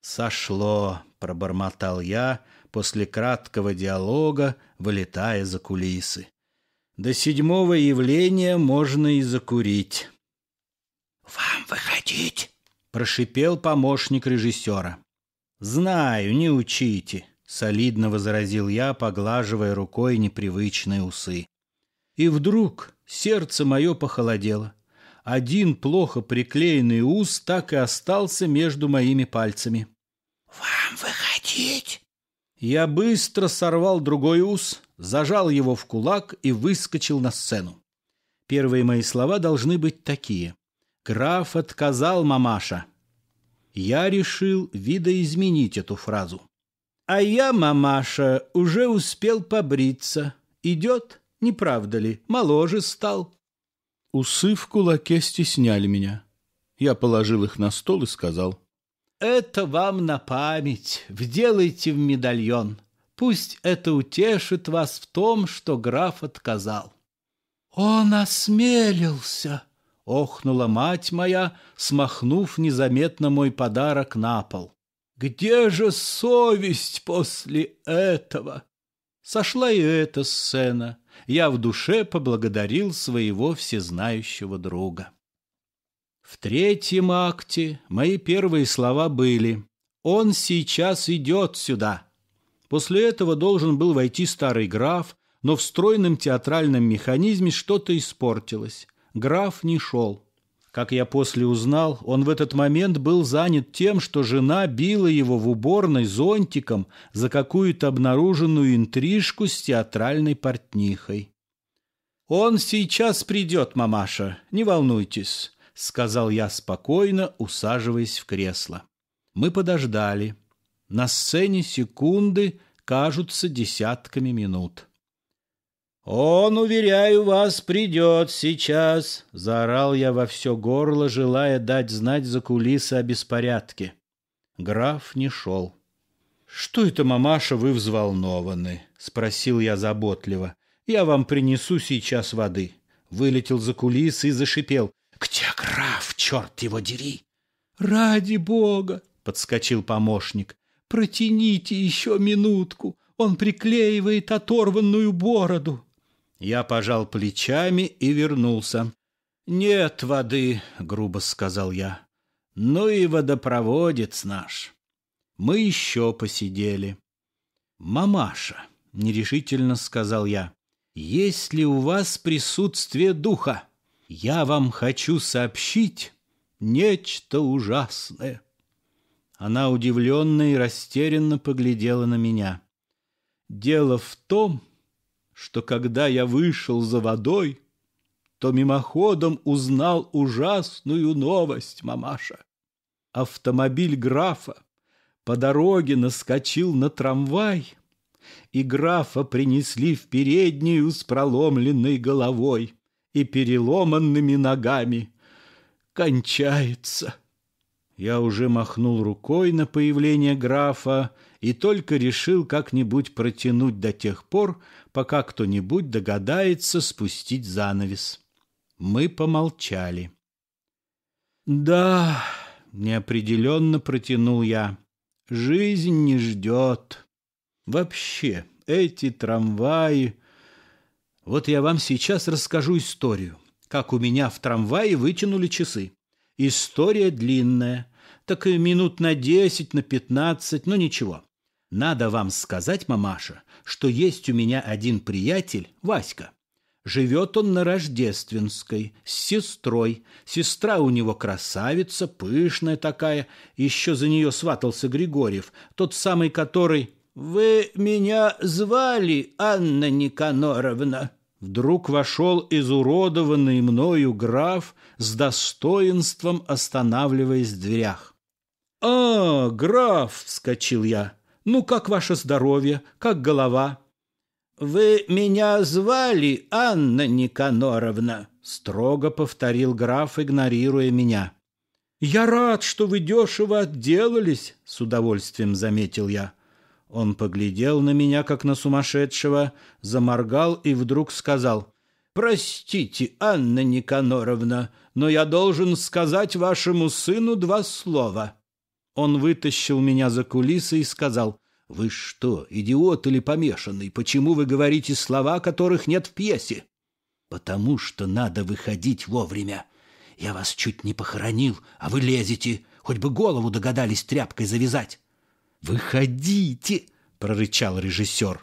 «Сошло!» — пробормотал я после краткого диалога, вылетая за кулисы. До седьмого явления можно и закурить. «Вам выходить!» – прошипел помощник режиссера. «Знаю, не учите», – солидно возразил я, поглаживая рукой непривычные усы. И вдруг сердце мое похолодело. Один плохо приклеенный ус так и остался между моими пальцами. «Вам выходить!» Я быстро сорвал другой ус, зажал его в кулак и выскочил на сцену. Первые мои слова должны быть такие. «Граф отказал мамаша». Я решил видоизменить эту фразу. «А я, мамаша, уже успел побриться. Идет, не правда ли, моложе стал». Усы в кулаке стесняли меня. Я положил их на стол и сказал. «Это вам на память. Вделайте в медальон». Пусть это утешит вас в том, что граф отказал. Он осмелился, охнула мать моя, смахнув незаметно мой подарок на пол. Где же совесть после этого? Сошла и эта сцена. Я в душе поблагодарил своего всезнающего друга. В третьем акте мои первые слова были «Он сейчас идет сюда». После этого должен был войти старый граф, но в стройном театральном механизме что-то испортилось. Граф не шел. Как я после узнал, он в этот момент был занят тем, что жена била его в уборной зонтиком за какую-то обнаруженную интрижку с театральной портнихой. «Он сейчас придет, мамаша, не волнуйтесь», — сказал я спокойно, усаживаясь в кресло. Мы подождали. На сцене секунды кажутся десятками минут. «Он, уверяю вас, придет сейчас!» — заорал я во все горло, желая дать знать за кулисы о беспорядке. Граф не шел. «Что это, мамаша, вы взволнованы?» — спросил я заботливо. «Я вам принесу сейчас воды». Вылетел за кулисы и зашипел. «Где граф, черт его дери?» «Ради бога!» — подскочил помощник. Протяните еще минутку, он приклеивает оторванную бороду. Я пожал плечами и вернулся. «Нет воды», — грубо сказал я. «Ну и водопроводец наш». Мы еще посидели. «Мамаша», — нерешительно сказал я, — «есть ли у вас присутствие духа? Я вам хочу сообщить нечто ужасное». Она удивленно и растерянно поглядела на меня. «Дело в том, что когда я вышел за водой, то мимоходом узнал ужасную новость, мамаша. Автомобиль графа по дороге наскочил на трамвай, и графа принесли в переднюю с проломленной головой и переломанными ногами. Кончается. Я уже махнул рукой на появление графа и только решил как-нибудь протянуть до тех пор, пока кто-нибудь догадается спустить занавес. Мы помолчали. «Да», — неопределенно протянул я, — «жизнь не ждет. Вообще, эти трамваи... Вот я вам сейчас расскажу историю, как у меня в трамвае вытянули часы. История длинная, так и минут на десять, на пятнадцать, но ну, ничего. Надо вам сказать, мамаша, что есть у меня один приятель, Васька. Живет он на Рождественской, с сестрой. Сестра у него красавица, пышная такая. Еще за нее сватался Григорьев, тот самый, который... «Вы меня звали, Анна Никаноровна?» Вдруг вошел изуродованный мною граф с достоинством останавливаясь в дверях. «А, граф!» – вскочил я. «Ну, как ваше здоровье? Как голова?» «Вы меня звали, Анна Никаноровна?» – строго повторил граф, игнорируя меня. «Я рад, что вы дешево отделались», – с удовольствием заметил я. Он поглядел на меня, как на сумасшедшего, заморгал и вдруг сказал. «Простите, Анна Никаноровна, но я должен сказать вашему сыну два слова». Он вытащил меня за кулисы и сказал, «Вы что, идиот или помешанный? Почему вы говорите слова, которых нет в пьесе?» «Потому что надо выходить вовремя. Я вас чуть не похоронил, а вы лезете. Хоть бы голову догадались тряпкой завязать». «Выходите!» — прорычал режиссер.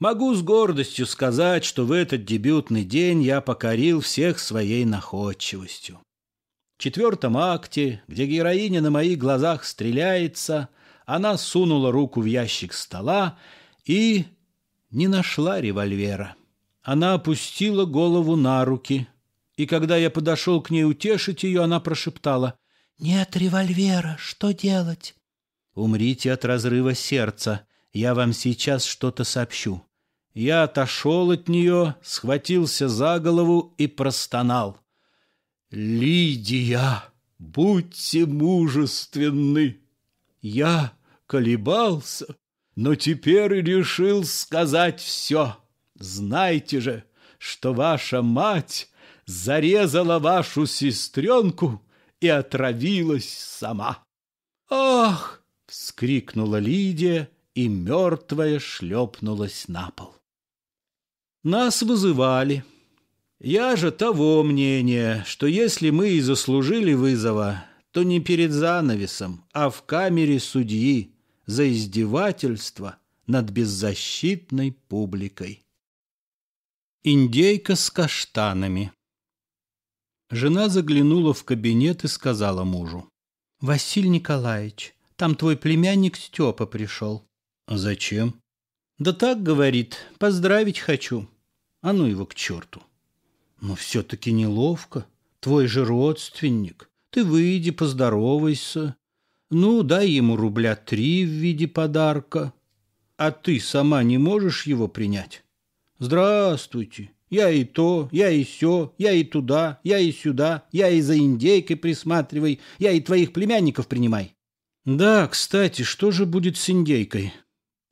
Могу с гордостью сказать, что в этот дебютный день я покорил всех своей находчивостью четвертом акте, где героиня на моих глазах стреляется, она сунула руку в ящик стола и не нашла револьвера. Она опустила голову на руки, и когда я подошел к ней утешить ее, она прошептала «Нет револьвера, что делать?» «Умрите от разрыва сердца, я вам сейчас что-то сообщу». Я отошел от нее, схватился за голову и простонал – Лидия, будьте мужественны. Я колебался, но теперь решил сказать все. Знайте же, что ваша мать зарезала вашу сестренку и отравилась сама. «Ах!» — вскрикнула Лидия, и мертвая шлепнулась на пол. Нас вызывали. Я же того мнения, что если мы и заслужили вызова, то не перед занавесом, а в камере судьи за издевательство над беззащитной публикой. Индейка с каштанами Жена заглянула в кабинет и сказала мужу. «Василь Николаевич, там твой племянник Степа пришел». «Зачем?» «Да так, — говорит, — поздравить хочу. А ну его к черту!» Но все-таки неловко. Твой же родственник. Ты выйди, поздоровайся. Ну, дай ему рубля три в виде подарка. А ты сама не можешь его принять? Здравствуйте. Я и то, я и все, я и туда, я и сюда, я и за индейкой присматривай, я и твоих племянников принимай. Да, кстати, что же будет с индейкой?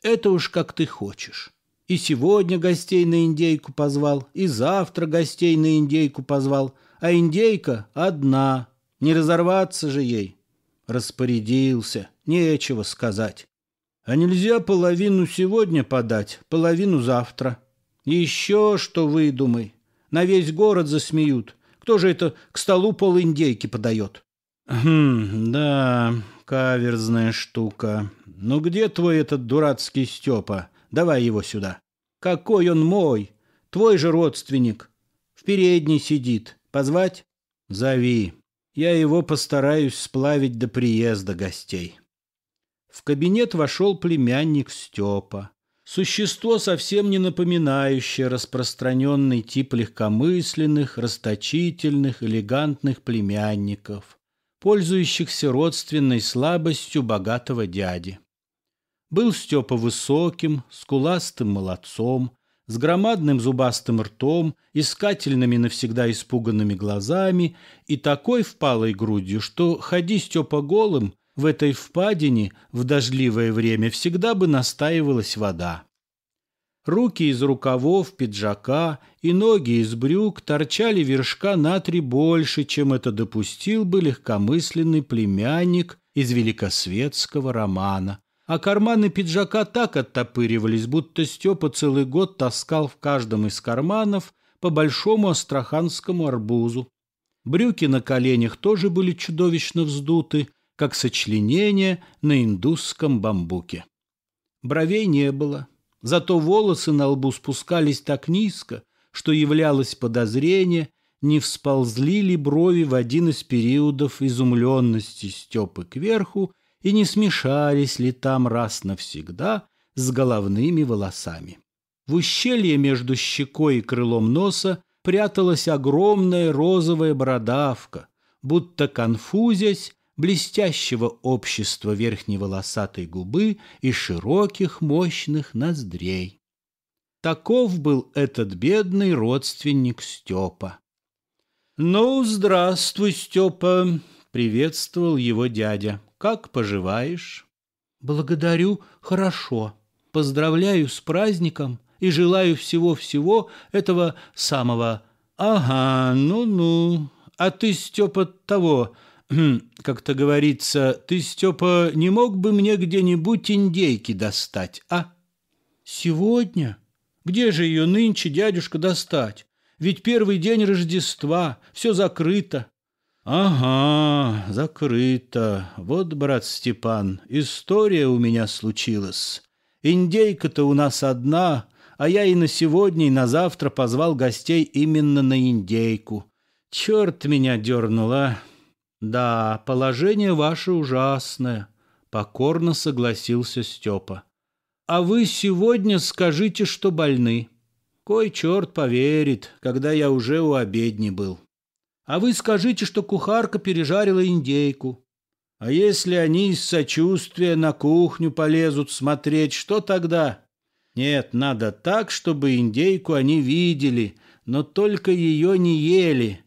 Это уж как ты хочешь. И сегодня гостей на индейку позвал, и завтра гостей на индейку позвал, а индейка одна, не разорваться же ей. Распорядился, нечего сказать. А нельзя половину сегодня подать, половину завтра. Еще что выдумай. На весь город засмеют. Кто же это к столу пол индейки подает? Хм, да, каверзная штука. Ну где твой этот дурацкий Степа? Давай его сюда. Какой он мой! Твой же родственник. В передней сидит. Позвать? Зови. Я его постараюсь сплавить до приезда гостей. В кабинет вошел племянник Степа. Существо, совсем не напоминающее распространенный тип легкомысленных, расточительных, элегантных племянников, пользующихся родственной слабостью богатого дяди. Был Степа высоким, скуластым молодцом, с громадным зубастым ртом, искательными навсегда испуганными глазами и такой впалой грудью, что, ходи Степа голым, в этой впадине в дождливое время всегда бы настаивалась вода. Руки из рукавов, пиджака и ноги из брюк торчали вершка на три больше, чем это допустил бы легкомысленный племянник из великосветского романа а карманы пиджака так оттопыривались, будто Степа целый год таскал в каждом из карманов по большому астраханскому арбузу. Брюки на коленях тоже были чудовищно вздуты, как сочленение на индусском бамбуке. Бровей не было, зато волосы на лбу спускались так низко, что являлось подозрение, не всползли ли брови в один из периодов изумленности Степы кверху и не смешались ли там раз навсегда с головными волосами. В ущелье между щекой и крылом носа пряталась огромная розовая бородавка, будто конфузясь блестящего общества верхней волосатой губы и широких мощных ноздрей. Таков был этот бедный родственник Степа. «Ну, здравствуй, Степа, приветствовал его дядя. «Как поживаешь?» «Благодарю, хорошо. Поздравляю с праздником и желаю всего-всего этого самого». «Ага, ну-ну. А ты, Степа, того, как-то говорится, ты, Степа, не мог бы мне где-нибудь индейки достать, а?» «Сегодня? Где же ее нынче, дядюшка, достать? Ведь первый день Рождества, все закрыто. «Ага, закрыто. Вот, брат Степан, история у меня случилась. Индейка-то у нас одна, а я и на сегодня, и на завтра позвал гостей именно на индейку. Черт меня дернула. Да, положение ваше ужасное», — покорно согласился Степа. «А вы сегодня скажите, что больны. Кой черт поверит, когда я уже у обедни был». А вы скажите, что кухарка пережарила индейку. А если они из сочувствия на кухню полезут смотреть, что тогда? Нет, надо так, чтобы индейку они видели, но только ее не ели.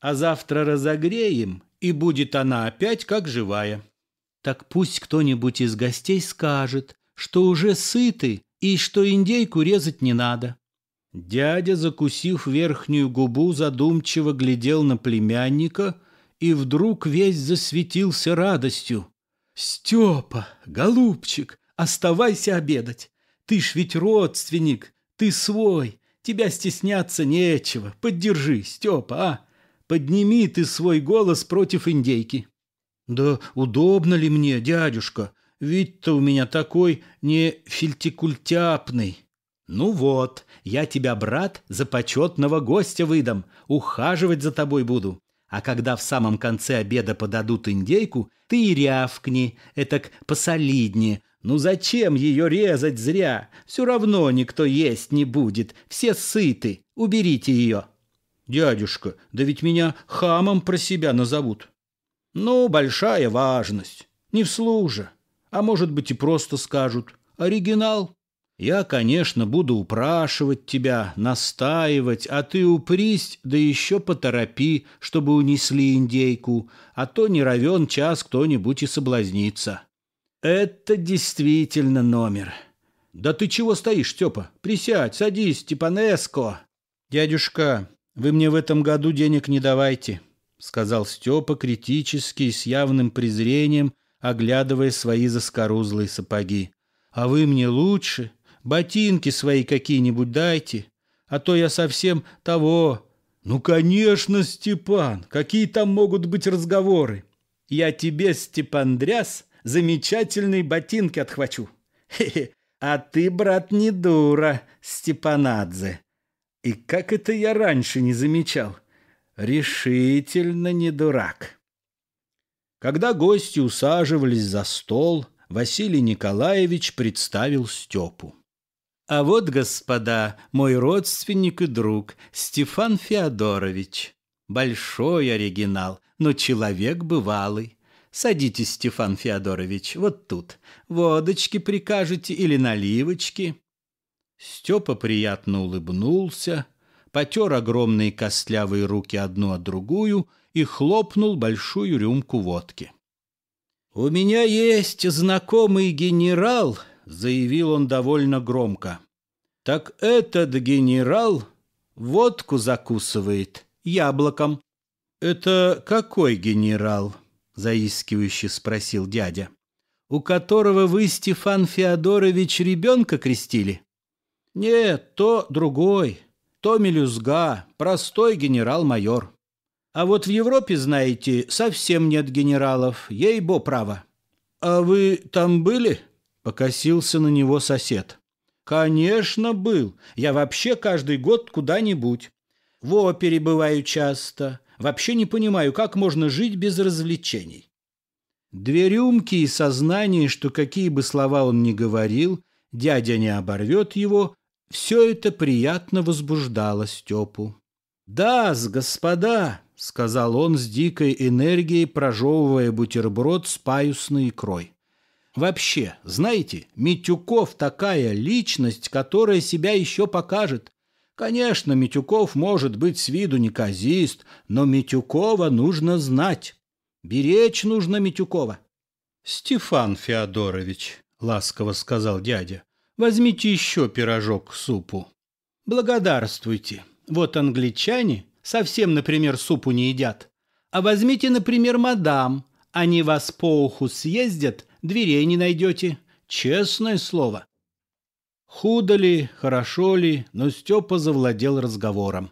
А завтра разогреем, и будет она опять как живая. Так пусть кто-нибудь из гостей скажет, что уже сыты и что индейку резать не надо. Дядя, закусив верхнюю губу, задумчиво глядел на племянника и вдруг весь засветился радостью. «Степа, голубчик, оставайся обедать. Ты ж ведь родственник, ты свой, тебя стесняться нечего. Поддержи, Степа, а? Подними ты свой голос против индейки». «Да удобно ли мне, дядюшка? Ведь то у меня такой не фельтикультяпный». «Ну вот, я тебя, брат, за почетного гостя выдам, ухаживать за тобой буду. А когда в самом конце обеда подадут индейку, ты и рявкни, этак посолиднее. Ну зачем ее резать зря? Все равно никто есть не будет, все сыты, уберите ее». «Дядюшка, да ведь меня хамом про себя назовут». «Ну, большая важность, не вслух же, а может быть и просто скажут. Оригинал я, конечно, буду упрашивать тебя, настаивать, а ты упрись, да еще поторопи, чтобы унесли индейку, а то не равен час кто-нибудь и соблазнится. Это действительно номер. Да ты чего стоишь, Степа? Присядь, садись, Степанеско. Дядюшка, вы мне в этом году денег не давайте, сказал Степа критически и с явным презрением, оглядывая свои заскорузлые сапоги. А вы мне лучше, Ботинки свои какие-нибудь дайте, а то я совсем того...» «Ну, конечно, Степан, какие там могут быть разговоры?» «Я тебе, Степан Дряс, замечательные ботинки отхвачу». «Хе-хе, а ты, брат, не дура, Степанадзе. И как это я раньше не замечал? Решительно не дурак». Когда гости усаживались за стол, Василий Николаевич представил Степу. А вот, господа, мой родственник и друг Стефан Феодорович. Большой оригинал, но человек бывалый. Садитесь, Стефан Феодорович, вот тут. Водочки прикажете или наливочки?» Степа приятно улыбнулся, потер огромные костлявые руки одну от другую и хлопнул большую рюмку водки. «У меня есть знакомый генерал», заявил он довольно громко. «Так этот генерал водку закусывает яблоком». «Это какой генерал?» – заискивающе спросил дядя. «У которого вы, Стефан Феодорович, ребенка крестили?» «Нет, то другой, то мелюзга, простой генерал-майор. А вот в Европе, знаете, совсем нет генералов, ей-бо право». «А вы там были?» Покосился на него сосед. «Конечно был. Я вообще каждый год куда-нибудь. В опере бываю часто. Вообще не понимаю, как можно жить без развлечений». Две рюмки и сознание, что какие бы слова он ни говорил, дядя не оборвет его, все это приятно возбуждало Степу. да господа!» — сказал он с дикой энергией, прожевывая бутерброд с паюсной икрой. Вообще, знаете, Митюков такая личность, которая себя еще покажет. Конечно, Митюков может быть с виду неказист, но Митюкова нужно знать. Беречь нужно Митюкова. «Стефан Феодорович», — ласково сказал дядя, — «возьмите еще пирожок к супу». «Благодарствуйте. Вот англичане совсем, например, супу не едят. А возьмите, например, мадам. Они вас по уху съездят — дверей не найдете. Честное слово. Худо ли, хорошо ли, но Степа завладел разговором.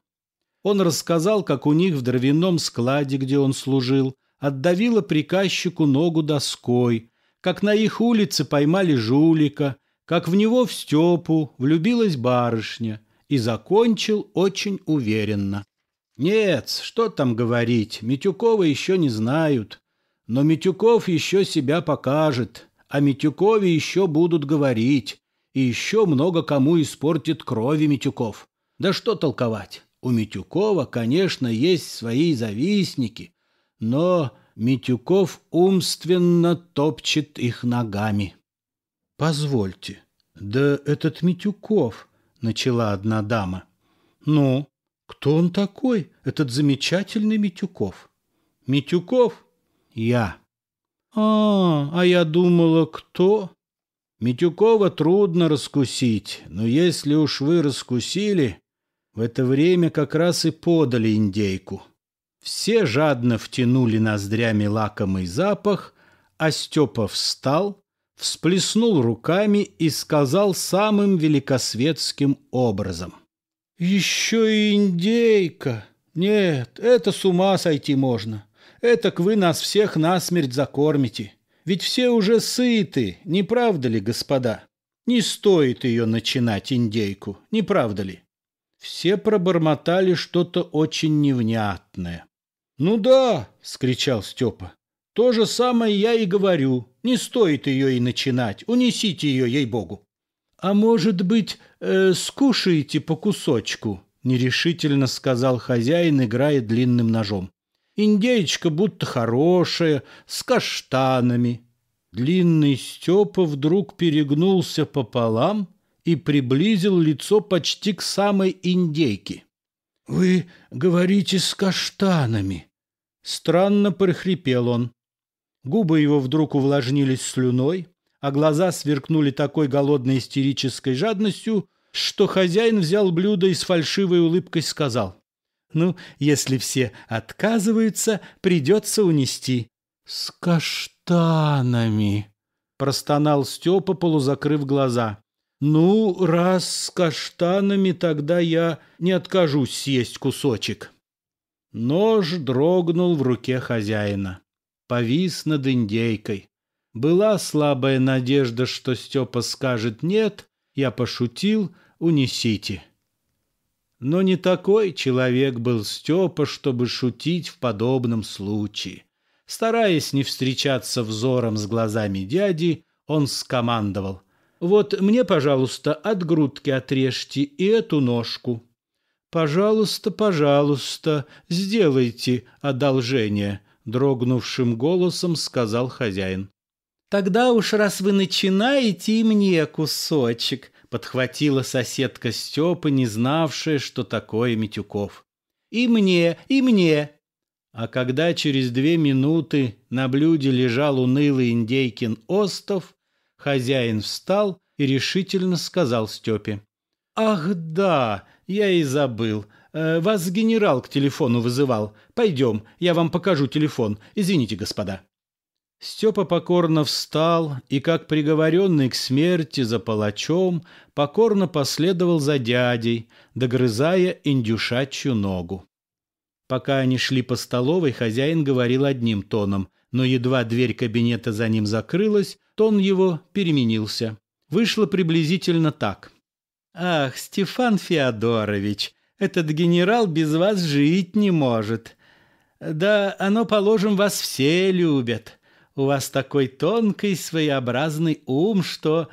Он рассказал, как у них в дровяном складе, где он служил, отдавило приказчику ногу доской, как на их улице поймали жулика, как в него в Степу влюбилась барышня, и закончил очень уверенно. «Нет, что там говорить, Митюкова еще не знают. Но Митюков еще себя покажет, а Митюкове еще будут говорить, и еще много кому испортит крови Митюков. Да что толковать, у Митюкова, конечно, есть свои завистники, но Митюков умственно топчет их ногами. «Позвольте, да этот Митюков», — начала одна дама. «Ну, кто он такой, этот замечательный Митюков?» «Митюков я. А, а я думала, кто? Митюкова трудно раскусить, но если уж вы раскусили, в это время как раз и подали индейку. Все жадно втянули ноздрями лакомый запах, а Степа встал, всплеснул руками и сказал самым великосветским образом. «Еще и индейка! Нет, это с ума сойти можно!» Этак вы нас всех насмерть закормите. Ведь все уже сыты, не правда ли, господа? Не стоит ее начинать, индейку, не правда ли? Все пробормотали что-то очень невнятное. «Ну да!» — скричал Степа. «То же самое я и говорю. Не стоит ее и начинать. Унесите ее, ей-богу!» «А может быть, э, скушаете по кусочку?» — нерешительно сказал хозяин, играя длинным ножом. Индейчка будто хорошая, с каштанами. Длинный Степа вдруг перегнулся пополам и приблизил лицо почти к самой индейке. — Вы говорите с каштанами. Странно прохрипел он. Губы его вдруг увлажнились слюной, а глаза сверкнули такой голодной истерической жадностью, что хозяин взял блюдо и с фальшивой улыбкой сказал. Ну, если все отказываются, придется унести. — С каштанами, — простонал Степа, полузакрыв глаза. — Ну, раз с каштанами, тогда я не откажусь съесть кусочек. Нож дрогнул в руке хозяина. Повис над индейкой. Была слабая надежда, что Степа скажет «нет», я пошутил «унесите». Но не такой человек был Степа, чтобы шутить в подобном случае. Стараясь не встречаться взором с глазами дяди, он скомандовал. «Вот мне, пожалуйста, от грудки отрежьте и эту ножку». «Пожалуйста, пожалуйста, сделайте одолжение», — дрогнувшим голосом сказал хозяин. «Тогда уж раз вы начинаете и мне кусочек», подхватила соседка Степа, не знавшая, что такое Митюков. «И мне, и мне!» А когда через две минуты на блюде лежал унылый индейкин остов, хозяин встал и решительно сказал Степе. «Ах да, я и забыл. Э, вас генерал к телефону вызывал. Пойдем, я вам покажу телефон. Извините, господа». Степа покорно встал и, как приговоренный к смерти за палачом, покорно последовал за дядей, догрызая индюшачью ногу. Пока они шли по столовой, хозяин говорил одним тоном, но едва дверь кабинета за ним закрылась, тон его переменился. Вышло приблизительно так. «Ах, Стефан Феодорович, этот генерал без вас жить не может. Да, оно, положим, вас все любят». У вас такой тонкий, своеобразный ум, что...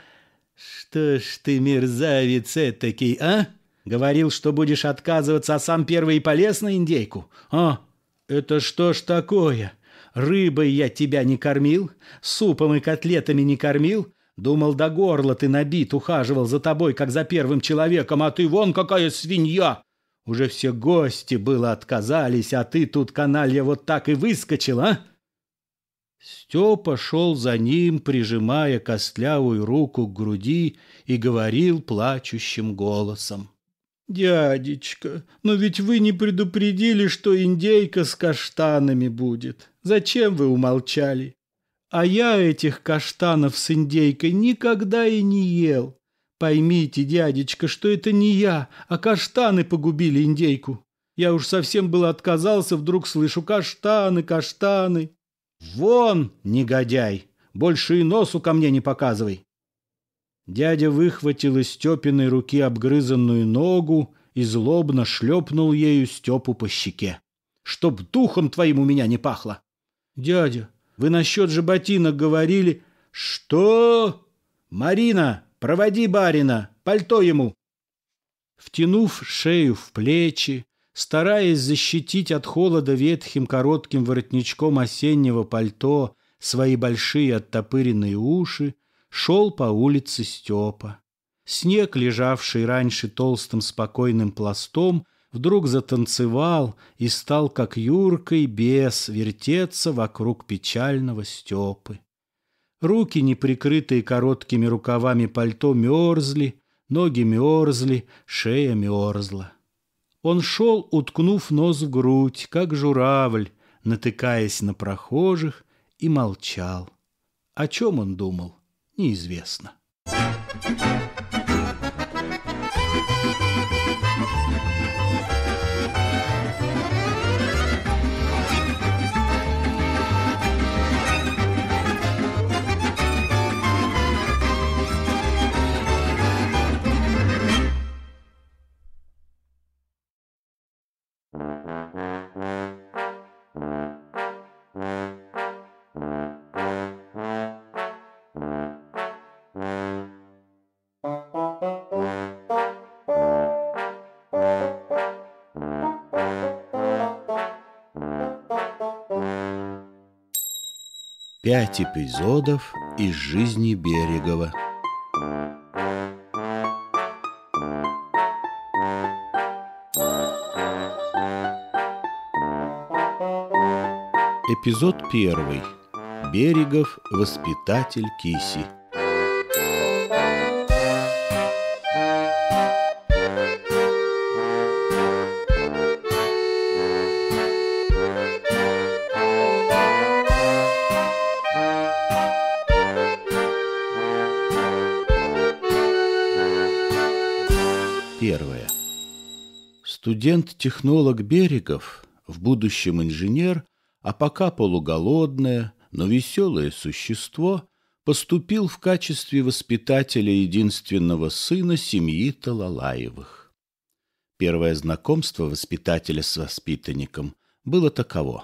Что ж ты, мерзавец этакий, а? Говорил, что будешь отказываться, а сам первый и полез на индейку. А, это что ж такое? Рыбой я тебя не кормил, супом и котлетами не кормил. Думал, до горла ты набит, ухаживал за тобой, как за первым человеком, а ты вон какая свинья! Уже все гости было отказались, а ты тут каналья вот так и выскочила, а? Степа шел за ним, прижимая костлявую руку к груди и говорил плачущим голосом. «Дядечка, но ведь вы не предупредили, что индейка с каштанами будет. Зачем вы умолчали? А я этих каштанов с индейкой никогда и не ел. Поймите, дядечка, что это не я, а каштаны погубили индейку. Я уж совсем был отказался, вдруг слышу «каштаны, каштаны». «Вон, негодяй! Больше и носу ко мне не показывай!» Дядя выхватил из Степиной руки обгрызанную ногу и злобно шлепнул ею Степу по щеке. «Чтоб духом твоим у меня не пахло!» «Дядя, вы насчет же ботинок говорили...» «Что?» «Марина, проводи барина! Пальто ему!» Втянув шею в плечи, стараясь защитить от холода ветхим коротким воротничком осеннего пальто свои большие оттопыренные уши, шел по улице Степа. Снег, лежавший раньше толстым спокойным пластом, вдруг затанцевал и стал, как юркой бес, вертеться вокруг печального Степы. Руки, не прикрытые короткими рукавами пальто, мерзли, ноги мерзли, шея мерзла. Он шел, уткнув нос в грудь, как журавль, натыкаясь на прохожих, и молчал. О чем он думал, неизвестно. Thank you. Пять эпизодов из жизни Берегова. Эпизод первый. Берегов – воспитатель Киси – Студент-технолог Берегов, в будущем инженер, а пока полуголодное, но веселое существо, поступил в качестве воспитателя единственного сына семьи Талалаевых. Первое знакомство воспитателя с воспитанником было таково.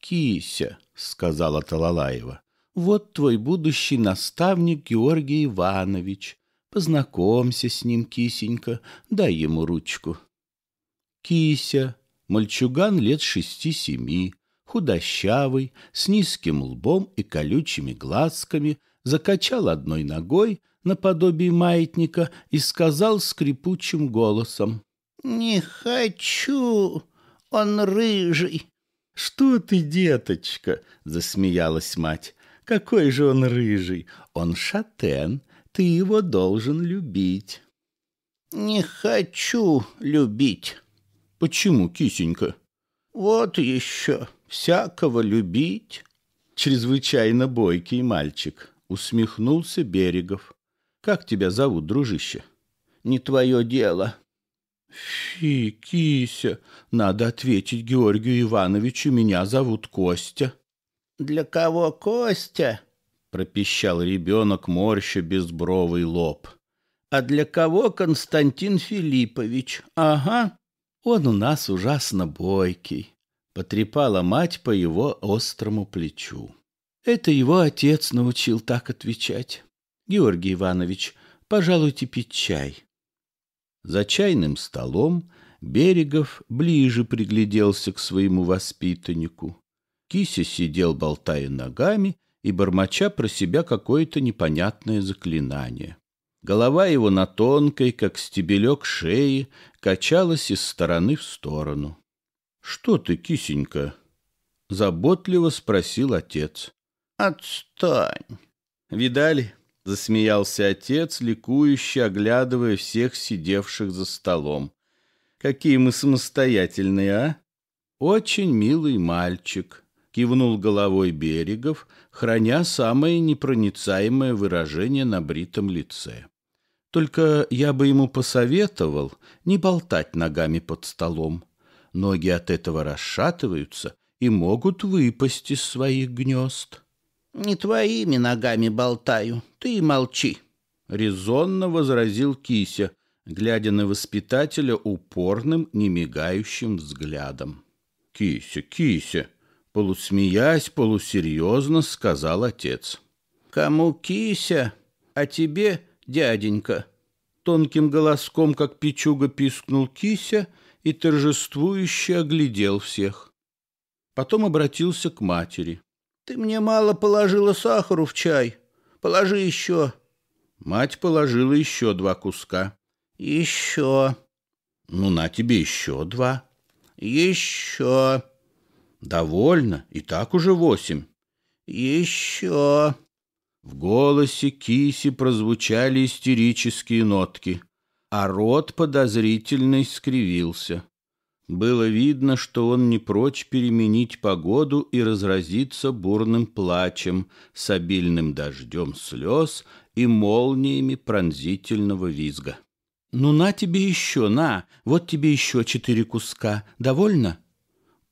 «Кися», — сказала Талалаева, — «вот твой будущий наставник Георгий Иванович. Познакомься с ним, кисенька, дай ему ручку». Кися, мальчуган лет шести-семи, худощавый, с низким лбом и колючими глазками, закачал одной ногой наподобие маятника и сказал скрипучим голосом. «Не хочу, он рыжий». «Что ты, деточка?» — засмеялась мать. «Какой же он рыжий! Он шатен, ты его должен любить». «Не хочу любить», «Почему, кисенька?» «Вот еще, всякого любить!» Чрезвычайно бойкий мальчик, усмехнулся Берегов. «Как тебя зовут, дружище?» «Не твое дело». «Фи, кися, надо ответить Георгию Ивановичу, меня зовут Костя». «Для кого Костя?» — пропищал ребенок, морща безбровый лоб. «А для кого Константин Филиппович? Ага, он у нас ужасно бойкий. Потрепала мать по его острому плечу. Это его отец научил так отвечать. Георгий Иванович, пожалуйте пить чай. За чайным столом Берегов ближе пригляделся к своему воспитаннику. Кися сидел, болтая ногами и бормоча про себя какое-то непонятное заклинание. Голова его на тонкой, как стебелек шеи, качалась из стороны в сторону. «Что ты, кисенька?» — заботливо спросил отец. «Отстань!» «Видали?» — засмеялся отец, ликующе оглядывая всех сидевших за столом. «Какие мы самостоятельные, а!» «Очень милый мальчик», — кивнул головой Берегов, храня самое непроницаемое выражение на бритом лице. Только я бы ему посоветовал не болтать ногами под столом. Ноги от этого расшатываются и могут выпасть из своих гнезд. «Не твоими ногами болтаю, ты и молчи», — резонно возразил Кися, глядя на воспитателя упорным, немигающим взглядом. «Кися, Кися!» — полусмеясь, полусерьезно сказал отец. «Кому Кися? А тебе...» дяденька!» Тонким голоском, как пичуга, пискнул кися и торжествующе оглядел всех. Потом обратился к матери. «Ты мне мало положила сахару в чай. Положи еще». Мать положила еще два куска. «Еще». «Ну, на тебе еще два». «Еще». «Довольно, и так уже восемь». «Еще». В голосе Киси прозвучали истерические нотки, а рот подозрительно искривился. Было видно, что он не прочь переменить погоду и разразиться бурным плачем с обильным дождем слез и молниями пронзительного визга. «Ну на тебе еще, на! Вот тебе еще четыре куска. Довольно?»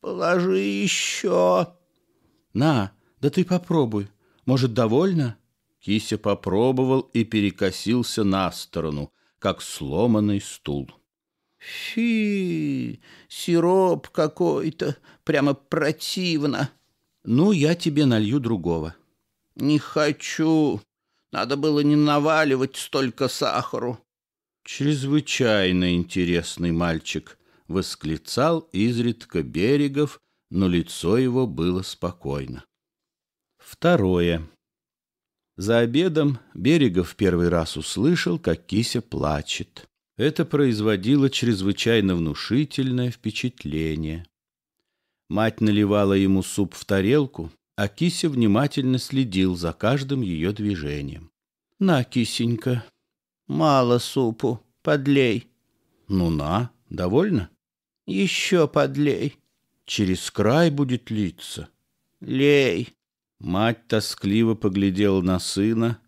«Положи еще!» «На, да ты попробуй. Может, довольно?» Кися попробовал и перекосился на сторону, как сломанный стул. «Фи, сироп какой-то, прямо противно!» «Ну, я тебе налью другого». «Не хочу. Надо было не наваливать столько сахару». «Чрезвычайно интересный мальчик», — восклицал изредка Берегов, но лицо его было спокойно. Второе. За обедом Берегов первый раз услышал, как Кися плачет. Это производило чрезвычайно внушительное впечатление. Мать наливала ему суп в тарелку, а Кися внимательно следил за каждым ее движением. «На, Кисенька, мало супу, подлей». «Ну на, довольно?» «Еще подлей». «Через край будет литься». «Лей». Мать тоскливо поглядела на сына,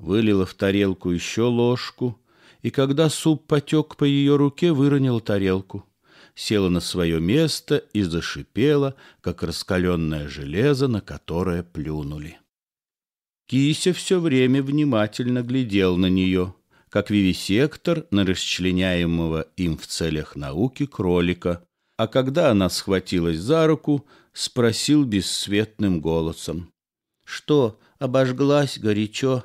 вылила в тарелку еще ложку, и когда суп потек по ее руке, выронила тарелку. Села на свое место и зашипела, как раскаленное железо, на которое плюнули. Кися все время внимательно глядел на нее, как вивисектор на расчленяемого им в целях науки кролика, а когда она схватилась за руку, спросил бесцветным голосом что обожглась горячо.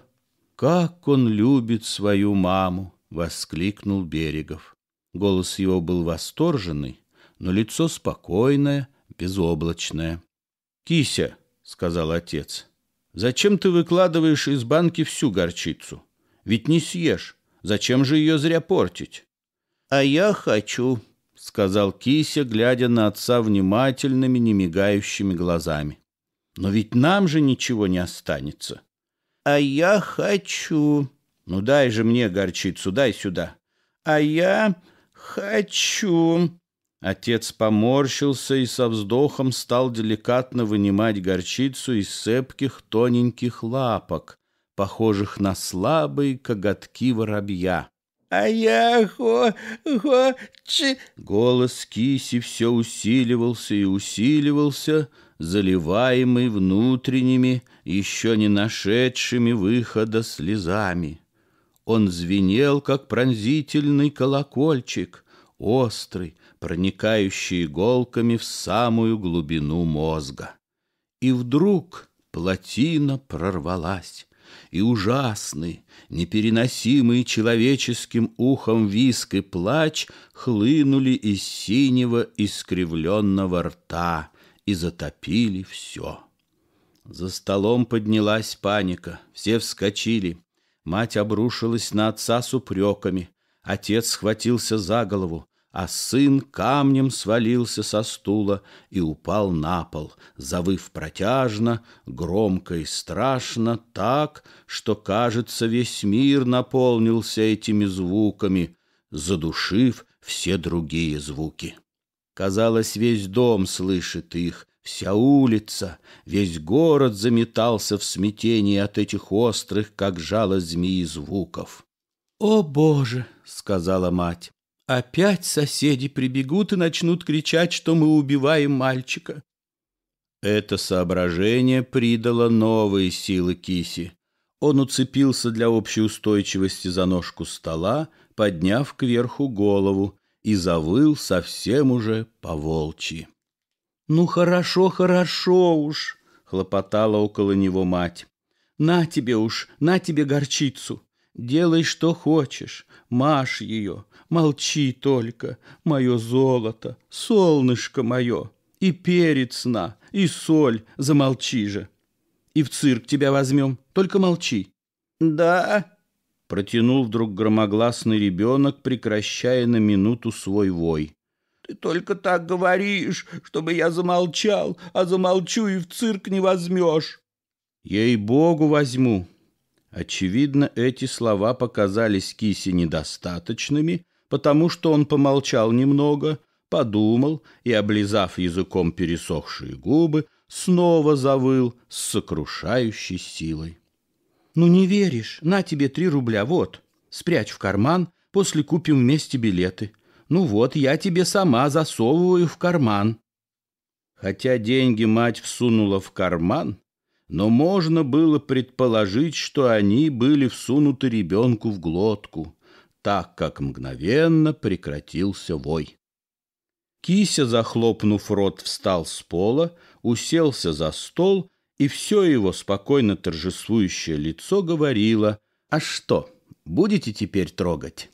Как он любит свою маму, воскликнул Берегов. Голос его был восторженный, но лицо спокойное, безоблачное. Кися, сказал отец. Зачем ты выкладываешь из банки всю горчицу? Ведь не съешь. Зачем же ее зря портить? А я хочу, сказал Кися, глядя на отца внимательными, немигающими глазами. Но ведь нам же ничего не останется. А я хочу. Ну дай же мне горчицу, дай сюда. А я хочу. Отец поморщился и со вздохом стал деликатно вынимать горчицу из цепких тоненьких лапок, похожих на слабые коготки воробья. «А я хо... хо... чи...» Голос киси все усиливался и усиливался, — заливаемый внутренними, еще не нашедшими выхода слезами. Он звенел, как пронзительный колокольчик, острый, проникающий иголками в самую глубину мозга. И вдруг плотина прорвалась, и ужасный, непереносимый человеческим ухом виск и плач хлынули из синего искривленного рта — и затопили все. За столом поднялась паника, все вскочили. Мать обрушилась на отца с упреками, отец схватился за голову, а сын камнем свалился со стула и упал на пол, завыв протяжно, громко и страшно так, что, кажется, весь мир наполнился этими звуками, задушив все другие звуки. Казалось, весь дом слышит их, вся улица, весь город заметался в смятении от этих острых, как жало змеи, звуков. «О, Боже!» — сказала мать. «Опять соседи прибегут и начнут кричать, что мы убиваем мальчика». Это соображение придало новые силы Киси. Он уцепился для общей устойчивости за ножку стола, подняв кверху голову, и завыл совсем уже по волчи. «Ну хорошо, хорошо уж!» — хлопотала около него мать. «На тебе уж, на тебе горчицу! Делай, что хочешь, машь ее, молчи только, мое золото, солнышко мое, и перец на, и соль, замолчи же! И в цирк тебя возьмем, только молчи!» «Да!» Протянул вдруг громогласный ребенок, прекращая на минуту свой вой. «Ты только так говоришь, чтобы я замолчал, а замолчу и в цирк не возьмешь!» «Ей-богу, возьму!» Очевидно, эти слова показались Кисе недостаточными, потому что он помолчал немного, подумал и, облизав языком пересохшие губы, снова завыл с сокрушающей силой. «Ну не веришь. На тебе три рубля, вот. Спрячь в карман, после купим вместе билеты. Ну вот, я тебе сама засовываю в карман». Хотя деньги мать всунула в карман, но можно было предположить, что они были всунуты ребенку в глотку, так как мгновенно прекратился вой. Кися, захлопнув рот, встал с пола, уселся за стол и все его спокойно торжествующее лицо говорило «А что, будете теперь трогать?»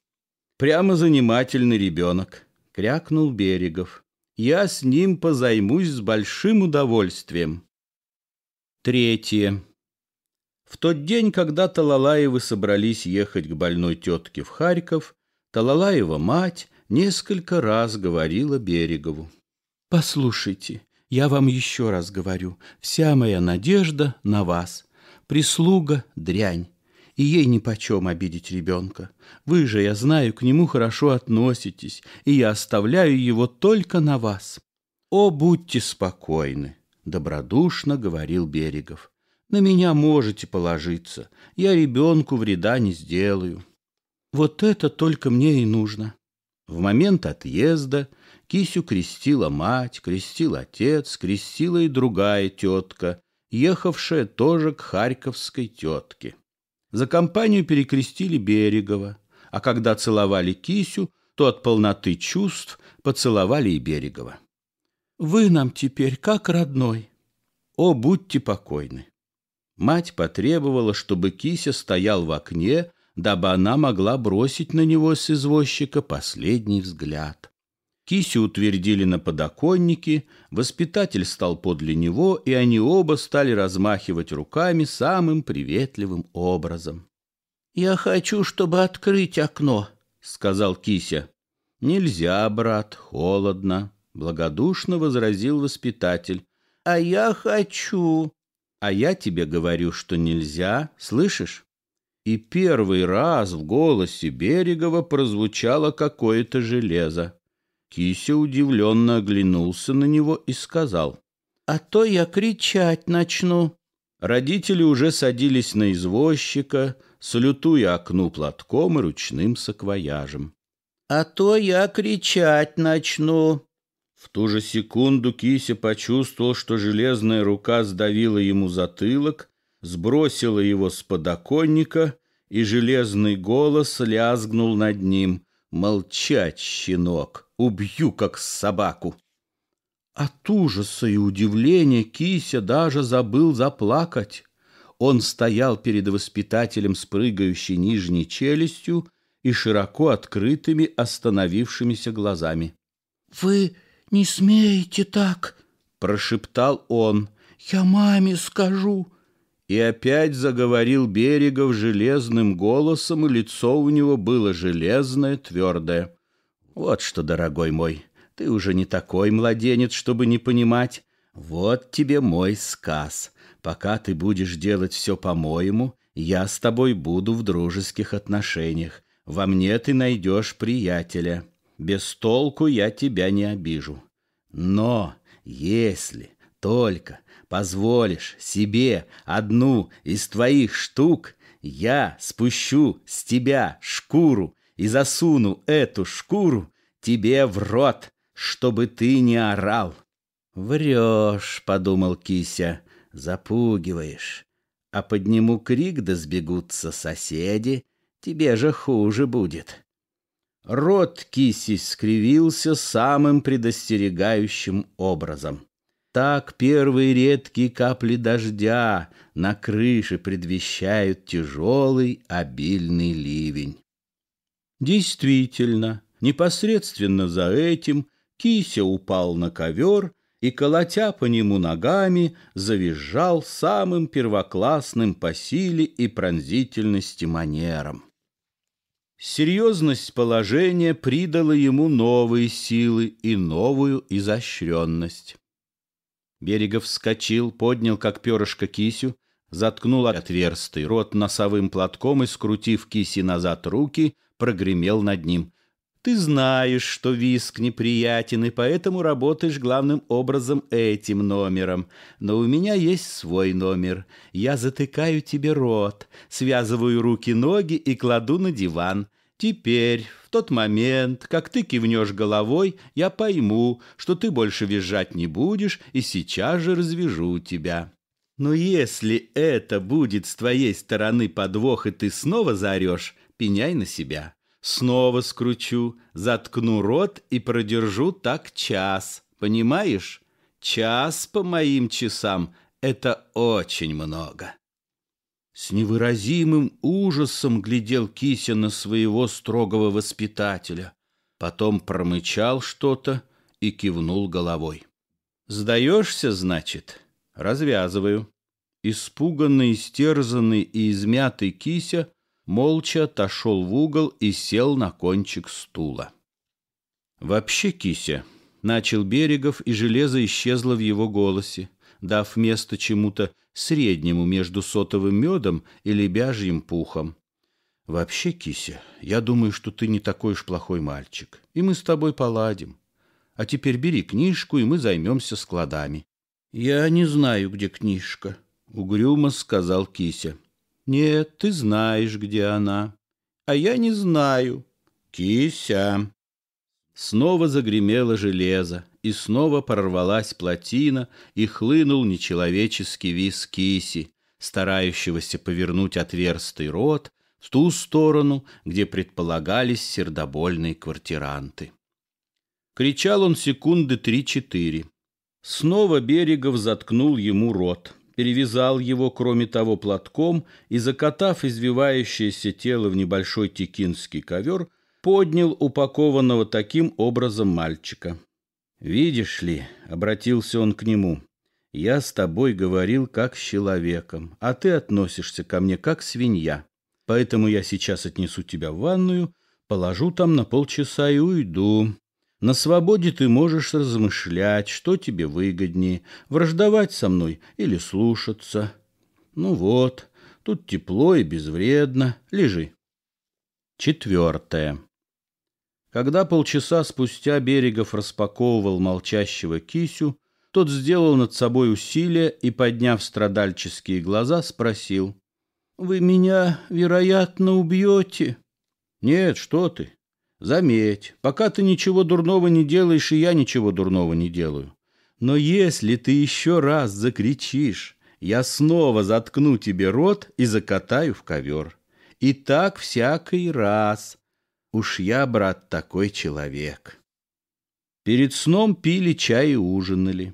«Прямо занимательный ребенок», — крякнул Берегов. «Я с ним позаймусь с большим удовольствием». Третье. В тот день, когда Талалаевы собрались ехать к больной тетке в Харьков, Талалаева мать несколько раз говорила Берегову. «Послушайте, я вам еще раз говорю, вся моя надежда на вас. Прислуга — дрянь, и ей нипочем обидеть ребенка. Вы же, я знаю, к нему хорошо относитесь, и я оставляю его только на вас. О, будьте спокойны, — добродушно говорил Берегов. На меня можете положиться, я ребенку вреда не сделаю. Вот это только мне и нужно. В момент отъезда — Кисю крестила мать, крестил отец, крестила и другая тетка, ехавшая тоже к харьковской тетке. За компанию перекрестили Берегова, а когда целовали Кисю, то от полноты чувств поцеловали и Берегова. «Вы нам теперь как родной. О, будьте покойны!» Мать потребовала, чтобы Кися стоял в окне, дабы она могла бросить на него с извозчика последний взгляд. Кисю утвердили на подоконнике, воспитатель стал подле него, и они оба стали размахивать руками самым приветливым образом. «Я хочу, чтобы открыть окно», — сказал Кися. «Нельзя, брат, холодно», — благодушно возразил воспитатель. «А я хочу». «А я тебе говорю, что нельзя, слышишь?» И первый раз в голосе Берегова прозвучало какое-то железо. Кися удивленно оглянулся на него и сказал, «А то я кричать начну». Родители уже садились на извозчика, салютуя окну платком и ручным саквояжем. «А то я кричать начну!» В ту же секунду Кися почувствовал, что железная рука сдавила ему затылок, сбросила его с подоконника, и железный голос лязгнул над ним. «Молчать, щенок!» убью, как собаку. От ужаса и удивления Кися даже забыл заплакать. Он стоял перед воспитателем с прыгающей нижней челюстью и широко открытыми остановившимися глазами. «Вы не смеете так!» — прошептал он. «Я маме скажу!» И опять заговорил Берегов железным голосом, и лицо у него было железное, твердое. Вот что, дорогой мой, ты уже не такой младенец, чтобы не понимать. Вот тебе мой сказ. Пока ты будешь делать все по-моему, я с тобой буду в дружеских отношениях. Во мне ты найдешь приятеля. Без толку я тебя не обижу. Но если только позволишь себе одну из твоих штук, я спущу с тебя шкуру и засуну эту шкуру тебе в рот, чтобы ты не орал. Врешь, подумал Кися, запугиваешь. А подниму крик, да сбегутся соседи, тебе же хуже будет. Рот Киси скривился самым предостерегающим образом. Так первые редкие капли дождя на крыше предвещают тяжелый обильный ливень. Действительно, непосредственно за этим Кися упал на ковер и, колотя по нему ногами, завизжал самым первоклассным по силе и пронзительности манером. Серьезность положения придала ему новые силы и новую изощренность. Берегов вскочил, поднял, как перышко, кисю, заткнул отверстый рот носовым платком и, скрутив киси назад руки, прогремел над ним. «Ты знаешь, что виск неприятен, и поэтому работаешь главным образом этим номером. Но у меня есть свой номер. Я затыкаю тебе рот, связываю руки-ноги и кладу на диван». Теперь, в тот момент, как ты кивнешь головой, я пойму, что ты больше визжать не будешь, и сейчас же развяжу тебя. Но если это будет с твоей стороны подвох, и ты снова заорешь, пеняй на себя. Снова скручу, заткну рот и продержу так час. Понимаешь? Час по моим часам — это очень много. С невыразимым ужасом глядел Кися на своего строгого воспитателя. Потом промычал что-то и кивнул головой. «Сдаешься, значит? Развязываю». Испуганный, истерзанный и измятый Кися — молча отошел в угол и сел на кончик стула. «Вообще, Кися!» — начал Берегов, и железо исчезло в его голосе, дав место чему-то среднему между сотовым медом и лебяжьим пухом. «Вообще, Кися, я думаю, что ты не такой уж плохой мальчик, и мы с тобой поладим. А теперь бери книжку, и мы займемся складами». «Я не знаю, где книжка», — угрюмо сказал Кися. Нет, ты знаешь, где она. А я не знаю. Кися. Снова загремело железо, и снова прорвалась плотина, и хлынул нечеловеческий виз киси, старающегося повернуть отверстый рот в ту сторону, где предполагались сердобольные квартиранты. Кричал он секунды три-четыре. Снова Берегов заткнул ему рот перевязал его, кроме того, платком и, закатав извивающееся тело в небольшой текинский ковер, поднял упакованного таким образом мальчика. «Видишь ли», — обратился он к нему, — «я с тобой говорил как с человеком, а ты относишься ко мне как свинья. Поэтому я сейчас отнесу тебя в ванную, положу там на полчаса и уйду. На свободе ты можешь размышлять, что тебе выгоднее, враждовать со мной или слушаться. Ну вот, тут тепло и безвредно. Лежи. Четвертое. Когда полчаса спустя Берегов распаковывал молчащего кисю, тот сделал над собой усилие и, подняв страдальческие глаза, спросил. «Вы меня, вероятно, убьете?» «Нет, что ты. Заметь, пока ты ничего дурного не делаешь, и я ничего дурного не делаю. Но если ты еще раз закричишь, я снова заткну тебе рот и закатаю в ковер. И так всякий раз. Уж я, брат, такой человек. Перед сном пили чай и ужинали.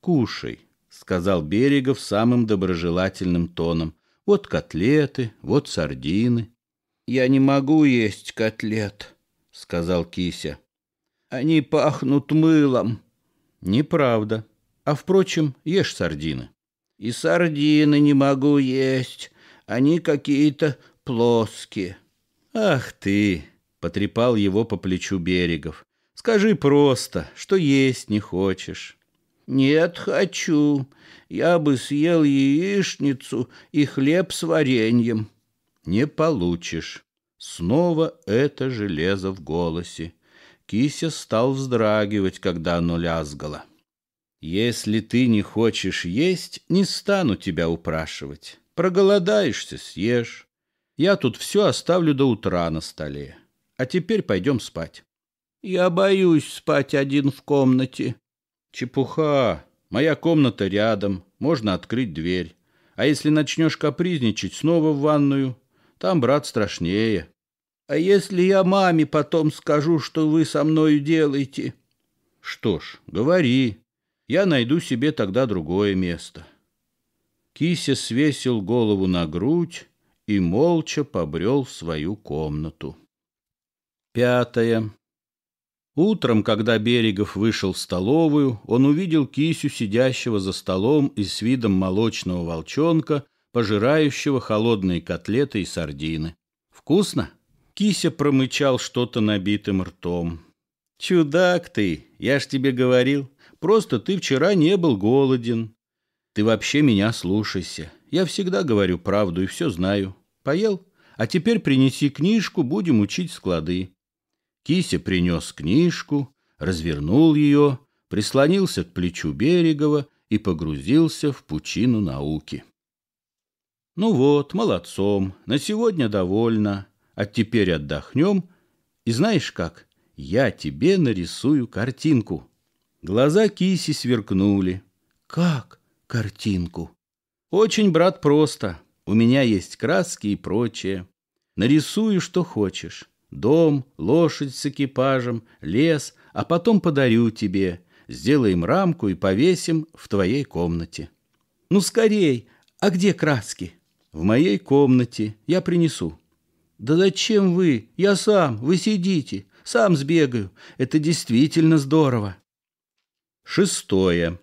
«Кушай», — сказал Берегов самым доброжелательным тоном. «Вот котлеты, вот сардины» я не могу есть котлет», — сказал Кися. «Они пахнут мылом». «Неправда. А, впрочем, ешь сардины». «И сардины не могу есть. Они какие-то плоские». «Ах ты!» — потрепал его по плечу Берегов. «Скажи просто, что есть не хочешь». «Нет, хочу. Я бы съел яичницу и хлеб с вареньем» не получишь. Снова это железо в голосе. Кися стал вздрагивать, когда оно лязгало. Если ты не хочешь есть, не стану тебя упрашивать. Проголодаешься, съешь. Я тут все оставлю до утра на столе. А теперь пойдем спать. Я боюсь спать один в комнате. Чепуха. Моя комната рядом. Можно открыть дверь. А если начнешь капризничать, снова в ванную. Там, брат, страшнее. А если я маме потом скажу, что вы со мною делаете? Что ж, говори. Я найду себе тогда другое место. Кися свесил голову на грудь и молча побрел в свою комнату. Пятое. Утром, когда Берегов вышел в столовую, он увидел кисю, сидящего за столом и с видом молочного волчонка, пожирающего холодные котлеты и сардины. «Вкусно?» Кися промычал что-то набитым ртом. «Чудак ты! Я ж тебе говорил. Просто ты вчера не был голоден. Ты вообще меня слушайся. Я всегда говорю правду и все знаю. Поел? А теперь принеси книжку, будем учить склады». Кися принес книжку, развернул ее, прислонился к плечу Берегова и погрузился в пучину науки. Ну вот, молодцом, на сегодня довольно. А теперь отдохнем. И знаешь как, я тебе нарисую картинку. Глаза Киси сверкнули. Как картинку? Очень, брат, просто. У меня есть краски и прочее. Нарисую, что хочешь. Дом, лошадь с экипажем, лес, а потом подарю тебе. Сделаем рамку и повесим в твоей комнате. Ну, скорей, а где краски? В моей комнате. Я принесу. Да зачем вы? Я сам. Вы сидите. Сам сбегаю. Это действительно здорово. Шестое.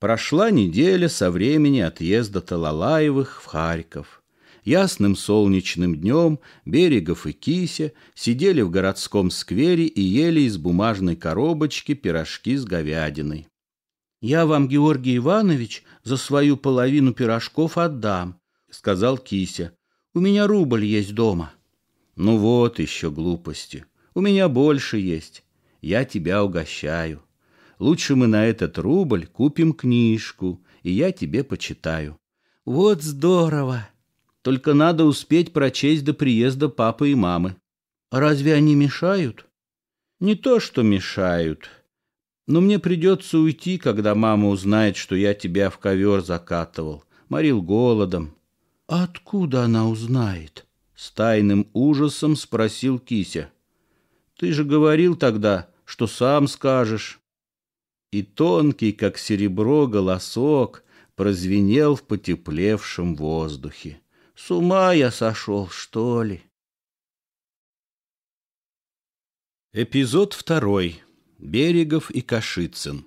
Прошла неделя со времени отъезда Талалаевых в Харьков. Ясным солнечным днем Берегов и Кися сидели в городском сквере и ели из бумажной коробочки пирожки с говядиной. «Я вам, Георгий Иванович, за свою половину пирожков отдам сказал Кися. «У меня рубль есть дома». «Ну вот еще глупости. У меня больше есть. Я тебя угощаю. Лучше мы на этот рубль купим книжку, и я тебе почитаю». «Вот здорово!» «Только надо успеть прочесть до приезда папы и мамы». «А «Разве они мешают?» «Не то, что мешают. Но мне придется уйти, когда мама узнает, что я тебя в ковер закатывал, морил голодом, «Откуда она узнает?» — с тайным ужасом спросил Кися. «Ты же говорил тогда, что сам скажешь». И тонкий, как серебро, голосок прозвенел в потеплевшем воздухе. «С ума я сошел, что ли?» Эпизод второй. Берегов и Кашицын.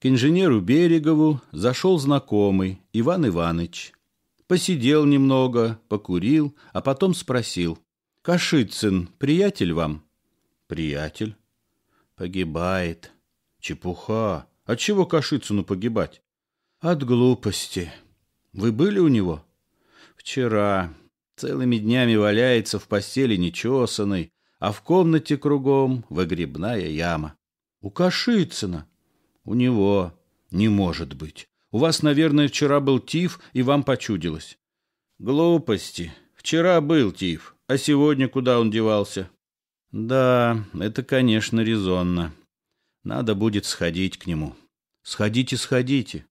К инженеру Берегову зашел знакомый Иван Иваныч посидел немного, покурил, а потом спросил. «Кашицын, приятель вам?» «Приятель?» «Погибает». «Чепуха! От «А чего Кашицыну погибать?» «От глупости. Вы были у него?» «Вчера. Целыми днями валяется в постели нечесанный, а в комнате кругом выгребная яма». «У Кашицына?» «У него. Не может быть. У вас, наверное, вчера был тиф, и вам почудилось». «Глупости. Вчера был тиф, а сегодня куда он девался?» «Да, это, конечно, резонно. Надо будет сходить к нему». «Сходите, сходите».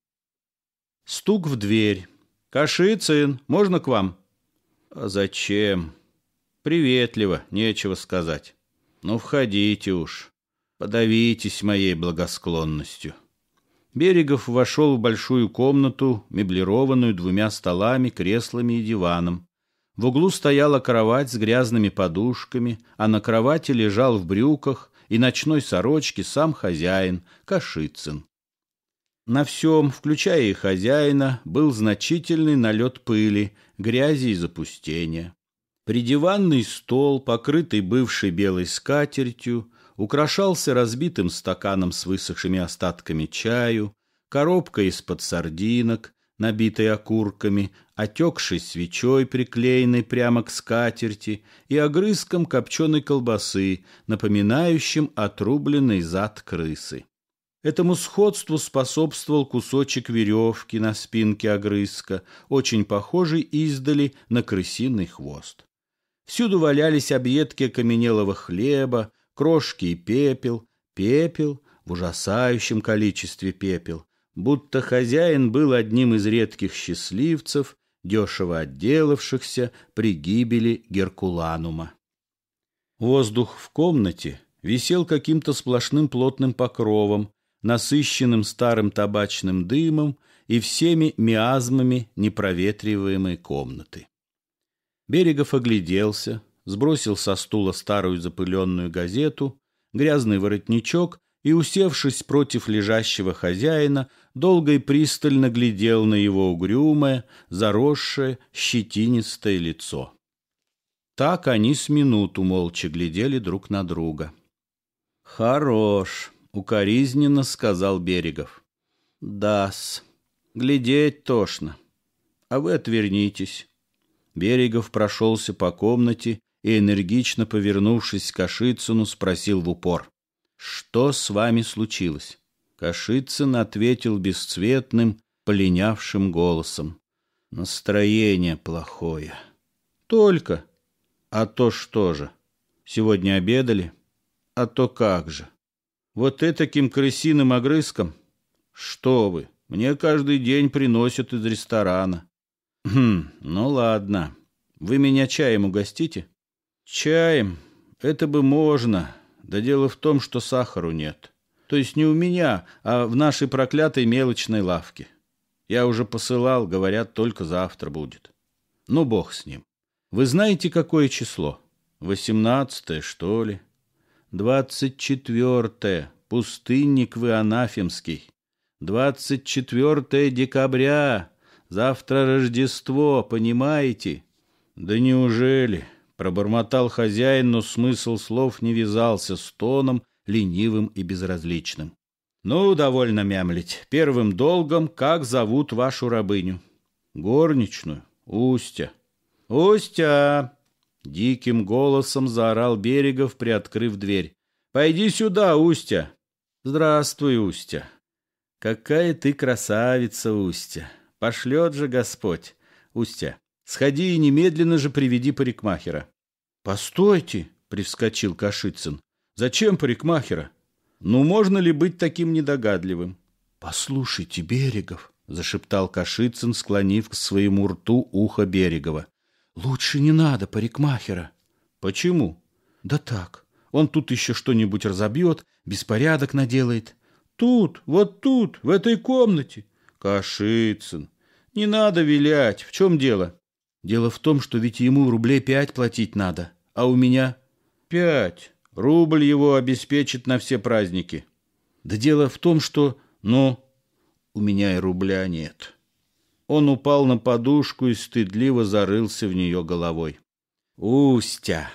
Стук в дверь. «Кашицын, можно к вам?» «А зачем?» «Приветливо, нечего сказать. Ну, входите уж. Подавитесь моей благосклонностью». Берегов вошел в большую комнату, меблированную двумя столами, креслами и диваном. В углу стояла кровать с грязными подушками, а на кровати лежал в брюках и ночной сорочке сам хозяин, Кашицын. На всем, включая и хозяина, был значительный налет пыли, грязи и запустения. Придиванный стол, покрытый бывшей белой скатертью, украшался разбитым стаканом с высохшими остатками чаю, коробкой из-под сардинок, набитой окурками, отекшей свечой, приклеенной прямо к скатерти, и огрызком копченой колбасы, напоминающим отрубленный зад крысы. Этому сходству способствовал кусочек веревки на спинке огрызка, очень похожий издали на крысиный хвост. Всюду валялись объедки окаменелого хлеба, крошки и пепел, пепел, в ужасающем количестве пепел, будто хозяин был одним из редких счастливцев, дешево отделавшихся при гибели Геркуланума. Воздух в комнате висел каким-то сплошным плотным покровом, насыщенным старым табачным дымом и всеми миазмами непроветриваемой комнаты. Берегов огляделся, сбросил со стула старую запыленную газету, грязный воротничок и, усевшись против лежащего хозяина, долго и пристально глядел на его угрюмое, заросшее, щетинистое лицо. Так они с минуту молча глядели друг на друга. «Хорош!» — укоризненно сказал Берегов. «Да-с, глядеть тошно. А вы отвернитесь». Берегов прошелся по комнате и, энергично повернувшись к Кашицыну, спросил в упор. «Что с вами случилось?» Кашицын ответил бесцветным, полинявшим голосом. «Настроение плохое». «Только». «А то что же? Сегодня обедали?» «А то как же? Вот этаким крысиным огрызком?» «Что вы, мне каждый день приносят из ресторана». «Хм, ну ладно. Вы меня чаем угостите?» Чаем это бы можно, да дело в том, что сахару нет. То есть не у меня, а в нашей проклятой мелочной лавке. Я уже посылал, говорят, только завтра будет. Ну, бог с ним. Вы знаете, какое число? Восемнадцатое, что ли? Двадцать четвертое. Пустынник вы анафемский. Двадцать четвертое декабря. Завтра Рождество, понимаете? Да неужели... Пробормотал хозяин, но смысл слов не вязался с тоном, ленивым и безразличным. «Ну, довольно мямлить. Первым долгом, как зовут вашу рабыню?» «Горничную. Устя». «Устя!» — диким голосом заорал Берегов, приоткрыв дверь. «Пойди сюда, Устя!» «Здравствуй, Устя!» «Какая ты красавица, Устя! Пошлет же Господь! Устя, Сходи и немедленно же приведи парикмахера. Постойте, привскочил Кашицын. Зачем парикмахера? Ну, можно ли быть таким недогадливым? Послушайте, Берегов, зашептал Кашицын, склонив к своему рту ухо Берегова. Лучше не надо парикмахера. Почему? Да так. Он тут еще что-нибудь разобьет, беспорядок наделает. Тут, вот тут, в этой комнате. Кашицын, не надо вилять. В чем дело? Дело в том, что ведь ему рублей пять платить надо, а у меня... Пять. Рубль его обеспечит на все праздники. Да дело в том, что... Ну, у меня и рубля нет. Он упал на подушку и стыдливо зарылся в нее головой. Устя,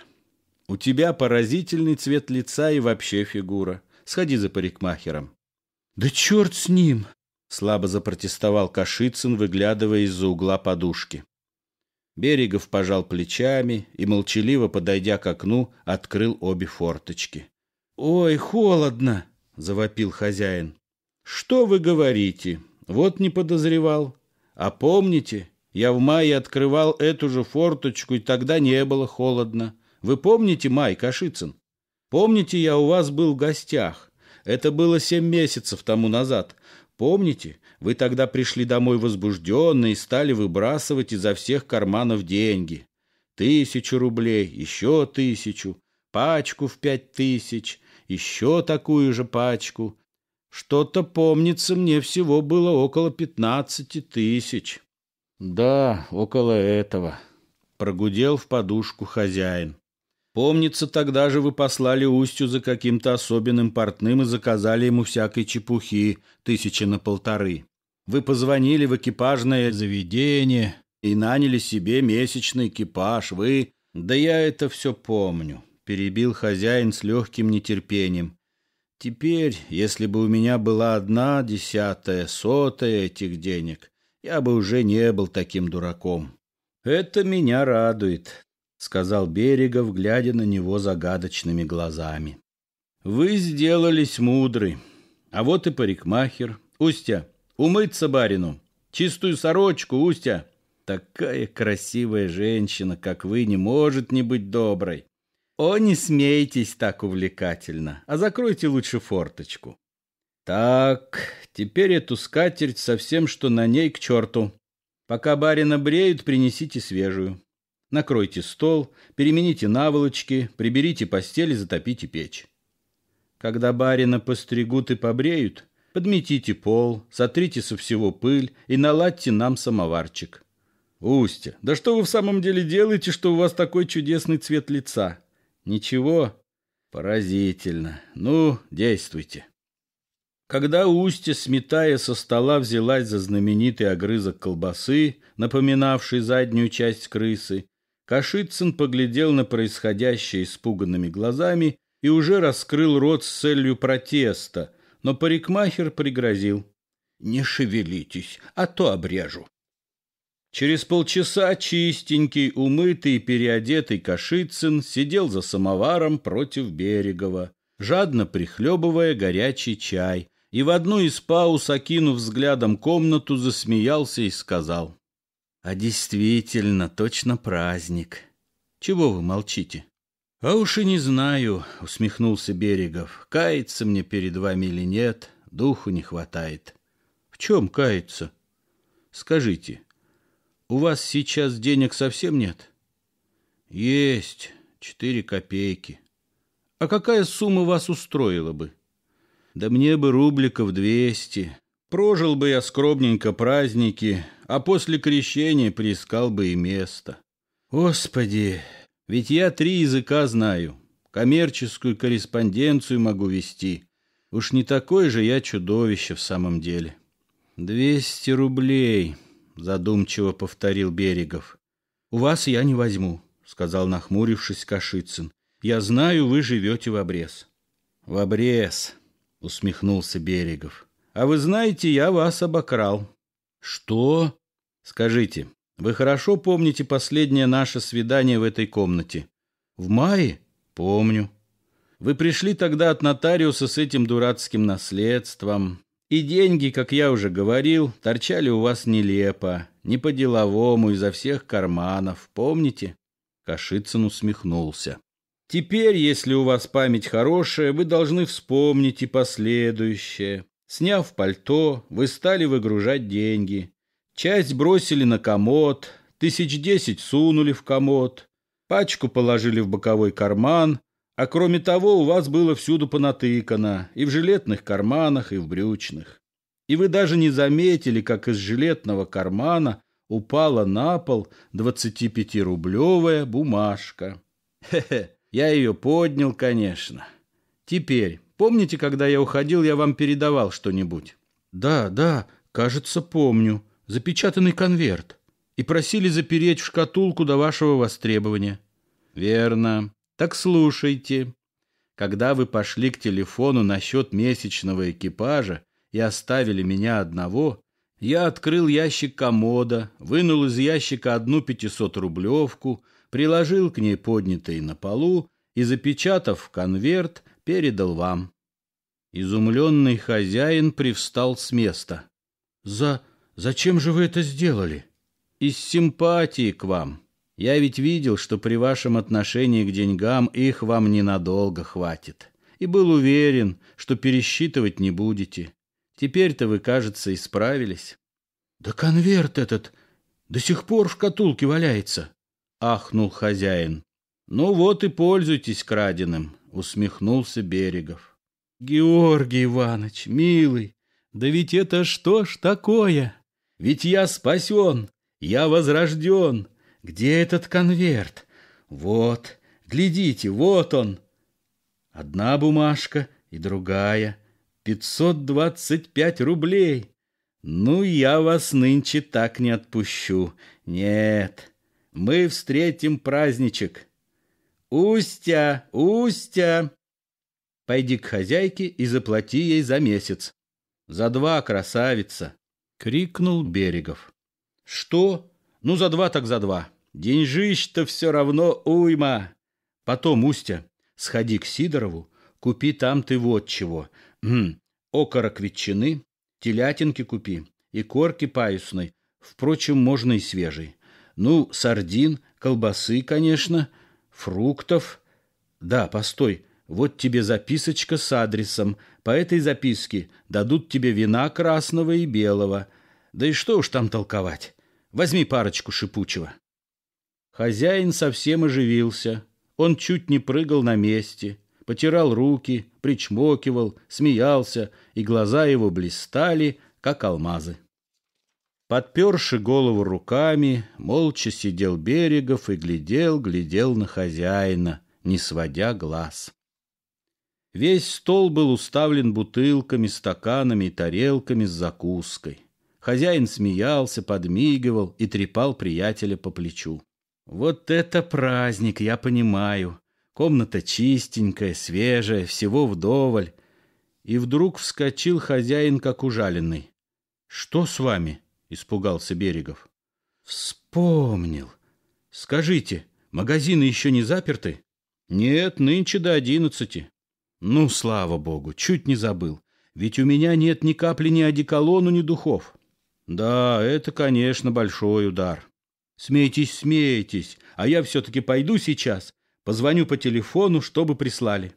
у тебя поразительный цвет лица и вообще фигура. Сходи за парикмахером. Да черт с ним! Слабо запротестовал Кашицын, выглядывая из-за угла подушки. Берегов пожал плечами и, молчаливо подойдя к окну, открыл обе форточки. «Ой, холодно!» — завопил хозяин. «Что вы говорите? Вот не подозревал. А помните, я в мае открывал эту же форточку, и тогда не было холодно. Вы помните май, Кашицын? Помните, я у вас был в гостях? Это было семь месяцев тому назад. Помните, вы тогда пришли домой возбужденные и стали выбрасывать изо всех карманов деньги. Тысячу рублей, еще тысячу, пачку в пять тысяч, еще такую же пачку. Что-то, помнится, мне всего было около пятнадцати тысяч. Да, около этого. Прогудел в подушку хозяин. Помнится, тогда же вы послали Устью за каким-то особенным портным и заказали ему всякой чепухи тысячи на полторы. Вы позвонили в экипажное заведение и наняли себе месячный экипаж. Вы... Да я это все помню, перебил хозяин с легким нетерпением. Теперь, если бы у меня была одна десятая, сотая этих денег, я бы уже не был таким дураком. Это меня радует сказал Берегов, глядя на него загадочными глазами. Вы сделались мудры. А вот и парикмахер. Устя, умыться барину. Чистую сорочку, Устя. Такая красивая женщина, как вы, не может не быть доброй. О, не смейтесь так увлекательно, а закройте лучше форточку. Так, теперь эту скатерть совсем что на ней к черту. Пока барина бреют, принесите свежую накройте стол, перемените наволочки, приберите постель и затопите печь. Когда барина постригут и побреют, подметите пол, сотрите со всего пыль и наладьте нам самоварчик. Устя, да что вы в самом деле делаете, что у вас такой чудесный цвет лица? Ничего? Поразительно. Ну, действуйте. Когда Устья, сметая со стола, взялась за знаменитый огрызок колбасы, напоминавший заднюю часть крысы, Кашицын поглядел на происходящее испуганными глазами и уже раскрыл рот с целью протеста, но парикмахер пригрозил. «Не шевелитесь, а то обрежу». Через полчаса чистенький, умытый и переодетый Кашицын сидел за самоваром против Берегова, жадно прихлебывая горячий чай, и в одну из пауз, окинув взглядом комнату, засмеялся и сказал. А действительно, точно праздник. Чего вы молчите? А уж и не знаю, усмехнулся Берегов. Каяться мне перед вами или нет, духу не хватает. В чем каяться? Скажите, у вас сейчас денег совсем нет? Есть, четыре копейки. А какая сумма вас устроила бы? Да мне бы рубликов двести. Прожил бы я скромненько праздники, а после крещения приискал бы и место. Господи, ведь я три языка знаю, коммерческую корреспонденцию могу вести. Уж не такое же я чудовище в самом деле. «Двести рублей», — задумчиво повторил Берегов. «У вас я не возьму», — сказал нахмурившись Кашицын. «Я знаю, вы живете в обрез». «В обрез», — усмехнулся Берегов. А вы знаете, я вас обокрал. Что? Скажите, вы хорошо помните последнее наше свидание в этой комнате? В мае? Помню. Вы пришли тогда от нотариуса с этим дурацким наследством. И деньги, как я уже говорил, торчали у вас нелепо, не по-деловому, изо всех карманов, помните?» Кашицын усмехнулся. «Теперь, если у вас память хорошая, вы должны вспомнить и последующее. Сняв пальто, вы стали выгружать деньги. Часть бросили на комод, тысяч десять сунули в комод, пачку положили в боковой карман, а кроме того у вас было всюду понатыкано, и в жилетных карманах, и в брючных. И вы даже не заметили, как из жилетного кармана упала на пол 25-рублевая бумажка. Хе-хе, я ее поднял, конечно. Теперь... Помните, когда я уходил, я вам передавал что-нибудь?» «Да, да, кажется, помню. Запечатанный конверт. И просили запереть в шкатулку до вашего востребования». «Верно. Так слушайте. Когда вы пошли к телефону насчет месячного экипажа и оставили меня одного, я открыл ящик комода, вынул из ящика одну пятисотрублевку, приложил к ней поднятые на полу и, запечатав конверт, передал вам. Изумленный хозяин привстал с места. За... Зачем же вы это сделали? Из симпатии к вам. Я ведь видел, что при вашем отношении к деньгам их вам ненадолго хватит. И был уверен, что пересчитывать не будете. Теперь-то вы, кажется, исправились. Да конверт этот до сих пор в шкатулке валяется, ахнул хозяин. Ну вот и пользуйтесь краденым усмехнулся Берегов. Георгий Иванович, милый, да ведь это что ж такое? Ведь я спасен, я возрожден. Где этот конверт? Вот, глядите, вот он. Одна бумажка и другая. Пятьсот двадцать пять рублей. Ну, я вас нынче так не отпущу. Нет, мы встретим праздничек. Устя, Устя, пойди к хозяйке и заплати ей за месяц. За два, красавица, крикнул Берегов. Что? Ну, за два так за два. Деньжищ-то все равно уйма. Потом, Устя, сходи к Сидорову, купи там ты вот чего. Хм, окорок ветчины, телятинки купи и корки паюсной, впрочем, можно и свежей. Ну, сардин, колбасы, конечно — фруктов. Да, постой, вот тебе записочка с адресом. По этой записке дадут тебе вина красного и белого. Да и что уж там толковать. Возьми парочку шипучего. Хозяин совсем оживился. Он чуть не прыгал на месте, потирал руки, причмокивал, смеялся, и глаза его блистали, как алмазы. Подперши голову руками, молча сидел Берегов и глядел, глядел на хозяина, не сводя глаз. Весь стол был уставлен бутылками, стаканами и тарелками с закуской. Хозяин смеялся, подмигивал и трепал приятеля по плечу. «Вот это праздник, я понимаю. Комната чистенькая, свежая, всего вдоволь». И вдруг вскочил хозяин, как ужаленный. «Что с вами?» испугался Берегов. Вспомнил. Скажите, магазины еще не заперты? Нет, нынче до одиннадцати. Ну, слава богу, чуть не забыл. Ведь у меня нет ни капли ни одеколону, ни духов. Да, это, конечно, большой удар. Смейтесь, смейтесь, а я все-таки пойду сейчас. Позвоню по телефону, чтобы прислали.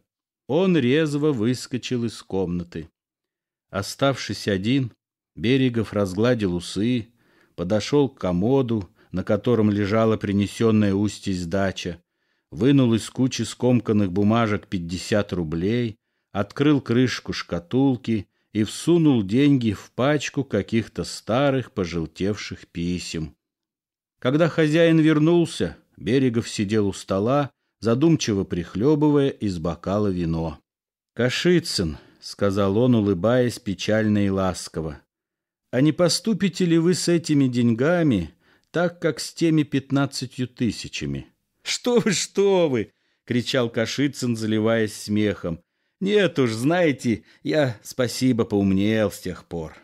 Он резво выскочил из комнаты. Оставшись один, Берегов разгладил усы, подошел к комоду, на котором лежала принесенная устьесь сдача, вынул из кучи скомканных бумажек 50 рублей, открыл крышку шкатулки и всунул деньги в пачку каких-то старых пожелтевших писем. Когда хозяин вернулся, Берегов сидел у стола, задумчиво прихлебывая из бокала вино. «Кашицын», — сказал он, улыбаясь печально и ласково, а не поступите ли вы с этими деньгами так, как с теми пятнадцатью тысячами? «Что вы, что вы!» — кричал Кашицын, заливаясь смехом. «Нет уж, знаете, я, спасибо, поумнел с тех пор».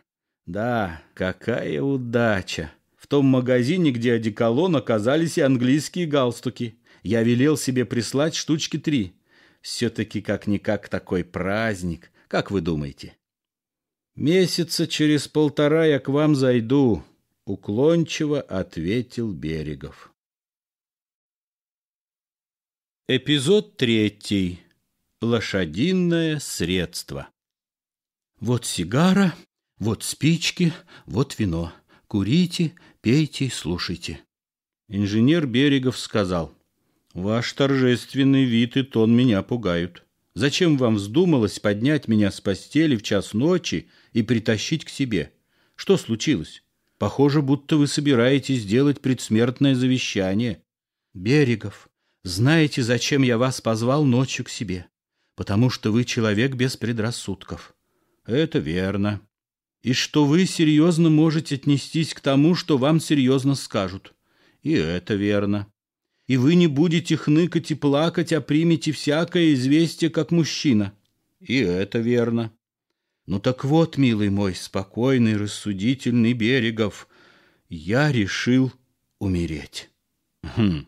Да, какая удача! В том магазине, где одеколон, оказались и английские галстуки. Я велел себе прислать штучки три. Все-таки как-никак такой праздник. Как вы думаете? Месяца через полтора я к вам зайду, уклончиво ответил Берегов. Эпизод третий. Лошадиное средство. Вот сигара, вот спички, вот вино. Курите, пейте, слушайте. Инженер Берегов сказал, «Ваш торжественный вид и тон меня пугают. Зачем вам вздумалось поднять меня с постели в час ночи и притащить к себе. Что случилось? Похоже, будто вы собираетесь делать предсмертное завещание. Берегов, знаете, зачем я вас позвал ночью к себе? Потому что вы человек без предрассудков. Это верно. И что вы серьезно можете отнестись к тому, что вам серьезно скажут. И это верно. И вы не будете хныкать и плакать, а примете всякое известие как мужчина. И это верно. Ну так вот, милый мой, спокойный, рассудительный Берегов, я решил умереть. Хм.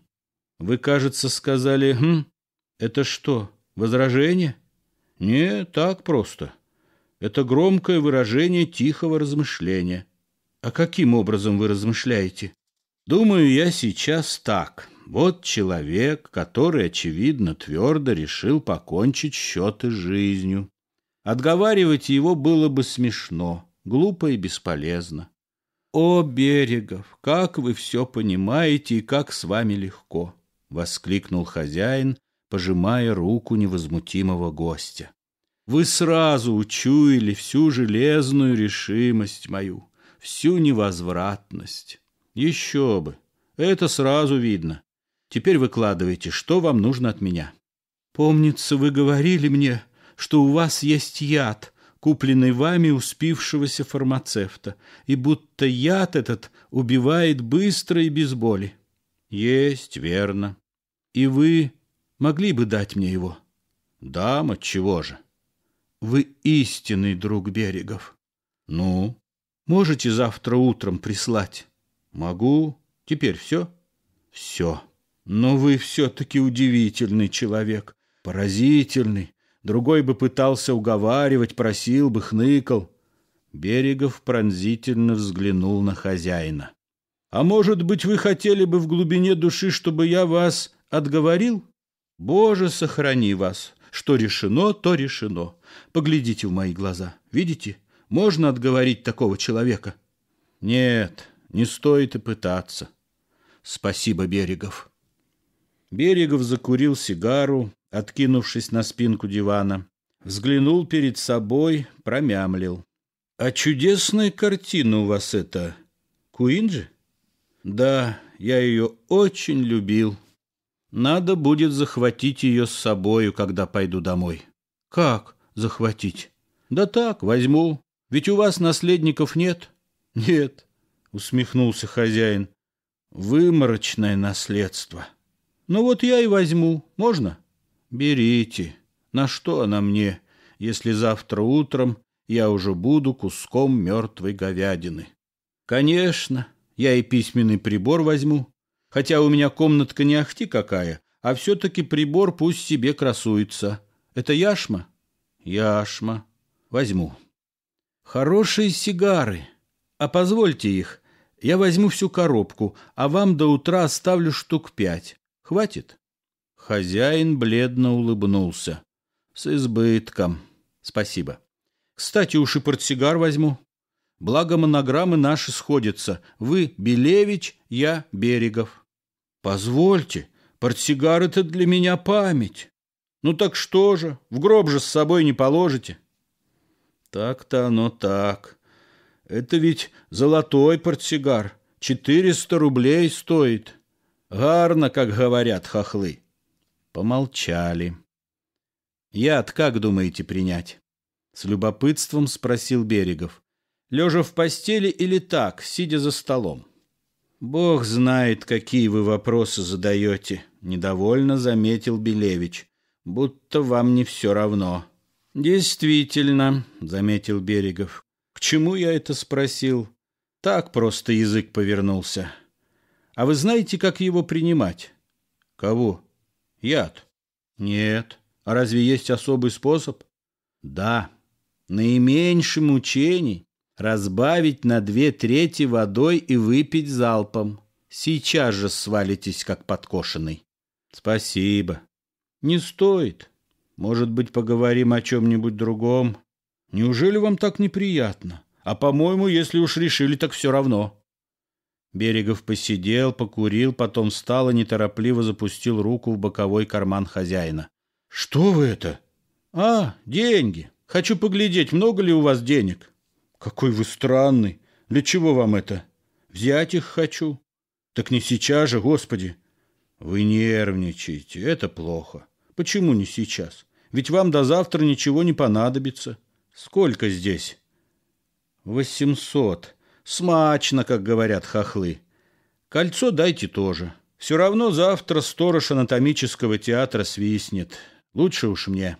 Вы, кажется, сказали, хм. Это что, возражение? Не, так просто. Это громкое выражение тихого размышления. А каким образом вы размышляете? Думаю я сейчас так. Вот человек, который, очевидно, твердо решил покончить счеты с жизнью. Отговаривать его было бы смешно, глупо и бесполезно. «О, Берегов, как вы все понимаете и как с вами легко!» — воскликнул хозяин, пожимая руку невозмутимого гостя. «Вы сразу учуяли всю железную решимость мою, всю невозвратность. Еще бы! Это сразу видно. Теперь выкладывайте, что вам нужно от меня». «Помнится, вы говорили мне...» что у вас есть яд, купленный вами у спившегося фармацевта, и будто яд этот убивает быстро и без боли. Есть, верно. И вы могли бы дать мне его? Дам, чего же? Вы истинный друг Берегов. Ну, можете завтра утром прислать? Могу. Теперь все? Все. Но вы все-таки удивительный человек, поразительный. Другой бы пытался уговаривать, просил бы, хныкал. Берегов пронзительно взглянул на хозяина. «А может быть, вы хотели бы в глубине души, чтобы я вас отговорил? Боже, сохрани вас! Что решено, то решено. Поглядите в мои глаза. Видите, можно отговорить такого человека?» «Нет, не стоит и пытаться. Спасибо, Берегов». Берегов закурил сигару, откинувшись на спинку дивана, взглянул перед собой, промямлил. «А чудесная картина у вас это, Куинджи?» «Да, я ее очень любил. Надо будет захватить ее с собою, когда пойду домой». «Как захватить?» «Да так, возьму. Ведь у вас наследников нет?» «Нет», — усмехнулся хозяин. «Выморочное наследство». «Ну вот я и возьму. Можно?» Берите. На что она мне, если завтра утром я уже буду куском мертвой говядины? Конечно, я и письменный прибор возьму. Хотя у меня комнатка не ахти какая, а все-таки прибор пусть себе красуется. Это яшма? Яшма. Возьму. Хорошие сигары. А позвольте их. Я возьму всю коробку, а вам до утра оставлю штук пять. Хватит? Хозяин бледно улыбнулся. «С избытком. Спасибо. Кстати, уж и портсигар возьму. Благо монограммы наши сходятся. Вы Белевич, я Берегов». «Позвольте, портсигар — это для меня память. Ну так что же, в гроб же с собой не положите». «Так-то оно так. Это ведь золотой портсигар. Четыреста рублей стоит. Гарно, как говорят хохлы». Помолчали. «Яд как думаете принять?» С любопытством спросил Берегов. «Лежа в постели или так, сидя за столом?» «Бог знает, какие вы вопросы задаете», — недовольно заметил Белевич. «Будто вам не все равно». «Действительно», — заметил Берегов. «К чему я это спросил?» «Так просто язык повернулся». «А вы знаете, как его принимать?» «Кого?» яд? Нет. А разве есть особый способ? Да. Наименьшим мучений разбавить на две трети водой и выпить залпом. Сейчас же свалитесь, как подкошенный. Спасибо. Не стоит. Может быть, поговорим о чем-нибудь другом? Неужели вам так неприятно? А, по-моему, если уж решили, так все равно. Берегов посидел, покурил, потом встал и неторопливо запустил руку в боковой карман хозяина. «Что вы это?» «А, деньги. Хочу поглядеть, много ли у вас денег?» «Какой вы странный. Для чего вам это?» «Взять их хочу». «Так не сейчас же, господи!» «Вы нервничаете. Это плохо. Почему не сейчас? Ведь вам до завтра ничего не понадобится. Сколько здесь?» «Восемьсот». Смачно, как говорят хохлы. Кольцо дайте тоже. Все равно завтра сторож анатомического театра свистнет. Лучше уж мне.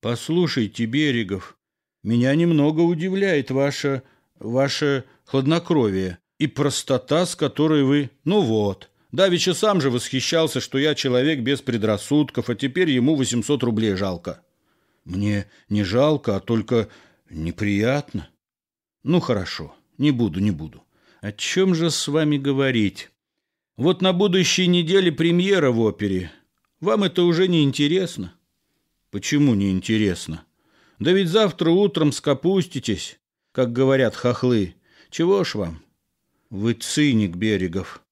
Послушайте, Берегов, меня немного удивляет ваше... ваше хладнокровие и простота, с которой вы... Ну вот, Давича сам же восхищался, что я человек без предрассудков, а теперь ему 800 рублей жалко. Мне не жалко, а только неприятно. Ну, хорошо. Не буду, не буду. О чем же с вами говорить? Вот на будущей неделе премьера в опере. Вам это уже не интересно? Почему не интересно? Да ведь завтра утром скопуститесь, как говорят хохлы. Чего ж вам? Вы циник, Берегов.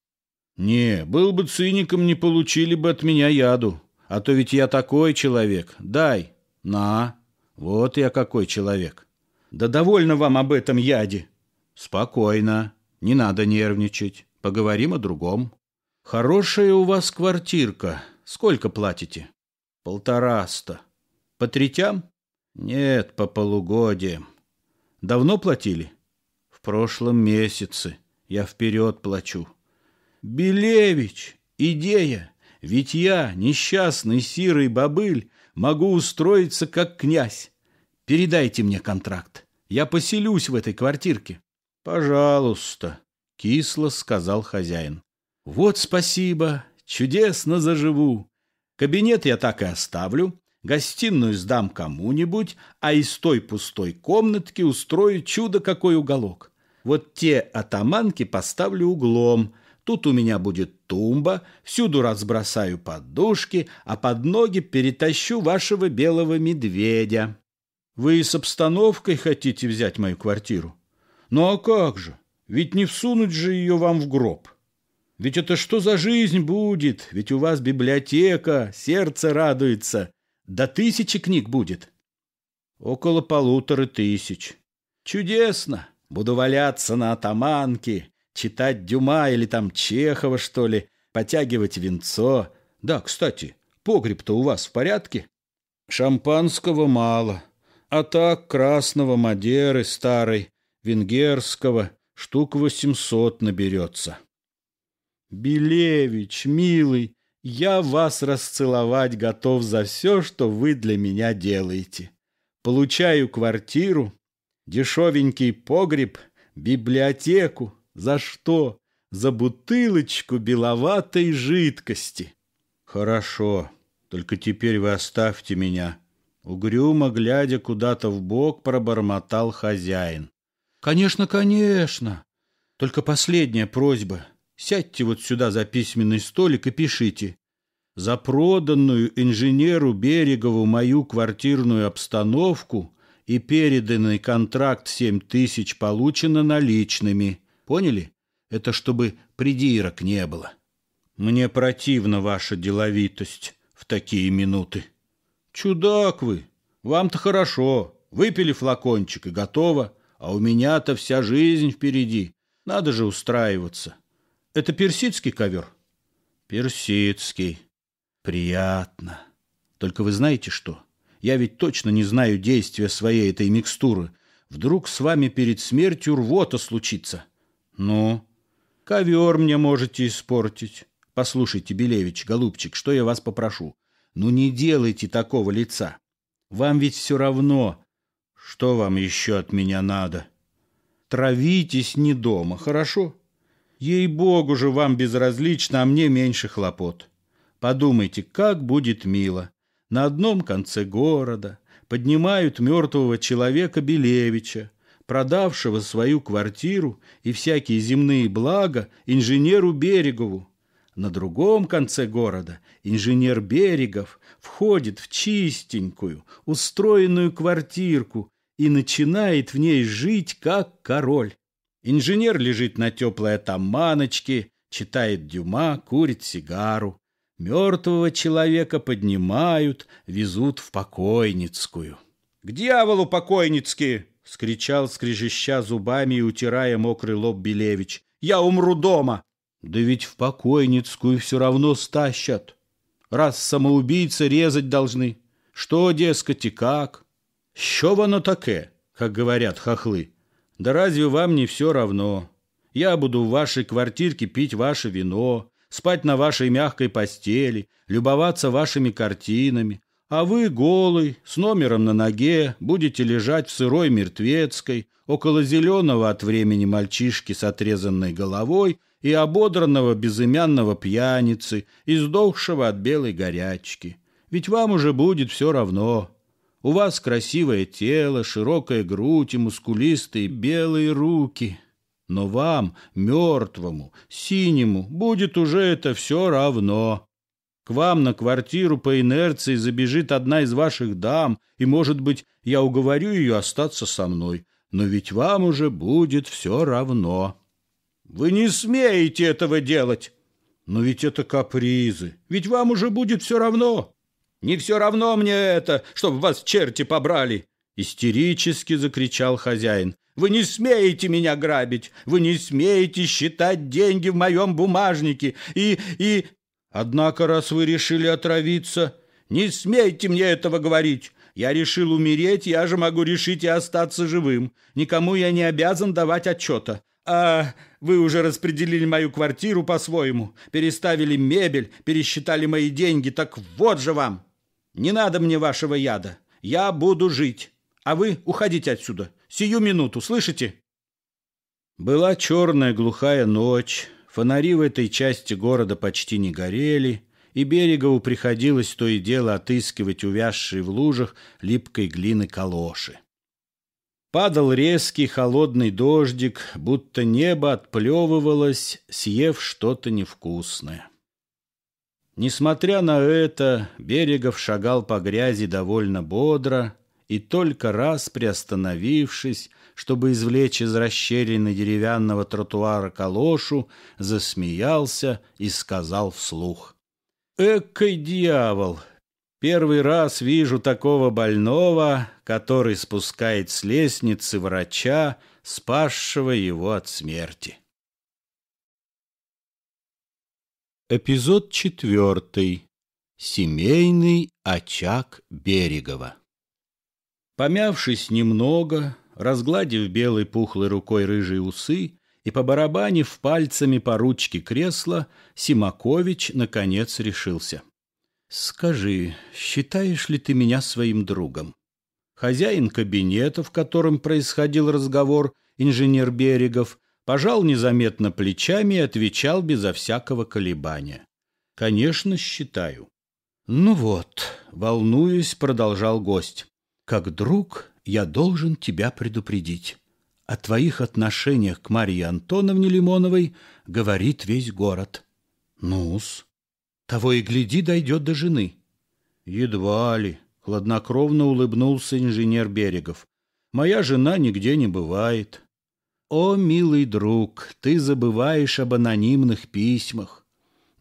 Не, был бы циником, не получили бы от меня яду. А то ведь я такой человек. Дай. На. Вот я какой человек. Да довольно вам об этом яде. «Спокойно, не надо нервничать, поговорим о другом». «Хорошая у вас квартирка. Сколько платите?» «Полтораста. По третям?» «Нет, по полугодиям. Давно платили?» «В прошлом месяце. Я вперед плачу». «Белевич! Идея! Ведь я, несчастный сирый бобыль, могу устроиться как князь. Передайте мне контракт. Я поселюсь в этой квартирке. Пожалуйста, кисло сказал хозяин. Вот спасибо, чудесно заживу. Кабинет я так и оставлю, гостиную сдам кому-нибудь, а из той пустой комнатки устрою чудо какой уголок. Вот те атаманки поставлю углом. Тут у меня будет тумба, всюду разбросаю подушки, а под ноги перетащу вашего белого медведя. Вы с обстановкой хотите взять мою квартиру? Ну а как же? Ведь не всунуть же ее вам в гроб. Ведь это что за жизнь будет? Ведь у вас библиотека, сердце радуется. До тысячи книг будет. Около полутора тысяч. Чудесно! Буду валяться на атаманке, читать Дюма или там Чехова, что ли, потягивать винцо. Да, кстати, погреб-то у вас в порядке? Шампанского мало, а так красного Мадеры старой венгерского, штук восемьсот наберется. «Белевич, милый, я вас расцеловать готов за все, что вы для меня делаете. Получаю квартиру, дешевенький погреб, библиотеку. За что? За бутылочку беловатой жидкости». «Хорошо, только теперь вы оставьте меня». Угрюмо, глядя куда-то в бок, пробормотал хозяин. «Конечно, конечно. Только последняя просьба. Сядьте вот сюда за письменный столик и пишите. За проданную инженеру Берегову мою квартирную обстановку и переданный контракт 7 тысяч получено наличными. Поняли? Это чтобы придирок не было. Мне противна ваша деловитость в такие минуты. Чудак вы! Вам-то хорошо. Выпили флакончик и готово. А у меня-то вся жизнь впереди. Надо же устраиваться. Это персидский ковер? Персидский. Приятно. Только вы знаете что? Я ведь точно не знаю действия своей этой микстуры. Вдруг с вами перед смертью рвота случится. Ну, ковер мне можете испортить. Послушайте, Белевич, голубчик, что я вас попрошу? Ну не делайте такого лица. Вам ведь все равно, что вам еще от меня надо? Травитесь не дома, хорошо? Ей-богу же вам безразлично, а мне меньше хлопот. Подумайте, как будет мило. На одном конце города поднимают мертвого человека Белевича, продавшего свою квартиру и всякие земные блага инженеру Берегову. На другом конце города инженер Берегов входит в чистенькую, устроенную квартирку и начинает в ней жить, как король. Инженер лежит на теплой атаманочке, читает Дюма, курит сигару. Мертвого человека поднимают, везут в покойницкую. — К дьяволу покойницкие! — скричал, скрежеща зубами и утирая мокрый лоб Белевич. — Я умру дома! — Да ведь в покойницкую все равно стащат. Раз самоубийцы резать должны. Что, дескать, и как? — Що воно таке, как говорят хохлы? Да разве вам не все равно? Я буду в вашей квартирке пить ваше вино, спать на вашей мягкой постели, любоваться вашими картинами, а вы голый, с номером на ноге, будете лежать в сырой мертвецкой, около зеленого от времени мальчишки с отрезанной головой и ободранного безымянного пьяницы, издохшего от белой горячки. Ведь вам уже будет все равно, у вас красивое тело, широкая грудь и мускулистые белые руки. Но вам, мертвому, синему, будет уже это все равно. К вам на квартиру по инерции забежит одна из ваших дам, и, может быть, я уговорю ее остаться со мной. Но ведь вам уже будет все равно. Вы не смеете этого делать. Но ведь это капризы. Ведь вам уже будет все равно. Не все равно мне это, чтобы вас черти побрали!» Истерически закричал хозяин. «Вы не смеете меня грабить! Вы не смеете считать деньги в моем бумажнике! И... и...» «Однако, раз вы решили отравиться, не смейте мне этого говорить! Я решил умереть, я же могу решить и остаться живым. Никому я не обязан давать отчета. А вы уже распределили мою квартиру по-своему, переставили мебель, пересчитали мои деньги, так вот же вам!» Не надо мне вашего яда. Я буду жить. А вы уходите отсюда. Сию минуту, слышите?» Была черная глухая ночь. Фонари в этой части города почти не горели, и Берегову приходилось то и дело отыскивать увязшие в лужах липкой глины калоши. Падал резкий холодный дождик, будто небо отплевывалось, съев что-то невкусное. Несмотря на это, Берегов шагал по грязи довольно бодро и только раз приостановившись, чтобы извлечь из расщелины деревянного тротуара калошу, засмеялся и сказал вслух. «Экой дьявол! Первый раз вижу такого больного, который спускает с лестницы врача, спасшего его от смерти». Эпизод четвертый. Семейный очаг Берегова. Помявшись немного, разгладив белой пухлой рукой рыжие усы и побарабанив пальцами по ручке кресла, Симакович наконец решился. «Скажи, считаешь ли ты меня своим другом?» Хозяин кабинета, в котором происходил разговор, инженер Берегов, пожал незаметно плечами и отвечал безо всякого колебания. «Конечно, считаю». «Ну вот», — волнуясь, продолжал гость, — «как друг я должен тебя предупредить. О твоих отношениях к Марии Антоновне Лимоновой говорит весь город». «Ну-с». «Того и гляди, дойдет до жены». «Едва ли», — хладнокровно улыбнулся инженер Берегов. «Моя жена нигде не бывает. О, милый друг, ты забываешь об анонимных письмах.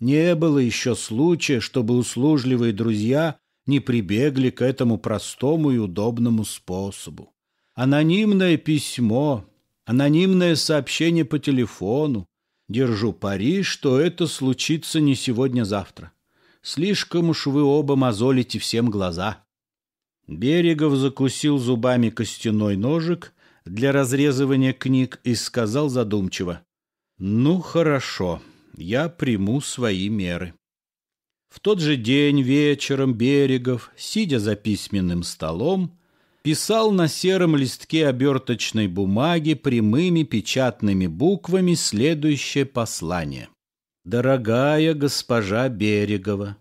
Не было еще случая, чтобы услужливые друзья не прибегли к этому простому и удобному способу. Анонимное письмо, анонимное сообщение по телефону. Держу пари, что это случится не сегодня-завтра. Слишком уж вы оба мозолите всем глаза. Берегов закусил зубами костяной ножик — для разрезывания книг и сказал задумчиво. «Ну, хорошо, я приму свои меры». В тот же день вечером Берегов, сидя за письменным столом, писал на сером листке оберточной бумаги прямыми печатными буквами следующее послание. «Дорогая госпожа Берегова,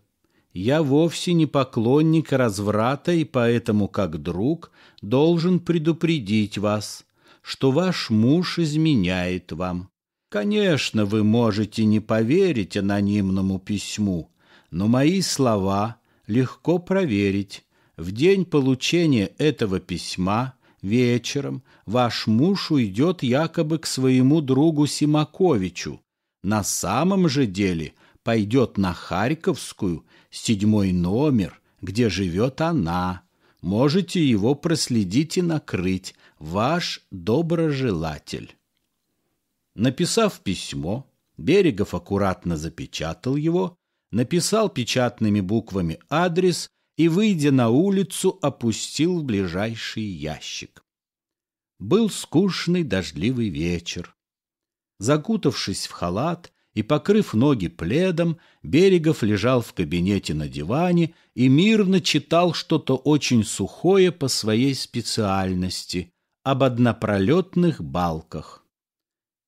я вовсе не поклонник разврата и поэтому, как друг, должен предупредить вас, что ваш муж изменяет вам. Конечно, вы можете не поверить анонимному письму, но мои слова легко проверить. В день получения этого письма вечером ваш муж уйдет якобы к своему другу Симаковичу. На самом же деле пойдет на Харьковскую – седьмой номер, где живет она. Можете его проследить и накрыть. Ваш доброжелатель». Написав письмо, Берегов аккуратно запечатал его, написал печатными буквами адрес и, выйдя на улицу, опустил в ближайший ящик. Был скучный дождливый вечер. Закутавшись в халат, и, покрыв ноги пледом, Берегов лежал в кабинете на диване и мирно читал что-то очень сухое по своей специальности об однопролетных балках.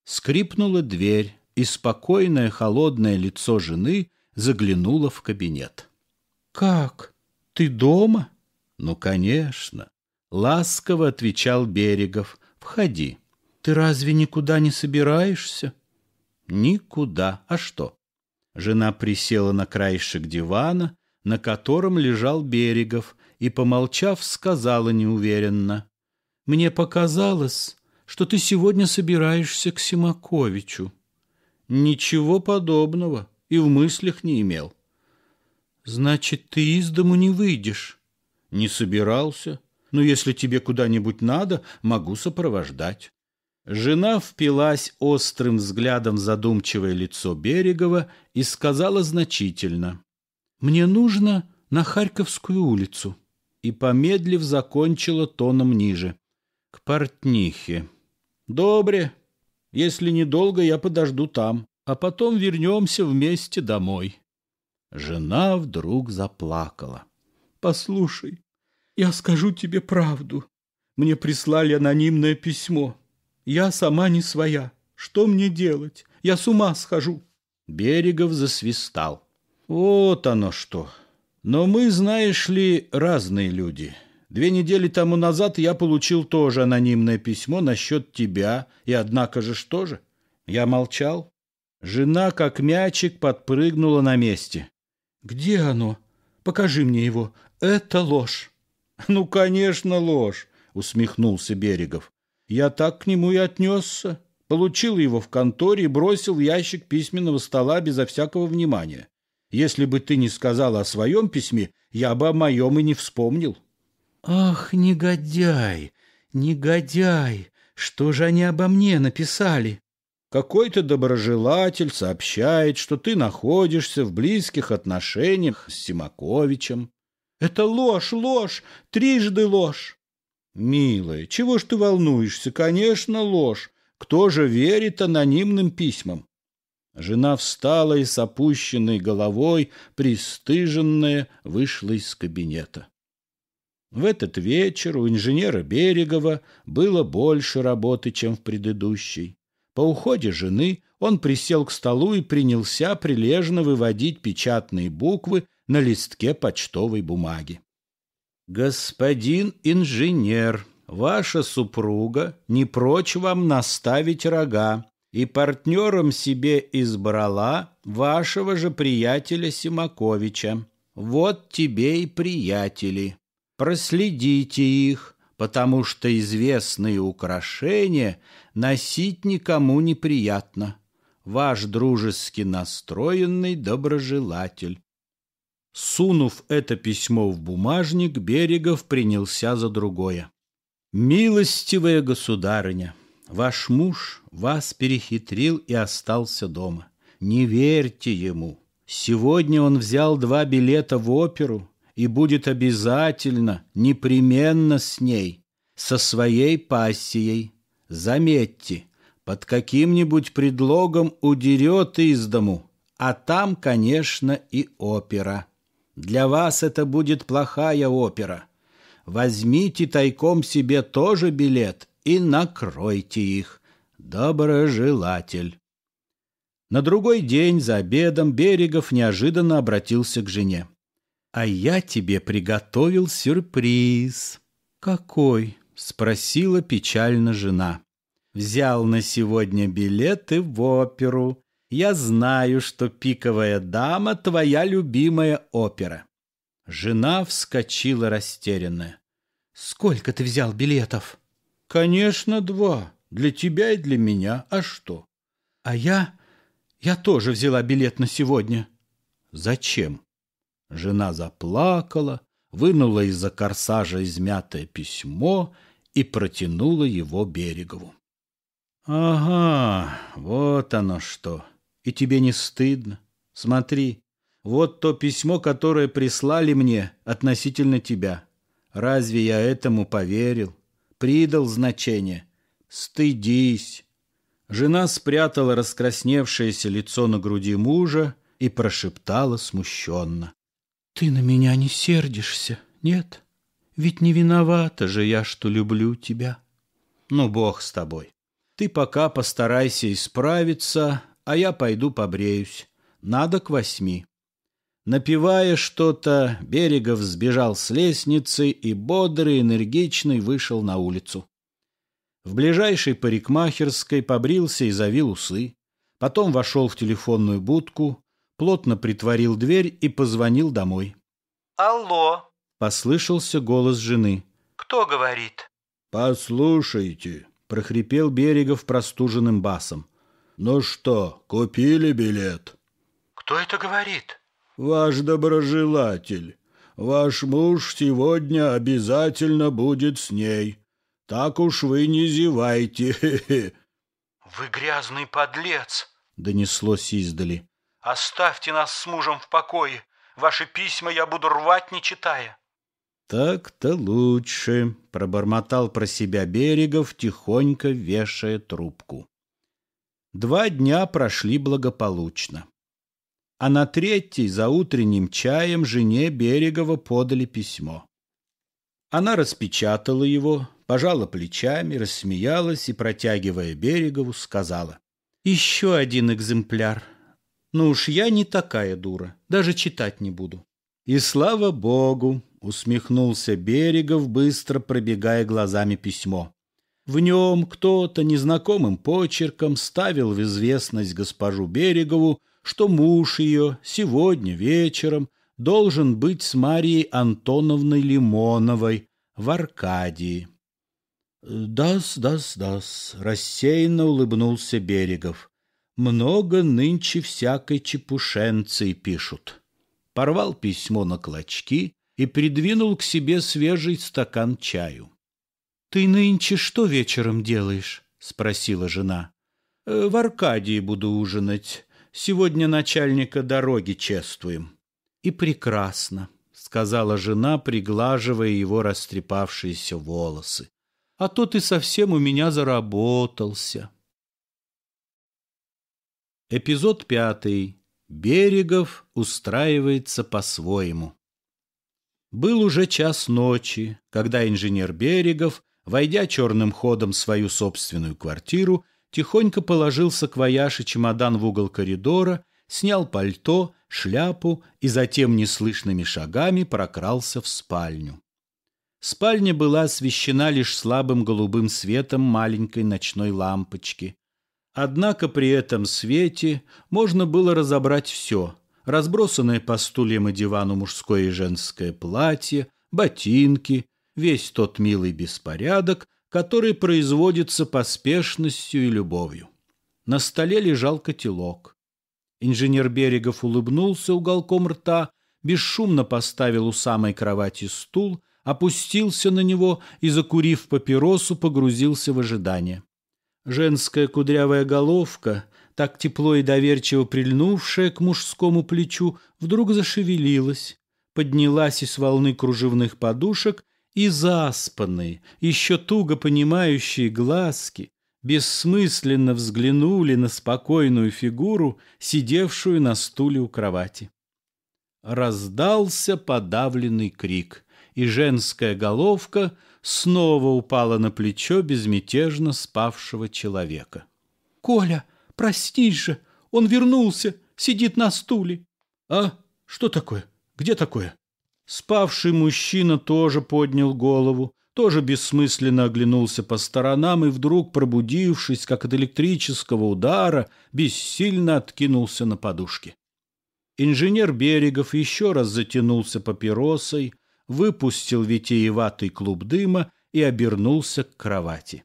Скрипнула дверь, и спокойное холодное лицо жены заглянуло в кабинет. — Как? Ты дома? — Ну, конечно. Ласково отвечал Берегов. — Входи. — Ты разве никуда не собираешься? — Никуда. А что? Жена присела на краешек дивана, на котором лежал Берегов, и, помолчав, сказала неуверенно. «Мне показалось, что ты сегодня собираешься к Симаковичу». «Ничего подобного и в мыслях не имел». «Значит, ты из дому не выйдешь?» «Не собирался. Но если тебе куда-нибудь надо, могу сопровождать». Жена впилась острым взглядом в задумчивое лицо Берегова и сказала значительно. «Мне нужно на Харьковскую улицу». И, помедлив, закончила тоном ниже. «К портнихе». «Добре. Если недолго, я подожду там, а потом вернемся вместе домой». Жена вдруг заплакала. «Послушай, я скажу тебе правду. Мне прислали анонимное письмо». Я сама не своя. Что мне делать? Я с ума схожу. Берегов засвистал. Вот оно что. Но мы, знаешь ли, разные люди. Две недели тому назад я получил тоже анонимное письмо насчет тебя, и однако же что же? Я молчал. Жена, как мячик, подпрыгнула на месте. «Где оно? Покажи мне его. Это ложь». «Ну, конечно, ложь», — усмехнулся Берегов. Я так к нему и отнесся. Получил его в конторе и бросил ящик письменного стола безо всякого внимания. Если бы ты не сказала о своем письме, я бы о моем и не вспомнил. Ах, негодяй, негодяй, что же они обо мне написали? Какой-то доброжелатель сообщает, что ты находишься в близких отношениях с Симаковичем. Это ложь, ложь, трижды ложь. «Милая, чего ж ты волнуешься? Конечно, ложь. Кто же верит анонимным письмам?» Жена встала и с опущенной головой, пристыженная, вышла из кабинета. В этот вечер у инженера Берегова было больше работы, чем в предыдущей. По уходе жены он присел к столу и принялся прилежно выводить печатные буквы на листке почтовой бумаги. «Господин инженер, ваша супруга не прочь вам наставить рога, и партнером себе избрала вашего же приятеля Симаковича. Вот тебе и приятели. Проследите их, потому что известные украшения носить никому неприятно. Ваш дружески настроенный доброжелатель. Сунув это письмо в бумажник, Берегов принялся за другое. «Милостивая государыня, ваш муж вас перехитрил и остался дома. Не верьте ему. Сегодня он взял два билета в оперу и будет обязательно, непременно с ней, со своей пассией. Заметьте, под каким-нибудь предлогом удерет из дому, а там, конечно, и опера». Для вас это будет плохая опера. Возьмите тайком себе тоже билет и накройте их. Доброжелатель. На другой день за обедом Берегов неожиданно обратился к жене. «А я тебе приготовил сюрприз». «Какой?» — спросила печально жена. «Взял на сегодня билеты в оперу. Я знаю, что «Пиковая дама» — твоя любимая опера». Жена вскочила растерянная. «Сколько ты взял билетов?» «Конечно, два. Для тебя и для меня. А что?» «А я... я тоже взяла билет на сегодня». «Зачем?» Жена заплакала, вынула из-за корсажа измятое письмо и протянула его Берегову. «Ага, вот оно что. И тебе не стыдно? Смотри, вот то письмо, которое прислали мне относительно тебя. Разве я этому поверил? Придал значение. Стыдись. Жена спрятала раскрасневшееся лицо на груди мужа и прошептала смущенно. Ты на меня не сердишься, нет? Ведь не виновата же я, что люблю тебя. Ну, бог с тобой. Ты пока постарайся исправиться, а я пойду побреюсь. Надо к восьми». Напивая что-то, Берегов сбежал с лестницы и бодрый, энергичный вышел на улицу. В ближайшей парикмахерской побрился и завил усы. Потом вошел в телефонную будку, плотно притворил дверь и позвонил домой. «Алло!» — послышался голос жены. «Кто говорит?» «Послушайте!» — прохрипел Берегов простуженным басом. «Ну что, купили билет?» «Кто это говорит?» «Ваш доброжелатель. Ваш муж сегодня обязательно будет с ней. Так уж вы не зевайте». «Вы грязный подлец!» — донеслось издали. «Оставьте нас с мужем в покое. Ваши письма я буду рвать, не читая». «Так-то лучше», — пробормотал про себя Берегов, тихонько вешая трубку. Два дня прошли благополучно. А на третий за утренним чаем жене Берегова подали письмо. Она распечатала его, пожала плечами, рассмеялась и, протягивая Берегову, сказала. «Еще один экземпляр. Ну уж я не такая дура, даже читать не буду». «И слава богу!» — усмехнулся Берегов, быстро пробегая глазами письмо. В нем кто-то незнакомым почерком ставил в известность госпожу Берегову, что муж ее сегодня вечером должен быть с Марией Антоновной Лимоновой в Аркадии. «Дас, дас, дас», — рассеянно улыбнулся Берегов. «Много нынче всякой чепушенцы пишут». Порвал письмо на клочки и придвинул к себе свежий стакан чаю. «Ты нынче что вечером делаешь?» — спросила жена. «Э, «В Аркадии буду ужинать. Сегодня начальника дороги чествуем». «И прекрасно», — сказала жена, приглаживая его растрепавшиеся волосы. «А то ты совсем у меня заработался». Эпизод пятый. Берегов устраивается по-своему. Был уже час ночи, когда инженер Берегов Войдя черным ходом в свою собственную квартиру, тихонько положил саквояж и чемодан в угол коридора, снял пальто, шляпу и затем неслышными шагами прокрался в спальню. Спальня была освещена лишь слабым голубым светом маленькой ночной лампочки. Однако при этом свете можно было разобрать все – разбросанное по стульям и дивану мужское и женское платье, ботинки, весь тот милый беспорядок, который производится поспешностью и любовью. На столе лежал котелок. Инженер Берегов улыбнулся уголком рта, бесшумно поставил у самой кровати стул, опустился на него и, закурив папиросу, погрузился в ожидание. Женская кудрявая головка, так тепло и доверчиво прильнувшая к мужскому плечу, вдруг зашевелилась, поднялась из волны кружевных подушек и заспанные, еще туго понимающие глазки бессмысленно взглянули на спокойную фигуру, сидевшую на стуле у кровати. Раздался подавленный крик, и женская головка снова упала на плечо безмятежно спавшего человека. — Коля, простись же, он вернулся, сидит на стуле. — А, что такое? Где такое? Спавший мужчина тоже поднял голову, тоже бессмысленно оглянулся по сторонам и вдруг, пробудившись, как от электрического удара, бессильно откинулся на подушке. Инженер Берегов еще раз затянулся папиросой, выпустил витиеватый клуб дыма и обернулся к кровати.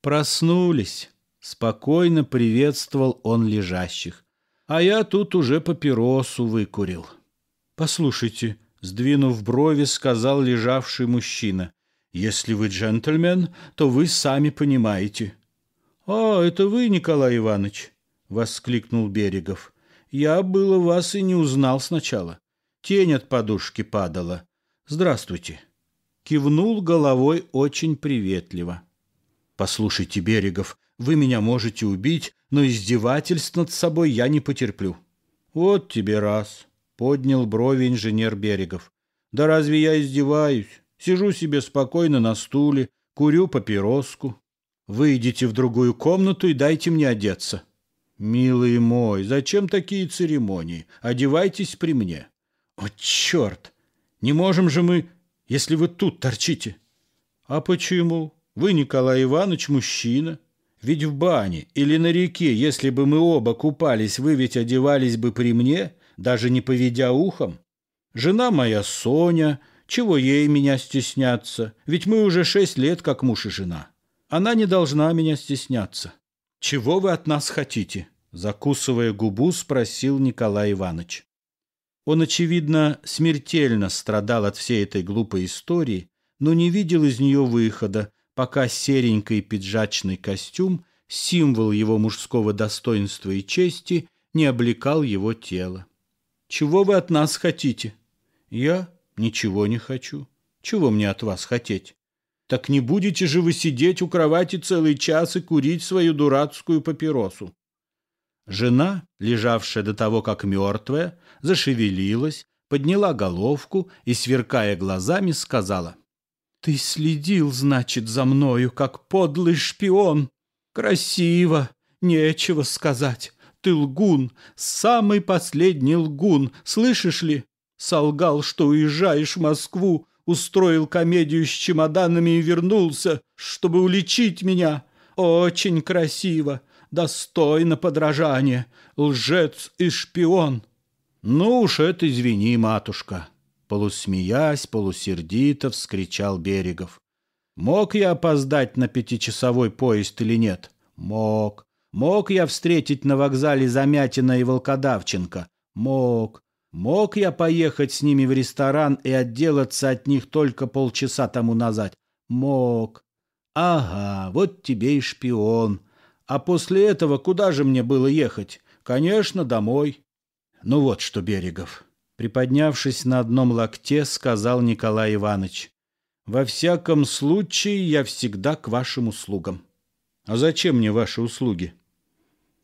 «Проснулись!» — спокойно приветствовал он лежащих. «А я тут уже папиросу выкурил». «Послушайте, Сдвинув брови, сказал лежавший мужчина. «Если вы джентльмен, то вы сами понимаете». «А, это вы, Николай Иванович!» — воскликнул Берегов. «Я было вас и не узнал сначала. Тень от подушки падала. Здравствуйте!» Кивнул головой очень приветливо. «Послушайте, Берегов, вы меня можете убить, но издевательств над собой я не потерплю». «Вот тебе раз!» — поднял брови инженер Берегов. «Да разве я издеваюсь? Сижу себе спокойно на стуле, курю папироску. Выйдите в другую комнату и дайте мне одеться». «Милый мой, зачем такие церемонии? Одевайтесь при мне». «О, черт! Не можем же мы, если вы тут торчите». «А почему? Вы, Николай Иванович, мужчина. Ведь в бане или на реке, если бы мы оба купались, вы ведь одевались бы при мне, даже не поведя ухом. Жена моя Соня, чего ей меня стесняться? Ведь мы уже шесть лет как муж и жена. Она не должна меня стесняться. Чего вы от нас хотите? Закусывая губу, спросил Николай Иванович. Он, очевидно, смертельно страдал от всей этой глупой истории, но не видел из нее выхода, пока серенький пиджачный костюм, символ его мужского достоинства и чести, не облекал его тело. Чего вы от нас хотите? Я ничего не хочу. Чего мне от вас хотеть? Так не будете же вы сидеть у кровати целый час и курить свою дурацкую папиросу. Жена, лежавшая до того как мертвая, зашевелилась, подняла головку и, сверкая глазами, сказала. «Ты следил, значит, за мною, как подлый шпион. Красиво, нечего сказать ты лгун, самый последний лгун, слышишь ли? Солгал, что уезжаешь в Москву, устроил комедию с чемоданами и вернулся, чтобы уличить меня. Очень красиво, достойно подражания, лжец и шпион. Ну уж это извини, матушка, полусмеясь, полусердито вскричал Берегов. Мог я опоздать на пятичасовой поезд или нет? Мог. Мог я встретить на вокзале Замятина и Волкодавченко? Мог. Мог я поехать с ними в ресторан и отделаться от них только полчаса тому назад? Мог. Ага, вот тебе и шпион. А после этого куда же мне было ехать? Конечно, домой. Ну вот что, Берегов, приподнявшись на одном локте, сказал Николай Иванович. Во всяком случае, я всегда к вашим услугам. А зачем мне ваши услуги?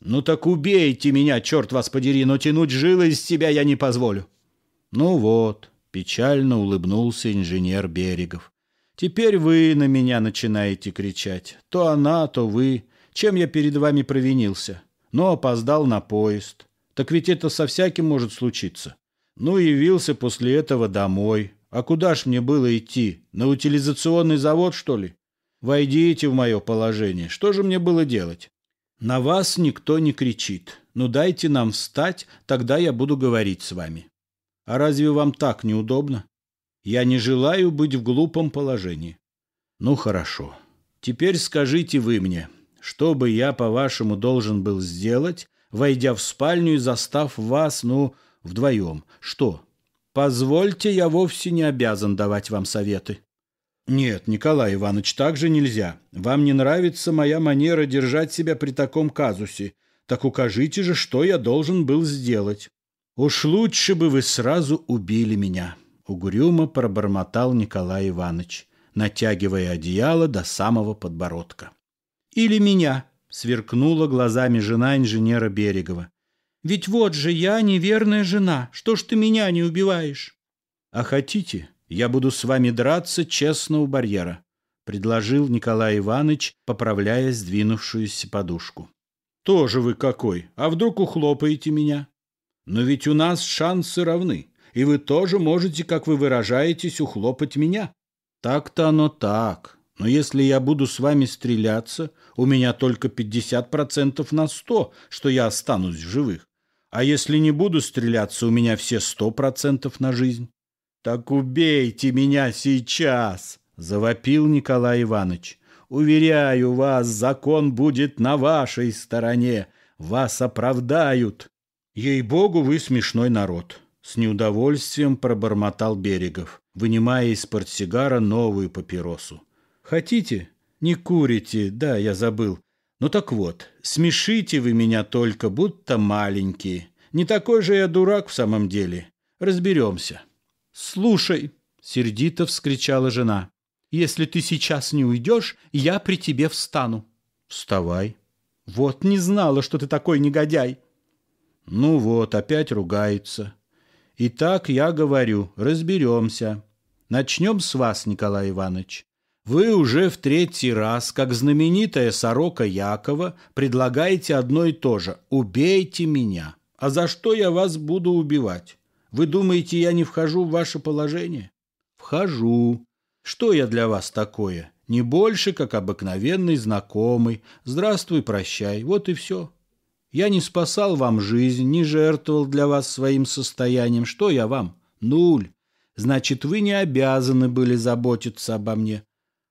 «Ну так убейте меня, черт вас подери, но тянуть жилы из себя я не позволю». «Ну вот», — печально улыбнулся инженер Берегов. «Теперь вы на меня начинаете кричать. То она, то вы. Чем я перед вами провинился? Но опоздал на поезд. Так ведь это со всяким может случиться. Ну, явился после этого домой. А куда ж мне было идти? На утилизационный завод, что ли? Войдите в мое положение. Что же мне было делать?» «На вас никто не кричит. Ну дайте нам встать, тогда я буду говорить с вами». «А разве вам так неудобно?» «Я не желаю быть в глупом положении». «Ну хорошо. Теперь скажите вы мне, что бы я, по-вашему, должен был сделать, войдя в спальню и застав вас, ну, вдвоем? Что?» «Позвольте, я вовсе не обязан давать вам советы». «Нет, Николай Иванович, так же нельзя. Вам не нравится моя манера держать себя при таком казусе. Так укажите же, что я должен был сделать». «Уж лучше бы вы сразу убили меня», — угрюмо пробормотал Николай Иванович, натягивая одеяло до самого подбородка. «Или меня», — сверкнула глазами жена инженера Берегова. «Ведь вот же я неверная жена, что ж ты меня не убиваешь?» «А хотите, я буду с вами драться честно у барьера», — предложил Николай Иванович, поправляя сдвинувшуюся подушку. «Тоже вы какой! А вдруг ухлопаете меня?» «Но ведь у нас шансы равны, и вы тоже можете, как вы выражаетесь, ухлопать меня». «Так-то оно так. Но если я буду с вами стреляться, у меня только 50% на 100, что я останусь в живых. А если не буду стреляться, у меня все 100% на жизнь». «Так убейте меня сейчас!» — завопил Николай Иванович. «Уверяю вас, закон будет на вашей стороне. Вас оправдают!» «Ей-богу, вы смешной народ!» — с неудовольствием пробормотал Берегов, вынимая из портсигара новую папиросу. «Хотите? Не курите. Да, я забыл. Ну так вот, смешите вы меня только, будто маленький. Не такой же я дурак в самом деле. Разберемся». «Слушай!» — сердито вскричала жена. «Если ты сейчас не уйдешь, я при тебе встану». «Вставай». «Вот не знала, что ты такой негодяй». «Ну вот, опять ругается». «Итак, я говорю, разберемся. Начнем с вас, Николай Иванович. Вы уже в третий раз, как знаменитая сорока Якова, предлагаете одно и то же – убейте меня. А за что я вас буду убивать? Вы думаете, я не вхожу в ваше положение? Вхожу. Что я для вас такое? Не больше, как обыкновенный знакомый. Здравствуй, прощай. Вот и все. Я не спасал вам жизнь, не жертвовал для вас своим состоянием. Что я вам? Нуль. Значит, вы не обязаны были заботиться обо мне.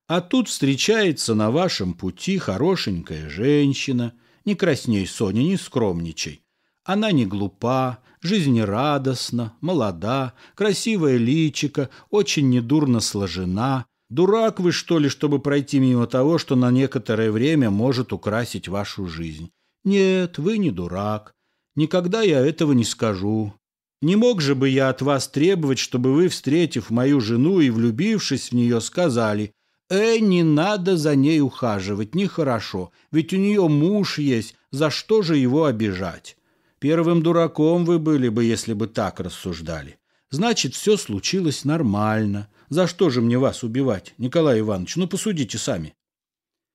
А тут встречается на вашем пути хорошенькая женщина. Не красней, Соня, не скромничай. Она не глупа, жизнерадостна, молода, красивая личика, очень недурно сложена. Дурак вы, что ли, чтобы пройти мимо того, что на некоторое время может украсить вашу жизнь? Нет, вы не дурак. Никогда я этого не скажу. Не мог же бы я от вас требовать, чтобы вы, встретив мою жену и влюбившись в нее, сказали, «Э, не надо за ней ухаживать, нехорошо, ведь у нее муж есть, за что же его обижать?» Первым дураком вы были бы, если бы так рассуждали. Значит, все случилось нормально. За что же мне вас убивать, Николай Иванович? Ну, посудите сами.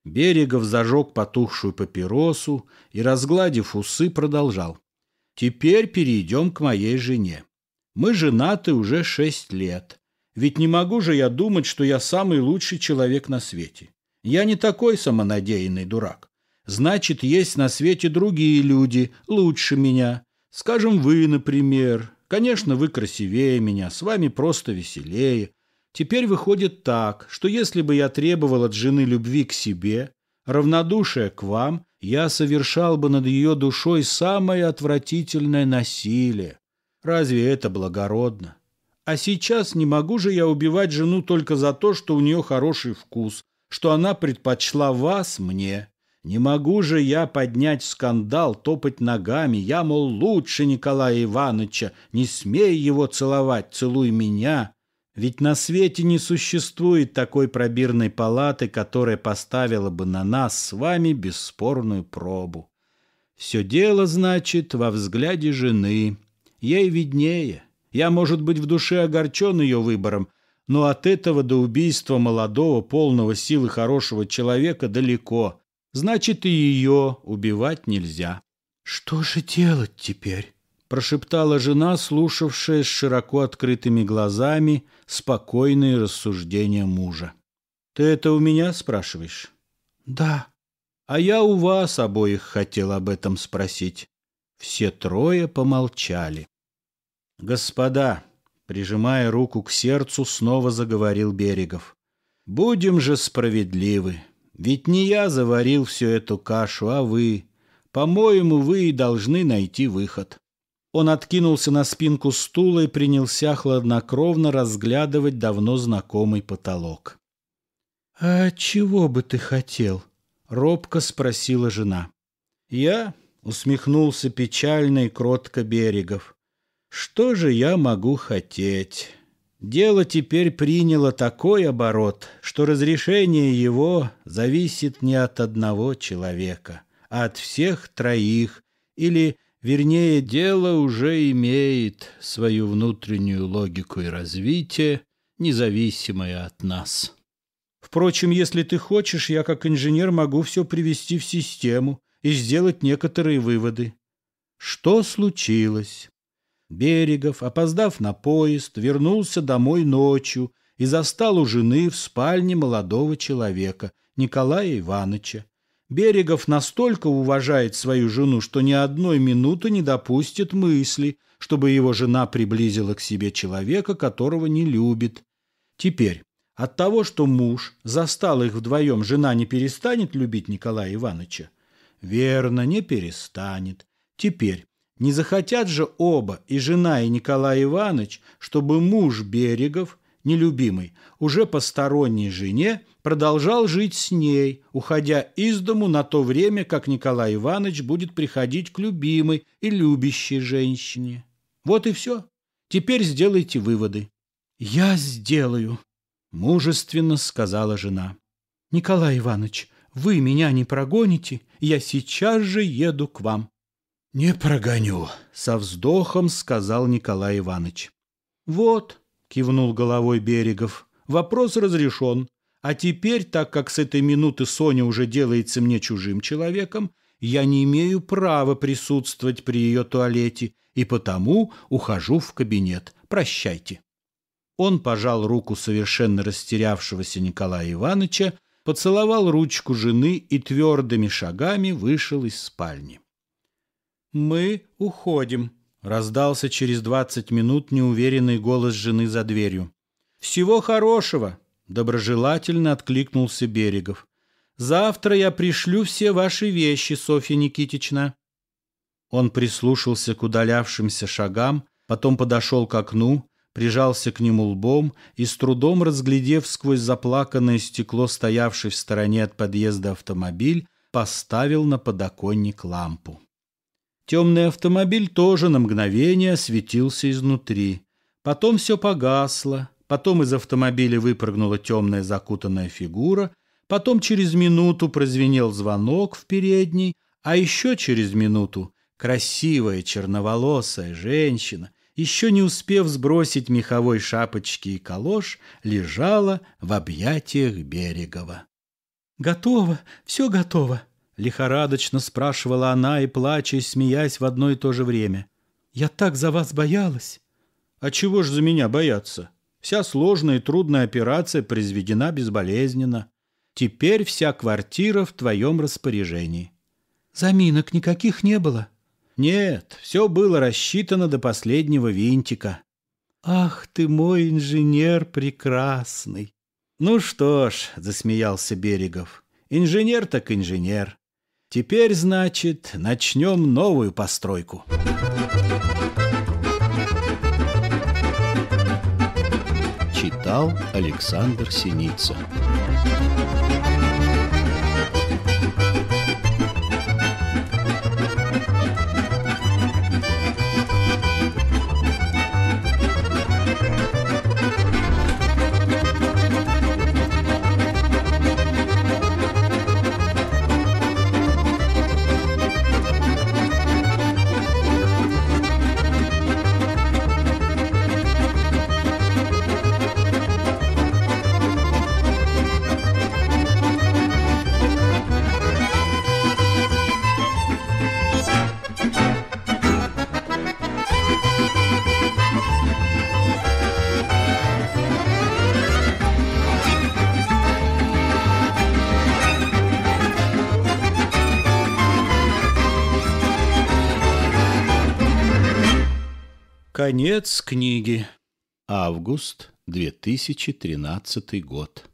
Берегов зажег потухшую папиросу и, разгладив усы, продолжал. Теперь перейдем к моей жене. Мы женаты уже шесть лет. Ведь не могу же я думать, что я самый лучший человек на свете. Я не такой самонадеянный дурак. Значит, есть на свете другие люди, лучше меня. Скажем, вы, например. Конечно, вы красивее меня, с вами просто веселее. Теперь выходит так, что если бы я требовал от жены любви к себе, равнодушие к вам, я совершал бы над ее душой самое отвратительное насилие. Разве это благородно? А сейчас не могу же я убивать жену только за то, что у нее хороший вкус, что она предпочла вас мне. Не могу же я поднять скандал, топать ногами. Я, мол, лучше Николая Ивановича. Не смей его целовать, целуй меня. Ведь на свете не существует такой пробирной палаты, которая поставила бы на нас с вами бесспорную пробу. Все дело, значит, во взгляде жены. Ей виднее. Я, может быть, в душе огорчен ее выбором, но от этого до убийства молодого, полного силы хорошего человека далеко. Значит, и ее убивать нельзя. «Что же делать теперь?» прошептала жена, слушавшая с широко открытыми глазами спокойные рассуждения мужа. «Ты это у меня спрашиваешь?» «Да». «А я у вас обоих хотел об этом спросить». Все трое помолчали. «Господа», прижимая руку к сердцу, снова заговорил Берегов, «будем же справедливы. Ведь не я заварил всю эту кашу, а вы. По-моему, вы и должны найти выход». Он откинулся на спинку стула и принялся хладнокровно разглядывать давно знакомый потолок. «А чего бы ты хотел?» — робко спросила жена. «Я?» — усмехнулся печально и кротко Берегов. «Что же я могу хотеть?» Дело теперь приняло такой оборот, что разрешение его зависит не от одного человека, а от всех троих, или, вернее, дело уже имеет свою внутреннюю логику и развитие, независимое от нас. Впрочем, если ты хочешь, я как инженер могу все привести в систему и сделать некоторые выводы. Что случилось? Берегов, опоздав на поезд, вернулся домой ночью и застал у жены в спальне молодого человека, Николая Ивановича. Берегов настолько уважает свою жену, что ни одной минуты не допустит мысли, чтобы его жена приблизила к себе человека, которого не любит. Теперь, от того, что муж застал их вдвоем, жена не перестанет любить Николая Ивановича? Верно, не перестанет. Теперь, не захотят же оба, и жена, и Николай Иванович, чтобы муж Берегов, нелюбимый, уже посторонней жене, продолжал жить с ней, уходя из дому на то время, как Николай Иванович будет приходить к любимой и любящей женщине. Вот и все. Теперь сделайте выводы. «Я сделаю», — мужественно сказала жена. «Николай Иванович, вы меня не прогоните, я сейчас же еду к вам. «Не прогоню», — со вздохом сказал Николай Иванович. «Вот», — кивнул головой Берегов, — «вопрос разрешен. А теперь, так как с этой минуты Соня уже делается мне чужим человеком, я не имею права присутствовать при ее туалете, и потому ухожу в кабинет. Прощайте». Он пожал руку совершенно растерявшегося Николая Ивановича, поцеловал ручку жены и твердыми шагами вышел из спальни. «Мы уходим», — раздался через 20 минут неуверенный голос жены за дверью. «Всего хорошего», — доброжелательно откликнулся Берегов. «Завтра я пришлю все ваши вещи, Софья Никитична». Он прислушался к удалявшимся шагам, потом подошел к окну, прижался к нему лбом и, с трудом разглядев сквозь заплаканное стекло, стоявший в стороне от подъезда автомобиль, поставил на подоконник лампу. Темный автомобиль тоже на мгновение светился изнутри. Потом все погасло, потом из автомобиля выпрыгнула темная закутанная фигура, потом через минуту прозвенел звонок в передней, а еще через минуту красивая черноволосая женщина, еще не успев сбросить меховой шапочки и калош, лежала в объятиях Берегова. «Готово, все готово», Лихорадочно спрашивала она и плача, и смеясь в одно и то же время. «Я так за вас боялась!» «А чего ж за меня бояться? Вся сложная и трудная операция произведена безболезненно. Теперь вся квартира в твоем распоряжении». «Заминок никаких не было?» «Нет, все было рассчитано до последнего винтика». «Ах ты мой инженер прекрасный!» «Ну что ж», — засмеялся Берегов, — «инженер так инженер. Теперь, значит, начнем новую постройку. Читал Александр Синица. Конец книги. Август 2013 год.